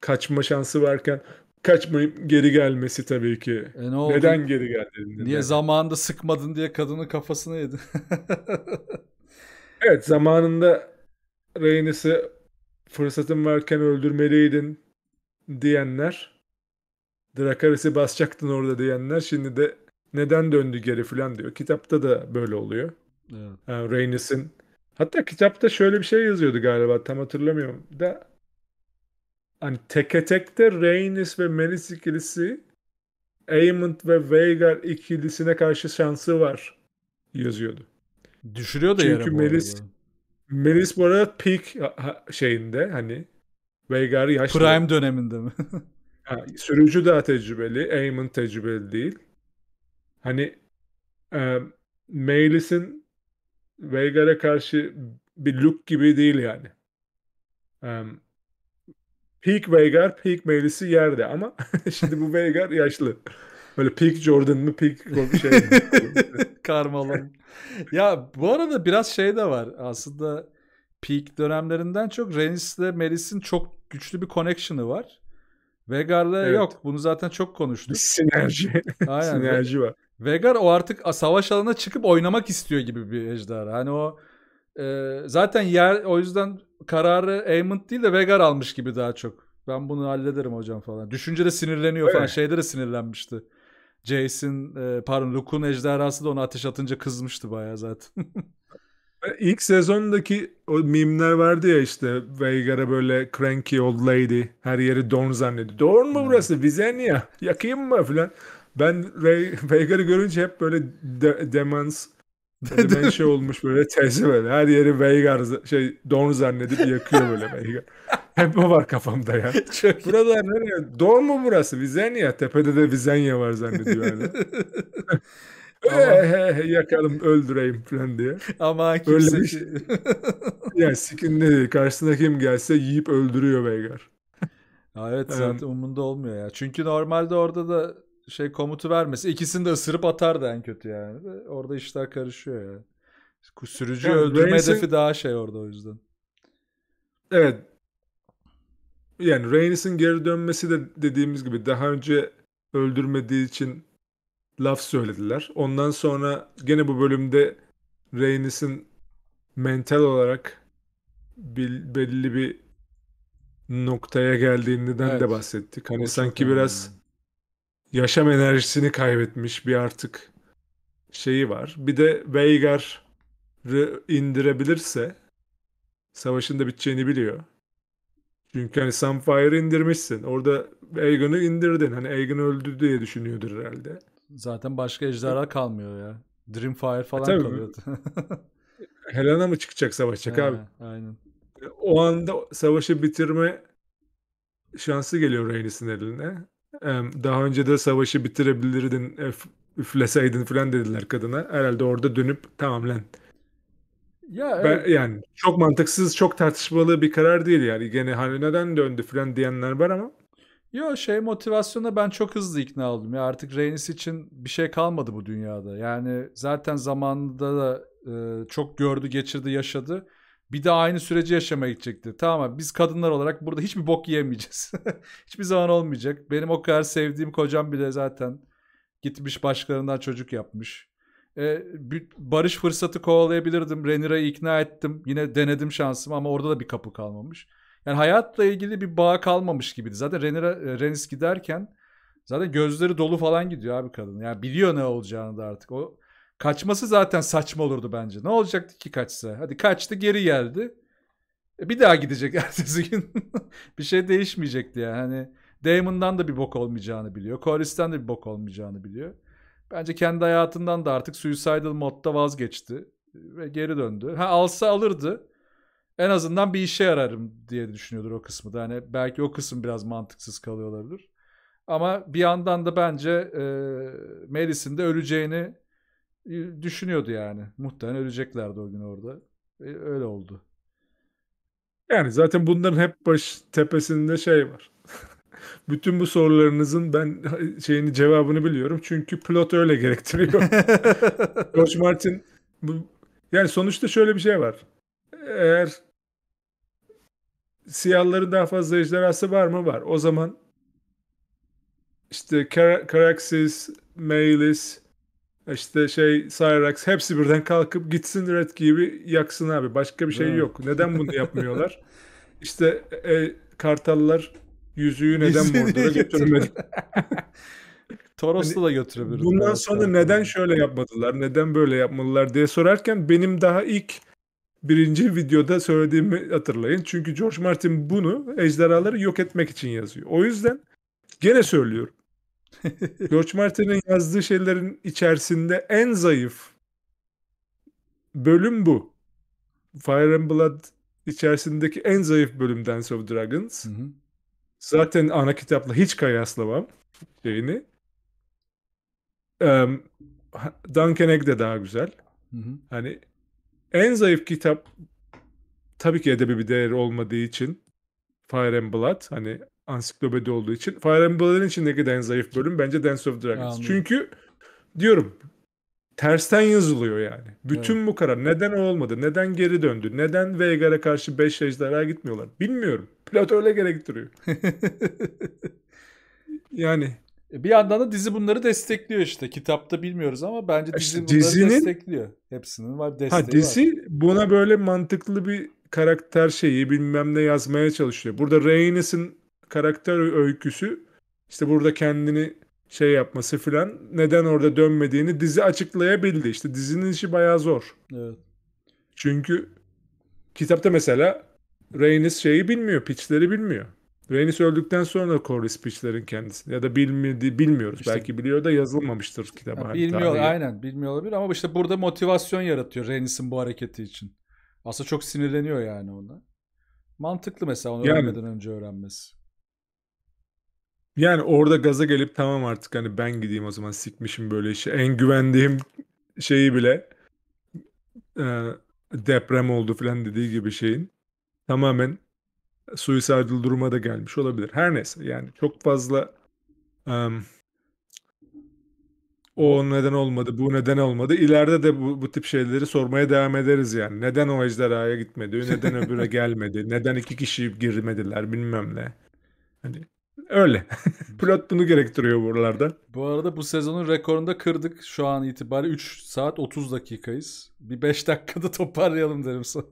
kaçma şansı varken kaçmayıp geri gelmesi tabii ki. E ne oldu? Neden geri geldin? Niye zamanında sıkmadın diye kadının kafasını yedin. evet zamanında Reynolds'ı fırsatın varken öldürmeliydin diyenler Drakaris'i basacaktın orada diyenler şimdi de neden döndü geri falan diyor. Kitapta da böyle oluyor. Evet. Yani Reynis'in hatta kitapta şöyle bir şey yazıyordu galiba tam hatırlamıyorum da hani teke tekte Reynis ve Melis ikilisi Aemond ve Veigar ikilisine karşı şansı var yazıyordu. Düşürüyor da Çünkü Melis Melis bu arada peak şeyinde hani Veigar yaşlı. Prime döneminde mi? yani, sürücü daha tecrübeli, Aemon tecrübeli değil. Hani e, Mailis'in Veigar'a karşı bir look gibi değil yani. E, peak Veigar, peak Mailis'i yerde ama şimdi bu Veigar yaşlı. Böyle peak Jordan mı peak bir şey mi? Karmalan. ya bu arada biraz şey de var. Aslında peak dönemlerinden çok Renis'le Melis'in çok güçlü bir connection'ı var. Vegar'la evet. yok. Bunu zaten çok konuştuk. Sinerji. Aynen. Sinerji var. Vegar o artık savaş alanına çıkıp oynamak istiyor gibi bir ejderha. Hani o e, zaten yer o yüzden kararı Aemond değil de Vegar almış gibi daha çok. Ben bunu hallederim hocam falan. Düşünce de sinirleniyor Öyle. falan. Şeyde de sinirlenmişti. Jason e, pardon Luke'un ejderhası da ona ateş atınca kızmıştı bayağı zaten. E, ilk sezondaki o mimler vardı ya işte Veigar'a böyle cranky old lady her yeri Dorn zannediyor. Dorn mu hmm. burası? Vizenya? Yakayım mı falan. Ben Ray, Veigar'ı görünce hep böyle de, demans demen şey olmuş böyle teyze böyle. Her yeri Veigar şey don zannedip yakıyor böyle Veigar. Hep o var kafamda ya. Çok Burada nereye? Don mu burası? Vizenya. Tepede de Vizenya var zannediyor yani. Ama... yakalım öldüreyim falan diye. Ama kimse... Öyle bir şey. yani sikinde değil. Karşısına kim gelse yiyip öldürüyor Veigar. evet zaten umunda olmuyor ya. Çünkü normalde orada da şey komutu vermesi ikisini de ısırıp atar da en kötü yani. Orada işler karışıyor ya. Yani. Sürücü yani öldürme Reigns'in... hedefi daha şey orada o yüzden. Evet. Yani Reigns'in geri dönmesi de dediğimiz gibi daha önce öldürmediği için laf söylediler. Ondan sonra gene bu bölümde Reigns'in mental olarak bil, belli bir noktaya geldiğinden evet. de bahsettik. Hani o sanki önemli. biraz yaşam enerjisini kaybetmiş bir artık şeyi var. Bir de Veigar'ı indirebilirse savaşın da biteceğini biliyor. Çünkü hani Sunfire'ı indirmişsin. Orada Aegon'u indirdin. Hani Aegon öldü diye düşünüyordur herhalde. Zaten başka ejderha kalmıyor ya. Dreamfire e, falan e, kalıyordu. Helena mı çıkacak savaşacak He, abi? Aynen. E, o anda savaşı bitirme şansı geliyor Rhaenys'in eline daha önce de savaşı bitirebilirdin üfleseydin falan dediler kadına. Herhalde orada dönüp tamam lan. Ya, ben, Yani çok mantıksız, çok tartışmalı bir karar değil yani. Gene hani neden döndü falan diyenler var ama. Yo şey motivasyona ben çok hızlı ikna oldum. Ya artık Reynis için bir şey kalmadı bu dünyada. Yani zaten zamanında da e, çok gördü, geçirdi, yaşadı bir daha aynı süreci yaşamaya gidecekti. Tamam abi biz kadınlar olarak burada hiçbir bok yiyemeyeceğiz. Hiçbir zaman olmayacak. Benim o kadar sevdiğim kocam bile zaten gitmiş başkalarından çocuk yapmış. Ee, bir barış fırsatı kovalayabilirdim. Renira'yı ikna ettim. Yine denedim şansımı ama orada da bir kapı kalmamış. Yani hayatla ilgili bir bağ kalmamış gibiydi. Zaten Renira, e, Renis giderken zaten gözleri dolu falan gidiyor abi kadın. Yani biliyor ne olacağını da artık. O Kaçması zaten saçma olurdu bence. Ne olacaktı ki kaçsa? Hadi kaçtı geri geldi. E, bir daha gidecek ertesi gün. bir şey değişmeyecekti yani. Hani Damon'dan da bir bok olmayacağını biliyor. Corliss'ten de bir bok olmayacağını biliyor. Bence kendi hayatından da artık suicidal modda vazgeçti. E, ve geri döndü. Ha alsa alırdı. En azından bir işe yararım diye düşünüyordur o kısmı da. Hani belki o kısım biraz mantıksız kalıyor olabilir. Ama bir yandan da bence e, Melis'in de öleceğini düşünüyordu yani. Muhtemelen öleceklerdi o gün orada. E, öyle oldu. Yani zaten bunların hep baş tepesinde şey var. Bütün bu sorularınızın ben şeyini cevabını biliyorum. Çünkü plot öyle gerektiriyor. George Martin bu, yani sonuçta şöyle bir şey var. Eğer siyahların daha fazla ejderhası var mı? Var. O zaman işte Kar Caraxes, Mailis, işte şey Cyrax hepsi birden kalkıp gitsin Red gibi yaksın abi. Başka bir şey yok. Neden bunu yapmıyorlar? işte e, Kartallar yüzüğü neden Mordor'a götürmedi? Toros'u hani, da götürebiliriz. Bundan Toros'ta. sonra neden şöyle yapmadılar, neden böyle yapmadılar diye sorarken benim daha ilk birinci videoda söylediğimi hatırlayın. Çünkü George Martin bunu ejderhaları yok etmek için yazıyor. O yüzden gene söylüyorum. George Martin'in yazdığı şeylerin içerisinde en zayıf bölüm bu. Fire and Blood içerisindeki en zayıf bölüm Dance of Dragons. Hı hı. Zaten ana kitapla hiç kıyaslamam şeyini. Um, Duncan Egg de daha güzel. Hı hı. Hani en zayıf kitap tabii ki edebi bir değer olmadığı için Fire and Blood hani ansiklopedi olduğu için. Fire Emblem'ın içindeki en zayıf bölüm bence Dance of Dragons. Anladım. Çünkü diyorum tersten yazılıyor yani. Bütün evet. bu karar neden o olmadı? Neden geri döndü? Neden Veigar'a karşı 5 ejderha gitmiyorlar? Bilmiyorum. Pilot öyle gerektiriyor. yani e, bir yandan da dizi bunları destekliyor işte. Kitapta bilmiyoruz ama bence e, dizi işte bunları dizinin, destekliyor. Hepsinin var desteği ha, dizi var. buna böyle mantıklı bir karakter şeyi bilmem ne yazmaya çalışıyor. Burada Rhaenys'in karakter öyküsü işte burada kendini şey yapması filan neden orada dönmediğini dizi açıklayabildi. İşte dizinin işi bayağı zor. Evet. Çünkü kitapta mesela Rhaenys şeyi bilmiyor, pitchleri bilmiyor. Rhaenys öldükten sonra Corlys pitchlerin kendisi ya da bilmedi bilmiyoruz. İşte, Belki biliyor da yazılmamıştır kitaba. Yani bilmiyor tarihi. aynen bilmiyor olabilir ama işte burada motivasyon yaratıyor Rhaenys'in bu hareketi için. Aslında çok sinirleniyor yani ona. Mantıklı mesela onu yani, ölmeden önce öğrenmesi. Yani orada gaza gelip tamam artık hani ben gideyim o zaman sikmişim böyle işi. En güvendiğim şeyi bile e, deprem oldu falan dediği gibi şeyin tamamen suicidal duruma da gelmiş olabilir. Her neyse yani çok fazla um, o neden olmadı, bu neden olmadı. İleride de bu, bu tip şeyleri sormaya devam ederiz yani. Neden o ejderhaya gitmedi, neden öbüre gelmedi, neden iki kişi girmediler bilmem ne. Hani öyle. Plot bunu gerektiriyor buralarda. Bu arada bu sezonun rekorunda kırdık. Şu an itibariyle 3 saat 30 dakikayız. Bir 5 dakikada toparlayalım derim sana.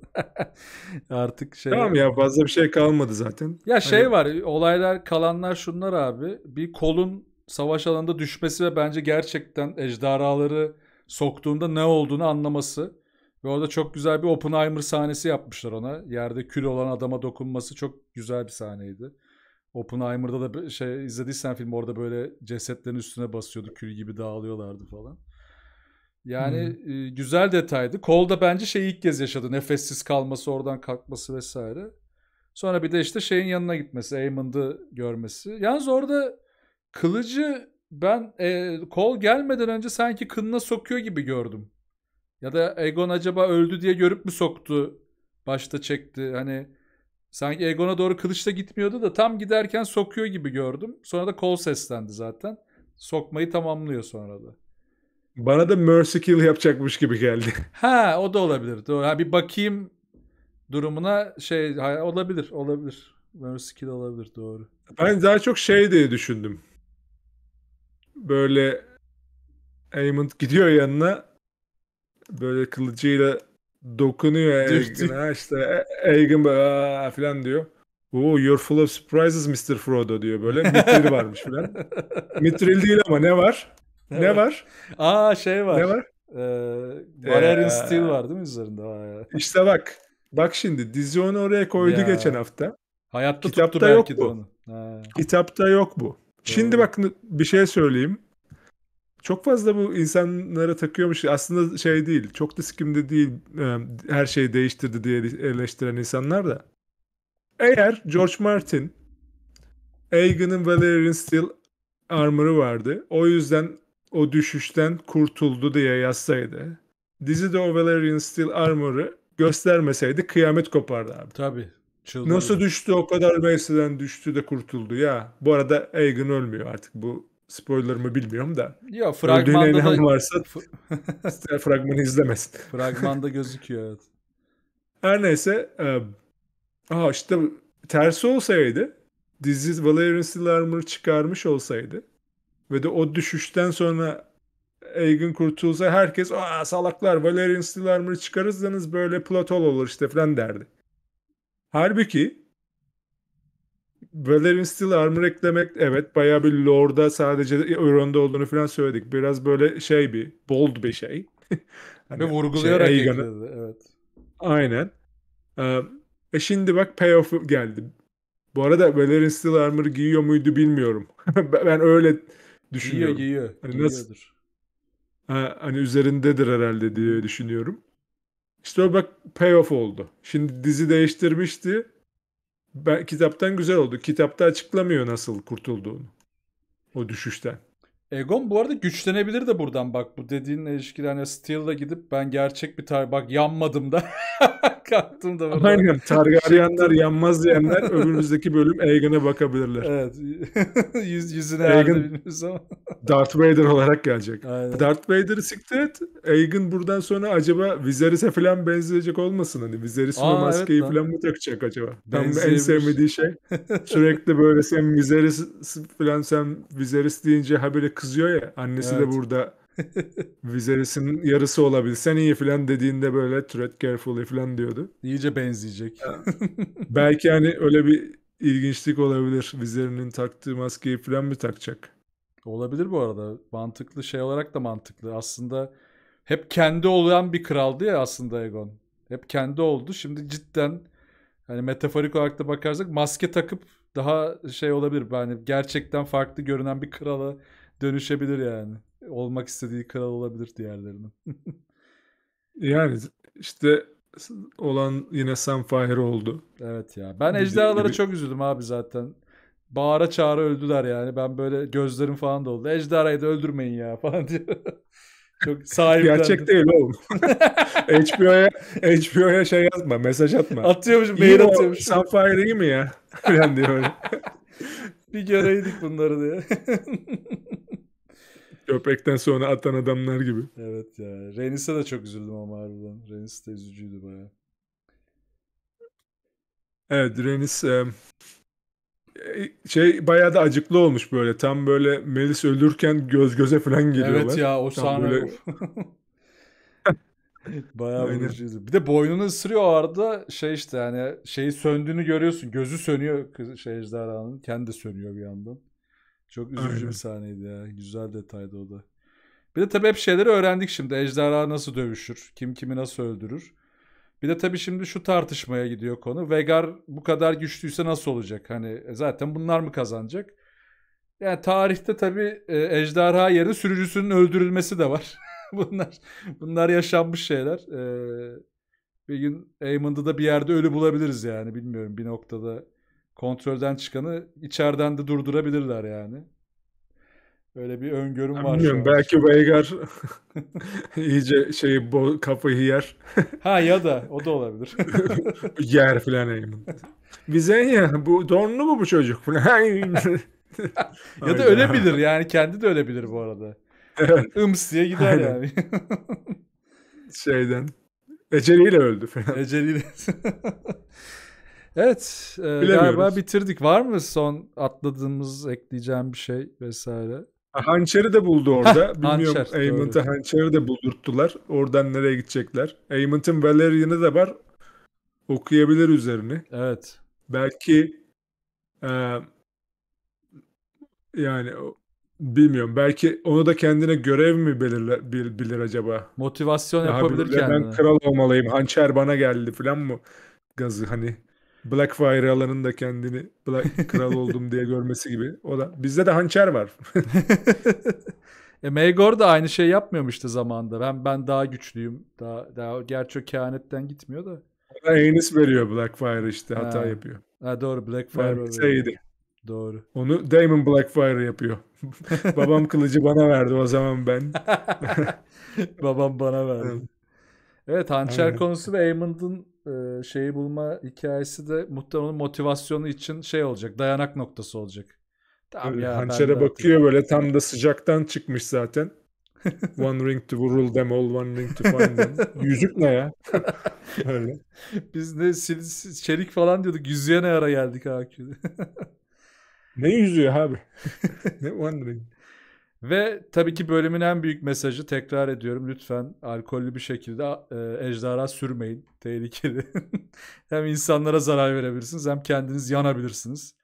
Artık şey... Tamam ya fazla bir şey kalmadı zaten. Ya hani- şey hani... var olaylar kalanlar şunlar abi. Bir kolun savaş alanında düşmesi ve bence gerçekten ejderhaları soktuğunda ne olduğunu anlaması. Ve orada çok güzel bir Oppenheimer sahnesi yapmışlar ona. Yerde kül olan adama dokunması çok güzel bir sahneydi. Oppenheimer'da da şey izlediysen film orada böyle cesetlerin üstüne basıyordu. Kül gibi dağılıyorlardı falan. Yani hmm. e, güzel detaydı. Kolda bence şey ilk kez yaşadı. Nefessiz kalması, oradan kalkması vesaire. Sonra bir de işte şeyin yanına gitmesi, Eamon'ı görmesi. Yalnız orada kılıcı ben e, kol gelmeden önce sanki kınına sokuyor gibi gördüm. Ya da Egon acaba öldü diye görüp mü soktu? Başta çekti. Hani Sanki Egon'a doğru kılıçla gitmiyordu da tam giderken sokuyor gibi gördüm. Sonra da kol seslendi zaten. Sokmayı tamamlıyor sonra da. Bana da Mercy Kill yapacakmış gibi geldi. Ha o da olabilir. Doğru. Ha, bir bakayım durumuna şey olabilir olabilir. Mercy Kill olabilir doğru. Ben daha çok şey diye düşündüm. Böyle Aemond gidiyor yanına böyle kılıcıyla dokunuyor Egg'ine işte Egg'in böyle falan diyor. Oo, you're full of surprises Mr. Frodo diyor böyle. Mitril varmış falan. Mitril değil ama ne var? Ne, ne var? var? Aa şey var. Ne var? Ee, Valerian ee, Steel var değil mi üzerinde? İşte bak. Bak şimdi dizi onu oraya koydu ya. geçen hafta. Hayatta Kitapta tuttu belki yok de bu. onu. Ha. Kitapta yok bu. Doğru. Şimdi bak bir şey söyleyeyim çok fazla bu insanlara takıyormuş. Aslında şey değil. Çok da sikimde değil. E, her şeyi değiştirdi diye eleştiren insanlar da. Eğer George Martin Aegon'un Valerian Steel armor'ı vardı. O yüzden o düşüşten kurtuldu diye yazsaydı. Dizide o Valerian Steel armor'ı göstermeseydi kıyamet kopardı abi. Tabii. Çıldırdı. Nasıl düştü o kadar mevsiden düştü de kurtuldu ya. Bu arada Aegon ölmüyor artık bu spoiler bilmiyorum da. Yok fragmanda da... varsa fragmanı izlemesin. Fragmanda gözüküyor evet. Her neyse. E, aha işte tersi olsaydı dizi Valerian Steel Armor çıkarmış olsaydı ve de o düşüşten sonra Aegon kurtulsa herkes aa salaklar Valerian Steel Armor'ı çıkarırsanız böyle plot olur işte falan derdi. Halbuki Valerian Steel Armor eklemek evet bayağı bir lorda sadece Euron'da olduğunu falan söyledik. Biraz böyle şey bir bold bir şey. hani Ve vurgulayarak şey, ekledi. Evet. Aynen. e şimdi bak payoff geldi. Bu arada Valerian Steel Armor giyiyor muydu bilmiyorum. ben öyle düşünüyorum. Giyiyor giyiyor. Hani Giyiyordur. nasıl, ha, hani üzerindedir herhalde diye düşünüyorum. İşte o bak payoff oldu. Şimdi dizi değiştirmişti ben, kitaptan güzel oldu. Kitapta açıklamıyor nasıl kurtulduğunu o düşüşten. Egon bu arada güçlenebilir de buradan bak bu dediğinle ilişkili hani Steel'la gidip ben gerçek bir tar bak yanmadım da kalktım da burada. Aynen Targaryenler yanmaz diyenler önümüzdeki bölüm Egon'a bakabilirler. Evet Yüz, yüzüne Egon, bilmiyoruz Darth Vader olarak gelecek. Aynen. Darth Vader'ı siktir et Egon buradan sonra acaba Viserys'e falan benzeyecek olmasın hani Viserys Aa, maskeyi evet, falan mı takacak acaba? Ben en sevmediği şey sürekli böyle sen Viserys falan sen Viserys deyince haberi kızıyor ya. Annesi evet. de burada vizelisinin yarısı olabilsen iyi falan dediğinde böyle tread carefully falan diyordu. İyice benzeyecek. Belki hani öyle bir ilginçlik olabilir. Vizerinin taktığı maskeyi falan mı takacak? Olabilir bu arada. Mantıklı şey olarak da mantıklı. Aslında hep kendi olan bir kraldı ya aslında Egon. Hep kendi oldu. Şimdi cidden hani metaforik olarak da bakarsak maske takıp daha şey olabilir. Yani gerçekten farklı görünen bir kralı dönüşebilir yani. Olmak istediği kral olabilir diğerlerinin. yani işte olan yine Sam Fahir oldu. Evet ya. Ben ejderhalara çok üzüldüm abi zaten. Bağıra çağıra öldüler yani. Ben böyle gözlerim falan da oldu. Ejderhayı da öldürmeyin ya falan diyor. Çok sahiplendim. Gerçek değil oğlum. HBO'ya HBO'ya şey yazma, mesaj atma. Atıyormuş, mail atıyormuş. Sapphire iyi mi ya? Falan diyor. bir göreydik bunları diye. Köpekten sonra atan adamlar gibi. Evet ya. Renis'e de çok üzüldüm ama harbiden. Renis de üzücüydü baya. Evet Renis e, e, şey bayağı da acıklı olmuş böyle. Tam böyle Melis ölürken göz göze falan geliyorlar. Evet ya o Tam sahne. Böyle... Bayağı vurucuydu. Bir de boynunu ısırıyor o arada şey işte yani şeyi söndüğünü görüyorsun. Gözü sönüyor şey ejderhanın. Kendi sönüyor bir yandan. Çok üzücü Aynen. bir sahneydi ya. Güzel detaydı o da. Bir de tabii hep şeyleri öğrendik şimdi. Ejderha nasıl dövüşür? Kim kimi nasıl öldürür? Bir de tabii şimdi şu tartışmaya gidiyor konu. Vegar bu kadar güçlüyse nasıl olacak? Hani e, zaten bunlar mı kazanacak? Yani tarihte tabii e, ejderha yeri sürücüsünün öldürülmesi de var. bunlar bunlar yaşanmış şeyler. Ee, bir gün Eamon'da da bir yerde ölü bulabiliriz yani bilmiyorum bir noktada kontrolden çıkanı içeriden de durdurabilirler yani. Öyle bir öngörüm ben var. Bilmiyorum belki Veigar iyice şeyi bo- kafayı yer. ha ya da o da olabilir. yer filan Eamon. Bize ya bu donlu mu bu çocuk falan. ya da ölebilir yani kendi de ölebilir bu arada. Evet. Ims diye gider Aynen. yani. Şeyden. Eceliyle öldü falan. Eceliyle. Evet e, galiba bitirdik. Var mı son atladığımız ekleyeceğim bir şey vesaire? Hançeri de buldu orada. Bilmiyorum hançer, Ayment'ı Hançer'i de buldurttular. Oradan nereye gidecekler. Ayment'ın Valerian'ı da var. Okuyabilir üzerine. Evet. Belki e, yani bilmiyorum. Belki onu da kendine görev mi belirle, bil, bilir acaba? Motivasyon ya yapabilir kendine. Ben kral olmalıyım. Hançer bana geldi falan mı? Gazı hani Blackfire alanında kendini Black kral oldum diye görmesi gibi. O da bizde de hançer var. e, Maegor da aynı şey yapmıyormuştu zamanda. Ben ben daha güçlüyüm. Daha daha gerçi kehanetten gitmiyor da. Ona Enis veriyor Blackfire işte ha. hata yapıyor. Ha, doğru Blackfire Vermeseydi. Doğru. Onu Damon Blackfire yapıyor. Babam kılıcı bana verdi o zaman ben. Babam bana verdi. Evet hançer Aynen. konusu ve Amon'un e, şeyi bulma hikayesi de muhtemelen motivasyonu için şey olacak. Dayanak noktası olacak. Tamam böyle ya, hançere bakıyor böyle tam da sıcaktan çıkmış zaten. one ring to rule them all, one ring to find them. Yüzük ne ya? Öyle. Biz ne sil, sil çelik falan diyorduk. Yüzüğe ne ara geldik AQ'de? ne yüzüğü abi? ne one ring? Ve tabii ki bölümün en büyük mesajı tekrar ediyorum. Lütfen alkollü bir şekilde e, ejderha sürmeyin. Tehlikeli. hem insanlara zarar verebilirsiniz hem kendiniz yanabilirsiniz.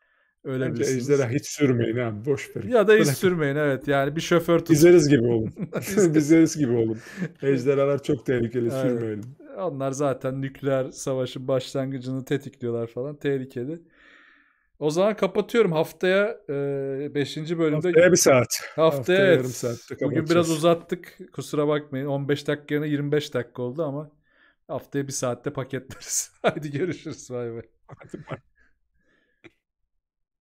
Öyle Bence ejderha hiç sürmeyin abi boş verin. Ya da hiç Bırak. sürmeyin evet yani bir şoför tutun. Bizleriz gibi olun. Bizleriz gibi olun. Ejderhalar çok tehlikeli sürmeyin. sürmeyelim. Onlar zaten nükleer savaşın başlangıcını tetikliyorlar falan tehlikeli. O zaman kapatıyorum. Haftaya 5. E, bölümde. Haftaya bir saat. Haftaya, haftaya yarım saat. Bugün biraz uzattık. Kusura bakmayın. 15 dakika yerine 25 dakika oldu ama haftaya bir saatte paketleriz. Hadi görüşürüz. Bay bay.